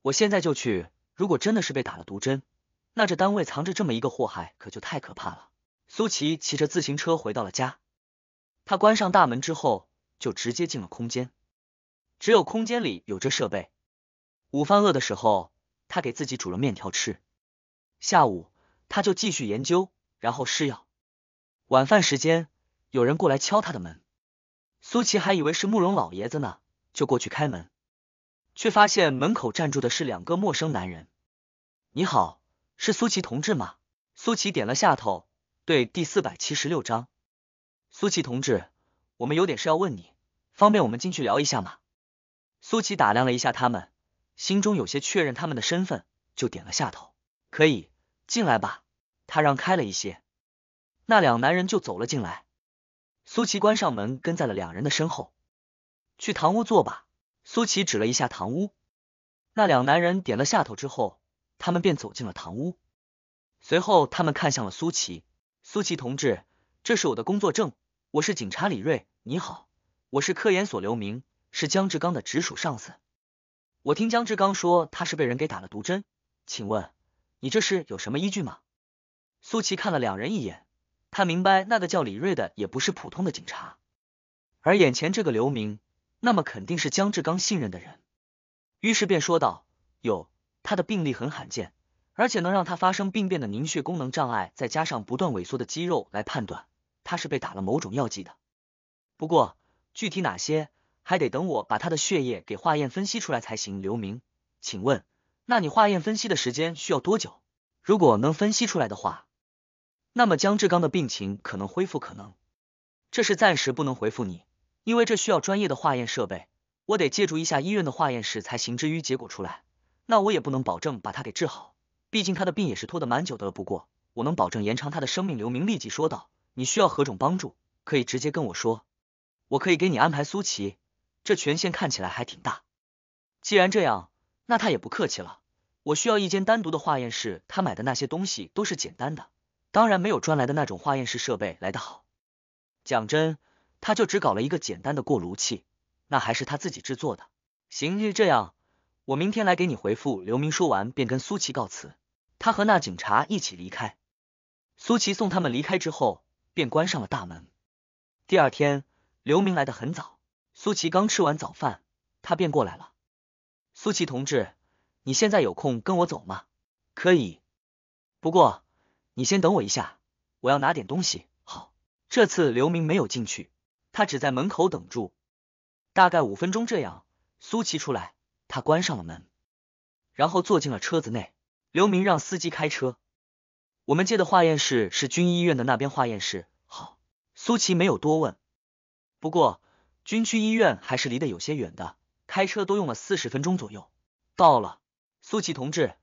我现在就去。如果真的是被打了毒针，那这单位藏着这么一个祸害，可就太可怕了。”苏琪骑着自行车回到了家，他关上大门之后，就直接进了空间，只有空间里有这设备。午饭饿的时候，他给自己煮了面条吃。下午他就继续研究，然后试药。晚饭时间，有人过来敲他的门。苏琪还以为是慕容老爷子呢，就过去开门，却发现门口站住的是两个陌生男人。你好，是苏琪同志吗？苏琪点了下头。对，第四百七十六章，苏琪同志，我们有点事要问你，方便我们进去聊一下吗？苏琪打量了一下他们。心中有些确认他们的身份，就点了下头，可以进来吧。他让开了一些，那两男人就走了进来。苏琪关上门，跟在了两人的身后。去堂屋坐吧。苏琪指了一下堂屋，那两男人点了下头之后，他们便走进了堂屋。随后，他们看向了苏琪。苏琪同志，这是我的工作证，我是警察李瑞。你好，我是科研所刘明，是姜志刚的直属上司。我听姜志刚说他是被人给打了毒针，请问你这是有什么依据吗？苏琪看了两人一眼，他明白那个叫李瑞的也不是普通的警察，而眼前这个刘明，那么肯定是姜志刚信任的人，于是便说道：有他的病例很罕见，而且能让他发生病变的凝血功能障碍，再加上不断萎缩的肌肉来判断，他是被打了某种药剂的。不过具体哪些？还得等我把他的血液给化验分析出来才行。刘明，请问，那你化验分析的时间需要多久？如果能分析出来的话，那么江志刚的病情可能恢复可能。这是暂时不能回复你，因为这需要专业的化验设备，我得借助一下医院的化验室才行。至于结果出来，那我也不能保证把他给治好，毕竟他的病也是拖得蛮久的了。不过，我能保证延长他的生命。刘明立即说道：“你需要何种帮助？可以直接跟我说，我可以给你安排苏琪。”这权限看起来还挺大，既然这样，那他也不客气了。我需要一间单独的化验室。他买的那些东西都是简单的，当然没有专来的那种化验室设备来得好。讲真，他就只搞了一个简单的过炉器，那还是他自己制作的。行，这样，我明天来给你回复。刘明说完便跟苏琪告辞，他和那警察一起离开。苏琪送他们离开之后，便关上了大门。第二天，刘明来的很早。苏琪刚吃完早饭，他便过来了。苏琪同志，你现在有空跟我走吗？可以，不过你先等我一下，我要拿点东西。好，这次刘明没有进去，他只在门口等住，大概五分钟这样。苏琪出来，他关上了门，然后坐进了车子内。刘明让司机开车，我们借的化验室是军医院的那边化验室。好，苏琪没有多问，不过。军区医院还是离得有些远的，开车都用了四十分钟左右。到了，苏琪同志，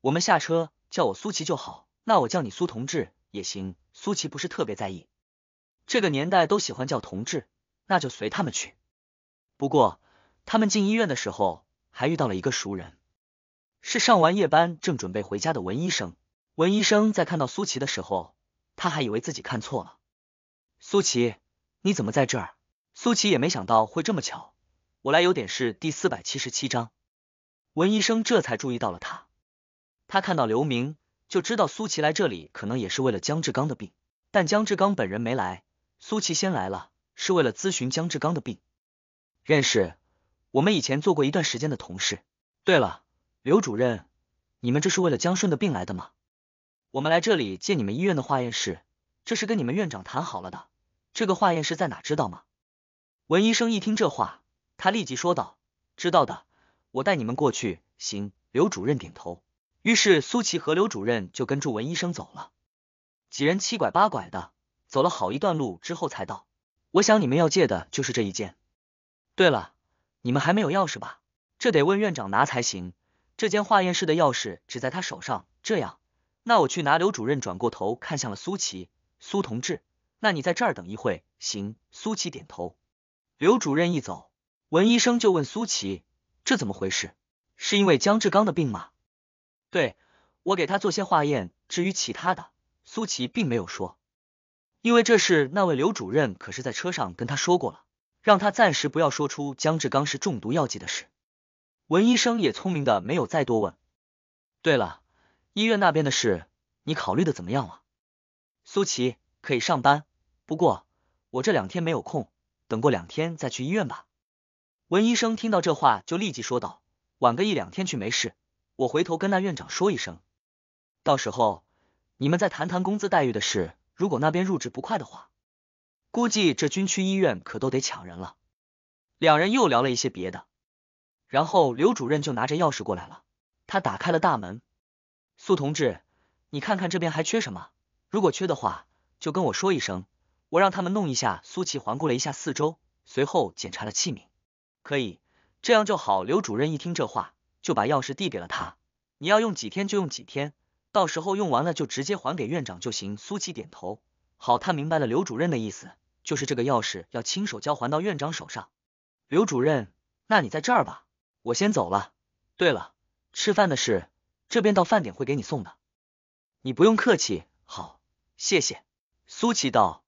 我们下车叫我苏琪就好，那我叫你苏同志也行。苏琪不是特别在意，这个年代都喜欢叫同志，那就随他们去。不过他们进医院的时候，还遇到了一个熟人，是上完夜班正准备回家的文医生。文医生在看到苏琪的时候，他还以为自己看错了。苏琪，你怎么在这儿？苏琪也没想到会这么巧，我来有点事。第四百七十七章，文医生这才注意到了他。他看到刘明，就知道苏琪来这里可能也是为了江志刚的病。但江志刚本人没来，苏琪先来了，是为了咨询江志刚的病。认识，我们以前做过一段时间的同事。对了，刘主任，你们这是为了江顺的病来的吗？我们来这里借你们医院的化验室，这是跟你们院长谈好了的。这个化验室在哪？知道吗？文医生一听这话，他立即说道：“知道的，我带你们过去。”行，刘主任点头。于是苏琪和刘主任就跟住文医生走了。几人七拐八拐的走了好一段路之后才到。我想你们要借的就是这一间。对了，你们还没有钥匙吧？这得问院长拿才行。这间化验室的钥匙只在他手上。这样，那我去拿。刘主任转过头看向了苏琪，苏同志，那你在这儿等一会。行。苏琪点头。刘主任一走，文医生就问苏琪：“这怎么回事？是因为姜志刚的病吗？”“对，我给他做些化验。至于其他的，苏琪并没有说，因为这事那位刘主任可是在车上跟他说过了，让他暂时不要说出姜志刚是中毒药剂的事。”文医生也聪明的没有再多问。对了，医院那边的事你考虑的怎么样了？苏琪可以上班，不过我这两天没有空。等过两天再去医院吧。文医生听到这话，就立即说道：“晚个一两天去没事，我回头跟那院长说一声，到时候你们再谈谈工资待遇的事。如果那边入职不快的话，估计这军区医院可都得抢人了。”两人又聊了一些别的，然后刘主任就拿着钥匙过来了，他打开了大门。苏同志，你看看这边还缺什么？如果缺的话，就跟我说一声。我让他们弄一下。苏琪环顾了一下四周，随后检查了器皿，可以这样就好。刘主任一听这话，就把钥匙递给了他。你要用几天就用几天，到时候用完了就直接还给院长就行。苏琪点头，好，他明白了刘主任的意思，就是这个钥匙要亲手交还到院长手上。刘主任，那你在这儿吧，我先走了。对了，吃饭的事，这边到饭点会给你送的，你不用客气。好，谢谢。苏琪道。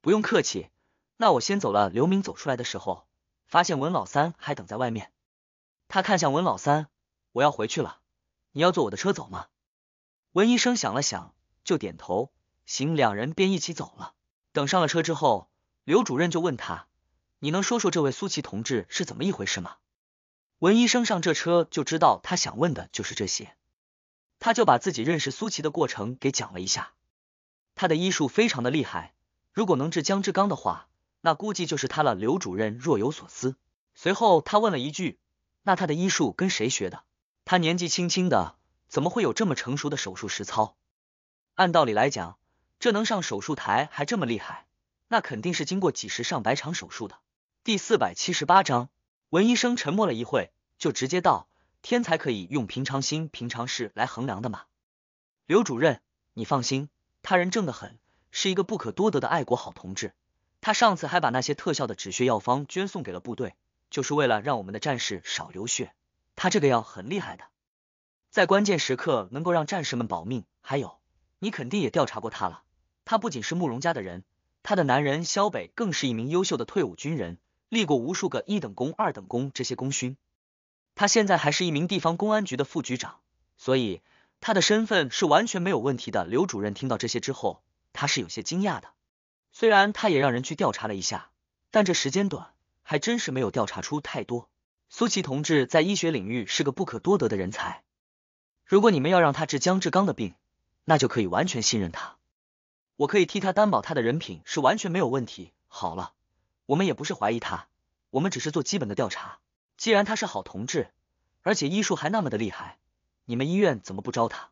不用客气，那我先走了。刘明走出来的时候，发现文老三还等在外面。他看向文老三：“我要回去了，你要坐我的车走吗？”文医生想了想，就点头：“行。”两人便一起走了。等上了车之后，刘主任就问他：“你能说说这位苏琪同志是怎么一回事吗？”文医生上这车就知道他想问的就是这些，他就把自己认识苏琪的过程给讲了一下。他的医术非常的厉害。如果能治姜志刚的话，那估计就是他了。刘主任若有所思，随后他问了一句：“那他的医术跟谁学的？他年纪轻轻的，怎么会有这么成熟的手术实操？按道理来讲，这能上手术台还这么厉害，那肯定是经过几十上百场手术的。”第四百七十八章，文医生沉默了一会，就直接道：“天才可以用平常心、平常事来衡量的嘛。”刘主任，你放心，他人正得很。是一个不可多得的爱国好同志。他上次还把那些特效的止血药方捐送给了部队，就是为了让我们的战士少流血。他这个药很厉害的，在关键时刻能够让战士们保命。还有，你肯定也调查过他了。他不仅是慕容家的人，他的男人肖北更是一名优秀的退伍军人，立过无数个一等功、二等功这些功勋。他现在还是一名地方公安局的副局长，所以他的身份是完全没有问题的。刘主任听到这些之后。他是有些惊讶的，虽然他也让人去调查了一下，但这时间短，还真是没有调查出太多。苏琪同志在医学领域是个不可多得的人才，如果你们要让他治江志刚的病，那就可以完全信任他。我可以替他担保，他的人品是完全没有问题。好了，我们也不是怀疑他，我们只是做基本的调查。既然他是好同志，而且医术还那么的厉害，你们医院怎么不招他？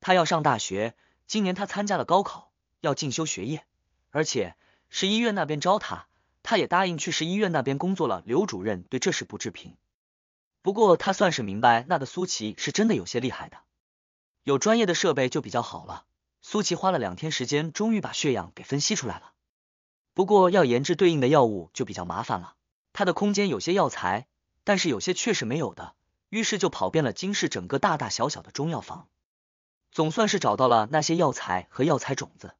他要上大学。今年他参加了高考，要进修学业，而且市医院那边招他，他也答应去市医院那边工作了。刘主任对这事不置评，不过他算是明白那个苏琪是真的有些厉害的，有专业的设备就比较好了。苏琪花了两天时间，终于把血样给分析出来了，不过要研制对应的药物就比较麻烦了。他的空间有些药材，但是有些确实没有的，于是就跑遍了京市整个大大小小的中药房。总算是找到了那些药材和药材种子，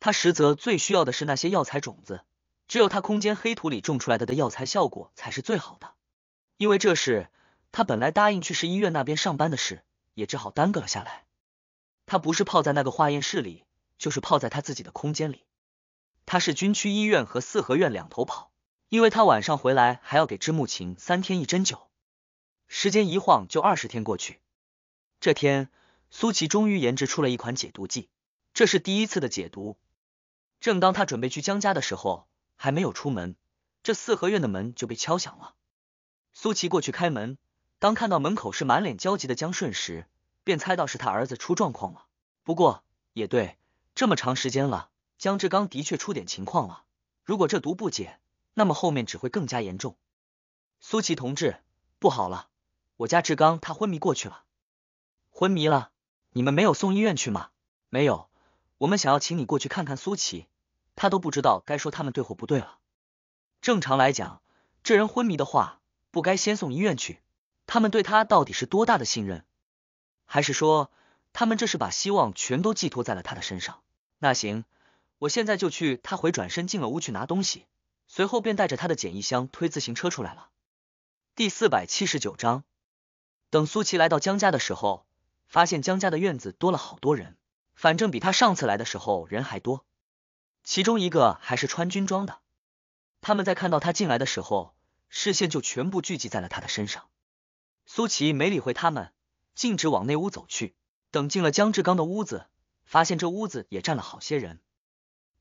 他实则最需要的是那些药材种子，只有他空间黑土里种出来的的药材效果才是最好的。因为这事，他本来答应去市医院那边上班的事也只好耽搁了下来。他不是泡在那个化验室里，就是泡在他自己的空间里。他是军区医院和四合院两头跑，因为他晚上回来还要给知木琴三天一针灸。时间一晃就二十天过去，这天。苏琪终于研制出了一款解毒剂，这是第一次的解毒。正当他准备去江家的时候，还没有出门，这四合院的门就被敲响了。苏琪过去开门，当看到门口是满脸焦急的江顺时，便猜到是他儿子出状况了。不过也对，这么长时间了，江志刚的确出点情况了。如果这毒不解，那么后面只会更加严重。苏琪同志，不好了，我家志刚他昏迷过去了，昏迷了。你们没有送医院去吗？没有，我们想要请你过去看看苏琪，他都不知道该说他们对或不对了。正常来讲，这人昏迷的话，不该先送医院去。他们对他到底是多大的信任？还是说，他们这是把希望全都寄托在了他的身上？那行，我现在就去。他回转身进了屋去拿东西，随后便带着他的简易箱推自行车出来了。第四百七十九章，等苏琪来到江家的时候。发现江家的院子多了好多人，反正比他上次来的时候人还多。其中一个还是穿军装的。他们在看到他进来的时候，视线就全部聚集在了他的身上。苏琪没理会他们，径直往内屋走去。等进了江志刚的屋子，发现这屋子也站了好些人。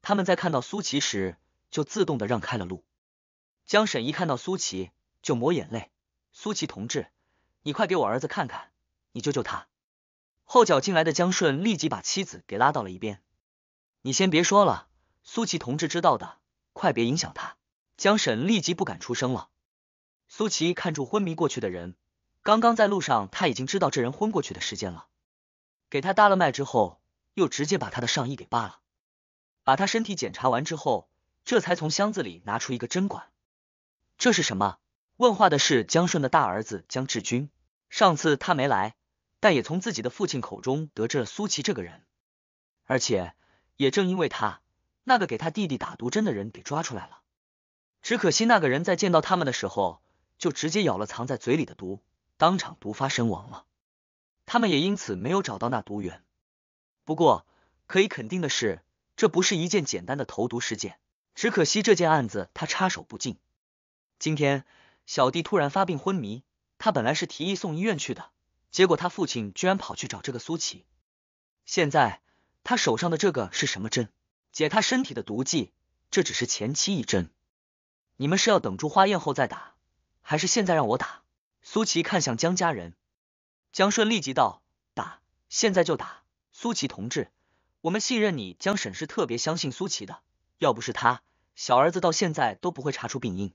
他们在看到苏琪时，就自动的让开了路。江婶一看到苏琪就抹眼泪：“苏琪同志，你快给我儿子看看，你救救他！”后脚进来的江顺立即把妻子给拉到了一边，你先别说了，苏琪同志知道的，快别影响他。江婶立即不敢出声了。苏琪看住昏迷过去的人，刚刚在路上他已经知道这人昏过去的时间了。给他搭了脉之后，又直接把他的上衣给扒了，把他身体检查完之后，这才从箱子里拿出一个针管。这是什么？问话的是江顺的大儿子江志军，上次他没来。但也从自己的父亲口中得知了苏琪这个人，而且也正因为他那个给他弟弟打毒针的人给抓出来了。只可惜那个人在见到他们的时候，就直接咬了藏在嘴里的毒，当场毒发身亡了。他们也因此没有找到那毒源。不过可以肯定的是，这不是一件简单的投毒事件。只可惜这件案子他插手不进。今天小弟突然发病昏迷，他本来是提议送医院去的。结果他父亲居然跑去找这个苏琪。现在他手上的这个是什么针？解他身体的毒剂？这只是前期一针。你们是要等朱花宴后再打，还是现在让我打？苏琪看向江家人，江顺立即道：“打，现在就打。”苏琪同志，我们信任你。江沈是特别相信苏琪的，要不是他小儿子，到现在都不会查出病因。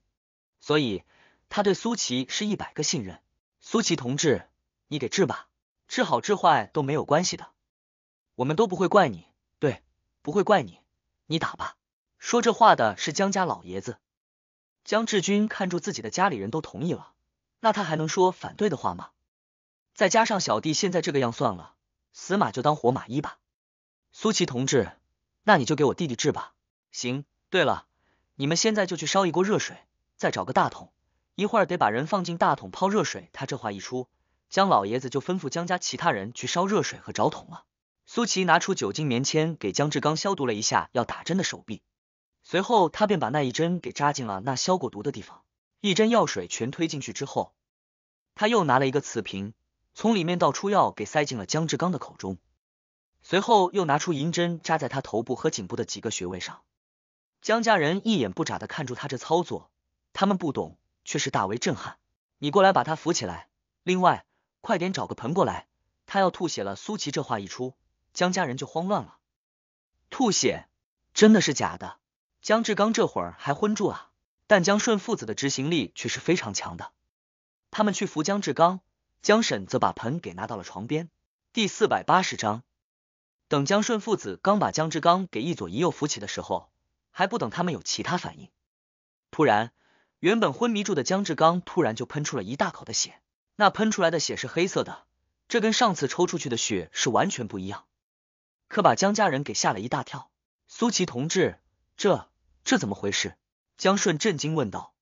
所以他对苏琪是一百个信任。苏琪同志。你给治吧，治好治坏都没有关系的，我们都不会怪你，对，不会怪你，你打吧。说这话的是江家老爷子，江志军看住自己的家里人都同意了，那他还能说反对的话吗？再加上小弟现在这个样，算了，死马就当活马医吧。苏琪同志，那你就给我弟弟治吧。行，对了，你们现在就去烧一锅热水，再找个大桶，一会儿得把人放进大桶泡热水。他这话一出。江老爷子就吩咐江家其他人去烧热水和找桶了。苏琪拿出酒精棉签给江志刚消毒了一下要打针的手臂，随后他便把那一针给扎进了那消过毒的地方。一针药水全推进去之后，他又拿了一个瓷瓶，从里面倒出药给塞进了江志刚的口中。随后又拿出银针扎在他头部和颈部的几个穴位上。江家人一眼不眨的看住他这操作，他们不懂，却是大为震撼。你过来把他扶起来，另外。快点找个盆过来，他要吐血了！苏琪这话一出，江家人就慌乱了。吐血真的是假的？江志刚这会儿还昏住啊，但江顺父子的执行力却是非常强的。他们去扶江志刚，江婶则把盆给拿到了床边。第四百八十章，等江顺父子刚把江志刚给一左一右扶起的时候，还不等他们有其他反应，突然，原本昏迷住的江志刚突然就喷出了一大口的血。那喷出来的血是黑色的，这跟上次抽出去的血是完全不一样，可把江家人给吓了一大跳。苏琪同志，这这怎么回事？江顺震惊问道。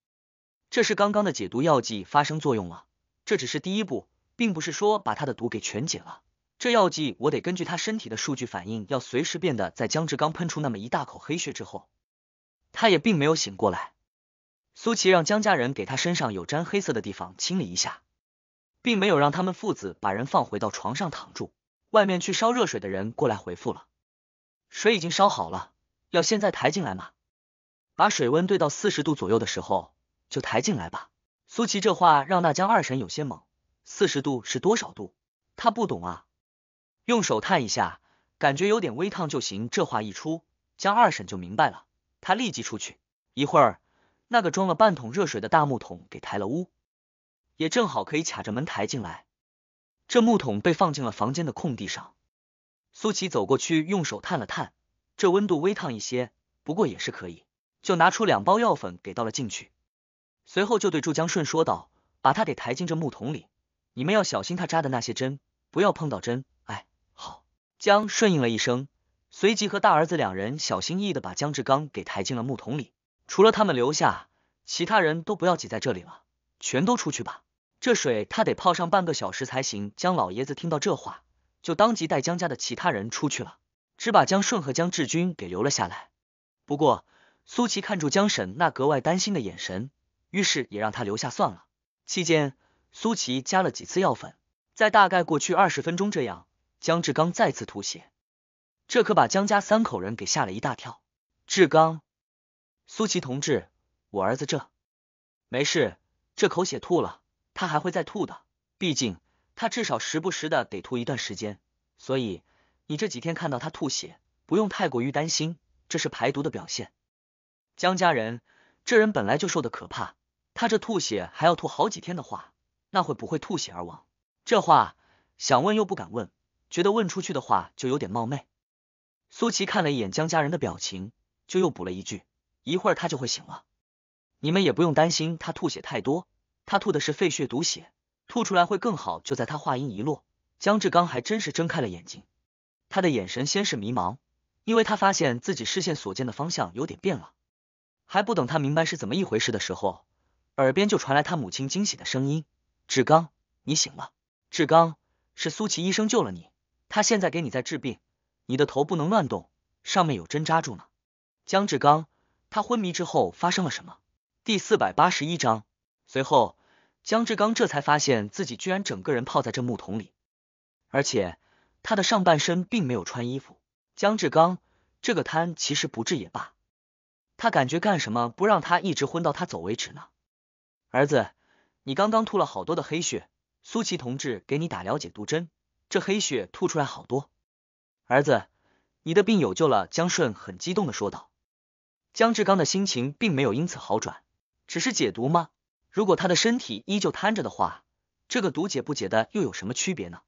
这是刚刚的解毒药剂发生作用了，这只是第一步，并不是说把他的毒给全解了。这药剂我得根据他身体的数据反应，要随时变得在江志刚喷出那么一大口黑血之后，他也并没有醒过来。苏琪让江家人给他身上有沾黑色的地方清理一下。并没有让他们父子把人放回到床上躺住。外面去烧热水的人过来回复了，水已经烧好了，要现在抬进来吗？把水温兑到四十度左右的时候就抬进来吧。苏琪这话让那江二婶有些懵，四十度是多少度？她不懂啊。用手探一下，感觉有点微烫就行。这话一出，江二婶就明白了，她立即出去，一会儿那个装了半桶热水的大木桶给抬了屋。也正好可以卡着门抬进来。这木桶被放进了房间的空地上。苏琪走过去，用手探了探，这温度微烫一些，不过也是可以，就拿出两包药粉给倒了进去。随后就对祝江顺说道：“把他给抬进这木桶里，你们要小心他扎的那些针，不要碰到针。”哎，好。江顺应了一声，随即和大儿子两人小心翼翼的把江志刚给抬进了木桶里。除了他们留下，其他人都不要挤在这里了，全都出去吧。这水他得泡上半个小时才行。江老爷子听到这话，就当即带江家的其他人出去了，只把江顺和江志军给留了下来。不过苏琪看住江婶那格外担心的眼神，于是也让他留下算了。期间，苏琪加了几次药粉，在大概过去二十分钟这样，江志刚再次吐血，这可把江家三口人给吓了一大跳。志刚，苏琪同志，我儿子这没事，这口血吐了。他还会再吐的，毕竟他至少时不时的得吐一段时间，所以你这几天看到他吐血，不用太过于担心，这是排毒的表现。江家人这人本来就瘦的可怕，他这吐血还要吐好几天的话，那会不会吐血而亡？这话想问又不敢问，觉得问出去的话就有点冒昧。苏琪看了一眼江家人的表情，就又补了一句：一会儿他就会醒了，你们也不用担心他吐血太多。他吐的是肺血毒血，吐出来会更好。就在他话音一落，江志刚还真是睁开了眼睛。他的眼神先是迷茫，因为他发现自己视线所见的方向有点变了。还不等他明白是怎么一回事的时候，耳边就传来他母亲惊喜的声音：“志刚，你醒了！志刚，是苏琪医生救了你，他现在给你在治病。你的头不能乱动，上面有针扎住呢。”江志刚，他昏迷之后发生了什么？第四百八十一章。随后。江志刚这才发现自己居然整个人泡在这木桶里，而且他的上半身并没有穿衣服。江志刚，这个瘫其实不治也罢。他感觉干什么不让他一直昏到他走为止呢？儿子，你刚刚吐了好多的黑血，苏琪同志给你打了解毒针，这黑血吐出来好多。儿子，你的病有救了！江顺很激动的说道。江志刚的心情并没有因此好转，只是解毒吗？如果他的身体依旧瘫着的话，这个毒解不解的又有什么区别呢？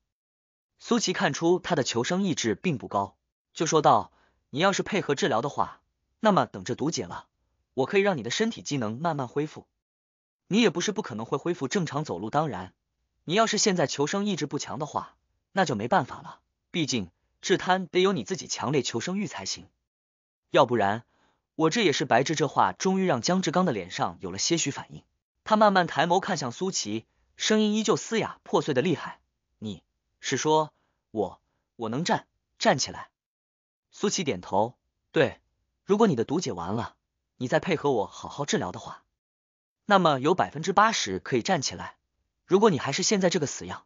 苏琪看出他的求生意志并不高，就说道：“你要是配合治疗的话，那么等着毒解了，我可以让你的身体机能慢慢恢复。你也不是不可能会恢复正常走路。当然，你要是现在求生意志不强的话，那就没办法了。毕竟治瘫得有你自己强烈求生欲才行。要不然，我这也是白痴。”这话终于让姜志刚的脸上有了些许反应。他慢慢抬眸看向苏琪，声音依旧嘶哑，破碎的厉害。你是说，我我能站站起来？苏琪点头，对，如果你的毒解完了，你再配合我好好治疗的话，那么有百分之八十可以站起来。如果你还是现在这个死样，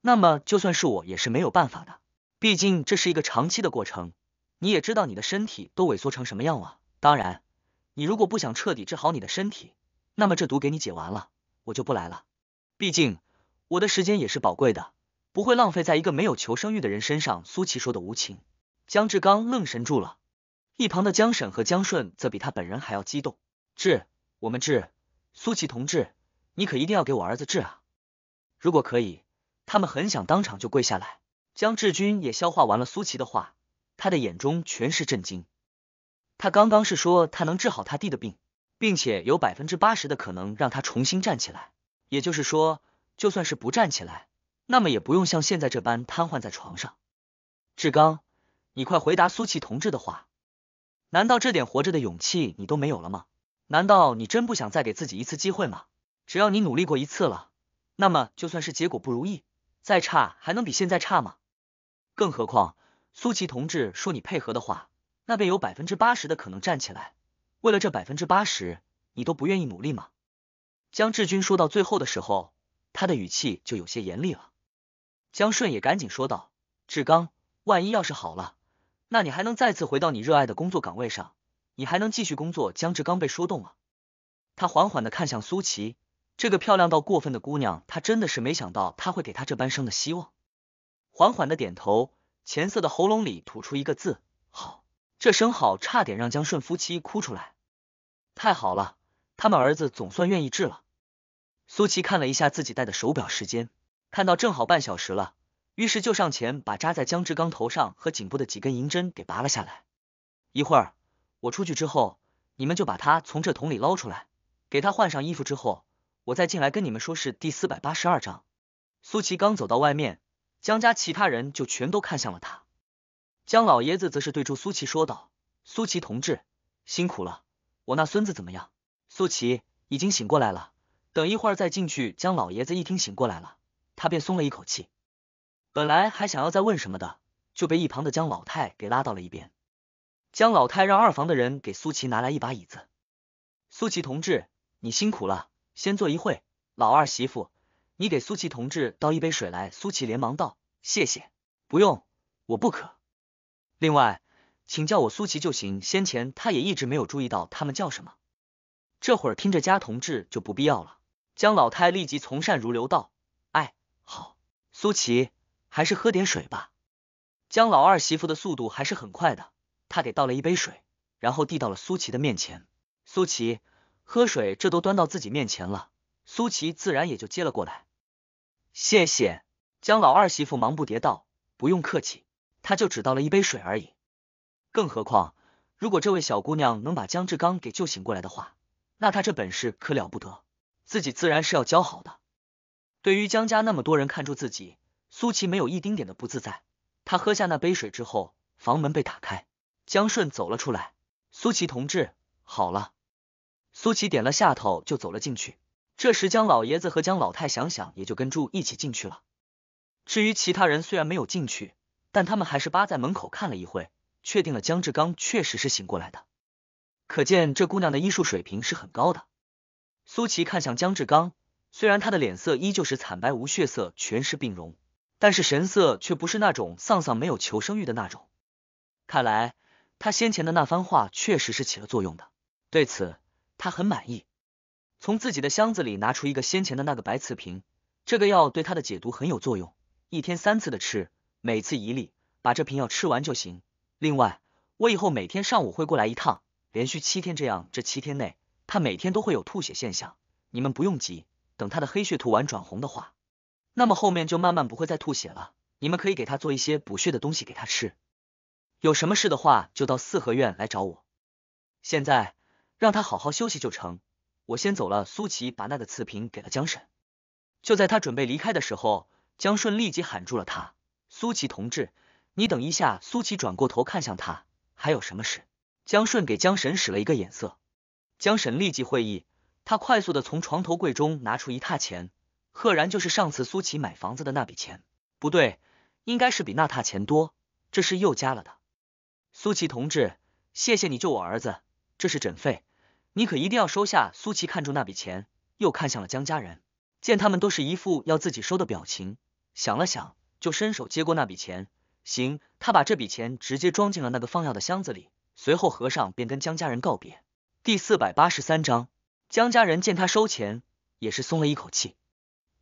那么就算是我也是没有办法的。毕竟这是一个长期的过程，你也知道你的身体都萎缩成什么样了。当然，你如果不想彻底治好你的身体，那么这毒给你解完了，我就不来了。毕竟我的时间也是宝贵的，不会浪费在一个没有求生欲的人身上。苏琪说的无情，江志刚愣神住了。一旁的江婶和江顺则比他本人还要激动，治，我们治，苏琪同志，你可一定要给我儿子治啊！如果可以，他们很想当场就跪下来。江志军也消化完了苏琪的话，他的眼中全是震惊。他刚刚是说他能治好他弟的病。并且有百分之八十的可能让他重新站起来，也就是说，就算是不站起来，那么也不用像现在这般瘫痪在床上。志刚，你快回答苏琪同志的话，难道这点活着的勇气你都没有了吗？难道你真不想再给自己一次机会吗？只要你努力过一次了，那么就算是结果不如意，再差还能比现在差吗？更何况苏琪同志说你配合的话，那便有百分之八十的可能站起来。为了这百分之八十，你都不愿意努力吗？江志军说到最后的时候，他的语气就有些严厉了。江顺也赶紧说道：“志刚，万一要是好了，那你还能再次回到你热爱的工作岗位上，你还能继续工作。”江志刚被说动了，他缓缓的看向苏琪，这个漂亮到过分的姑娘，他真的是没想到他会给她这般生的希望。缓缓的点头，钱色的喉咙里吐出一个字：“好。”这声好差点让江顺夫妻哭出来。太好了，他们儿子总算愿意治了。苏琪看了一下自己戴的手表时间，看到正好半小时了，于是就上前把扎在江志刚头上和颈部的几根银针给拔了下来。一会儿我出去之后，你们就把他从这桶里捞出来，给他换上衣服之后，我再进来跟你们说。是第四百八十二章。苏琪刚走到外面，江家其他人就全都看向了他。江老爷子则是对住苏琪说道：“苏琪同志，辛苦了。”我那孙子怎么样？苏琪已经醒过来了，等一会儿再进去。江老爷子一听醒过来了，他便松了一口气，本来还想要再问什么的，就被一旁的江老太给拉到了一边。江老太让二房的人给苏琪拿来一把椅子。苏琪同志，你辛苦了，先坐一会。老二媳妇，你给苏琪同志倒一杯水来。苏琪连忙道：谢谢，不用，我不渴。另外。请叫我苏琪就行。先前他也一直没有注意到他们叫什么，这会儿听着“家同志”就不必要了。江老太立即从善如流道：“哎，好，苏琪，还是喝点水吧。”江老二媳妇的速度还是很快的，他给倒了一杯水，然后递到了苏琪的面前。苏琪喝水，这都端到自己面前了，苏琪自然也就接了过来。谢谢。江老二媳妇忙不迭道：“不用客气。”他就只倒了一杯水而已。更何况，如果这位小姑娘能把江志刚给救醒过来的话，那她这本事可了不得，自己自然是要教好的。对于江家那么多人看住自己，苏琪没有一丁点的不自在。她喝下那杯水之后，房门被打开，江顺走了出来。苏琪同志，好了。苏琪点了下头，就走了进去。这时，江老爷子和江老太想想，也就跟住一起进去了。至于其他人，虽然没有进去，但他们还是扒在门口看了一会。确定了，江志刚确实是醒过来的，可见这姑娘的医术水平是很高的。苏琪看向江志刚，虽然他的脸色依旧是惨白无血色，全是病容，但是神色却不是那种丧丧没有求生欲的那种。看来他先前的那番话确实是起了作用的，对此他很满意。从自己的箱子里拿出一个先前的那个白瓷瓶，这个药对他的解毒很有作用，一天三次的吃，每次一粒，把这瓶药吃完就行。另外，我以后每天上午会过来一趟，连续七天这样，这七天内他每天都会有吐血现象，你们不用急，等他的黑血吐完转红的话，那么后面就慢慢不会再吐血了。你们可以给他做一些补血的东西给他吃，有什么事的话就到四合院来找我。现在让他好好休息就成，我先走了。苏琪把那个瓷瓶给了江婶，就在他准备离开的时候，江顺立即喊住了他，苏琪同志。你等一下，苏琪转过头看向他，还有什么事？江顺给江神使了一个眼色，江神立即会意，他快速的从床头柜中拿出一沓钱，赫然就是上次苏琪买房子的那笔钱。不对，应该是比那沓钱多，这是又加了的。苏琪同志，谢谢你救我儿子，这是诊费，你可一定要收下。苏琪看住那笔钱，又看向了江家人，见他们都是一副要自己收的表情，想了想，就伸手接过那笔钱。行，他把这笔钱直接装进了那个放药的箱子里，随后和尚便跟江家人告别。第四百八十三章，江家人见他收钱，也是松了一口气。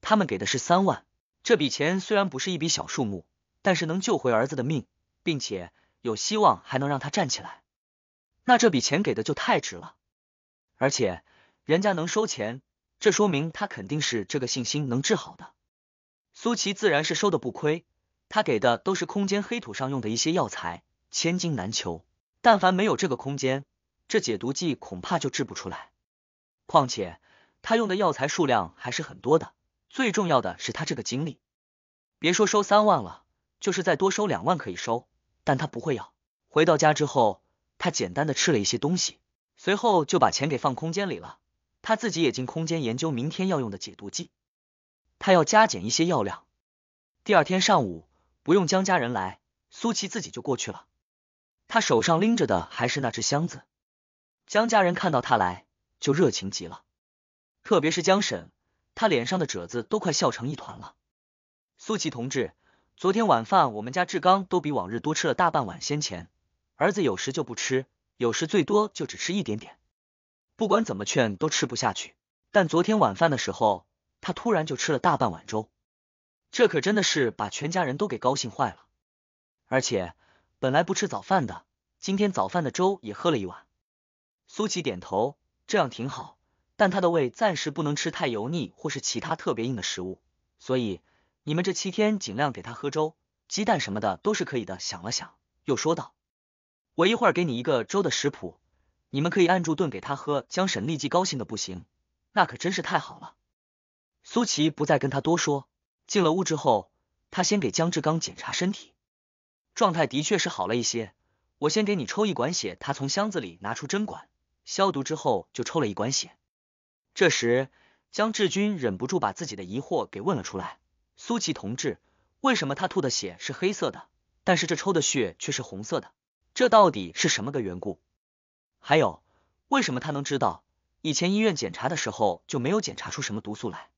他们给的是三万，这笔钱虽然不是一笔小数目，但是能救回儿子的命，并且有希望还能让他站起来，那这笔钱给的就太值了。而且人家能收钱，这说明他肯定是这个信心能治好的。苏琪自然是收的不亏。他给的都是空间黑土上用的一些药材，千金难求。但凡没有这个空间，这解毒剂恐怕就制不出来。况且他用的药材数量还是很多的。最重要的是他这个经历。别说收三万了，就是再多收两万可以收，但他不会要。回到家之后，他简单的吃了一些东西，随后就把钱给放空间里了。他自己也进空间研究明天要用的解毒剂，他要加减一些药量。第二天上午。不用江家人来，苏琪自己就过去了。他手上拎着的还是那只箱子。江家人看到他来，就热情极了，特别是江婶，她脸上的褶子都快笑成一团了。苏琪同志，昨天晚饭，我们家志刚都比往日多吃了大半碗鲜钱。儿子有时就不吃，有时最多就只吃一点点，不管怎么劝都吃不下去。但昨天晚饭的时候，他突然就吃了大半碗粥。这可真的是把全家人都给高兴坏了，而且本来不吃早饭的，今天早饭的粥也喝了一碗。苏琪点头，这样挺好，但他的胃暂时不能吃太油腻或是其他特别硬的食物，所以你们这七天尽量给他喝粥、鸡蛋什么的都是可以的。想了想，又说道：“我一会儿给你一个粥的食谱，你们可以按住炖给他喝。”江婶立即高兴的不行，那可真是太好了。苏琪不再跟他多说。进了屋之后，他先给姜志刚检查身体，状态的确是好了一些。我先给你抽一管血。他从箱子里拿出针管，消毒之后就抽了一管血。这时，姜志军忍不住把自己的疑惑给问了出来：“苏琪同志，为什么他吐的血是黑色的，但是这抽的血却是红色的？这到底是什么个缘故？还有，为什么他能知道以前医院检查的时候就没有检查出什么毒素来？”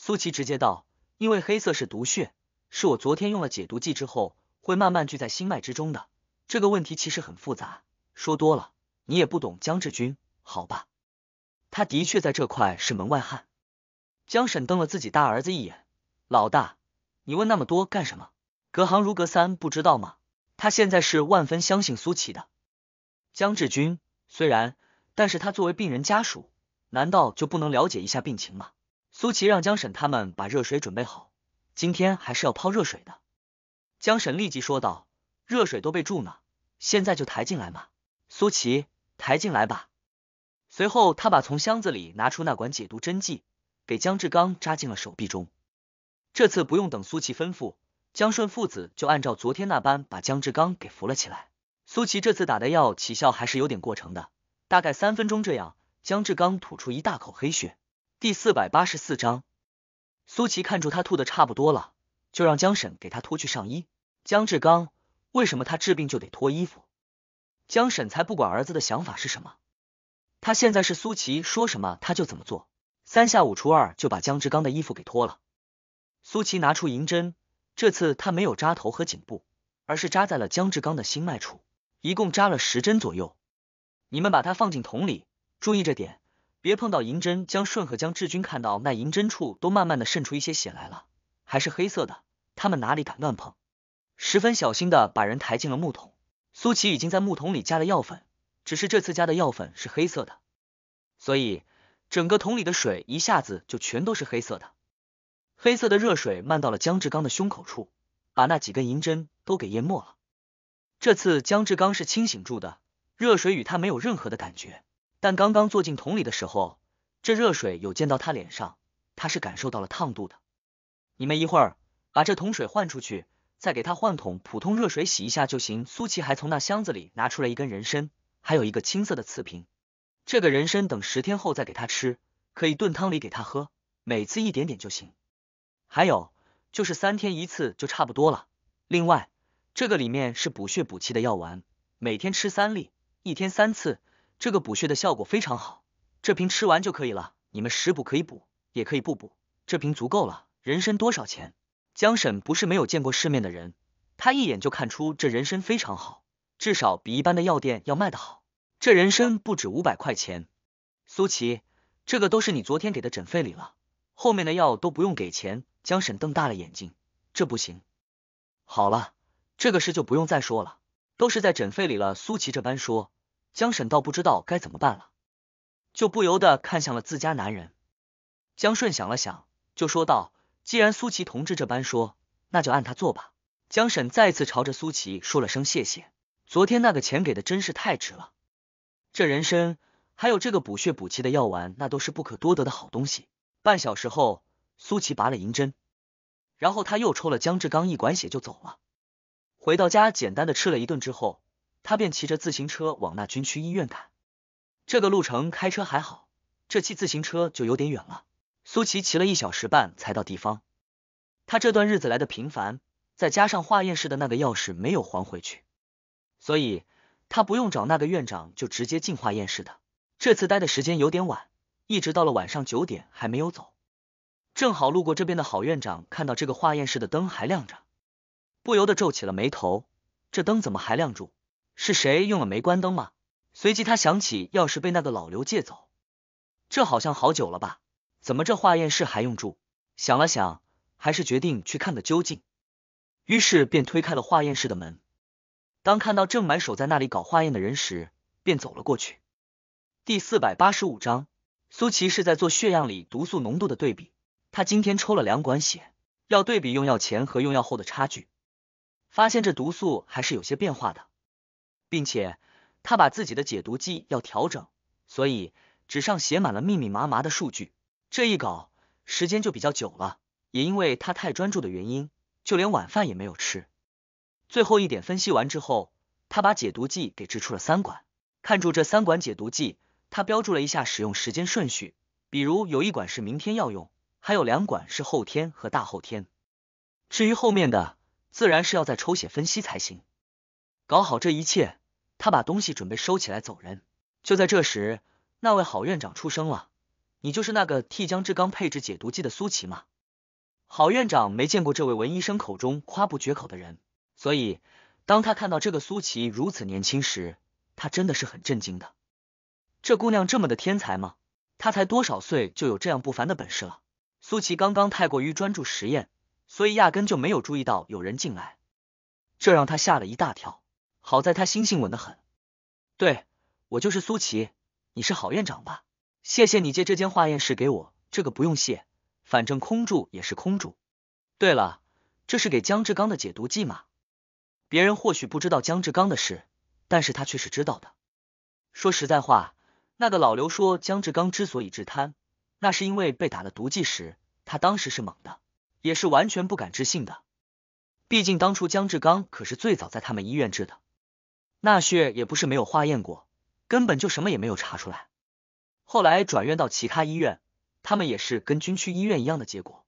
苏琪直接道。因为黑色是毒血，是我昨天用了解毒剂之后，会慢慢聚在心脉之中的。这个问题其实很复杂，说多了你也不懂。江志军，好吧，他的确在这块是门外汉。江婶瞪了自己大儿子一眼：“老大，你问那么多干什么？隔行如隔山，不知道吗？”他现在是万分相信苏琪的。江志军虽然，但是他作为病人家属，难道就不能了解一下病情吗？苏琪让江婶他们把热水准备好，今天还是要泡热水的。江婶立即说道：“热水都备住呢，现在就抬进来嘛。”苏琪抬进来吧。随后，他把从箱子里拿出那管解毒针剂，给江志刚扎进了手臂中。这次不用等苏琪吩咐，江顺父子就按照昨天那般把江志刚给扶了起来。苏琪这次打的药起效还是有点过程的，大概三分钟这样，江志刚吐出一大口黑血。第四百八十四章，苏琪看出他吐的差不多了，就让江婶给他脱去上衣。江志刚，为什么他治病就得脱衣服？江婶才不管儿子的想法是什么，他现在是苏琪说什么他就怎么做，三下五除二就把江志刚的衣服给脱了。苏琪拿出银针，这次他没有扎头和颈部，而是扎在了江志刚的心脉处，一共扎了十针左右。你们把它放进桶里，注意着点。别碰到银针，江顺和江志军看到那银针处都慢慢的渗出一些血来了，还是黑色的，他们哪里敢乱碰？十分小心的把人抬进了木桶。苏琪已经在木桶里加了药粉，只是这次加的药粉是黑色的，所以整个桶里的水一下子就全都是黑色的。黑色的热水漫到了江志刚的胸口处，把那几根银针都给淹没了。这次江志刚是清醒住的，热水与他没有任何的感觉。但刚刚坐进桶里的时候，这热水有溅到他脸上，他是感受到了烫度的。你们一会儿把这桶水换出去，再给他换桶普通热水洗一下就行。苏琪还从那箱子里拿出了一根人参，还有一个青色的瓷瓶。这个人参等十天后再给他吃，可以炖汤里给他喝，每次一点点就行。还有就是三天一次就差不多了。另外，这个里面是补血补气的药丸，每天吃三粒，一天三次。这个补血的效果非常好，这瓶吃完就可以了。你们食补可以补，也可以不补，这瓶足够了。人参多少钱？江婶不是没有见过世面的人，他一眼就看出这人参非常好，至少比一般的药店要卖得好。这人参不止五百块钱。苏琪，这个都是你昨天给的诊费里了，后面的药都不用给钱。江婶瞪大了眼睛，这不行。好了，这个事就不用再说了，都是在诊费里了。苏琪这般说。江婶倒不知道该怎么办了，就不由得看向了自家男人江顺。想了想，就说道：“既然苏琪同志这般说，那就按他做吧。”江婶再次朝着苏琪说了声谢谢。昨天那个钱给的真是太值了，这人参还有这个补血补气的药丸，那都是不可多得的好东西。半小时后，苏琪拔了银针，然后他又抽了江志刚一管血就走了。回到家，简单的吃了一顿之后。他便骑着自行车往那军区医院赶，这个路程开车还好，这骑自行车就有点远了。苏琪骑了一小时半才到地方。他这段日子来的频繁，再加上化验室的那个钥匙没有还回去，所以他不用找那个院长就直接进化验室的。这次待的时间有点晚，一直到了晚上九点还没有走。正好路过这边的郝院长看到这个化验室的灯还亮着，不由得皱起了眉头，这灯怎么还亮着？是谁用了没关灯吗？随即他想起，钥匙被那个老刘借走，这好像好久了吧？怎么这化验室还用住？想了想，还是决定去看个究竟。于是便推开了化验室的门。当看到正埋守在那里搞化验的人时，便走了过去。第四百八十五章，苏琪是在做血样里毒素浓度的对比。他今天抽了两管血，要对比用药前和用药后的差距，发现这毒素还是有些变化的。并且他把自己的解毒剂要调整，所以纸上写满了密密麻麻的数据。这一稿时间就比较久了，也因为他太专注的原因，就连晚饭也没有吃。最后一点分析完之后，他把解毒剂给制出了三管，看住这三管解毒剂，他标注了一下使用时间顺序，比如有一管是明天要用，还有两管是后天和大后天。至于后面的，自然是要再抽血分析才行。搞好这一切，他把东西准备收起来走人。就在这时，那位郝院长出声了：“你就是那个替江志刚配置解毒剂的苏琪吗？”郝院长没见过这位文医生口中夸不绝口的人，所以当他看到这个苏琪如此年轻时，他真的是很震惊的。这姑娘这么的天才吗？她才多少岁就有这样不凡的本事了？苏琪刚刚太过于专注实验，所以压根就没有注意到有人进来，这让他吓了一大跳。好在他心性稳得很，对，我就是苏琪，你是郝院长吧？谢谢你借这间化验室给我，这个不用谢，反正空住也是空住。对了，这是给江志刚的解毒剂吗？别人或许不知道江志刚的事，但是他却是知道的。说实在话，那个老刘说江志刚之所以治瘫，那是因为被打了毒剂时，他当时是懵的，也是完全不敢置信的。毕竟当初江志刚可是最早在他们医院治的。那血也不是没有化验过，根本就什么也没有查出来。后来转院到其他医院，他们也是跟军区医院一样的结果，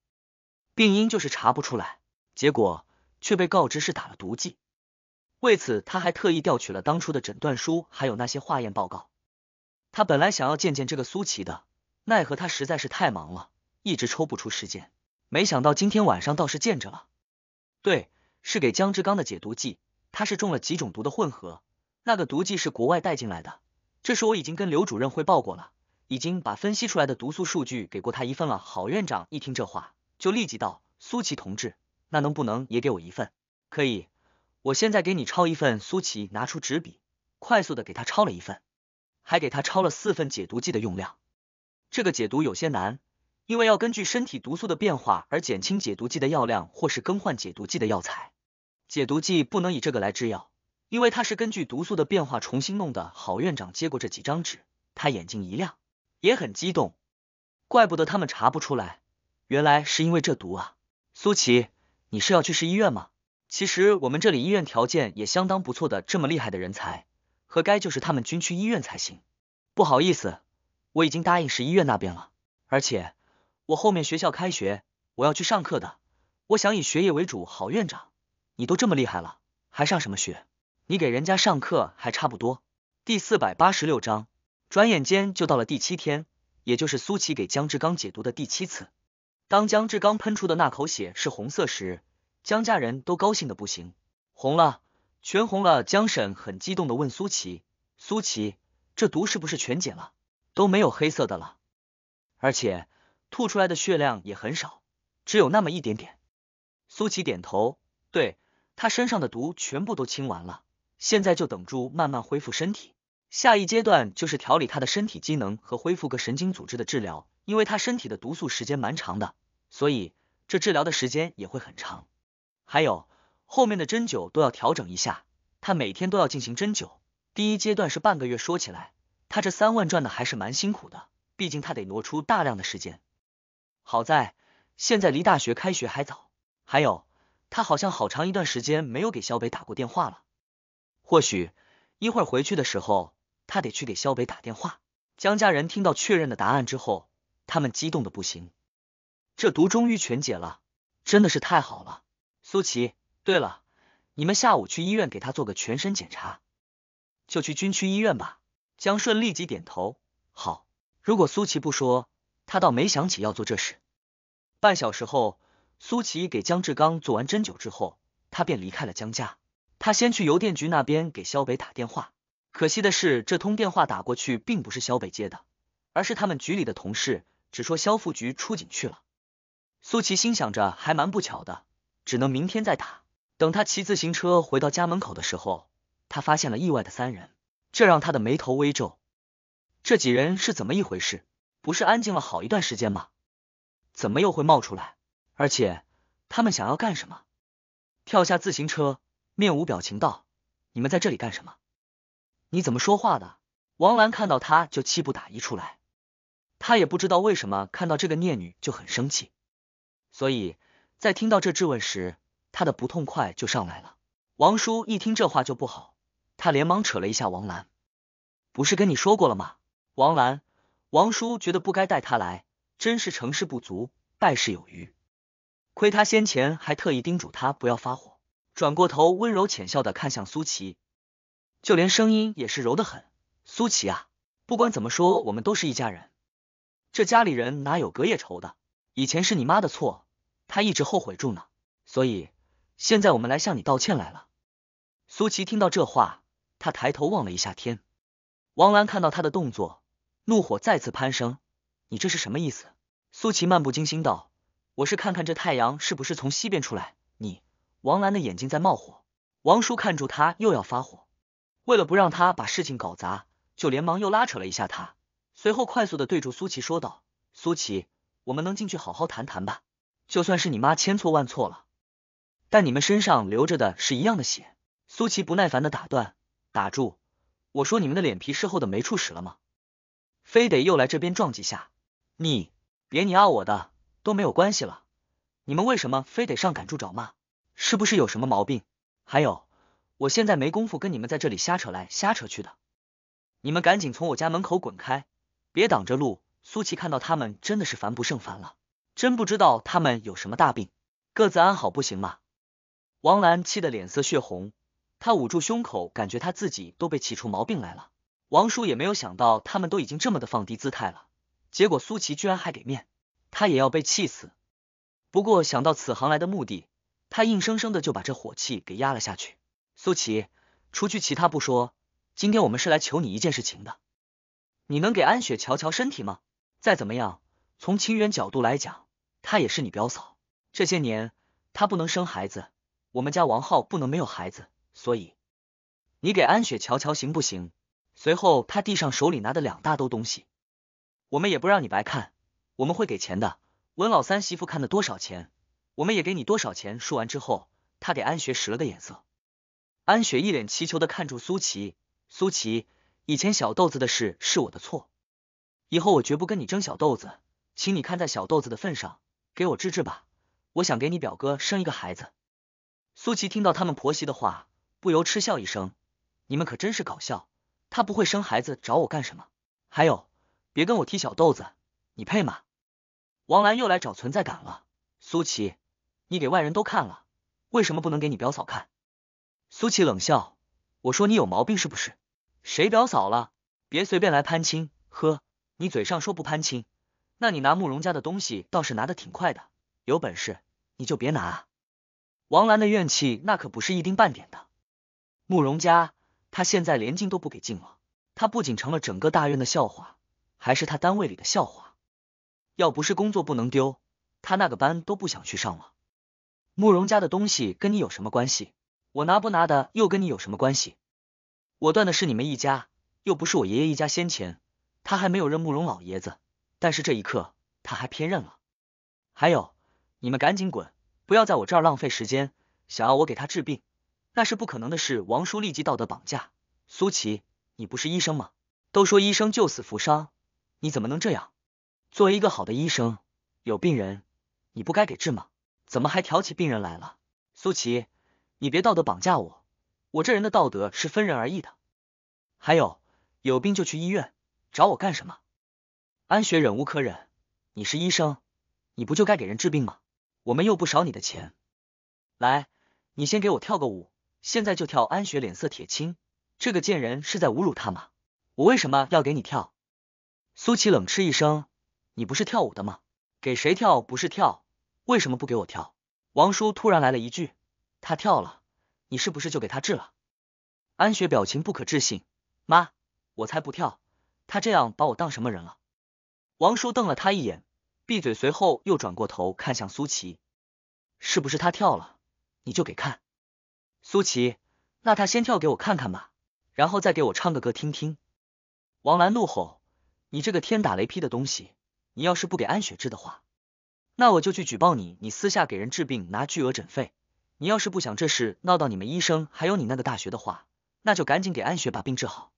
病因就是查不出来。结果却被告知是打了毒剂。为此，他还特意调取了当初的诊断书，还有那些化验报告。他本来想要见见这个苏琪的，奈何他实在是太忙了，一直抽不出时间。没想到今天晚上倒是见着了。对，是给姜志刚的解毒剂，他是中了几种毒的混合。那个毒剂是国外带进来的，这事我已经跟刘主任汇报过了，已经把分析出来的毒素数据给过他一份了。郝院长一听这话，就立即道：“苏琪同志，那能不能也给我一份？”“可以，我现在给你抄一份。”苏琪拿出纸笔，快速的给他抄了一份，还给他抄了四份解毒剂的用量。这个解毒有些难，因为要根据身体毒素的变化而减轻解毒剂的药量，或是更换解毒剂的药材。解毒剂不能以这个来制药。因为他是根据毒素的变化重新弄的。郝院长接过这几张纸，他眼睛一亮，也很激动。怪不得他们查不出来，原来是因为这毒啊！苏琪，你是要去市医院吗？其实我们这里医院条件也相当不错的，这么厉害的人才，和该就是他们军区医院才行。不好意思，我已经答应市医院那边了。而且我后面学校开学，我要去上课的。我想以学业为主。郝院长，你都这么厉害了，还上什么学？你给人家上课还差不多。第四百八十六章，转眼间就到了第七天，也就是苏琪给江志刚解毒的第七次。当江志刚喷出的那口血是红色时，江家人都高兴的不行，红了，全红了。江婶很激动的问苏琪：“苏琪，这毒是不是全解了？都没有黑色的了？而且吐出来的血量也很少，只有那么一点点。”苏琪点头：“对他身上的毒全部都清完了。”现在就等住慢慢恢复身体，下一阶段就是调理他的身体机能和恢复个神经组织的治疗，因为他身体的毒素时间蛮长的，所以这治疗的时间也会很长。还有后面的针灸都要调整一下，他每天都要进行针灸。第一阶段是半个月，说起来他这三万赚的还是蛮辛苦的，毕竟他得挪出大量的时间。好在现在离大学开学还早，还有他好像好长一段时间没有给小北打过电话了。或许一会儿回去的时候，他得去给肖北打电话。江家人听到确认的答案之后，他们激动的不行，这毒终于全解了，真的是太好了。苏琪，对了，你们下午去医院给他做个全身检查，就去军区医院吧。江顺立即点头，好。如果苏琪不说，他倒没想起要做这事。半小时后，苏琪给江志刚做完针灸之后，他便离开了江家。他先去邮电局那边给肖北打电话，可惜的是，这通电话打过去并不是肖北接的，而是他们局里的同事，只说肖副局出警去了。苏琪心想着还蛮不巧的，只能明天再打。等他骑自行车回到家门口的时候，他发现了意外的三人，这让他的眉头微皱。这几人是怎么一回事？不是安静了好一段时间吗？怎么又会冒出来？而且他们想要干什么？跳下自行车。面无表情道：“你们在这里干什么？你怎么说话的？”王兰看到他就气不打一处来，他也不知道为什么看到这个孽女就很生气，所以在听到这质问时，他的不痛快就上来了。王叔一听这话就不好，他连忙扯了一下王兰：“不是跟你说过了吗？”王兰，王叔觉得不该带他来，真是成事不足败事有余，亏他先前还特意叮嘱他不要发火。转过头，温柔浅笑的看向苏琪，就连声音也是柔得很。苏琪啊，不管怎么说，我们都是一家人，这家里人哪有隔夜仇的？以前是你妈的错，她一直后悔住呢，所以现在我们来向你道歉来了。苏琪听到这话，她抬头望了一下天。王兰看到她的动作，怒火再次攀升。你这是什么意思？苏琪漫不经心道：“我是看看这太阳是不是从西边出来。”你。王兰的眼睛在冒火，王叔看住他又要发火，为了不让他把事情搞砸，就连忙又拉扯了一下他，随后快速的对住苏琪说道：“苏琪，我们能进去好好谈谈吧？就算是你妈千错万错了，但你们身上流着的是一样的血。”苏琪不耐烦的打断：“打住！我说你们的脸皮是厚的没处使了吗？非得又来这边撞几下？你别你啊我的都没有关系了，你们为什么非得上赶住找骂？”是不是有什么毛病？还有，我现在没工夫跟你们在这里瞎扯来瞎扯去的，你们赶紧从我家门口滚开，别挡着路。苏琪看到他们真的是烦不胜烦了，真不知道他们有什么大病，各自安好不行吗？王兰气得脸色血红，她捂住胸口，感觉她自己都被气出毛病来了。王叔也没有想到他们都已经这么的放低姿态了，结果苏琪居然还给面，他也要被气死。不过想到此行来的目的。他硬生生的就把这火气给压了下去。苏琪，除去其他不说，今天我们是来求你一件事情的。你能给安雪瞧瞧身体吗？再怎么样，从情缘角度来讲，她也是你表嫂。这些年她不能生孩子，我们家王浩不能没有孩子，所以你给安雪瞧瞧行不行？随后他递上手里拿的两大兜东西，我们也不让你白看，我们会给钱的。温老三媳妇看的多少钱？我们也给你多少钱？说完之后，他给安雪使了个眼色，安雪一脸祈求的看住苏琪。苏琪，以前小豆子的事是我的错，以后我绝不跟你争小豆子，请你看在小豆子的份上，给我治治吧，我想给你表哥生一个孩子。苏琪听到他们婆媳的话，不由嗤笑一声：“你们可真是搞笑，他不会生孩子，找我干什么？还有，别跟我提小豆子，你配吗？”王兰又来找存在感了，苏琪。你给外人都看了，为什么不能给你表嫂看？苏琪冷笑，我说你有毛病是不是？谁表嫂了？别随便来攀亲。呵，你嘴上说不攀亲，那你拿慕容家的东西倒是拿的挺快的。有本事你就别拿啊！王兰的怨气那可不是一丁半点的。慕容家，她现在连进都不给进了。她不仅成了整个大院的笑话，还是她单位里的笑话。要不是工作不能丢，她那个班都不想去上了。慕容家的东西跟你有什么关系？我拿不拿的又跟你有什么关系？我断的是你们一家，又不是我爷爷一家。先前他还没有认慕容老爷子，但是这一刻他还偏认了。还有，你们赶紧滚，不要在我这儿浪费时间。想要我给他治病，那是不可能的事。王叔立即道德绑架，苏琪，你不是医生吗？都说医生救死扶伤，你怎么能这样？作为一个好的医生，有病人你不该给治吗？怎么还挑起病人来了？苏琪，你别道德绑架我，我这人的道德是分人而异的。还有，有病就去医院，找我干什么？安雪忍无可忍，你是医生，你不就该给人治病吗？我们又不少你的钱。来，你先给我跳个舞，现在就跳。安雪脸色铁青，这个贱人是在侮辱她吗？我为什么要给你跳？苏琪冷嗤一声，你不是跳舞的吗？给谁跳不是跳？为什么不给我跳？王叔突然来了一句，他跳了，你是不是就给他治了？安雪表情不可置信，妈，我才不跳！他这样把我当什么人了？王叔瞪了他一眼，闭嘴。随后又转过头看向苏琪，是不是他跳了，你就给看？苏琪，那他先跳给我看看吧，然后再给我唱个歌听听。王兰怒吼，你这个天打雷劈的东西，你要是不给安雪治的话。那我就去举报你，你私下给人治病拿巨额诊费。你要是不想这事闹到你们医生还有你那个大学的话，那就赶紧给安雪把病治好。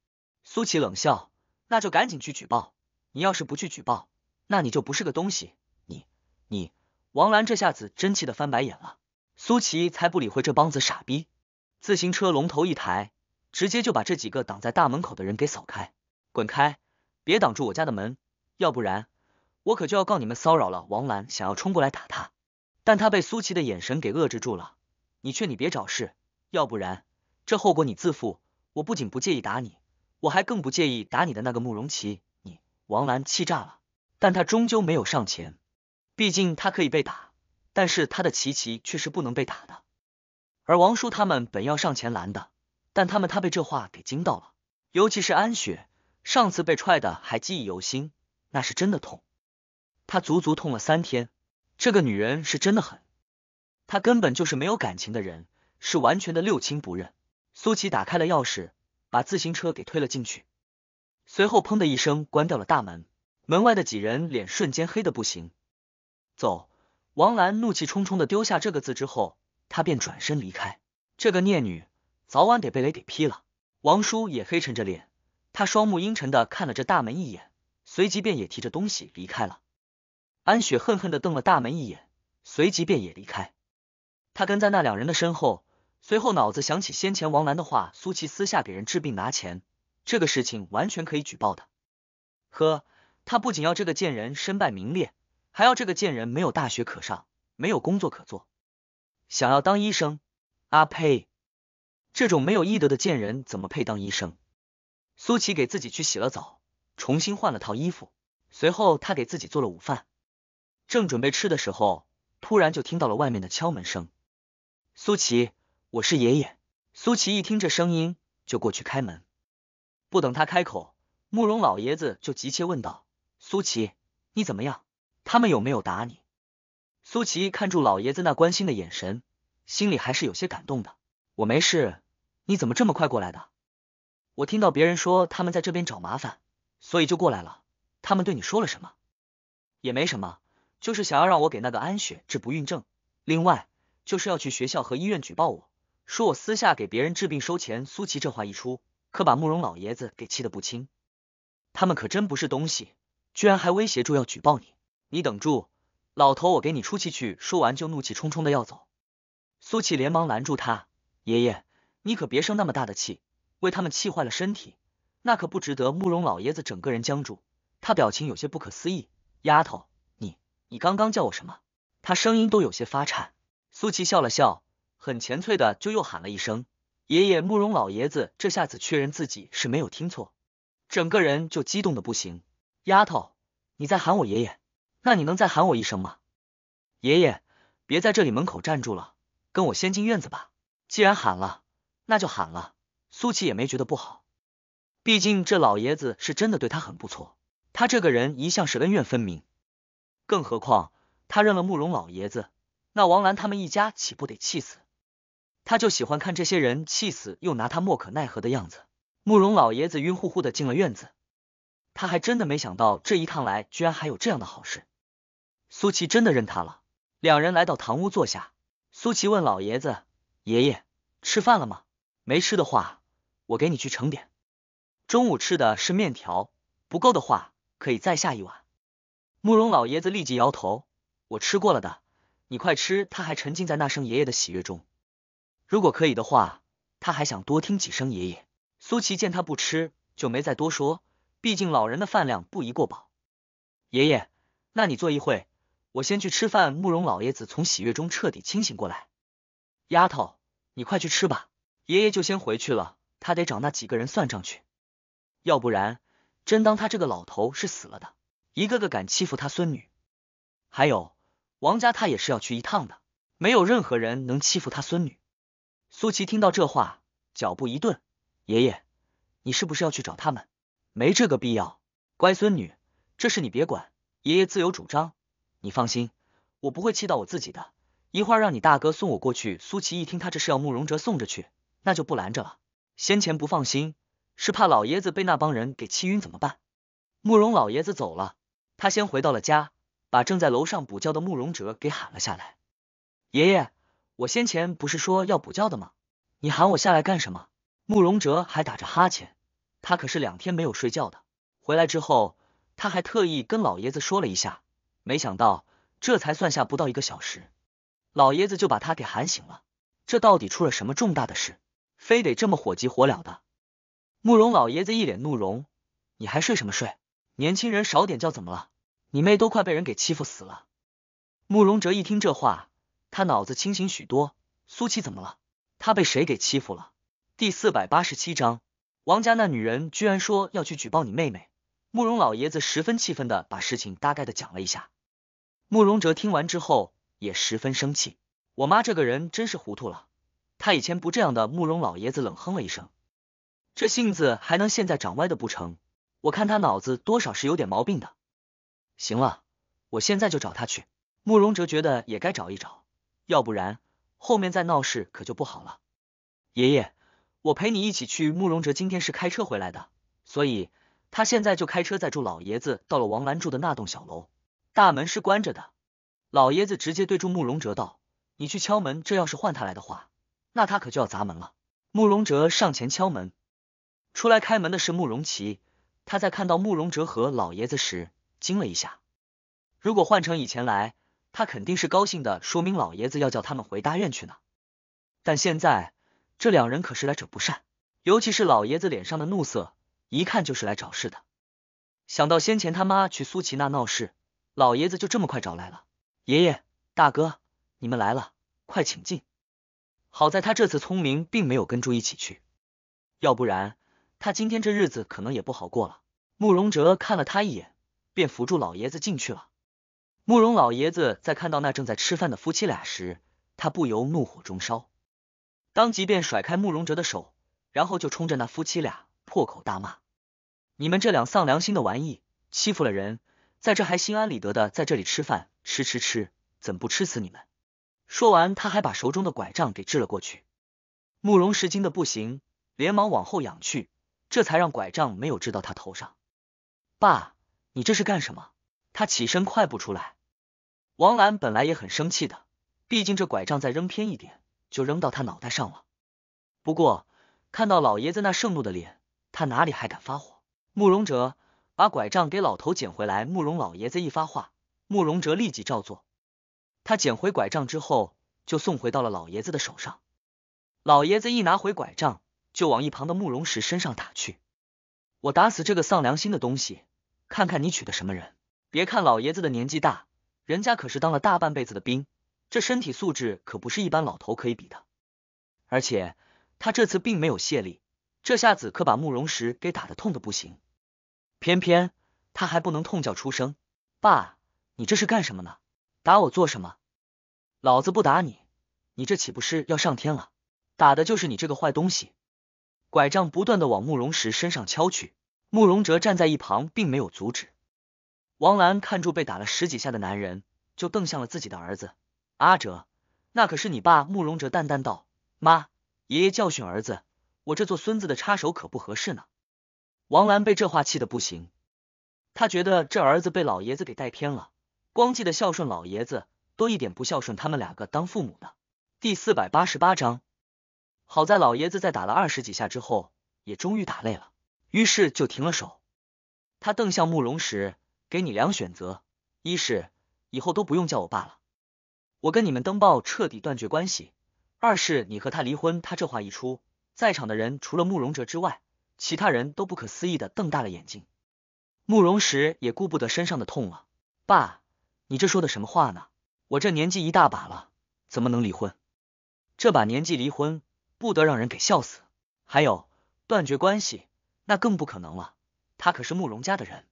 苏琪冷笑，那就赶紧去举报。你要是不去举报，那你就不是个东西。你你，王兰这下子真气得翻白眼了。苏琪才不理会这帮子傻逼，自行车龙头一抬，直接就把这几个挡在大门口的人给扫开，滚开，别挡住我家的门，要不然。我可就要告你们骚扰了！王兰想要冲过来打他，但他被苏琪的眼神给遏制住了。你劝你别找事，要不然这后果你自负。我不仅不介意打你，我还更不介意打你的那个慕容琪。你，王兰气炸了，但他终究没有上前，毕竟他可以被打，但是他的琪琪却是不能被打的。而王叔他们本要上前拦的，但他们他被这话给惊到了，尤其是安雪，上次被踹的还记忆犹新，那是真的痛。他足足痛了三天，这个女人是真的狠，她根本就是没有感情的人，是完全的六亲不认。苏琪打开了钥匙，把自行车给推了进去，随后砰的一声关掉了大门。门外的几人脸瞬间黑的不行。走，王兰怒气冲冲的丢下这个字之后，他便转身离开。这个孽女，早晚得被雷给劈了。王叔也黑沉着脸，他双目阴沉的看了这大门一眼，随即便也提着东西离开了。安雪恨恨的瞪了大门一眼，随即便也离开。他跟在那两人的身后，随后脑子想起先前王兰的话，苏琪私下给人治病拿钱，这个事情完全可以举报的。呵，他不仅要这个贱人身败名裂，还要这个贱人没有大学可上，没有工作可做，想要当医生？阿呸，这种没有医德的贱人怎么配当医生？苏琪给自己去洗了澡，重新换了套衣服，随后他给自己做了午饭。正准备吃的时候，突然就听到了外面的敲门声。苏琪，我是爷爷。苏琪一听这声音，就过去开门。不等他开口，慕容老爷子就急切问道：“苏琪，你怎么样？他们有没有打你？”苏琪看住老爷子那关心的眼神，心里还是有些感动的。我没事。你怎么这么快过来的？我听到别人说他们在这边找麻烦，所以就过来了。他们对你说了什么？也没什么。就是想要让我给那个安雪治不孕症，另外就是要去学校和医院举报我，说我私下给别人治病收钱。苏琪这话一出，可把慕容老爷子给气得不轻。他们可真不是东西，居然还威胁住要举报你！你等住，老头，我给你出气去。说完就怒气冲冲的要走。苏琪连忙拦住他：“爷爷，你可别生那么大的气，为他们气坏了身体，那可不值得。”慕容老爷子整个人僵住，他表情有些不可思议：“丫头。”你刚刚叫我什么？他声音都有些发颤。苏琪笑了笑，很前脆的就又喊了一声“爷爷”。慕容老爷子这下子确认自己是没有听错，整个人就激动的不行。丫头，你在喊我爷爷，那你能再喊我一声吗？爷爷，别在这里门口站住了，跟我先进院子吧。既然喊了，那就喊了。苏琪也没觉得不好，毕竟这老爷子是真的对他很不错。他这个人一向是恩怨分明。更何况，他认了慕容老爷子，那王兰他们一家岂不得气死？他就喜欢看这些人气死又拿他莫可奈何的样子。慕容老爷子晕乎乎的进了院子，他还真的没想到这一趟来居然还有这样的好事。苏琪真的认他了，两人来到堂屋坐下。苏琪问老爷子：“爷爷，吃饭了吗？没吃的话，我给你去盛点。中午吃的是面条，不够的话可以再下一碗。”慕容老爷子立即摇头：“我吃过了的，你快吃。”他还沉浸在那声爷爷的喜悦中。如果可以的话，他还想多听几声爷爷。苏琪见他不吃，就没再多说。毕竟老人的饭量不宜过饱。爷爷，那你坐一会，我先去吃饭。慕容老爷子从喜悦中彻底清醒过来：“丫头，你快去吃吧，爷爷就先回去了。他得找那几个人算账去，要不然真当他这个老头是死了的。”一个个敢欺负他孙女，还有王家，他也是要去一趟的。没有任何人能欺负他孙女。苏琪听到这话，脚步一顿。爷爷，你是不是要去找他们？没这个必要，乖孙女，这事你别管，爷爷自有主张。你放心，我不会气到我自己的。一会儿让你大哥送我过去。苏琪一听，他这是要慕容哲送着去，那就不拦着了。先前不放心，是怕老爷子被那帮人给气晕怎么办？慕容老爷子走了。他先回到了家，把正在楼上补觉的慕容哲给喊了下来。爷爷，我先前不是说要补觉的吗？你喊我下来干什么？慕容哲还打着哈欠，他可是两天没有睡觉的。回来之后，他还特意跟老爷子说了一下，没想到这才算下不到一个小时，老爷子就把他给喊醒了。这到底出了什么重大的事？非得这么火急火燎的？慕容老爷子一脸怒容，你还睡什么睡？年轻人少点叫怎么了？你妹都快被人给欺负死了！慕容哲一听这话，他脑子清醒许多。苏七怎么了？他被谁给欺负了？第四百八十七章，王家那女人居然说要去举报你妹妹！慕容老爷子十分气愤的把事情大概的讲了一下。慕容哲听完之后也十分生气，我妈这个人真是糊涂了。她以前不这样的。慕容老爷子冷哼了一声，这性子还能现在长歪的不成？我看他脑子多少是有点毛病的。行了，我现在就找他去。慕容哲觉得也该找一找，要不然后面再闹事可就不好了。爷爷，我陪你一起去。慕容哲今天是开车回来的，所以他现在就开车载住老爷子到了王兰住的那栋小楼。大门是关着的，老爷子直接对住慕容哲道：“你去敲门，这要是换他来的话，那他可就要砸门了。”慕容哲上前敲门，出来开门的是慕容琪。他在看到慕容哲和老爷子时惊了一下，如果换成以前来，他肯定是高兴的，说明老爷子要叫他们回大院去呢。但现在这两人可是来者不善，尤其是老爷子脸上的怒色，一看就是来找事的。想到先前他妈去苏琪那闹事，老爷子就这么快找来了。爷爷，大哥，你们来了，快请进。好在他这次聪明，并没有跟住一起去，要不然。他今天这日子可能也不好过了。慕容哲看了他一眼，便扶住老爷子进去了。慕容老爷子在看到那正在吃饭的夫妻俩时，他不由怒火中烧，当即便甩开慕容哲的手，然后就冲着那夫妻俩破口大骂：“你们这两丧良心的玩意，欺负了人，在这还心安理得的在这里吃饭吃吃吃，怎不吃死你们？”说完，他还把手中的拐杖给掷了过去。慕容氏惊的不行，连忙往后仰去。这才让拐杖没有掷到他头上。爸，你这是干什么？他起身快步出来。王兰本来也很生气的，毕竟这拐杖再扔偏一点，就扔到他脑袋上了。不过看到老爷子那盛怒的脸，他哪里还敢发火？慕容哲把拐杖给老头捡回来。慕容老爷子一发话，慕容哲立即照做。他捡回拐杖之后，就送回到了老爷子的手上。老爷子一拿回拐杖。就往一旁的慕容石身上打去，我打死这个丧良心的东西！看看你娶的什么人！别看老爷子的年纪大，人家可是当了大半辈子的兵，这身体素质可不是一般老头可以比的。而且他这次并没有泄力，这下子可把慕容石给打的痛的不行，偏偏他还不能痛叫出声。爸，你这是干什么呢？打我做什么？老子不打你，你这岂不是要上天了？打的就是你这个坏东西！拐杖不断的往慕容石身上敲去，慕容哲站在一旁并没有阻止。王兰看住被打了十几下的男人，就瞪向了自己的儿子阿哲：“那可是你爸。”慕容哲淡淡道：“妈，爷爷教训儿子，我这做孙子的插手可不合适呢。”王兰被这话气得不行，他觉得这儿子被老爷子给带偏了，光记得孝顺老爷子，都一点不孝顺他们两个当父母的。第四百八十八章。好在老爷子在打了二十几下之后，也终于打累了，于是就停了手。他瞪向慕容时：“给你两选择，一是以后都不用叫我爸了，我跟你们登报彻底断绝关系；二是你和他离婚。”他这话一出，在场的人除了慕容哲之外，其他人都不可思议的瞪大了眼睛。慕容时也顾不得身上的痛了：“爸，你这说的什么话呢？我这年纪一大把了，怎么能离婚？这把年纪离婚？”不得让人给笑死！还有断绝关系，那更不可能了。他可是慕容家的人。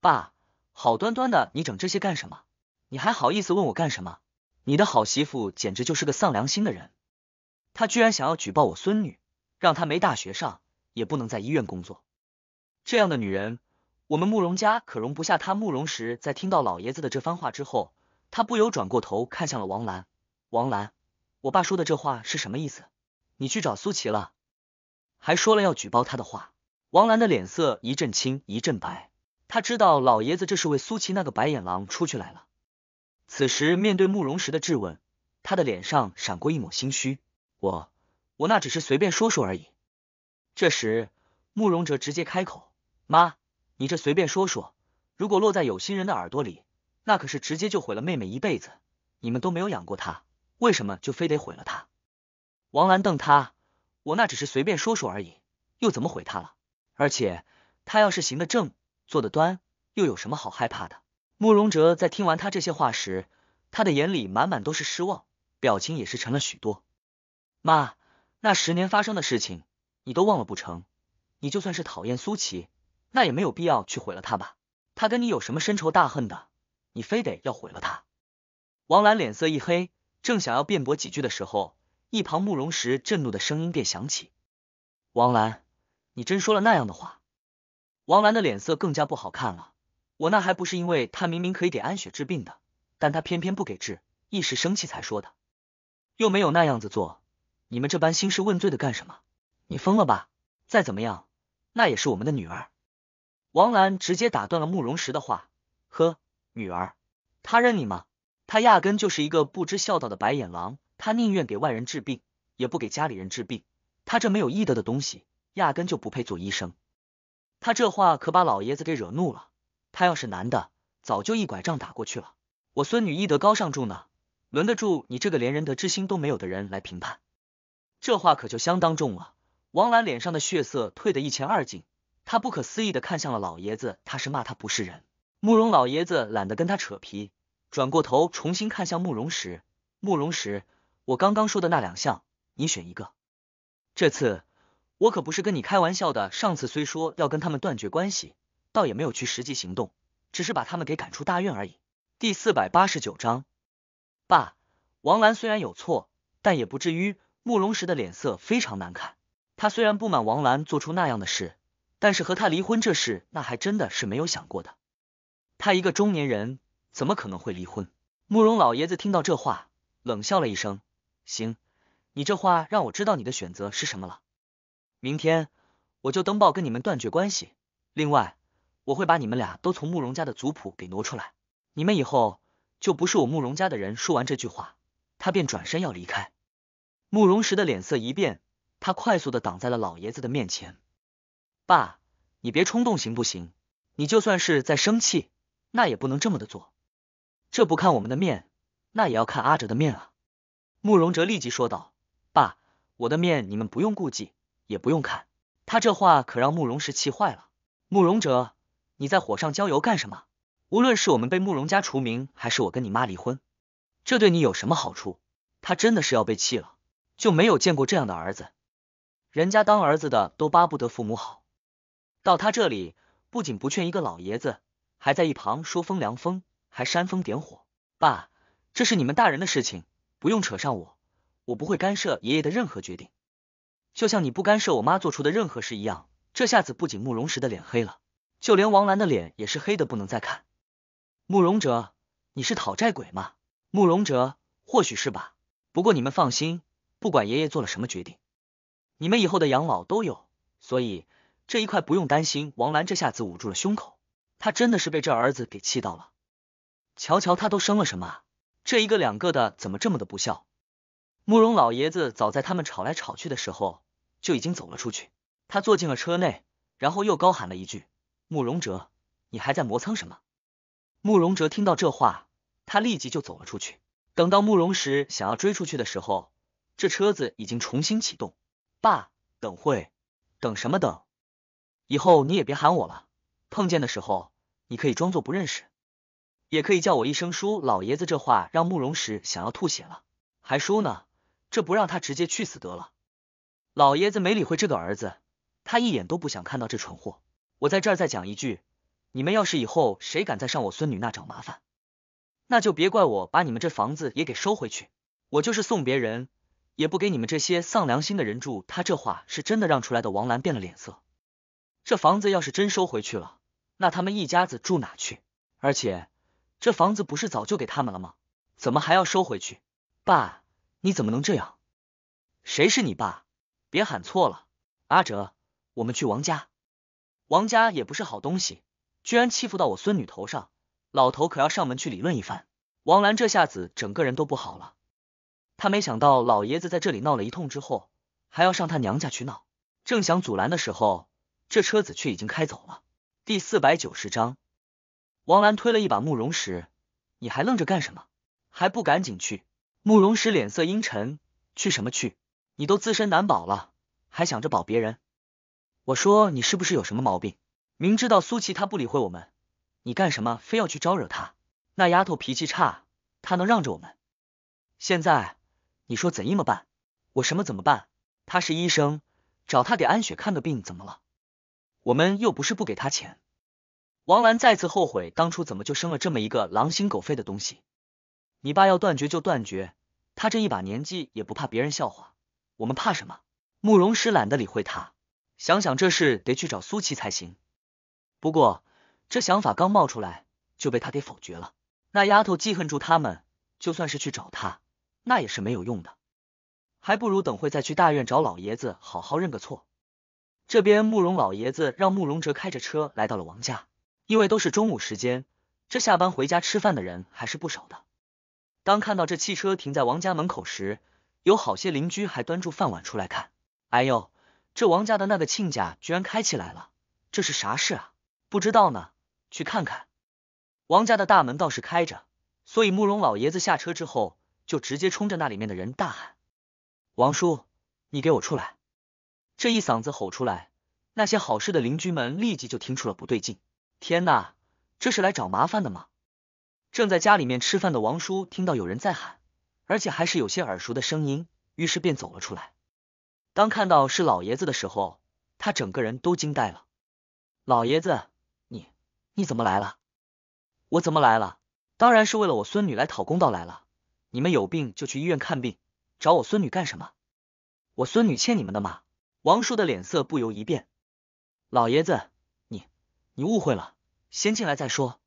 爸，好端端的你整这些干什么？你还好意思问我干什么？你的好媳妇简直就是个丧良心的人！她居然想要举报我孙女，让她没大学上，也不能在医院工作。这样的女人，我们慕容家可容不下她。慕容时在听到老爷子的这番话之后，他不由转过头看向了王兰。王兰，我爸说的这话是什么意思？你去找苏琪了，还说了要举报他的话。王兰的脸色一阵青一阵白，他知道老爷子这是为苏琪那个白眼狼出去来了。此时面对慕容石的质问，他的脸上闪过一抹心虚。我，我那只是随便说说而已。这时，慕容哲直接开口：“妈，你这随便说说，如果落在有心人的耳朵里，那可是直接就毁了妹妹一辈子。你们都没有养过她，为什么就非得毁了她？”王兰瞪他，我那只是随便说说而已，又怎么毁他了？而且他要是行得正，坐得端，又有什么好害怕的？慕容哲在听完他这些话时，他的眼里满满都是失望，表情也是沉了许多。妈，那十年发生的事情你都忘了不成？你就算是讨厌苏琪，那也没有必要去毁了他吧？他跟你有什么深仇大恨的？你非得要毁了他？王兰脸色一黑，正想要辩驳几句的时候。一旁，慕容石震怒的声音便响起：“王兰，你真说了那样的话？”王兰的脸色更加不好看了。我那还不是因为他明明可以给安雪治病的，但他偏偏不给治，一时生气才说的，又没有那样子做，你们这般兴师问罪的干什么？你疯了吧？再怎么样，那也是我们的女儿。王兰直接打断了慕容石的话：“呵，女儿？他认你吗？他压根就是一个不知孝道的白眼狼。”他宁愿给外人治病，也不给家里人治病。他这没有医德的东西，压根就不配做医生。他这话可把老爷子给惹怒了。他要是男的，早就一拐杖打过去了。我孙女医德高尚，住呢，轮得住你这个连仁德之心都没有的人来评判？这话可就相当重了。王兰脸上的血色退得一干二净，他不可思议的看向了老爷子，他是骂他不是人。慕容老爷子懒得跟他扯皮，转过头重新看向慕容时，慕容时。我刚刚说的那两项，你选一个。这次我可不是跟你开玩笑的。上次虽说要跟他们断绝关系，倒也没有去实际行动，只是把他们给赶出大院而已。第四百八十九章，爸，王兰虽然有错，但也不至于。慕容石的脸色非常难看。他虽然不满王兰做出那样的事，但是和他离婚这事，那还真的是没有想过的。他一个中年人，怎么可能会离婚？慕容老爷子听到这话，冷笑了一声。行，你这话让我知道你的选择是什么了。明天我就登报跟你们断绝关系。另外，我会把你们俩都从慕容家的族谱给挪出来，你们以后就不是我慕容家的人。说完这句话，他便转身要离开。慕容石的脸色一变，他快速的挡在了老爷子的面前。爸，你别冲动行不行？你就算是在生气，那也不能这么的做。这不看我们的面，那也要看阿哲的面啊。慕容哲立即说道：“爸，我的面你们不用顾忌，也不用看。”他这话可让慕容氏气坏了。慕容哲，你在火上浇油干什么？无论是我们被慕容家除名，还是我跟你妈离婚，这对你有什么好处？他真的是要被气了，就没有见过这样的儿子。人家当儿子的都巴不得父母好，到他这里不仅不劝一个老爷子，还在一旁说风凉风，还煽风点火。爸，这是你们大人的事情。不用扯上我，我不会干涉爷爷的任何决定，就像你不干涉我妈做出的任何事一样。这下子不仅慕容石的脸黑了，就连王兰的脸也是黑的不能再看。慕容哲，你是讨债鬼吗？慕容哲，或许是吧。不过你们放心，不管爷爷做了什么决定，你们以后的养老都有，所以这一块不用担心。王兰这下子捂住了胸口，她真的是被这儿子给气到了。瞧瞧他都生了什么。这一个两个的怎么这么的不孝？慕容老爷子早在他们吵来吵去的时候就已经走了出去。他坐进了车内，然后又高喊了一句：“慕容哲，你还在磨蹭什么？”慕容哲听到这话，他立即就走了出去。等到慕容时想要追出去的时候，这车子已经重新启动。爸，等会，等什么等？以后你也别喊我了，碰见的时候你可以装作不认识。也可以叫我一声叔，老爷子这话让慕容石想要吐血了，还叔呢？这不让他直接去死得了？老爷子没理会这个儿子，他一眼都不想看到这蠢货。我在这儿再讲一句，你们要是以后谁敢再上我孙女那找麻烦，那就别怪我把你们这房子也给收回去。我就是送别人，也不给你们这些丧良心的人住。他这话是真的让出来的，王兰变了脸色。这房子要是真收回去了，那他们一家子住哪去？而且。这房子不是早就给他们了吗？怎么还要收回去？爸，你怎么能这样？谁是你爸？别喊错了。阿哲，我们去王家。王家也不是好东西，居然欺负到我孙女头上，老头可要上门去理论一番。王兰这下子整个人都不好了。他没想到老爷子在这里闹了一通之后，还要上他娘家去闹。正想阻拦的时候，这车子却已经开走了。第四百九十章。王兰推了一把慕容石，你还愣着干什么？还不赶紧去！慕容石脸色阴沉，去什么去？你都自身难保了，还想着保别人？我说你是不是有什么毛病？明知道苏琪她不理会我们，你干什么非要去招惹她？那丫头脾气差，她能让着我们？现在你说怎么办？我什么怎么办？她是医生，找她给安雪看个病怎么了？我们又不是不给她钱。王兰再次后悔，当初怎么就生了这么一个狼心狗肺的东西？你爸要断绝就断绝，他这一把年纪也不怕别人笑话，我们怕什么？慕容师懒得理会他，想想这事得去找苏琪才行。不过这想法刚冒出来就被他给否决了，那丫头记恨住他们，就算是去找他，那也是没有用的，还不如等会再去大院找老爷子好好认个错。这边慕容老爷子让慕容哲开着车来到了王家。因为都是中午时间，这下班回家吃饭的人还是不少的。当看到这汽车停在王家门口时，有好些邻居还端住饭碗出来看。哎呦，这王家的那个亲家居然开起来了，这是啥事啊？不知道呢，去看看。王家的大门倒是开着，所以慕容老爷子下车之后就直接冲着那里面的人大喊：“王叔，你给我出来！”这一嗓子吼出来，那些好事的邻居们立即就听出了不对劲。天哪，这是来找麻烦的吗？正在家里面吃饭的王叔听到有人在喊，而且还是有些耳熟的声音，于是便走了出来。当看到是老爷子的时候，他整个人都惊呆了。老爷子，你你怎么来了？我怎么来了？当然是为了我孙女来讨公道来了。你们有病就去医院看病，找我孙女干什么？我孙女欠你们的吗？王叔的脸色不由一变。老爷子，你你误会了。先进来再说。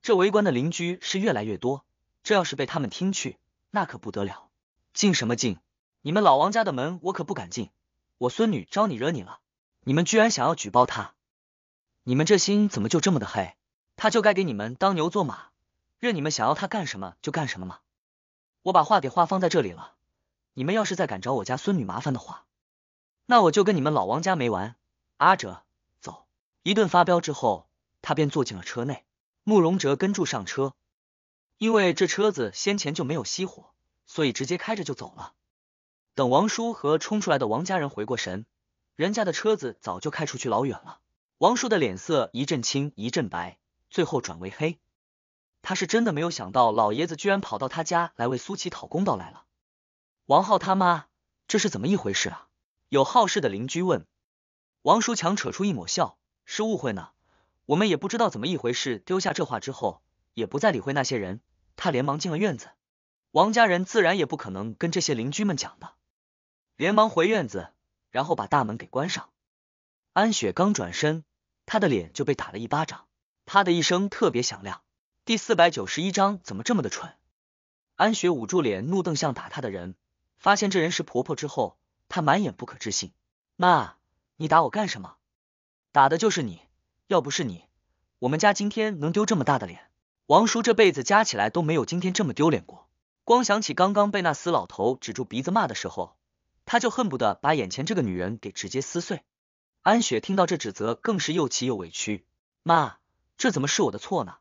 这围观的邻居是越来越多，这要是被他们听去，那可不得了。进什么进？你们老王家的门我可不敢进。我孙女招你惹你了？你们居然想要举报她？你们这心怎么就这么的黑？他就该给你们当牛做马，任你们想要他干什么就干什么吗？我把话给话放在这里了，你们要是再敢找我家孙女麻烦的话，那我就跟你们老王家没完。阿哲，走！一顿发飙之后。他便坐进了车内，慕容哲跟住上车，因为这车子先前就没有熄火，所以直接开着就走了。等王叔和冲出来的王家人回过神，人家的车子早就开出去老远了。王叔的脸色一阵青一阵白，最后转为黑。他是真的没有想到，老爷子居然跑到他家来为苏琪讨公道来了。王浩他妈，这是怎么一回事啊？有好事的邻居问。王叔强扯出一抹笑，是误会呢。我们也不知道怎么一回事，丢下这话之后，也不再理会那些人。他连忙进了院子，王家人自然也不可能跟这些邻居们讲的，连忙回院子，然后把大门给关上。安雪刚转身，她的脸就被打了一巴掌，啪的一声特别响亮。第四百九十一章怎么这么的蠢？安雪捂住脸，怒瞪向打她的人，发现这人是婆婆之后，她满眼不可置信：“妈，你打我干什么？打的就是你。”要不是你，我们家今天能丢这么大的脸？王叔这辈子加起来都没有今天这么丢脸过。光想起刚刚被那死老头指住鼻子骂的时候，他就恨不得把眼前这个女人给直接撕碎。安雪听到这指责，更是又气又委屈。妈，这怎么是我的错呢？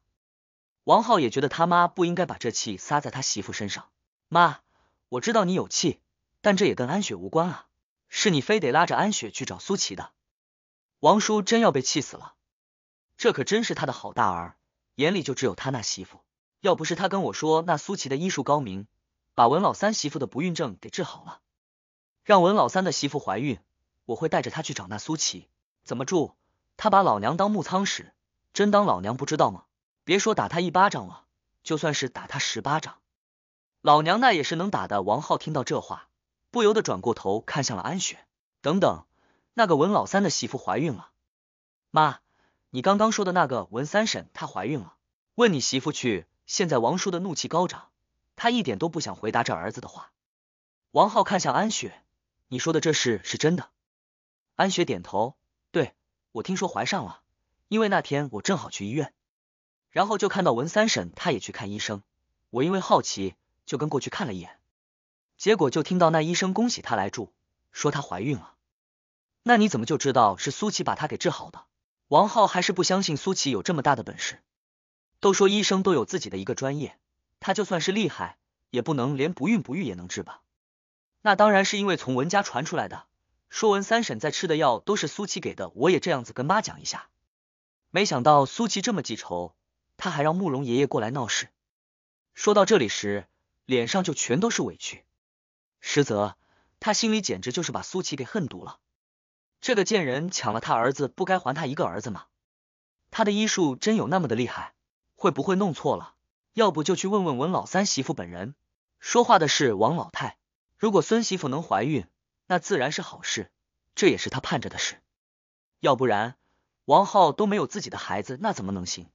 王浩也觉得他妈不应该把这气撒在他媳妇身上。妈，我知道你有气，但这也跟安雪无关啊，是你非得拉着安雪去找苏琪的。王叔真要被气死了。这可真是他的好大儿，眼里就只有他那媳妇。要不是他跟我说那苏琪的医术高明，把文老三媳妇的不孕症给治好了，让文老三的媳妇怀孕，我会带着他去找那苏琪。怎么住？他把老娘当木仓使，真当老娘不知道吗？别说打他一巴掌了，就算是打他十巴掌，老娘那也是能打的。王浩听到这话，不由得转过头看向了安雪。等等，那个文老三的媳妇怀孕了，妈。你刚刚说的那个文三婶她怀孕了，问你媳妇去。现在王叔的怒气高涨，他一点都不想回答这儿子的话。王浩看向安雪，你说的这事是真的？安雪点头，对，我听说怀上了，因为那天我正好去医院，然后就看到文三婶她也去看医生，我因为好奇就跟过去看了一眼，结果就听到那医生恭喜她来住，说她怀孕了。那你怎么就知道是苏琪把她给治好的？王浩还是不相信苏琪有这么大的本事，都说医生都有自己的一个专业，他就算是厉害，也不能连不孕不育也能治吧？那当然是因为从文家传出来的，说文三婶在吃的药都是苏琪给的，我也这样子跟妈讲一下。没想到苏琪这么记仇，他还让慕容爷爷过来闹事。说到这里时，脸上就全都是委屈，实则他心里简直就是把苏琪给恨毒了。这个贱人抢了他儿子，不该还他一个儿子吗？他的医术真有那么的厉害？会不会弄错了？要不就去问问文老三媳妇本人。说话的是王老太。如果孙媳妇能怀孕，那自然是好事，这也是他盼着的事。要不然，王浩都没有自己的孩子，那怎么能行？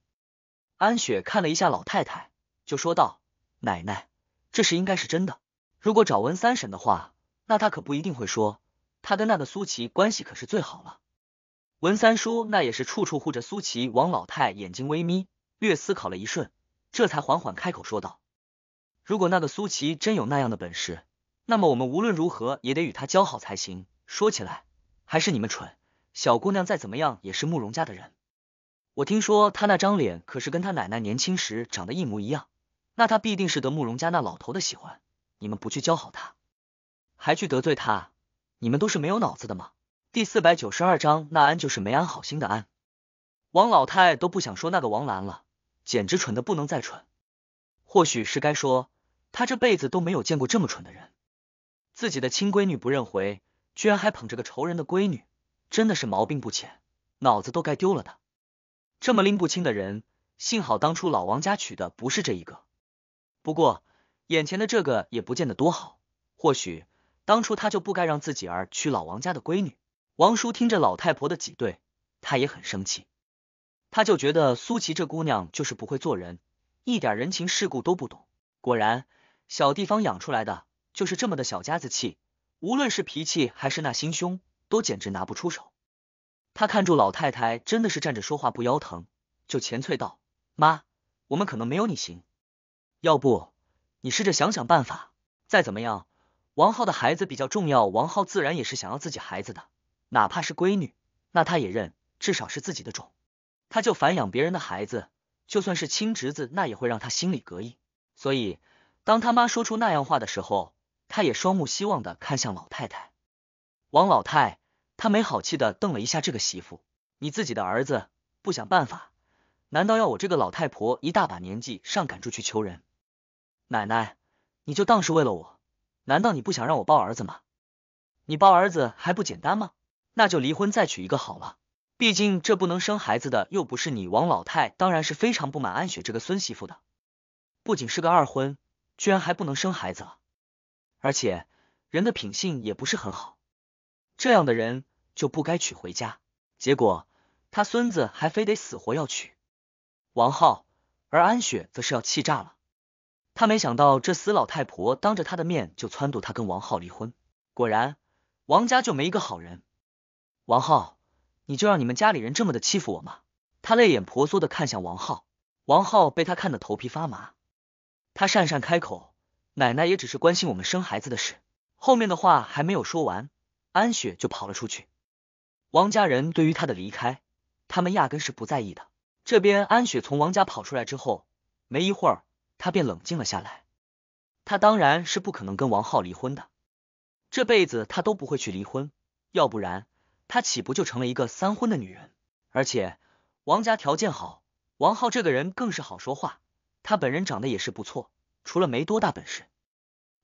安雪看了一下老太太，就说道：“奶奶，这事应该是真的。如果找文三婶的话，那她可不一定会说。”他跟那个苏琪关系可是最好了，文三叔那也是处处护着苏琪。王老太眼睛微眯，略思考了一瞬，这才缓缓开口说道：“如果那个苏琪真有那样的本事，那么我们无论如何也得与他交好才行。说起来，还是你们蠢。小姑娘再怎么样也是慕容家的人，我听说她那张脸可是跟她奶奶年轻时长得一模一样，那她必定是得慕容家那老头的喜欢。你们不去交好她，还去得罪她。”你们都是没有脑子的吗？第四百九十二章，那安就是没安好心的安。王老太都不想说那个王兰了，简直蠢的不能再蠢。或许是该说，她这辈子都没有见过这么蠢的人。自己的亲闺女不认回，居然还捧着个仇人的闺女，真的是毛病不浅，脑子都该丢了的。这么拎不清的人，幸好当初老王家娶的不是这一个。不过，眼前的这个也不见得多好，或许。当初他就不该让自己儿娶老王家的闺女。王叔听着老太婆的挤兑，他也很生气，他就觉得苏琪这姑娘就是不会做人，一点人情世故都不懂。果然，小地方养出来的就是这么的小家子气，无论是脾气还是那心胸，都简直拿不出手。他看住老太太，真的是站着说话不腰疼，就前催道：“妈，我们可能没有你行，要不你试着想想办法，再怎么样。”王浩的孩子比较重要，王浩自然也是想要自己孩子的，哪怕是闺女，那他也认，至少是自己的种。他就反养别人的孩子，就算是亲侄子，那也会让他心里膈应。所以，当他妈说出那样话的时候，他也双目希望的看向老太太。王老太，他没好气的瞪了一下这个媳妇：“你自己的儿子不想办法，难道要我这个老太婆一大把年纪上赶住去求人？奶奶，你就当是为了我。”难道你不想让我抱儿子吗？你抱儿子还不简单吗？那就离婚再娶一个好了。毕竟这不能生孩子的又不是你。王老太当然是非常不满安雪这个孙媳妇的，不仅是个二婚，居然还不能生孩子了，而且人的品性也不是很好，这样的人就不该娶回家。结果他孙子还非得死活要娶王浩，而安雪则是要气炸了。他没想到这死老太婆当着他的面就撺掇他跟王浩离婚。果然，王家就没一个好人。王浩，你就让你们家里人这么的欺负我吗？他泪眼婆娑的看向王浩，王浩被他看得头皮发麻。他讪讪开口：“奶奶也只是关心我们生孩子的事。”后面的话还没有说完，安雪就跑了出去。王家人对于他的离开，他们压根是不在意的。这边安雪从王家跑出来之后，没一会儿。他便冷静了下来。他当然是不可能跟王浩离婚的，这辈子他都不会去离婚，要不然他岂不就成了一个三婚的女人？而且王家条件好，王浩这个人更是好说话，他本人长得也是不错，除了没多大本事，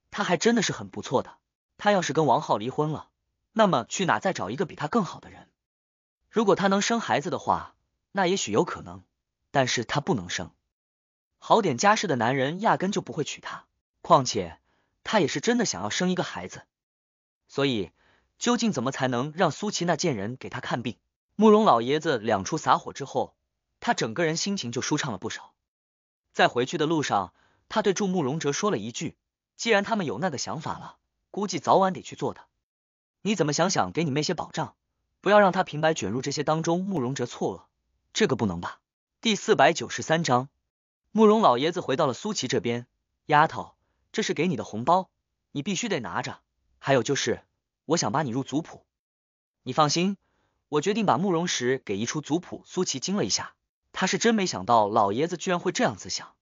他还真的是很不错的。他要是跟王浩离婚了，那么去哪再找一个比他更好的人？如果他能生孩子的话，那也许有可能，但是他不能生。好点家世的男人压根就不会娶她，况且他也是真的想要生一个孩子，所以究竟怎么才能让苏琪那贱人给他看病？慕容老爷子两处撒火之后，他整个人心情就舒畅了不少。在回去的路上，他对祝慕容哲说了一句：“既然他们有那个想法了，估计早晚得去做的。”你怎么想想给你妹些保障，不要让她平白卷入这些当中。慕容哲错愕：“这个不能吧？”第四百九十三章。慕容老爷子回到了苏琪这边，丫头，这是给你的红包，你必须得拿着。还有就是，我想把你入族谱，你放心，我决定把慕容石给移出族谱。苏琪惊了一下，他是真没想到老爷子居然会这样子想。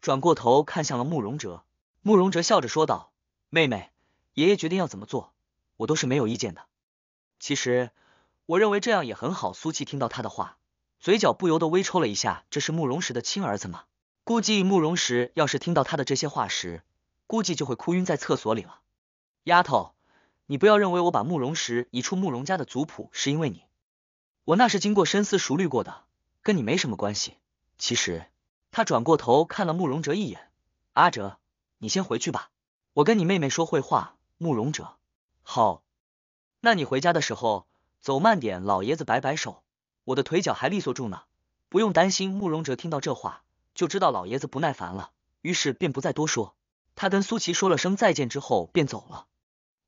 转过头看向了慕容哲，慕容哲笑着说道：“妹妹，爷爷决定要怎么做，我都是没有意见的。其实我认为这样也很好。”苏琪听到他的话，嘴角不由得微抽了一下，这是慕容石的亲儿子吗？估计慕容石要是听到他的这些话时，估计就会哭晕在厕所里了。丫头，你不要认为我把慕容石移出慕容家的族谱是因为你，我那是经过深思熟虑过的，跟你没什么关系。其实他转过头看了慕容哲一眼，阿哲，你先回去吧，我跟你妹妹说会话。慕容哲，好，那你回家的时候走慢点。老爷子摆摆手，我的腿脚还利索住呢，不用担心。慕容哲听到这话。就知道老爷子不耐烦了，于是便不再多说。他跟苏琪说了声再见之后便走了。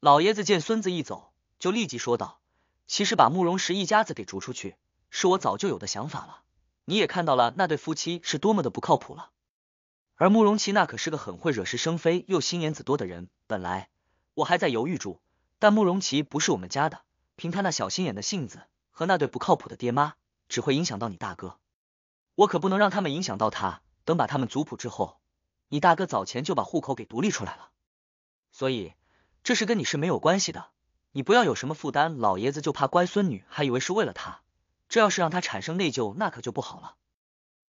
老爷子见孙子一走，就立即说道：“其实把慕容石一家子给逐出去，是我早就有的想法了。你也看到了，那对夫妻是多么的不靠谱了。而慕容琪那可是个很会惹是生非又心眼子多的人。本来我还在犹豫住，但慕容琪不是我们家的，凭他那小心眼的性子和那对不靠谱的爹妈，只会影响到你大哥。”我可不能让他们影响到他。等把他们族谱之后，你大哥早前就把户口给独立出来了，所以这事跟你是没有关系的。你不要有什么负担。老爷子就怕乖孙女还以为是为了他，这要是让他产生内疚，那可就不好了。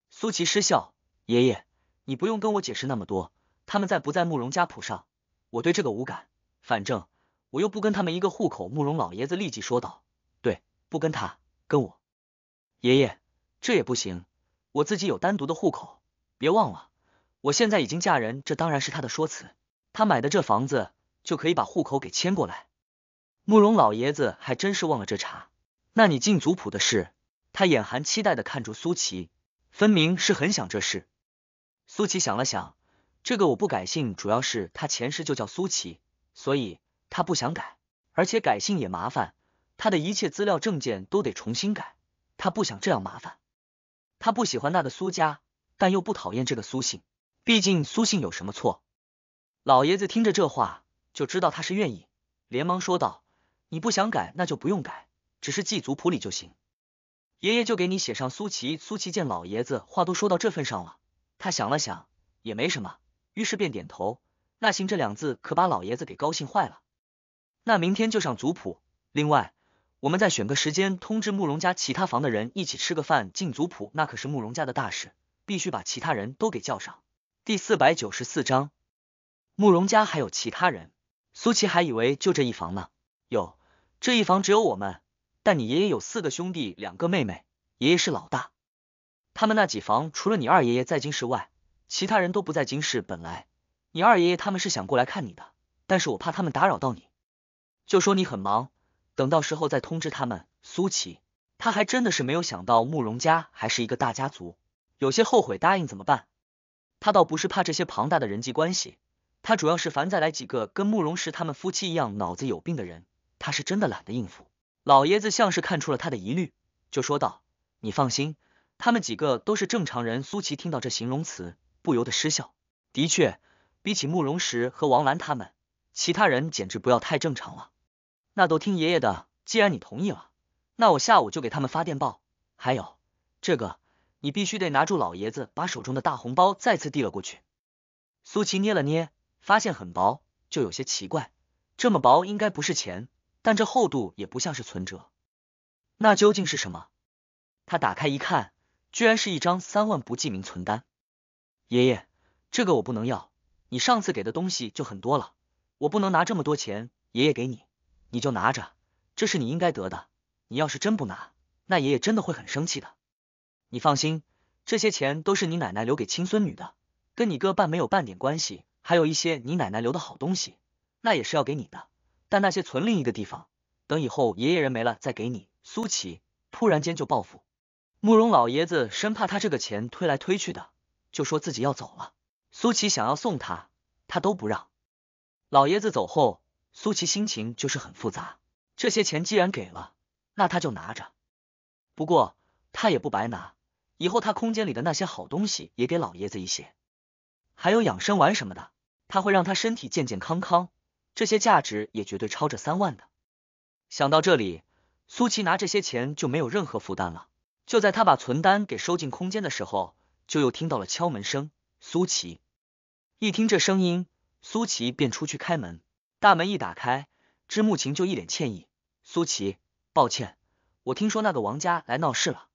苏琪失笑，爷爷，你不用跟我解释那么多。他们在不在慕容家谱上，我对这个无感。反正我又不跟他们一个户口。慕容老爷子立即说道：“对，不跟他，跟我爷爷，这也不行。”我自己有单独的户口，别忘了，我现在已经嫁人，这当然是他的说辞。他买的这房子就可以把户口给迁过来。慕容老爷子还真是忘了这茬。那你进族谱的事，他眼含期待的看住苏琪，分明是很想这事。苏琪想了想，这个我不改姓，主要是他前世就叫苏琪，所以他不想改，而且改姓也麻烦，他的一切资料证件都得重新改，他不想这样麻烦。他不喜欢那个苏家，但又不讨厌这个苏姓，毕竟苏姓有什么错？老爷子听着这话就知道他是愿意，连忙说道：“你不想改，那就不用改，只是记族谱里就行。”爷爷就给你写上苏琪。苏琪见老爷子话都说到这份上了，他想了想，也没什么，于是便点头。那行这两字可把老爷子给高兴坏了。那明天就上族谱。另外。我们再选个时间通知慕容家其他房的人一起吃个饭，进族谱，那可是慕容家的大事，必须把其他人都给叫上。第四百九十四章，慕容家还有其他人，苏琪还以为就这一房呢。有这一房只有我们，但你爷爷有四个兄弟，两个妹妹，爷爷是老大。他们那几房除了你二爷爷在京市外，其他人都不在京市。本来你二爷爷他们是想过来看你的，但是我怕他们打扰到你，就说你很忙。等到时候再通知他们。苏琪，他还真的是没有想到慕容家还是一个大家族，有些后悔答应怎么办？他倒不是怕这些庞大的人际关系，他主要是烦再来几个跟慕容石他们夫妻一样脑子有病的人，他是真的懒得应付。老爷子像是看出了他的疑虑，就说道：“你放心，他们几个都是正常人。”苏琪听到这形容词，不由得失笑。的确，比起慕容石和王兰他们，其他人简直不要太正常了。那都听爷爷的，既然你同意了，那我下午就给他们发电报。还有这个，你必须得拿住老爷子把手中的大红包再次递了过去。苏琪捏了捏，发现很薄，就有些奇怪，这么薄应该不是钱，但这厚度也不像是存折，那究竟是什么？他打开一看，居然是一张三万不记名存单。爷爷，这个我不能要，你上次给的东西就很多了，我不能拿这么多钱爷爷给你。你就拿着，这是你应该得的。你要是真不拿，那爷爷真的会很生气的。你放心，这些钱都是你奶奶留给亲孙女的，跟你哥半没有半点关系。还有一些你奶奶留的好东西，那也是要给你的，但那些存另一个地方，等以后爷爷人没了再给你。苏琪突然间就报复，慕容老爷子生怕他这个钱推来推去的，就说自己要走了。苏琪想要送他，他都不让。老爷子走后。苏琪心情就是很复杂，这些钱既然给了，那他就拿着。不过他也不白拿，以后他空间里的那些好东西也给老爷子一些，还有养生丸什么的，他会让他身体健健康康，这些价值也绝对超这三万的。想到这里，苏琪拿这些钱就没有任何负担了。就在他把存单给收进空间的时候，就又听到了敲门声。苏琪一听这声音，苏琪便出去开门。大门一打开，知木晴就一脸歉意：“苏琪，抱歉，我听说那个王家来闹事了，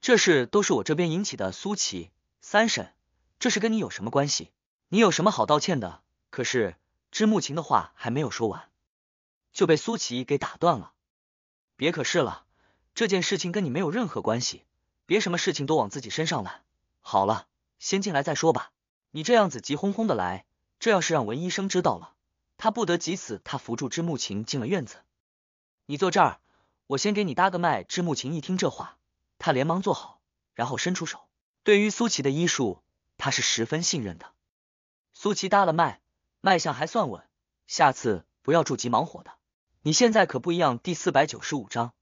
这事都是我这边引起的。”苏琪，三婶，这事跟你有什么关系？你有什么好道歉的？可是知木晴的话还没有说完，就被苏琪给打断了：“别可是了，这件事情跟你没有任何关系，别什么事情都往自己身上揽。好了，先进来再说吧，你这样子急哄哄的来，这要是让文医生知道了。”他不得急死，他扶住织木琴进了院子。你坐这儿，我先给你搭个脉。织木琴一听这话，他连忙坐好，然后伸出手。对于苏琪的医术，他是十分信任的。苏琪搭了脉，脉象还算稳。下次不要着急忙火的。你现在可不一样。第四百九十五章，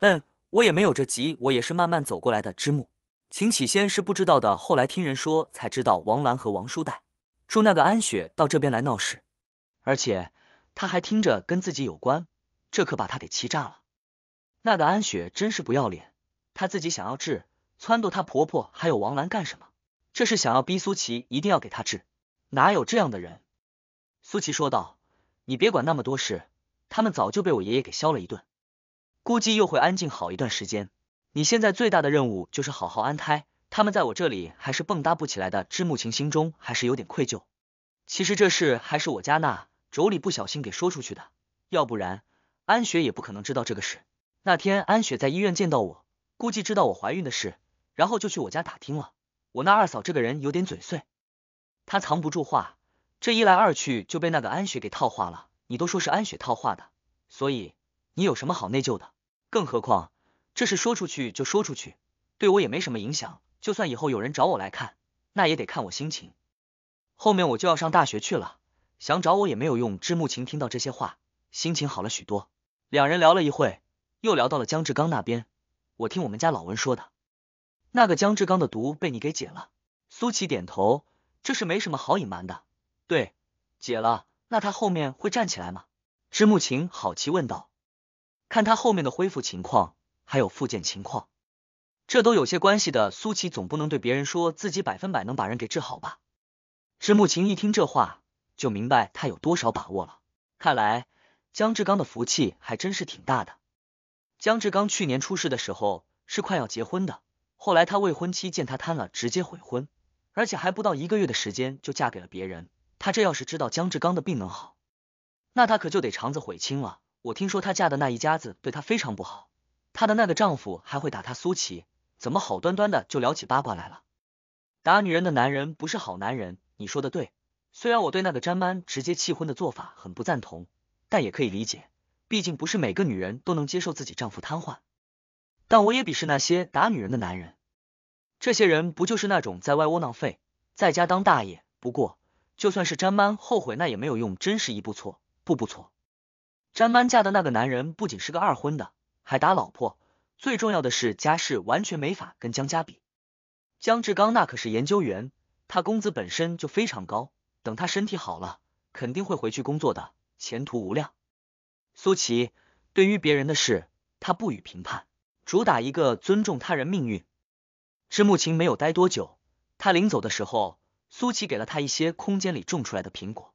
嗯，我也没有着急，我也是慢慢走过来的。织木琴起先是不知道的，后来听人说才知道，王兰和王叔带住那个安雪到这边来闹事。而且他还听着跟自己有关，这可把他给气炸了。那个安雪真是不要脸，她自己想要治，撺掇她婆婆还有王兰干什么？这是想要逼苏琪一定要给她治，哪有这样的人？苏琪说道：“你别管那么多事，他们早就被我爷爷给削了一顿，估计又会安静好一段时间。你现在最大的任务就是好好安胎，他们在我这里还是蹦跶不起来的。”知慕晴心中还是有点愧疚。其实这事还是我家那。妯娌不小心给说出去的，要不然安雪也不可能知道这个事。那天安雪在医院见到我，估计知道我怀孕的事，然后就去我家打听了。我那二嫂这个人有点嘴碎，她藏不住话，这一来二去就被那个安雪给套话了。你都说是安雪套话的，所以你有什么好内疚的？更何况这事说出去就说出去，对我也没什么影响。就算以后有人找我来看，那也得看我心情。后面我就要上大学去了。想找我也没有用。知木晴听到这些话，心情好了许多。两人聊了一会，又聊到了江志刚那边。我听我们家老文说的，那个江志刚的毒被你给解了。苏琪点头，这是没什么好隐瞒的。对，解了，那他后面会站起来吗？知木晴好奇问道。看他后面的恢复情况，还有复健情况，这都有些关系的。苏琪总不能对别人说自己百分百能把人给治好吧？知木晴一听这话。就明白他有多少把握了。看来姜志刚的福气还真是挺大的。姜志刚去年出事的时候是快要结婚的，后来他未婚妻见他贪了，直接悔婚，而且还不到一个月的时间就嫁给了别人。他这要是知道姜志刚的病能好，那他可就得肠子悔青了。我听说他嫁的那一家子对他非常不好，他的那个丈夫还会打他。苏琪怎么好端端的就聊起八卦来了？打女人的男人不是好男人，你说的对。虽然我对那个詹曼直接弃婚的做法很不赞同，但也可以理解，毕竟不是每个女人都能接受自己丈夫瘫痪。但我也鄙视那些打女人的男人，这些人不就是那种在外窝囊废，在家当大爷？不过就算是詹曼后悔，那也没有用，真是一步错，步步错。詹曼嫁的那个男人不仅是个二婚的，还打老婆，最重要的是家世完全没法跟江家比。江志刚那可是研究员，他工资本身就非常高。等他身体好了，肯定会回去工作的，前途无量。苏琪对于别人的事，他不予评判，主打一个尊重他人命运。知木晴没有待多久，他临走的时候，苏琪给了他一些空间里种出来的苹果。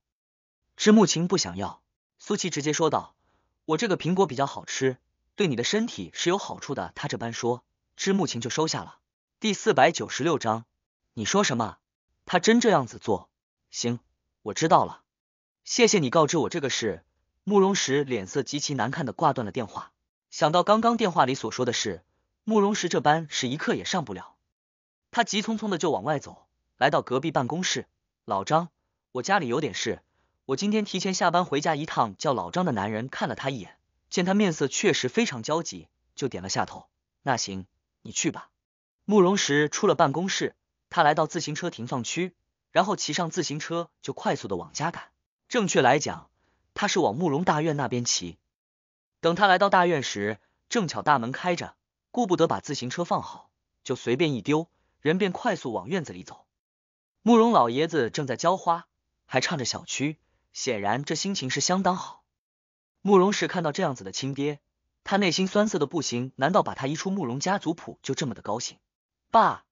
知木晴不想要，苏琪直接说道：“我这个苹果比较好吃，对你的身体是有好处的。”他这般说，知木晴就收下了。第四百九十六章，你说什么？他真这样子做？行，我知道了，谢谢你告知我这个事。慕容石脸色极其难看的挂断了电话，想到刚刚电话里所说的事，慕容石这班是一刻也上不了。他急匆匆的就往外走，来到隔壁办公室，老张，我家里有点事，我今天提前下班回家一趟。叫老张的男人看了他一眼，见他面色确实非常焦急，就点了下头，那行，你去吧。慕容石出了办公室，他来到自行车停放区。然后骑上自行车就快速的往家赶，正确来讲，他是往慕容大院那边骑。等他来到大院时，正巧大门开着，顾不得把自行车放好，就随便一丢，人便快速往院子里走。慕容老爷子正在浇花，还唱着小曲，显然这心情是相当好。慕容氏看到这样子的亲爹，他内心酸涩的不行。难道把他移出慕容家族谱，就这么的高兴？爸！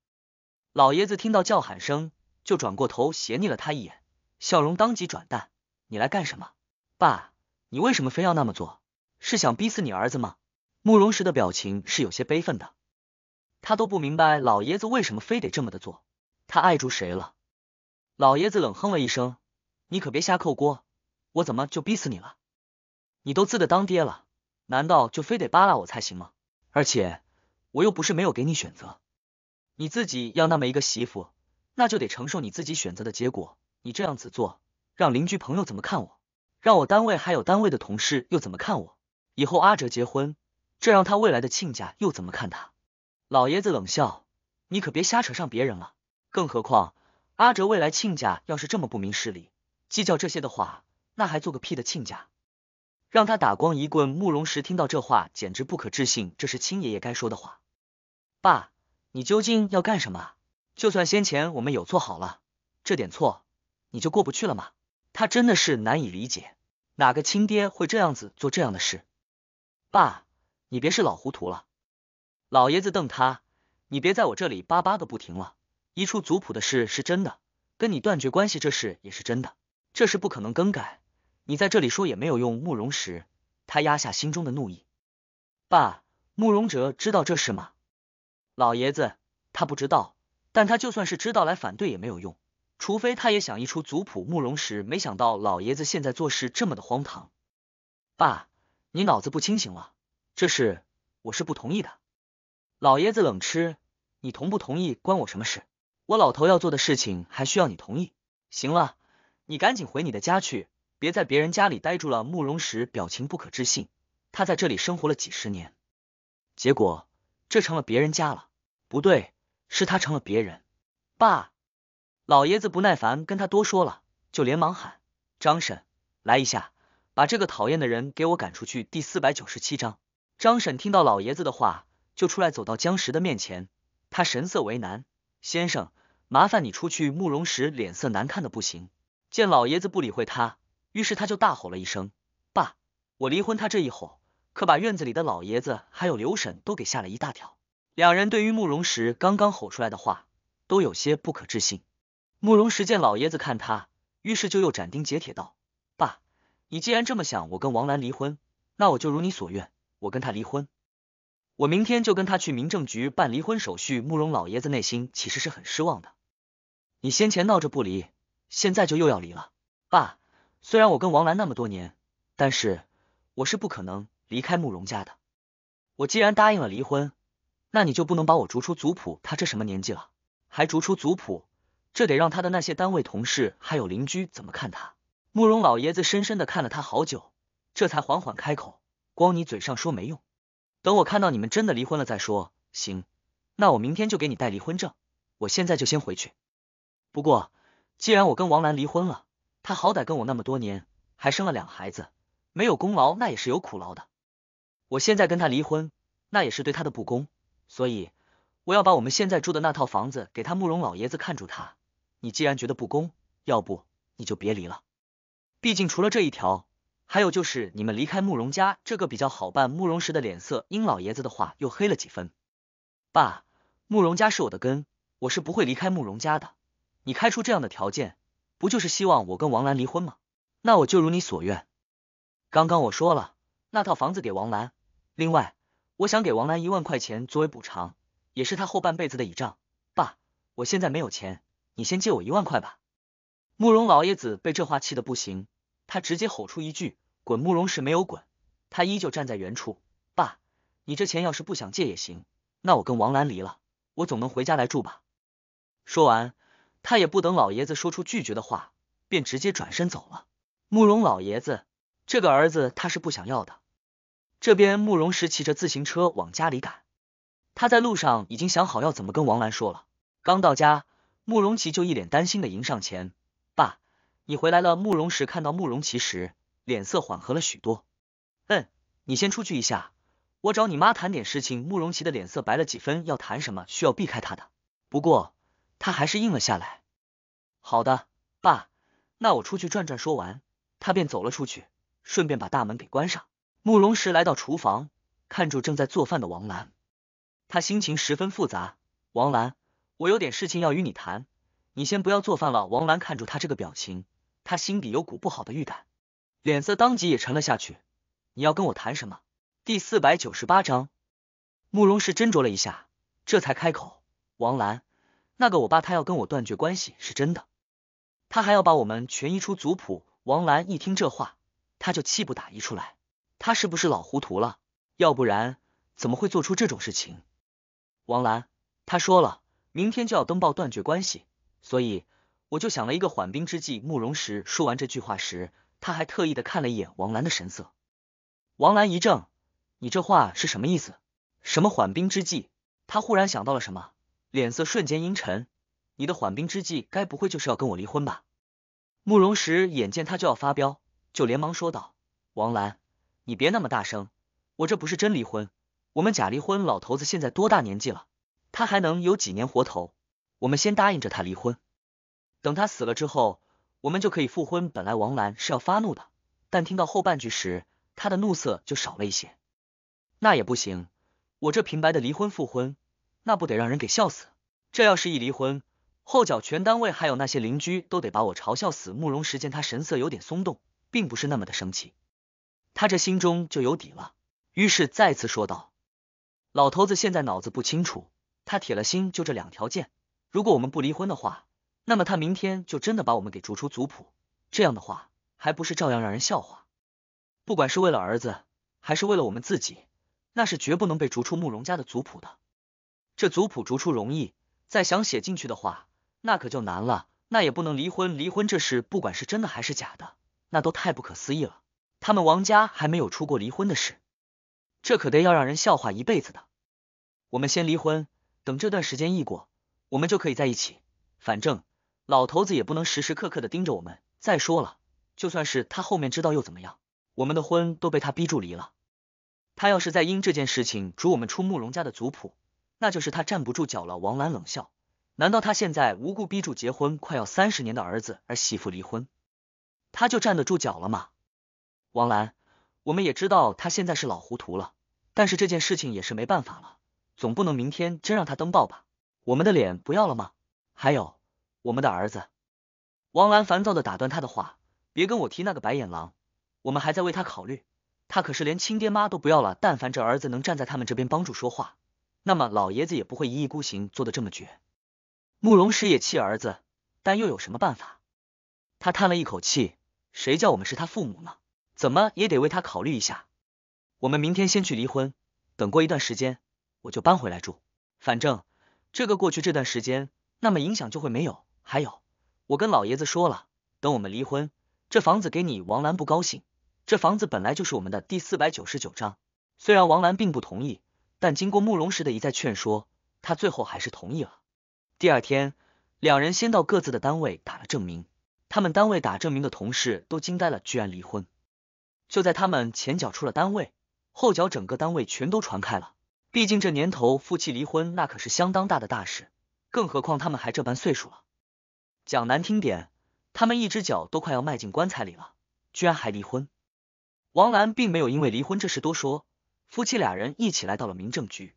老爷子听到叫喊声。就转过头斜睨了他一眼，笑容当即转淡。你来干什么？爸，你为什么非要那么做？是想逼死你儿子吗？慕容石的表情是有些悲愤的，他都不明白老爷子为什么非得这么的做。他碍住谁了？老爷子冷哼了一声，你可别瞎扣锅，我怎么就逼死你了？你都自得当爹了，难道就非得扒拉我才行吗？而且我又不是没有给你选择，你自己要那么一个媳妇。那就得承受你自己选择的结果。你这样子做，让邻居朋友怎么看我？让我单位还有单位的同事又怎么看我？以后阿哲结婚，这让他未来的亲家又怎么看他？老爷子冷笑：“你可别瞎扯上别人了。更何况，阿哲未来亲家要是这么不明事理，计较这些的话，那还做个屁的亲家？让他打光一棍！”慕容石听到这话，简直不可置信，这是亲爷爷该说的话。爸，你究竟要干什么？就算先前我们有错好了，这点错你就过不去了吗？他真的是难以理解，哪个亲爹会这样子做这样的事？爸，你别是老糊涂了。老爷子瞪他，你别在我这里叭叭个不停了。一处族谱的事是真的，跟你断绝关系这事也是真的，这事不可能更改，你在这里说也没有用。慕容时，他压下心中的怒意。爸，慕容哲知道这事吗？老爷子，他不知道。但他就算是知道来反对也没有用，除非他也想一出族谱。慕容时。没想到老爷子现在做事这么的荒唐，爸，你脑子不清醒了？这事我是不同意的。老爷子冷吃，你同不同意关我什么事？我老头要做的事情还需要你同意？行了，你赶紧回你的家去，别在别人家里待住了。慕容时表情不可置信，他在这里生活了几十年，结果这成了别人家了？不对。是他成了别人，爸，老爷子不耐烦跟他多说了，就连忙喊张婶来一下，把这个讨厌的人给我赶出去。第四百九十七章，张婶听到老爷子的话，就出来走到江石的面前，他神色为难，先生，麻烦你出去。慕容石脸色难看的不行，见老爷子不理会他，于是他就大吼了一声，爸，我离婚。他这一吼，可把院子里的老爷子还有刘婶都给吓了一大跳。两人对于慕容时刚刚吼出来的话都有些不可置信。慕容时见老爷子看他，于是就又斩钉截铁道：“爸，你既然这么想我跟王兰离婚，那我就如你所愿，我跟他离婚。我明天就跟他去民政局办离婚手续。”慕容老爷子内心其实是很失望的。你先前闹着不离，现在就又要离了。爸，虽然我跟王兰那么多年，但是我是不可能离开慕容家的。我既然答应了离婚。那你就不能把我逐出族谱？他这什么年纪了，还逐出族谱？这得让他的那些单位同事还有邻居怎么看他？慕容老爷子深深的看了他好久，这才缓缓开口：“光你嘴上说没用，等我看到你们真的离婚了再说。”行，那我明天就给你带离婚证。我现在就先回去。不过，既然我跟王兰离婚了，她好歹跟我那么多年，还生了两孩子，没有功劳那也是有苦劳的。我现在跟她离婚，那也是对她的不公。所以，我要把我们现在住的那套房子给他慕容老爷子看住。他，你既然觉得不公，要不你就别离了。毕竟除了这一条，还有就是你们离开慕容家这个比较好办。慕容时的脸色因老爷子的话又黑了几分。爸，慕容家是我的根，我是不会离开慕容家的。你开出这样的条件，不就是希望我跟王兰离婚吗？那我就如你所愿。刚刚我说了，那套房子给王兰。另外。我想给王兰一万块钱作为补偿，也是他后半辈子的倚仗。爸，我现在没有钱，你先借我一万块吧。慕容老爷子被这话气得不行，他直接吼出一句：“滚！”慕容氏没有滚，他依旧站在原处。爸，你这钱要是不想借也行，那我跟王兰离了，我总能回家来住吧。说完，他也不等老爷子说出拒绝的话，便直接转身走了。慕容老爷子这个儿子他是不想要的。这边慕容石骑着自行车往家里赶，他在路上已经想好要怎么跟王兰说了。刚到家，慕容琦就一脸担心的迎上前：“爸，你回来了。”慕容石看到慕容琦时，脸色缓和了许多。嗯，你先出去一下，我找你妈谈点事情。慕容琦的脸色白了几分，要谈什么需要避开他的，不过他还是应了下来。好的，爸，那我出去转转。说完，他便走了出去，顺便把大门给关上。慕容石来到厨房，看住正在做饭的王兰，他心情十分复杂。王兰，我有点事情要与你谈，你先不要做饭了。王兰看住他这个表情，他心底有股不好的预感，脸色当即也沉了下去。你要跟我谈什么？第四百九十八章，慕容氏斟酌了一下，这才开口。王兰，那个我爸他要跟我断绝关系是真的，他还要把我们全移出族谱。王兰一听这话，他就气不打一处来。他是不是老糊涂了？要不然怎么会做出这种事情？王兰，他说了，明天就要登报断绝关系，所以我就想了一个缓兵之计。慕容石说完这句话时，他还特意的看了一眼王兰的神色。王兰一怔：“你这话是什么意思？什么缓兵之计？”他忽然想到了什么，脸色瞬间阴沉：“你的缓兵之计，该不会就是要跟我离婚吧？”慕容石眼见他就要发飙，就连忙说道：“王兰。”你别那么大声，我这不是真离婚，我们假离婚。老头子现在多大年纪了，他还能有几年活头？我们先答应着他离婚，等他死了之后，我们就可以复婚。本来王兰是要发怒的，但听到后半句时，他的怒色就少了一些。那也不行，我这平白的离婚复婚，那不得让人给笑死？这要是一离婚，后脚全单位还有那些邻居都得把我嘲笑死。慕容时见他神色有点松动，并不是那么的生气。他这心中就有底了，于是再次说道：“老头子现在脑子不清楚，他铁了心就这两条件。如果我们不离婚的话，那么他明天就真的把我们给逐出族谱。这样的话，还不是照样让人笑话？不管是为了儿子，还是为了我们自己，那是绝不能被逐出慕容家的族谱的。这族谱逐出容易，再想写进去的话，那可就难了。那也不能离婚，离婚这事不管是真的还是假的，那都太不可思议了。”他们王家还没有出过离婚的事，这可得要让人笑话一辈子的。我们先离婚，等这段时间一过，我们就可以在一起。反正老头子也不能时时刻刻的盯着我们。再说了，就算是他后面知道又怎么样？我们的婚都被他逼住离了，他要是再因这件事情逐我们出慕容家的族谱，那就是他站不住脚了。王兰冷笑：难道他现在无故逼住结婚快要三十年的儿子儿媳妇离婚，他就站得住脚了吗？王兰，我们也知道他现在是老糊涂了，但是这件事情也是没办法了，总不能明天真让他登报吧？我们的脸不要了吗？还有我们的儿子。王兰烦躁的打断他的话，别跟我提那个白眼狼，我们还在为他考虑，他可是连亲爹妈都不要了，但凡这儿子能站在他们这边帮助说话，那么老爷子也不会一意孤行做的这么绝。慕容时也气儿子，但又有什么办法？他叹了一口气，谁叫我们是他父母呢？怎么也得为他考虑一下。我们明天先去离婚，等过一段时间我就搬回来住。反正这个过去这段时间，那么影响就会没有。还有，我跟老爷子说了，等我们离婚，这房子给你王兰不高兴。这房子本来就是我们的。第四百九十九章，虽然王兰并不同意，但经过慕容时的一再劝说，他最后还是同意了。第二天，两人先到各自的单位打了证明，他们单位打证明的同事都惊呆了，居然离婚。就在他们前脚出了单位，后脚整个单位全都传开了。毕竟这年头夫妻离婚那可是相当大的大事，更何况他们还这般岁数了。讲难听点，他们一只脚都快要迈进棺材里了，居然还离婚。王兰并没有因为离婚这事多说，夫妻俩人一起来到了民政局。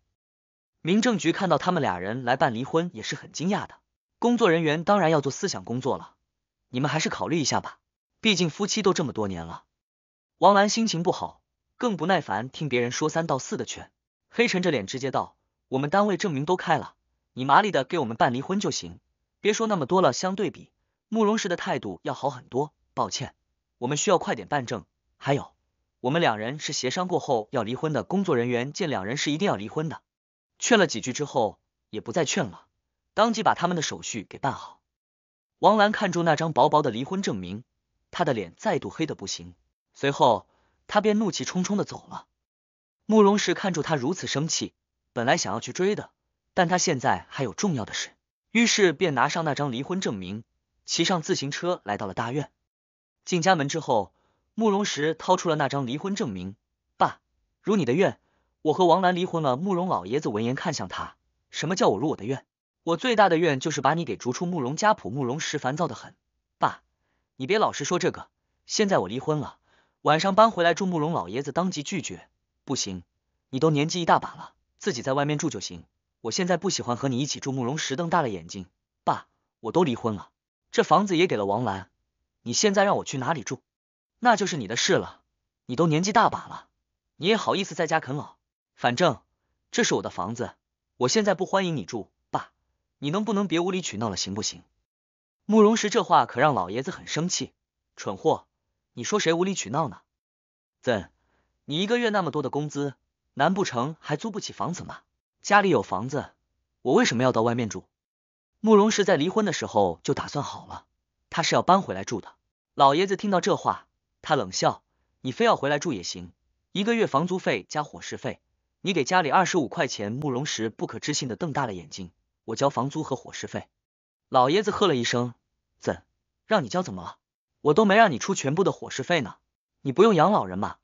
民政局看到他们俩人来办离婚也是很惊讶的，工作人员当然要做思想工作了。你们还是考虑一下吧，毕竟夫妻都这么多年了。王兰心情不好，更不耐烦听别人说三道四的劝，黑沉着脸直接道：“我们单位证明都开了，你麻利的给我们办离婚就行，别说那么多了。”相对比，慕容氏的态度要好很多。抱歉，我们需要快点办证。还有，我们两人是协商过后要离婚的。工作人员见两人是一定要离婚的，劝了几句之后，也不再劝了，当即把他们的手续给办好。王兰看住那张薄薄的离婚证明，她的脸再度黑的不行。随后，他便怒气冲冲的走了。慕容石看住他如此生气，本来想要去追的，但他现在还有重要的事，于是便拿上那张离婚证明，骑上自行车来到了大院。进家门之后，慕容石掏出了那张离婚证明。爸，如你的愿，我和王兰离婚了。慕容老爷子闻言看向他，什么叫我如我的愿？我最大的愿就是把你给逐出慕容家谱。慕容石烦躁的很，爸，你别老是说这个，现在我离婚了。晚上搬回来住，慕容老爷子当即拒绝，不行，你都年纪一大把了，自己在外面住就行。我现在不喜欢和你一起住。慕容石瞪大了眼睛，爸，我都离婚了，这房子也给了王兰，你现在让我去哪里住？那就是你的事了。你都年纪大把了，你也好意思在家啃老？反正这是我的房子，我现在不欢迎你住。爸，你能不能别无理取闹了，行不行？慕容石这话可让老爷子很生气，蠢货。你说谁无理取闹呢？怎，你一个月那么多的工资，难不成还租不起房子吗？家里有房子，我为什么要到外面住？慕容时在离婚的时候就打算好了，他是要搬回来住的。老爷子听到这话，他冷笑：你非要回来住也行，一个月房租费加伙食费，你给家里二十五块钱。慕容石不可置信的瞪大了眼睛：我交房租和伙食费？老爷子喝了一声：怎，让你交怎么了？我都没让你出全部的伙食费呢，你不用养老人嘛？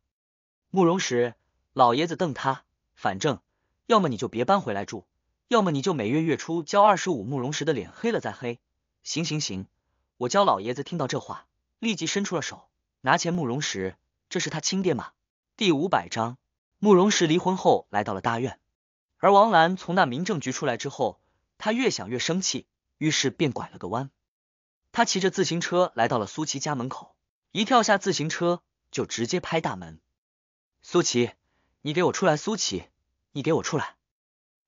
慕容石老爷子瞪他，反正要么你就别搬回来住，要么你就每月月初交二十五。慕容石的脸黑了再黑，行行行，我交老爷子听到这话，立即伸出了手拿钱。慕容石，这是他亲爹吗？第五百章，慕容石离婚后来到了大院，而王兰从那民政局出来之后，他越想越生气，于是便拐了个弯。他骑着自行车来到了苏琪家门口，一跳下自行车就直接拍大门。苏琪，你给我出来！苏琪，你给我出来！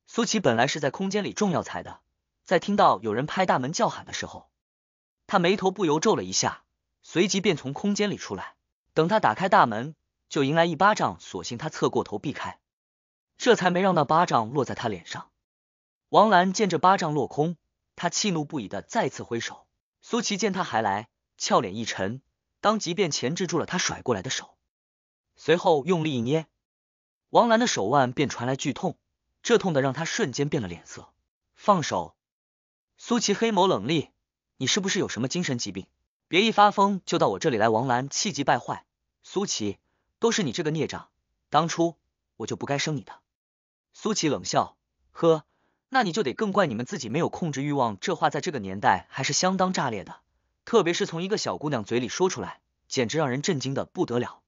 苏琪本来是在空间里种药材的，在听到有人拍大门叫喊的时候，他眉头不由皱了一下，随即便从空间里出来。等他打开大门，就迎来一巴掌，索性他侧过头避开，这才没让那巴掌落在他脸上。王兰见这巴掌落空，他气怒不已的再次挥手。苏琪见他还来，俏脸一沉，当即便钳制住了他甩过来的手，随后用力一捏，王兰的手腕便传来剧痛，这痛的让他瞬间变了脸色。放手！苏琪黑眸冷厉，你是不是有什么精神疾病？别一发疯就到我这里来！王兰气急败坏，苏琪，都是你这个孽障，当初我就不该生你的。苏琪冷笑，呵。那你就得更怪你们自己没有控制欲望，这话在这个年代还是相当炸裂的，特别是从一个小姑娘嘴里说出来，简直让人震惊的不得了。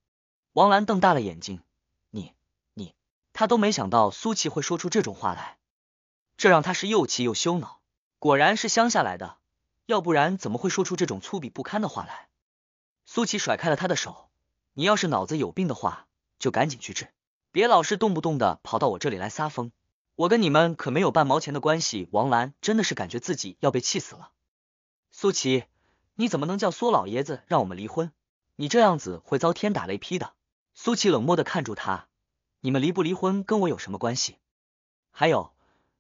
王兰瞪大了眼睛，你你，她都没想到苏琪会说出这种话来，这让她是又气又羞恼。果然是乡下来的，要不然怎么会说出这种粗鄙不堪的话来？苏琪甩开了她的手，你要是脑子有病的话，就赶紧去治，别老是动不动的跑到我这里来撒疯。我跟你们可没有半毛钱的关系！王兰真的是感觉自己要被气死了。苏琪，你怎么能叫苏老爷子让我们离婚？你这样子会遭天打雷劈的。苏琪冷漠的看住他，你们离不离婚跟我有什么关系？还有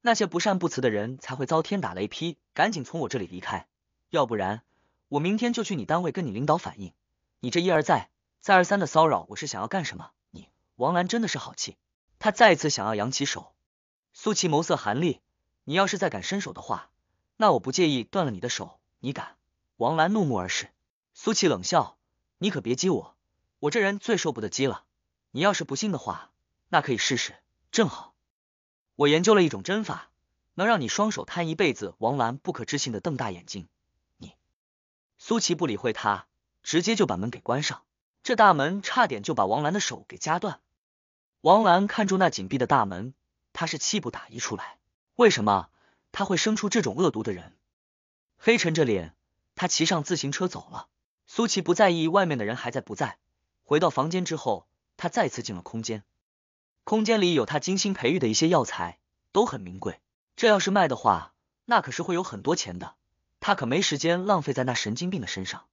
那些不善不辞的人才会遭天打雷劈，赶紧从我这里离开，要不然我明天就去你单位跟你领导反映。你这一而再再而三的骚扰，我是想要干什么？你王兰真的是好气，她再次想要扬起手。苏琪眸色寒厉，你要是再敢伸手的话，那我不介意断了你的手。你敢？王兰怒目而视。苏琪冷笑：“你可别激我，我这人最受不得激了。你要是不信的话，那可以试试，正好我研究了一种针法，能让你双手瘫一辈子。”王兰不可置信的瞪大眼睛。你，苏琪不理会他，直接就把门给关上。这大门差点就把王兰的手给夹断。王兰看住那紧闭的大门。他是气不打一出来，为什么他会生出这种恶毒的人？黑沉着脸，他骑上自行车走了。苏琪不在意外面的人还在不在。回到房间之后，他再次进了空间，空间里有他精心培育的一些药材，都很名贵。这要是卖的话，那可是会有很多钱的。他可没时间浪费在那神经病的身上，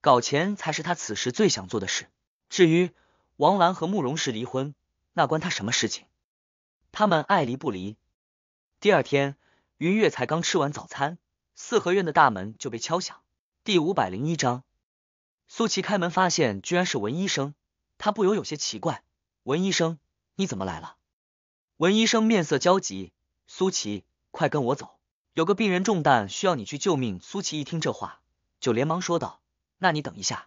搞钱才是他此时最想做的事。至于王兰和慕容氏离婚，那关他什么事情？他们爱离不离。第二天，云月才刚吃完早餐，四合院的大门就被敲响。第五百零一章，苏琪开门发现，居然是文医生，他不由有些奇怪：“文医生，你怎么来了？”文医生面色焦急：“苏琪，快跟我走，有个病人中弹，需要你去救命。”苏琪一听这话，就连忙说道：“那你等一下，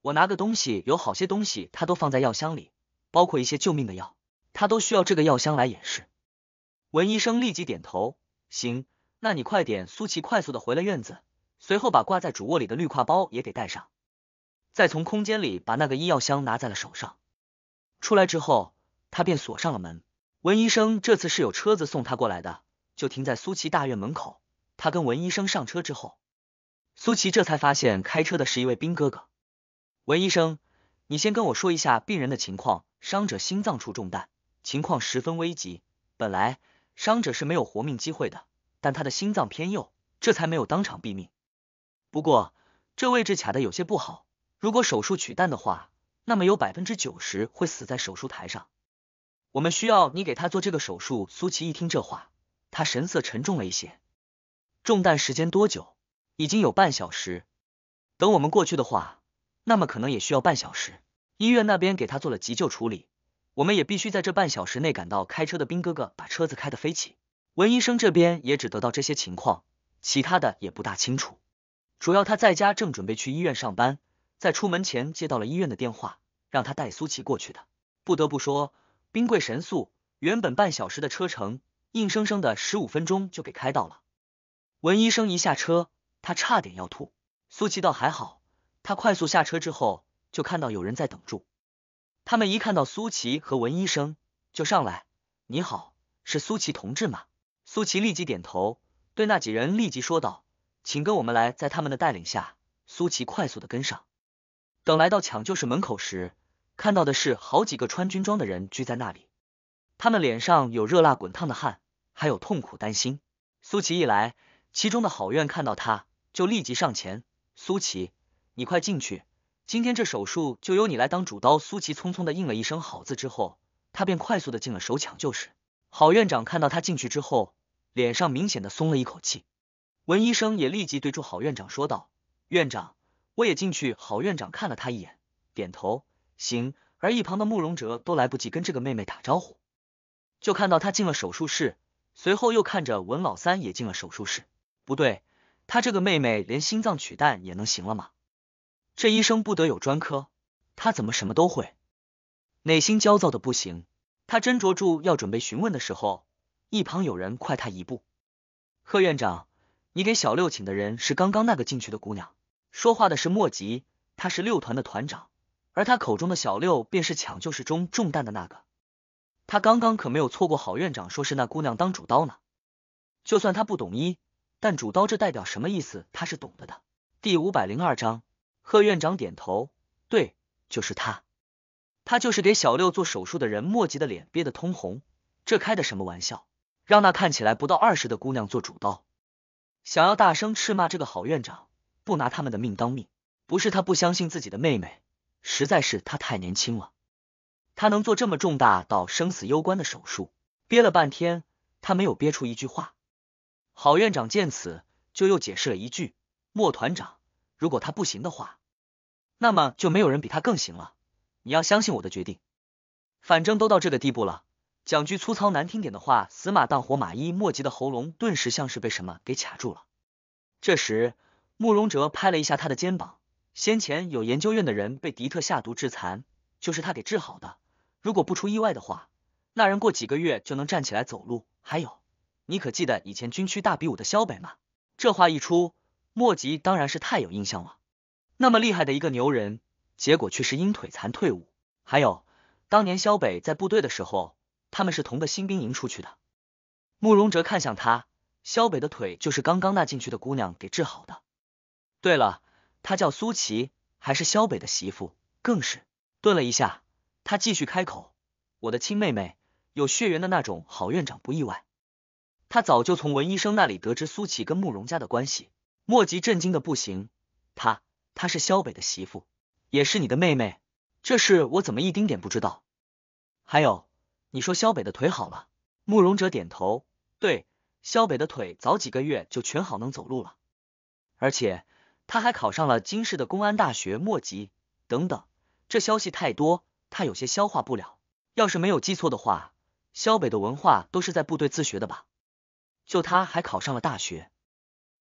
我拿个东西，有好些东西，他都放在药箱里，包括一些救命的药。”他都需要这个药箱来掩饰。文医生立即点头，行，那你快点。苏琪快速的回了院子，随后把挂在主卧里的绿挎包也给带上，再从空间里把那个医药箱拿在了手上。出来之后，他便锁上了门。文医生这次是有车子送他过来的，就停在苏琪大院门口。他跟文医生上车之后，苏琪这才发现开车的是一位兵哥哥。文医生，你先跟我说一下病人的情况，伤者心脏处中弹。情况十分危急，本来伤者是没有活命机会的，但他的心脏偏右，这才没有当场毙命。不过这位置卡的有些不好，如果手术取蛋的话，那么有百分之九十会死在手术台上。我们需要你给他做这个手术。苏琪一听这话，他神色沉重了一些。中弹时间多久？已经有半小时。等我们过去的话，那么可能也需要半小时。医院那边给他做了急救处理。我们也必须在这半小时内赶到。开车的兵哥哥把车子开得飞起。文医生这边也只得到这些情况，其他的也不大清楚。主要他在家正准备去医院上班，在出门前接到了医院的电话，让他带苏琪过去的。不得不说，兵贵神速，原本半小时的车程，硬生生的十五分钟就给开到了。文医生一下车，他差点要吐。苏琪倒还好，他快速下车之后，就看到有人在等住。他们一看到苏琪和文医生就上来，你好，是苏琪同志吗？苏琪立即点头，对那几人立即说道，请跟我们来。在他们的带领下，苏琪快速的跟上。等来到抢救室门口时，看到的是好几个穿军装的人聚在那里，他们脸上有热辣滚烫的汗，还有痛苦担心。苏琪一来，其中的好院看到他，就立即上前，苏琪，你快进去。今天这手术就由你来当主刀。苏琪匆匆的应了一声“好”字之后，他便快速的进了手抢救室。郝院长看到他进去之后，脸上明显的松了一口气。文医生也立即对住郝院长说道：“院长，我也进去。”郝院长看了他一眼，点头：“行。”而一旁的慕容哲都来不及跟这个妹妹打招呼，就看到他进了手术室，随后又看着文老三也进了手术室。不对，他这个妹妹连心脏取蛋也能行了吗？这医生不得有专科，他怎么什么都会？内心焦躁的不行。他斟酌住要准备询问的时候，一旁有人快他一步。贺院长，你给小六请的人是刚刚那个进去的姑娘。说话的是莫吉，他是六团的团长，而他口中的小六便是抢救室中中弹的那个。他刚刚可没有错过郝院长说是那姑娘当主刀呢。就算他不懂医，但主刀这代表什么意思，他是懂得的。第五百零二章。贺院长点头，对，就是他，他就是给小六做手术的人。莫吉的脸憋得通红，这开的什么玩笑？让那看起来不到二十的姑娘做主刀，想要大声斥骂这个郝院长，不拿他们的命当命。不是他不相信自己的妹妹，实在是他太年轻了，他能做这么重大到生死攸关的手术。憋了半天，他没有憋出一句话。郝院长见此，就又解释了一句：“莫团长。”如果他不行的话，那么就没有人比他更行了。你要相信我的决定，反正都到这个地步了。讲句粗糙难听点的话，死马当活马医。莫吉的喉咙顿时像是被什么给卡住了。这时，慕容哲拍了一下他的肩膀。先前有研究院的人被迪特下毒致残，就是他给治好的。如果不出意外的话，那人过几个月就能站起来走路。还有，你可记得以前军区大比武的萧北吗？这话一出。莫吉当然是太有印象了，那么厉害的一个牛人，结果却是因腿残退伍。还有当年萧北在部队的时候，他们是同个新兵营出去的。慕容哲看向他，萧北的腿就是刚刚那进去的姑娘给治好的。对了，她叫苏琪，还是萧北的媳妇。更是顿了一下，他继续开口：“我的亲妹妹，有血缘的那种。”好院长不意外，他早就从文医生那里得知苏琪跟慕容家的关系。莫吉震惊的不行，她她是肖北的媳妇，也是你的妹妹，这事我怎么一丁点不知道？还有，你说肖北的腿好了？慕容哲点头，对，肖北的腿早几个月就全好，能走路了，而且他还考上了京市的公安大学。莫吉，等等，这消息太多，他有些消化不了。要是没有记错的话，肖北的文化都是在部队自学的吧？就他还考上了大学。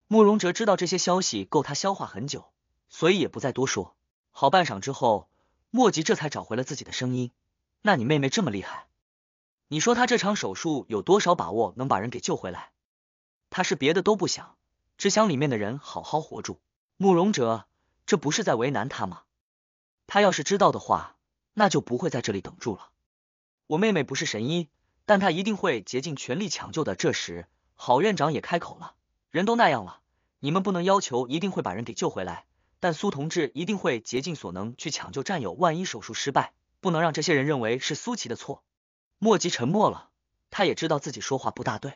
慕容哲知道这些消息够他消化很久，所以也不再多说。好半晌之后，莫吉这才找回了自己的声音。那你妹妹这么厉害，你说她这场手术有多少把握能把人给救回来？他是别的都不想，只想里面的人好好活住。慕容哲，这不是在为难他吗？他要是知道的话，那就不会在这里等住了。我妹妹不是神医，但她一定会竭尽全力抢救的。这时，郝院长也开口了。人都那样了，你们不能要求一定会把人给救回来。但苏同志一定会竭尽所能去抢救战友。万一手术失败，不能让这些人认为是苏琪的错。莫吉沉默了，他也知道自己说话不大对。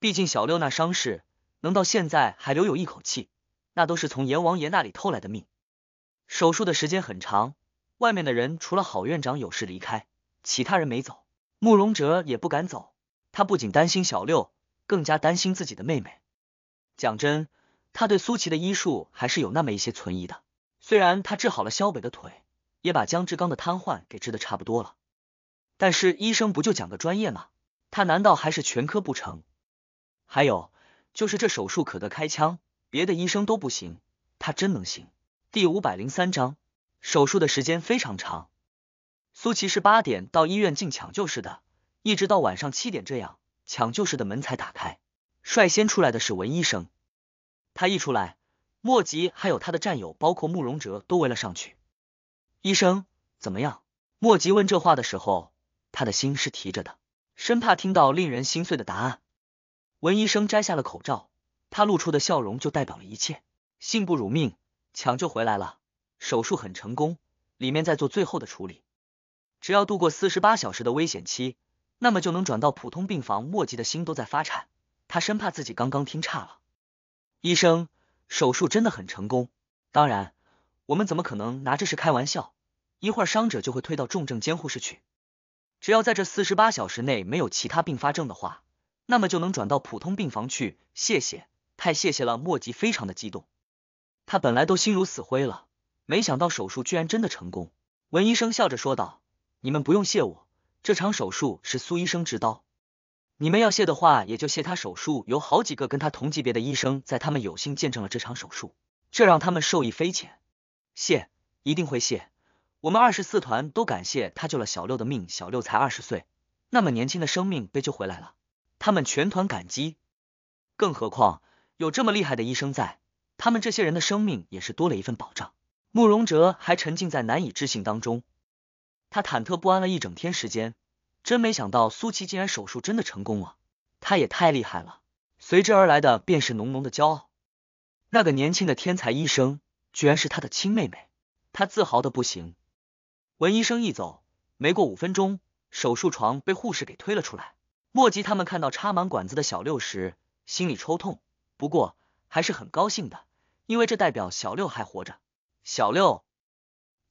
毕竟小六那伤势能到现在还留有一口气，那都是从阎王爷那里偷来的命。手术的时间很长，外面的人除了郝院长有事离开，其他人没走。慕容哲也不敢走，他不仅担心小六，更加担心自己的妹妹。讲真，他对苏琪的医术还是有那么一些存疑的。虽然他治好了肖北的腿，也把姜志刚的瘫痪给治的差不多了，但是医生不就讲个专业吗？他难道还是全科不成？还有就是这手术可得开枪，别的医生都不行，他真能行？第五百零三章，手术的时间非常长，苏琪是八点到医院进抢救室的，一直到晚上七点，这样抢救室的门才打开。率先出来的是文医生，他一出来，莫吉还有他的战友，包括慕容哲，都围了上去。医生怎么样？莫吉问这话的时候，他的心是提着的，生怕听到令人心碎的答案。文医生摘下了口罩，他露出的笑容就代表了一切。幸不辱命，抢救回来了，手术很成功，里面在做最后的处理。只要度过四十八小时的危险期，那么就能转到普通病房。莫吉的心都在发颤。他生怕自己刚刚听差了。医生，手术真的很成功。当然，我们怎么可能拿这事开玩笑？一会儿伤者就会推到重症监护室去。只要在这四十八小时内没有其他并发症的话，那么就能转到普通病房去。谢谢，太谢谢了！莫吉非常的激动，他本来都心如死灰了，没想到手术居然真的成功。文医生笑着说道：“你们不用谢我，这场手术是苏医生执刀。”你们要谢的话，也就谢他手术。有好几个跟他同级别的医生在，他们有幸见证了这场手术，这让他们受益匪浅。谢，一定会谢。我们二十四团都感谢他救了小六的命，小六才二十岁，那么年轻的生命被救回来了，他们全团感激。更何况有这么厉害的医生在，他们这些人的生命也是多了一份保障。慕容哲还沉浸在难以置信当中，他忐忑不安了一整天时间。真没想到苏琪竟然手术真的成功了，她也太厉害了。随之而来的便是浓浓的骄傲。那个年轻的天才医生居然是他的亲妹妹，他自豪的不行。文医生一走，没过五分钟，手术床被护士给推了出来。莫吉他们看到插满管子的小六时，心里抽痛，不过还是很高兴的，因为这代表小六还活着。小六，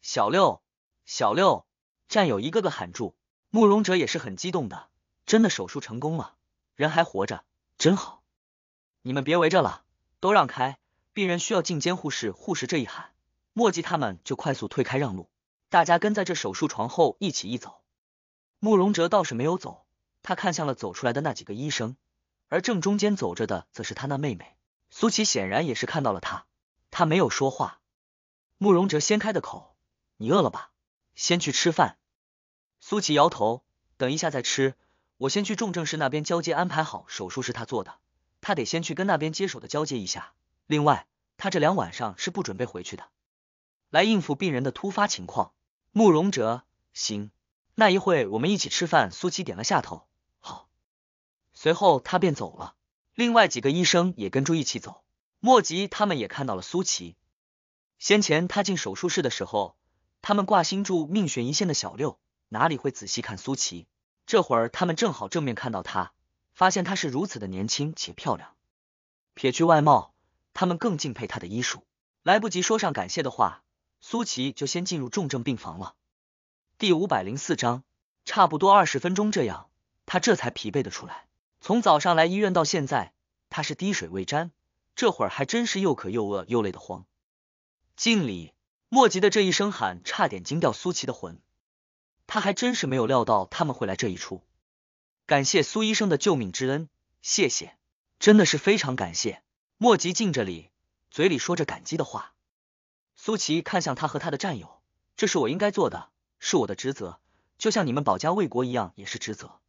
小六，小六，战友一个个喊住。慕容哲也是很激动的，真的手术成功了，人还活着，真好。你们别围着了，都让开，病人需要进监护室。护士这一喊，墨迹他们就快速退开让路，大家跟在这手术床后一起一走。慕容哲倒是没有走，他看向了走出来的那几个医生，而正中间走着的则是他那妹妹苏琪，显然也是看到了他，他没有说话。慕容哲先开的口：“你饿了吧？先去吃饭。”苏琪摇头，等一下再吃，我先去重症室那边交接，安排好手术是他做的，他得先去跟那边接手的交接一下。另外，他这两晚上是不准备回去的，来应付病人的突发情况。慕容哲，行，那一会我们一起吃饭。苏琪点了下头，好。随后他便走了，另外几个医生也跟住一起走。莫吉他们也看到了苏琪，先前他进手术室的时候，他们挂心住命悬一线的小六。哪里会仔细看苏琪？这会儿他们正好正面看到她，发现她是如此的年轻且漂亮。撇去外貌，他们更敬佩她的医术。来不及说上感谢的话，苏琪就先进入重症病房了。第五百零四章，差不多二十分钟这样，他这才疲惫的出来。从早上来医院到现在，他是滴水未沾。这会儿还真是又渴又饿又累的慌。敬礼！莫吉的这一声喊差点惊掉苏琪的魂。他还真是没有料到他们会来这一出，感谢苏医生的救命之恩，谢谢，真的是非常感谢。莫吉敬着礼，嘴里说着感激的话。苏琪看向他和他的战友，这是我应该做的，是我的职责，就像你们保家卫国一样，也是职责，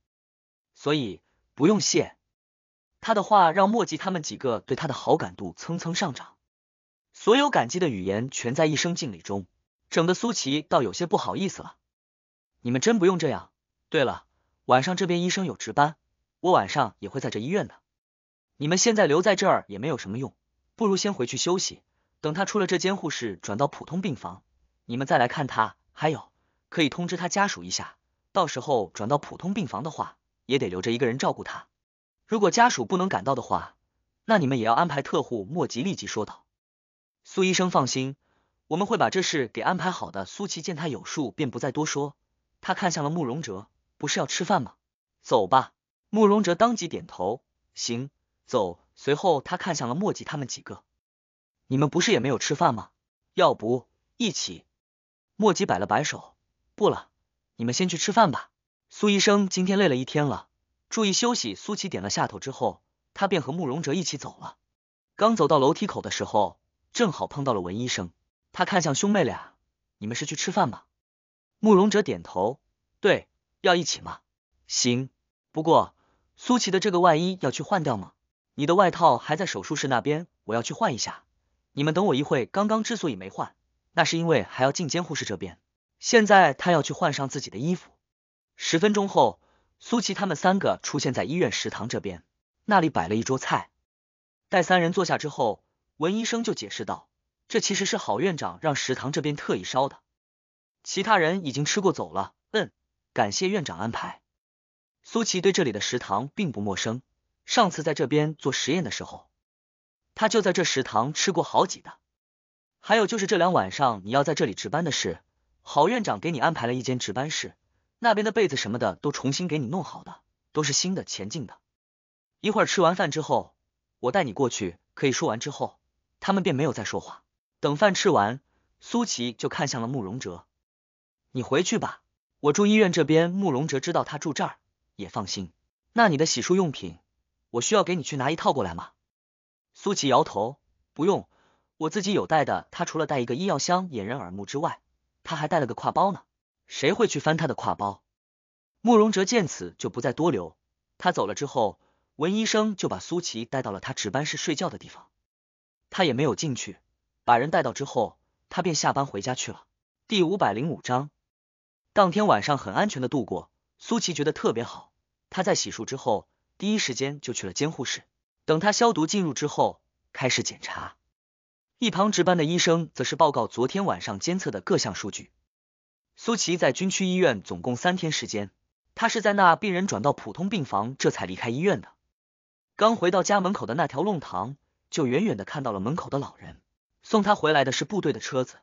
所以不用谢。他的话让莫吉他们几个对他的好感度蹭蹭上涨，所有感激的语言全在一声敬礼中，整的苏琪倒有些不好意思了。你们真不用这样。对了，晚上这边医生有值班，我晚上也会在这医院的。你们现在留在这儿也没有什么用，不如先回去休息。等他出了这监护室，转到普通病房，你们再来看他。还有，可以通知他家属一下，到时候转到普通病房的话，也得留着一个人照顾他。如果家属不能赶到的话，那你们也要安排特护。莫吉立即说道：“苏医生放心，我们会把这事给安排好的。”苏琪见他有数，便不再多说。他看向了慕容哲，不是要吃饭吗？走吧。慕容哲当即点头，行走。随后他看向了墨迹他们几个，你们不是也没有吃饭吗？要不一起？墨迹摆了摆手，不了，你们先去吃饭吧。苏医生今天累了一天了，注意休息。苏琪点了下头之后，他便和慕容哲一起走了。刚走到楼梯口的时候，正好碰到了文医生，他看向兄妹俩，你们是去吃饭吗？慕容哲点头，对，要一起吗？行，不过苏琪的这个外衣要去换掉吗？你的外套还在手术室那边，我要去换一下。你们等我一会，刚刚之所以没换，那是因为还要进监护室这边。现在他要去换上自己的衣服。十分钟后，苏琪他们三个出现在医院食堂这边，那里摆了一桌菜。待三人坐下之后，文医生就解释道，这其实是郝院长让食堂这边特意烧的。其他人已经吃过走了，嗯，感谢院长安排。苏琪对这里的食堂并不陌生，上次在这边做实验的时候，他就在这食堂吃过好几的。还有就是这两晚上你要在这里值班的事，郝院长给你安排了一间值班室，那边的被子什么的都重新给你弄好的，都是新的，前进的。一会儿吃完饭之后，我带你过去。可以说完之后，他们便没有再说话。等饭吃完，苏琪就看向了慕容哲。你回去吧，我住医院这边。慕容哲知道他住这儿也放心。那你的洗漱用品，我需要给你去拿一套过来吗？苏琪摇头，不用，我自己有带的。他除了带一个医药箱掩人耳目之外，他还带了个挎包呢。谁会去翻他的挎包？慕容哲见此就不再多留。他走了之后，文医生就把苏琪带到了他值班室睡觉的地方。他也没有进去，把人带到之后，他便下班回家去了。第五百零五章。当天晚上很安全的度过，苏琪觉得特别好。她在洗漱之后，第一时间就去了监护室。等她消毒进入之后，开始检查。一旁值班的医生则是报告昨天晚上监测的各项数据。苏琪在军区医院总共三天时间，她是在那病人转到普通病房，这才离开医院的。刚回到家门口的那条弄堂，就远远的看到了门口的老人。送他回来的是部队的车子，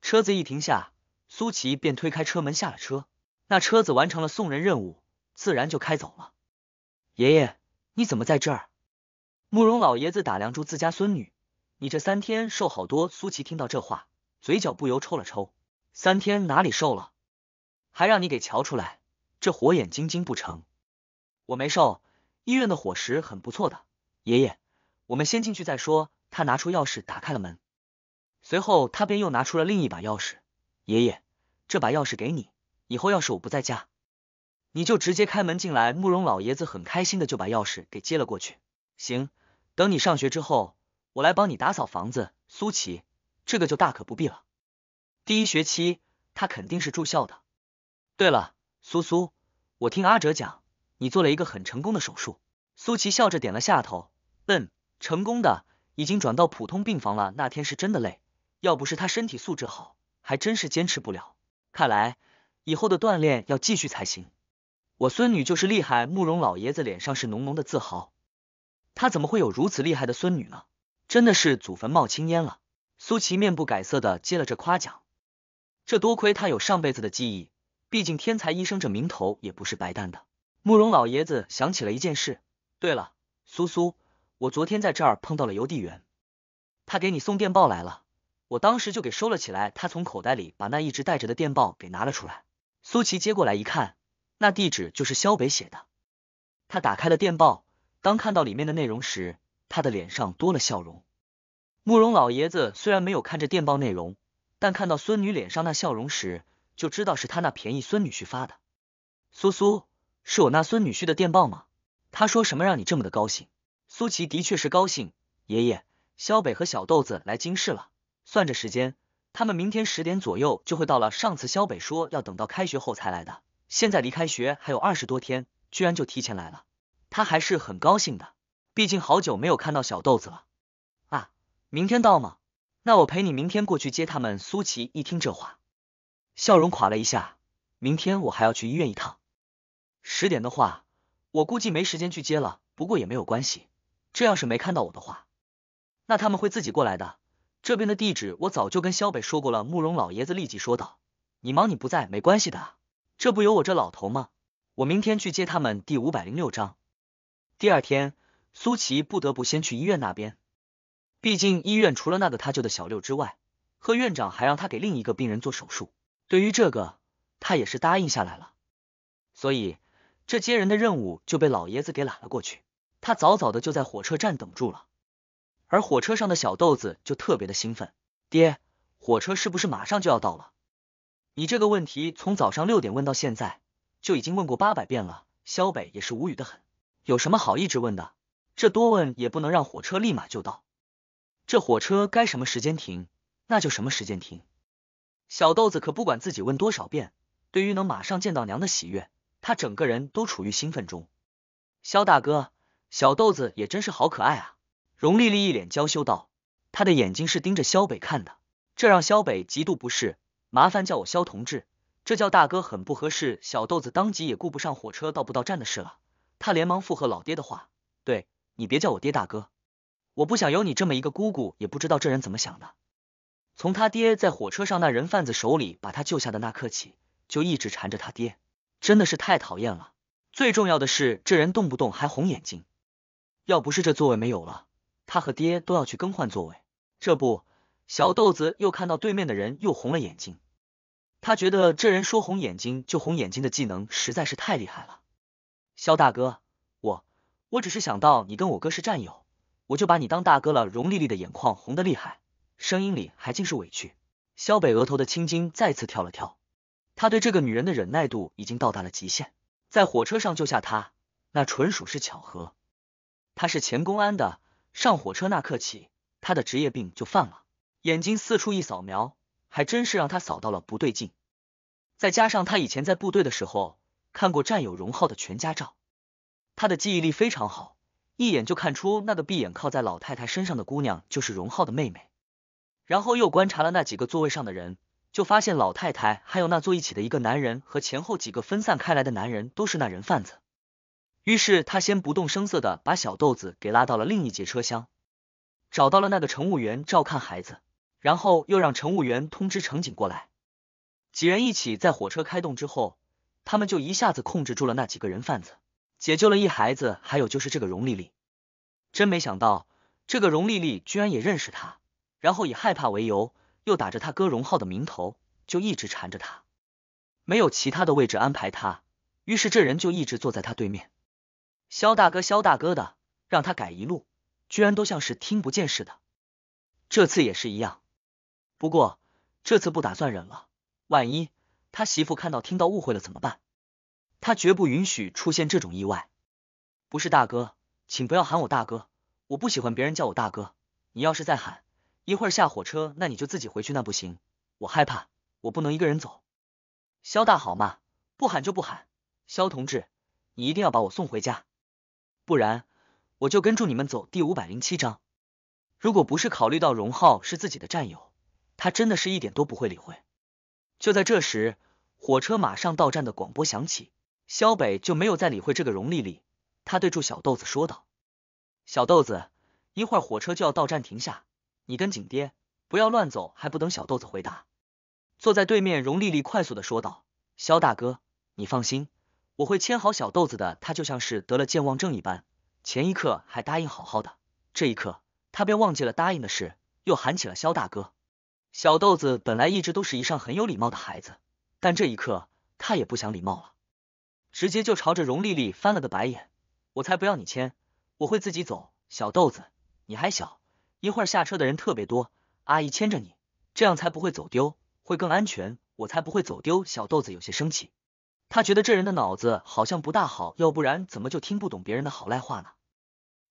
车子一停下。苏琪便推开车门下了车，那车子完成了送人任务，自然就开走了。爷爷，你怎么在这儿？慕容老爷子打量住自家孙女，你这三天瘦好多。苏琪听到这话，嘴角不由抽了抽。三天哪里瘦了？还让你给瞧出来，这火眼金睛不成？我没瘦，医院的伙食很不错的。爷爷，我们先进去再说。他拿出钥匙打开了门，随后他便又拿出了另一把钥匙。爷爷。这把钥匙给你，以后要是我不在家，你就直接开门进来。慕容老爷子很开心的就把钥匙给接了过去。行，等你上学之后，我来帮你打扫房子。苏琪，这个就大可不必了。第一学期他肯定是住校的。对了，苏苏，我听阿哲讲，你做了一个很成功的手术。苏琪笑着点了下头，嗯，成功的，已经转到普通病房了。那天是真的累，要不是他身体素质好，还真是坚持不了。看来以后的锻炼要继续才行。我孙女就是厉害，慕容老爷子脸上是浓浓的自豪。他怎么会有如此厉害的孙女呢？真的是祖坟冒青烟了。苏琪面不改色的接了这夸奖，这多亏他有上辈子的记忆，毕竟天才医生这名头也不是白担的。慕容老爷子想起了一件事，对了，苏苏，我昨天在这儿碰到了邮递员，他给你送电报来了。我当时就给收了起来。他从口袋里把那一直带着的电报给拿了出来。苏琪接过来一看，那地址就是肖北写的。他打开了电报，当看到里面的内容时，他的脸上多了笑容。慕容老爷子虽然没有看着电报内容，但看到孙女脸上那笑容时，就知道是他那便宜孙女婿发的。苏苏，是我那孙女婿的电报吗？他说什么让你这么的高兴？苏琪的确是高兴。爷爷，肖北和小豆子来京市了。算着时间，他们明天十点左右就会到了。上次肖北说要等到开学后才来的，现在离开学还有二十多天，居然就提前来了，他还是很高兴的，毕竟好久没有看到小豆子了。啊，明天到吗？那我陪你明天过去接他们。苏琪一听这话，笑容垮了一下。明天我还要去医院一趟，十点的话，我估计没时间去接了。不过也没有关系，这要是没看到我的话，那他们会自己过来的。这边的地址我早就跟萧北说过了。慕容老爷子立即说道：“你忙你不在没关系的，这不有我这老头吗？我明天去接他们。”第五百零六章，第二天，苏琪不得不先去医院那边，毕竟医院除了那个他救的小六之外，贺院长还让他给另一个病人做手术。对于这个，他也是答应下来了，所以这接人的任务就被老爷子给揽了过去。他早早的就在火车站等住了。而火车上的小豆子就特别的兴奋，爹，火车是不是马上就要到了？你这个问题从早上六点问到现在，就已经问过八百遍了。肖北也是无语的很，有什么好一直问的？这多问也不能让火车立马就到，这火车该什么时间停，那就什么时间停。小豆子可不管自己问多少遍，对于能马上见到娘的喜悦，他整个人都处于兴奋中。肖大哥，小豆子也真是好可爱啊。荣丽丽一脸娇羞道：“她的眼睛是盯着肖北看的，这让肖北极度不适。麻烦叫我肖同志，这叫大哥很不合适。”小豆子当即也顾不上火车到不到站的事了，他连忙附和老爹的话：“对，你别叫我爹大哥，我不想有你这么一个姑姑。也不知道这人怎么想的，从他爹在火车上那人贩子手里把他救下的那刻起，就一直缠着他爹，真的是太讨厌了。最重要的是，这人动不动还红眼睛，要不是这座位没有了。”他和爹都要去更换座位，这不，小豆子又看到对面的人又红了眼睛。他觉得这人说红眼睛就红眼睛的技能实在是太厉害了。肖大哥，我，我只是想到你跟我哥是战友，我就把你当大哥了。荣丽丽的眼眶红得厉害，声音里还尽是委屈。肖北额头的青筋再次跳了跳，他对这个女人的忍耐度已经到达了极限。在火车上救下她，那纯属是巧合。他是前公安的。上火车那刻起，他的职业病就犯了。眼睛四处一扫描，还真是让他扫到了不对劲。再加上他以前在部队的时候看过战友荣浩的全家照，他的记忆力非常好，一眼就看出那个闭眼靠在老太太身上的姑娘就是荣浩的妹妹。然后又观察了那几个座位上的人，就发现老太太还有那坐一起的一个男人和前后几个分散开来的男人都是那人贩子。于是他先不动声色的把小豆子给拉到了另一节车厢，找到了那个乘务员照看孩子，然后又让乘务员通知乘警过来，几人一起在火车开动之后，他们就一下子控制住了那几个人贩子，解救了一孩子，还有就是这个荣丽丽，真没想到这个荣丽丽居然也认识他，然后以害怕为由，又打着她哥荣浩的名头，就一直缠着他，没有其他的位置安排他，于是这人就一直坐在他对面。肖大哥，肖大哥的，让他改一路，居然都像是听不见似的。这次也是一样，不过这次不打算忍了。万一他媳妇看到听到误会了怎么办？他绝不允许出现这种意外。不是大哥，请不要喊我大哥，我不喜欢别人叫我大哥。你要是再喊，一会儿下火车那你就自己回去，那不行，我害怕，我不能一个人走。肖大好嘛，不喊就不喊。肖同志，你一定要把我送回家。不然我就跟住你们走。第五百零七章，如果不是考虑到荣浩是自己的战友，他真的是一点都不会理会。就在这时，火车马上到站的广播响起，肖北就没有再理会这个荣丽丽。他对住小豆子说道：“小豆子，一会儿火车就要到站停下，你跟紧爹，不要乱走。”还不等小豆子回答，坐在对面荣丽丽快速的说道：“肖大哥，你放心。”我会牵好小豆子的，他就像是得了健忘症一般，前一刻还答应好好的，这一刻他便忘记了答应的事，又喊起了肖大哥。小豆子本来一直都是一上很有礼貌的孩子，但这一刻他也不想礼貌了，直接就朝着荣丽丽翻了个白眼。我才不要你牵，我会自己走。小豆子，你还小，一会儿下车的人特别多，阿姨牵着你，这样才不会走丢，会更安全。我才不会走丢。小豆子有些生气。他觉得这人的脑子好像不大好，要不然怎么就听不懂别人的好赖话呢？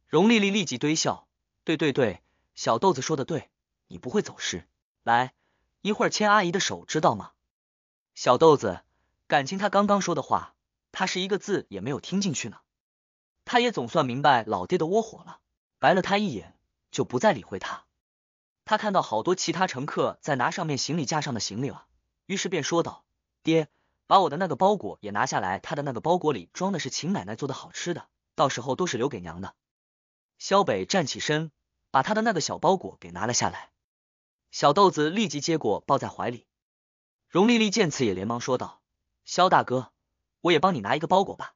荣丽丽立即堆笑，对对对，小豆子说的对，你不会走失。来，一会儿牵阿姨的手，知道吗？小豆子，感情他刚刚说的话，他是一个字也没有听进去呢。他也总算明白老爹的窝火了，白了他一眼，就不再理会他。他看到好多其他乘客在拿上面行李架上的行李了，于是便说道：“爹。”把我的那个包裹也拿下来，他的那个包裹里装的是秦奶奶做的好吃的，到时候都是留给娘的。肖北站起身，把他的那个小包裹给拿了下来，小豆子立即接过，抱在怀里。荣丽丽见此也连忙说道：“肖大哥，我也帮你拿一个包裹吧。”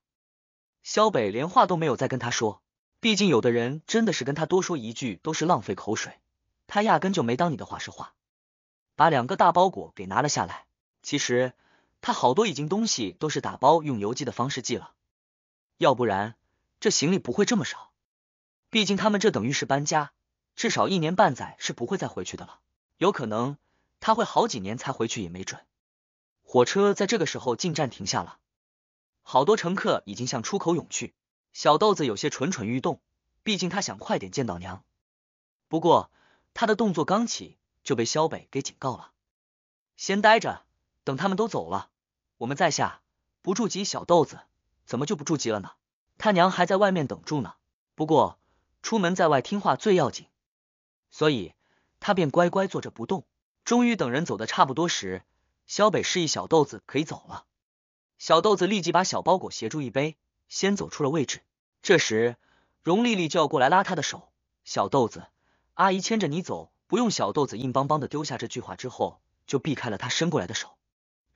肖北连话都没有再跟他说，毕竟有的人真的是跟他多说一句都是浪费口水，他压根就没当你的话说话。把两个大包裹给拿了下来，其实。他好多已经东西都是打包用邮寄的方式寄了，要不然这行李不会这么少。毕竟他们这等于是搬家，至少一年半载是不会再回去的了。有可能他会好几年才回去，也没准。火车在这个时候进站停下了，好多乘客已经向出口涌去。小豆子有些蠢蠢欲动，毕竟他想快点见到娘。不过他的动作刚起，就被肖北给警告了：“先待着。”等他们都走了，我们在下不住急，小豆子怎么就不住急了呢？他娘还在外面等住呢。不过出门在外听话最要紧，所以他便乖乖坐着不动。终于等人走的差不多时，萧北示意小豆子可以走了。小豆子立即把小包裹协助一背，先走出了位置。这时，荣丽丽就要过来拉他的手，小豆子阿姨牵着你走，不用。小豆子硬邦邦的丢下这句话之后，就避开了他伸过来的手。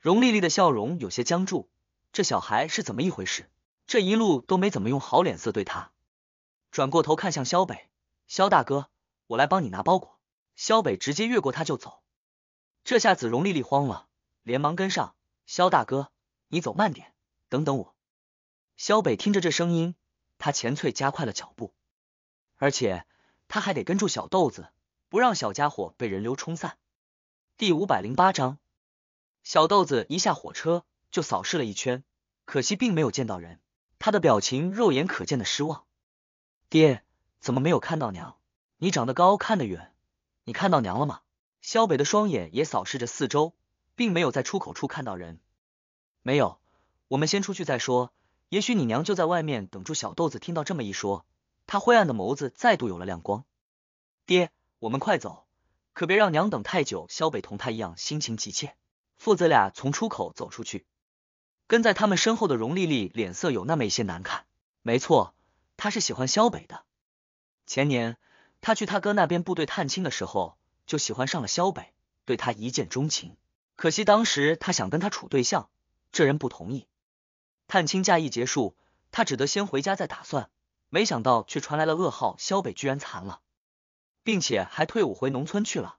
荣丽丽的笑容有些僵住，这小孩是怎么一回事？这一路都没怎么用好脸色对他。转过头看向肖北，肖大哥，我来帮你拿包裹。肖北直接越过他就走，这下子荣丽丽慌了，连忙跟上。肖大哥，你走慢点，等等我。肖北听着这声音，他前脆加快了脚步，而且他还得跟住小豆子，不让小家伙被人流冲散。第五百零八章。小豆子一下火车就扫视了一圈，可惜并没有见到人。他的表情肉眼可见的失望。爹，怎么没有看到娘？你长得高，看得远，你看到娘了吗？肖北的双眼也扫视着四周，并没有在出口处看到人。没有，我们先出去再说。也许你娘就在外面等。住小豆子听到这么一说，他灰暗的眸子再度有了亮光。爹，我们快走，可别让娘等太久。肖北同他一样心情急切。父子俩从出口走出去，跟在他们身后的荣丽丽脸色有那么一些难看。没错，她是喜欢肖北的。前年她去他哥那边部队探亲的时候，就喜欢上了肖北，对他一见钟情。可惜当时他想跟他处对象，这人不同意。探亲假一结束，他只得先回家再打算。没想到却传来了噩耗，肖北居然残了，并且还退伍回农村去了。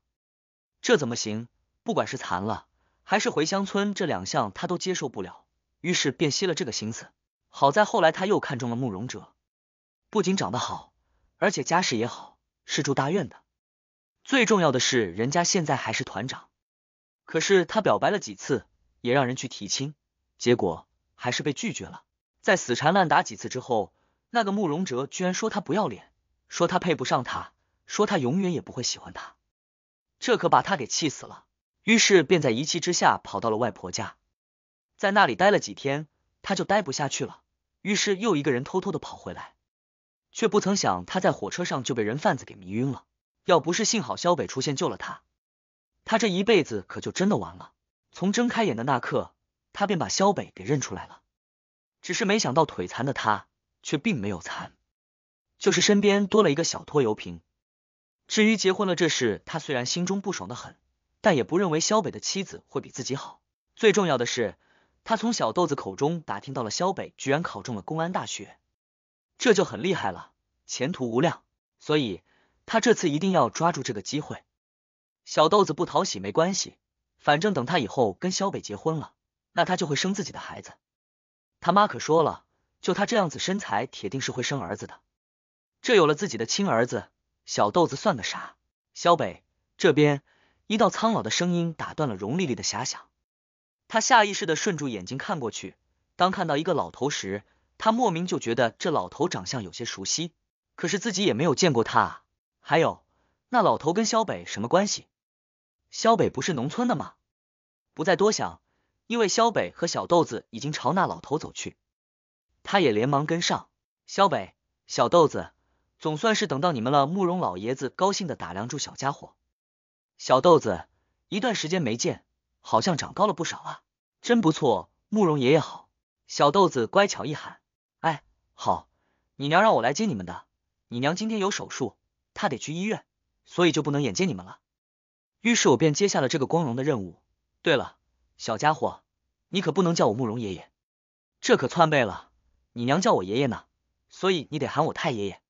这怎么行？不管是残了。还是回乡村这两项他都接受不了，于是便熄了这个心思。好在后来他又看中了慕容哲，不仅长得好，而且家世也好，是住大院的。最重要的是，人家现在还是团长。可是他表白了几次，也让人去提亲，结果还是被拒绝了。在死缠烂打几次之后，那个慕容哲居然说他不要脸，说他配不上他，说他永远也不会喜欢他。这可把他给气死了。于是便在一气之下跑到了外婆家，在那里待了几天，他就待不下去了。于是又一个人偷偷的跑回来，却不曾想他在火车上就被人贩子给迷晕了。要不是幸好肖北出现救了他，他这一辈子可就真的完了。从睁开眼的那刻，他便把肖北给认出来了。只是没想到腿残的他却并没有残，就是身边多了一个小拖油瓶。至于结婚了这事，他虽然心中不爽的很。但也不认为肖北的妻子会比自己好。最重要的是，他从小豆子口中打听到了肖北居然考中了公安大学，这就很厉害了，前途无量。所以他这次一定要抓住这个机会。小豆子不讨喜没关系，反正等他以后跟肖北结婚了，那他就会生自己的孩子。他妈可说了，就他这样子身材，铁定是会生儿子的。这有了自己的亲儿子，小豆子算个啥？肖北这边。一道苍老的声音打断了荣丽丽的遐想，她下意识的顺住眼睛看过去，当看到一个老头时，她莫名就觉得这老头长相有些熟悉，可是自己也没有见过他啊。还有，那老头跟肖北什么关系？肖北不是农村的吗？不再多想，因为肖北和小豆子已经朝那老头走去，他也连忙跟上。肖北，小豆子，总算是等到你们了！慕容老爷子高兴的打量住小家伙。小豆子，一段时间没见，好像长高了不少啊，真不错。慕容爷爷好，小豆子乖巧一喊，哎，好，你娘让我来接你们的，你娘今天有手术，她得去医院，所以就不能眼接你们了。于是，我便接下了这个光荣的任务。对了，小家伙，你可不能叫我慕容爷爷，这可篡位了。你娘叫我爷爷呢，所以你得喊我太爷爷。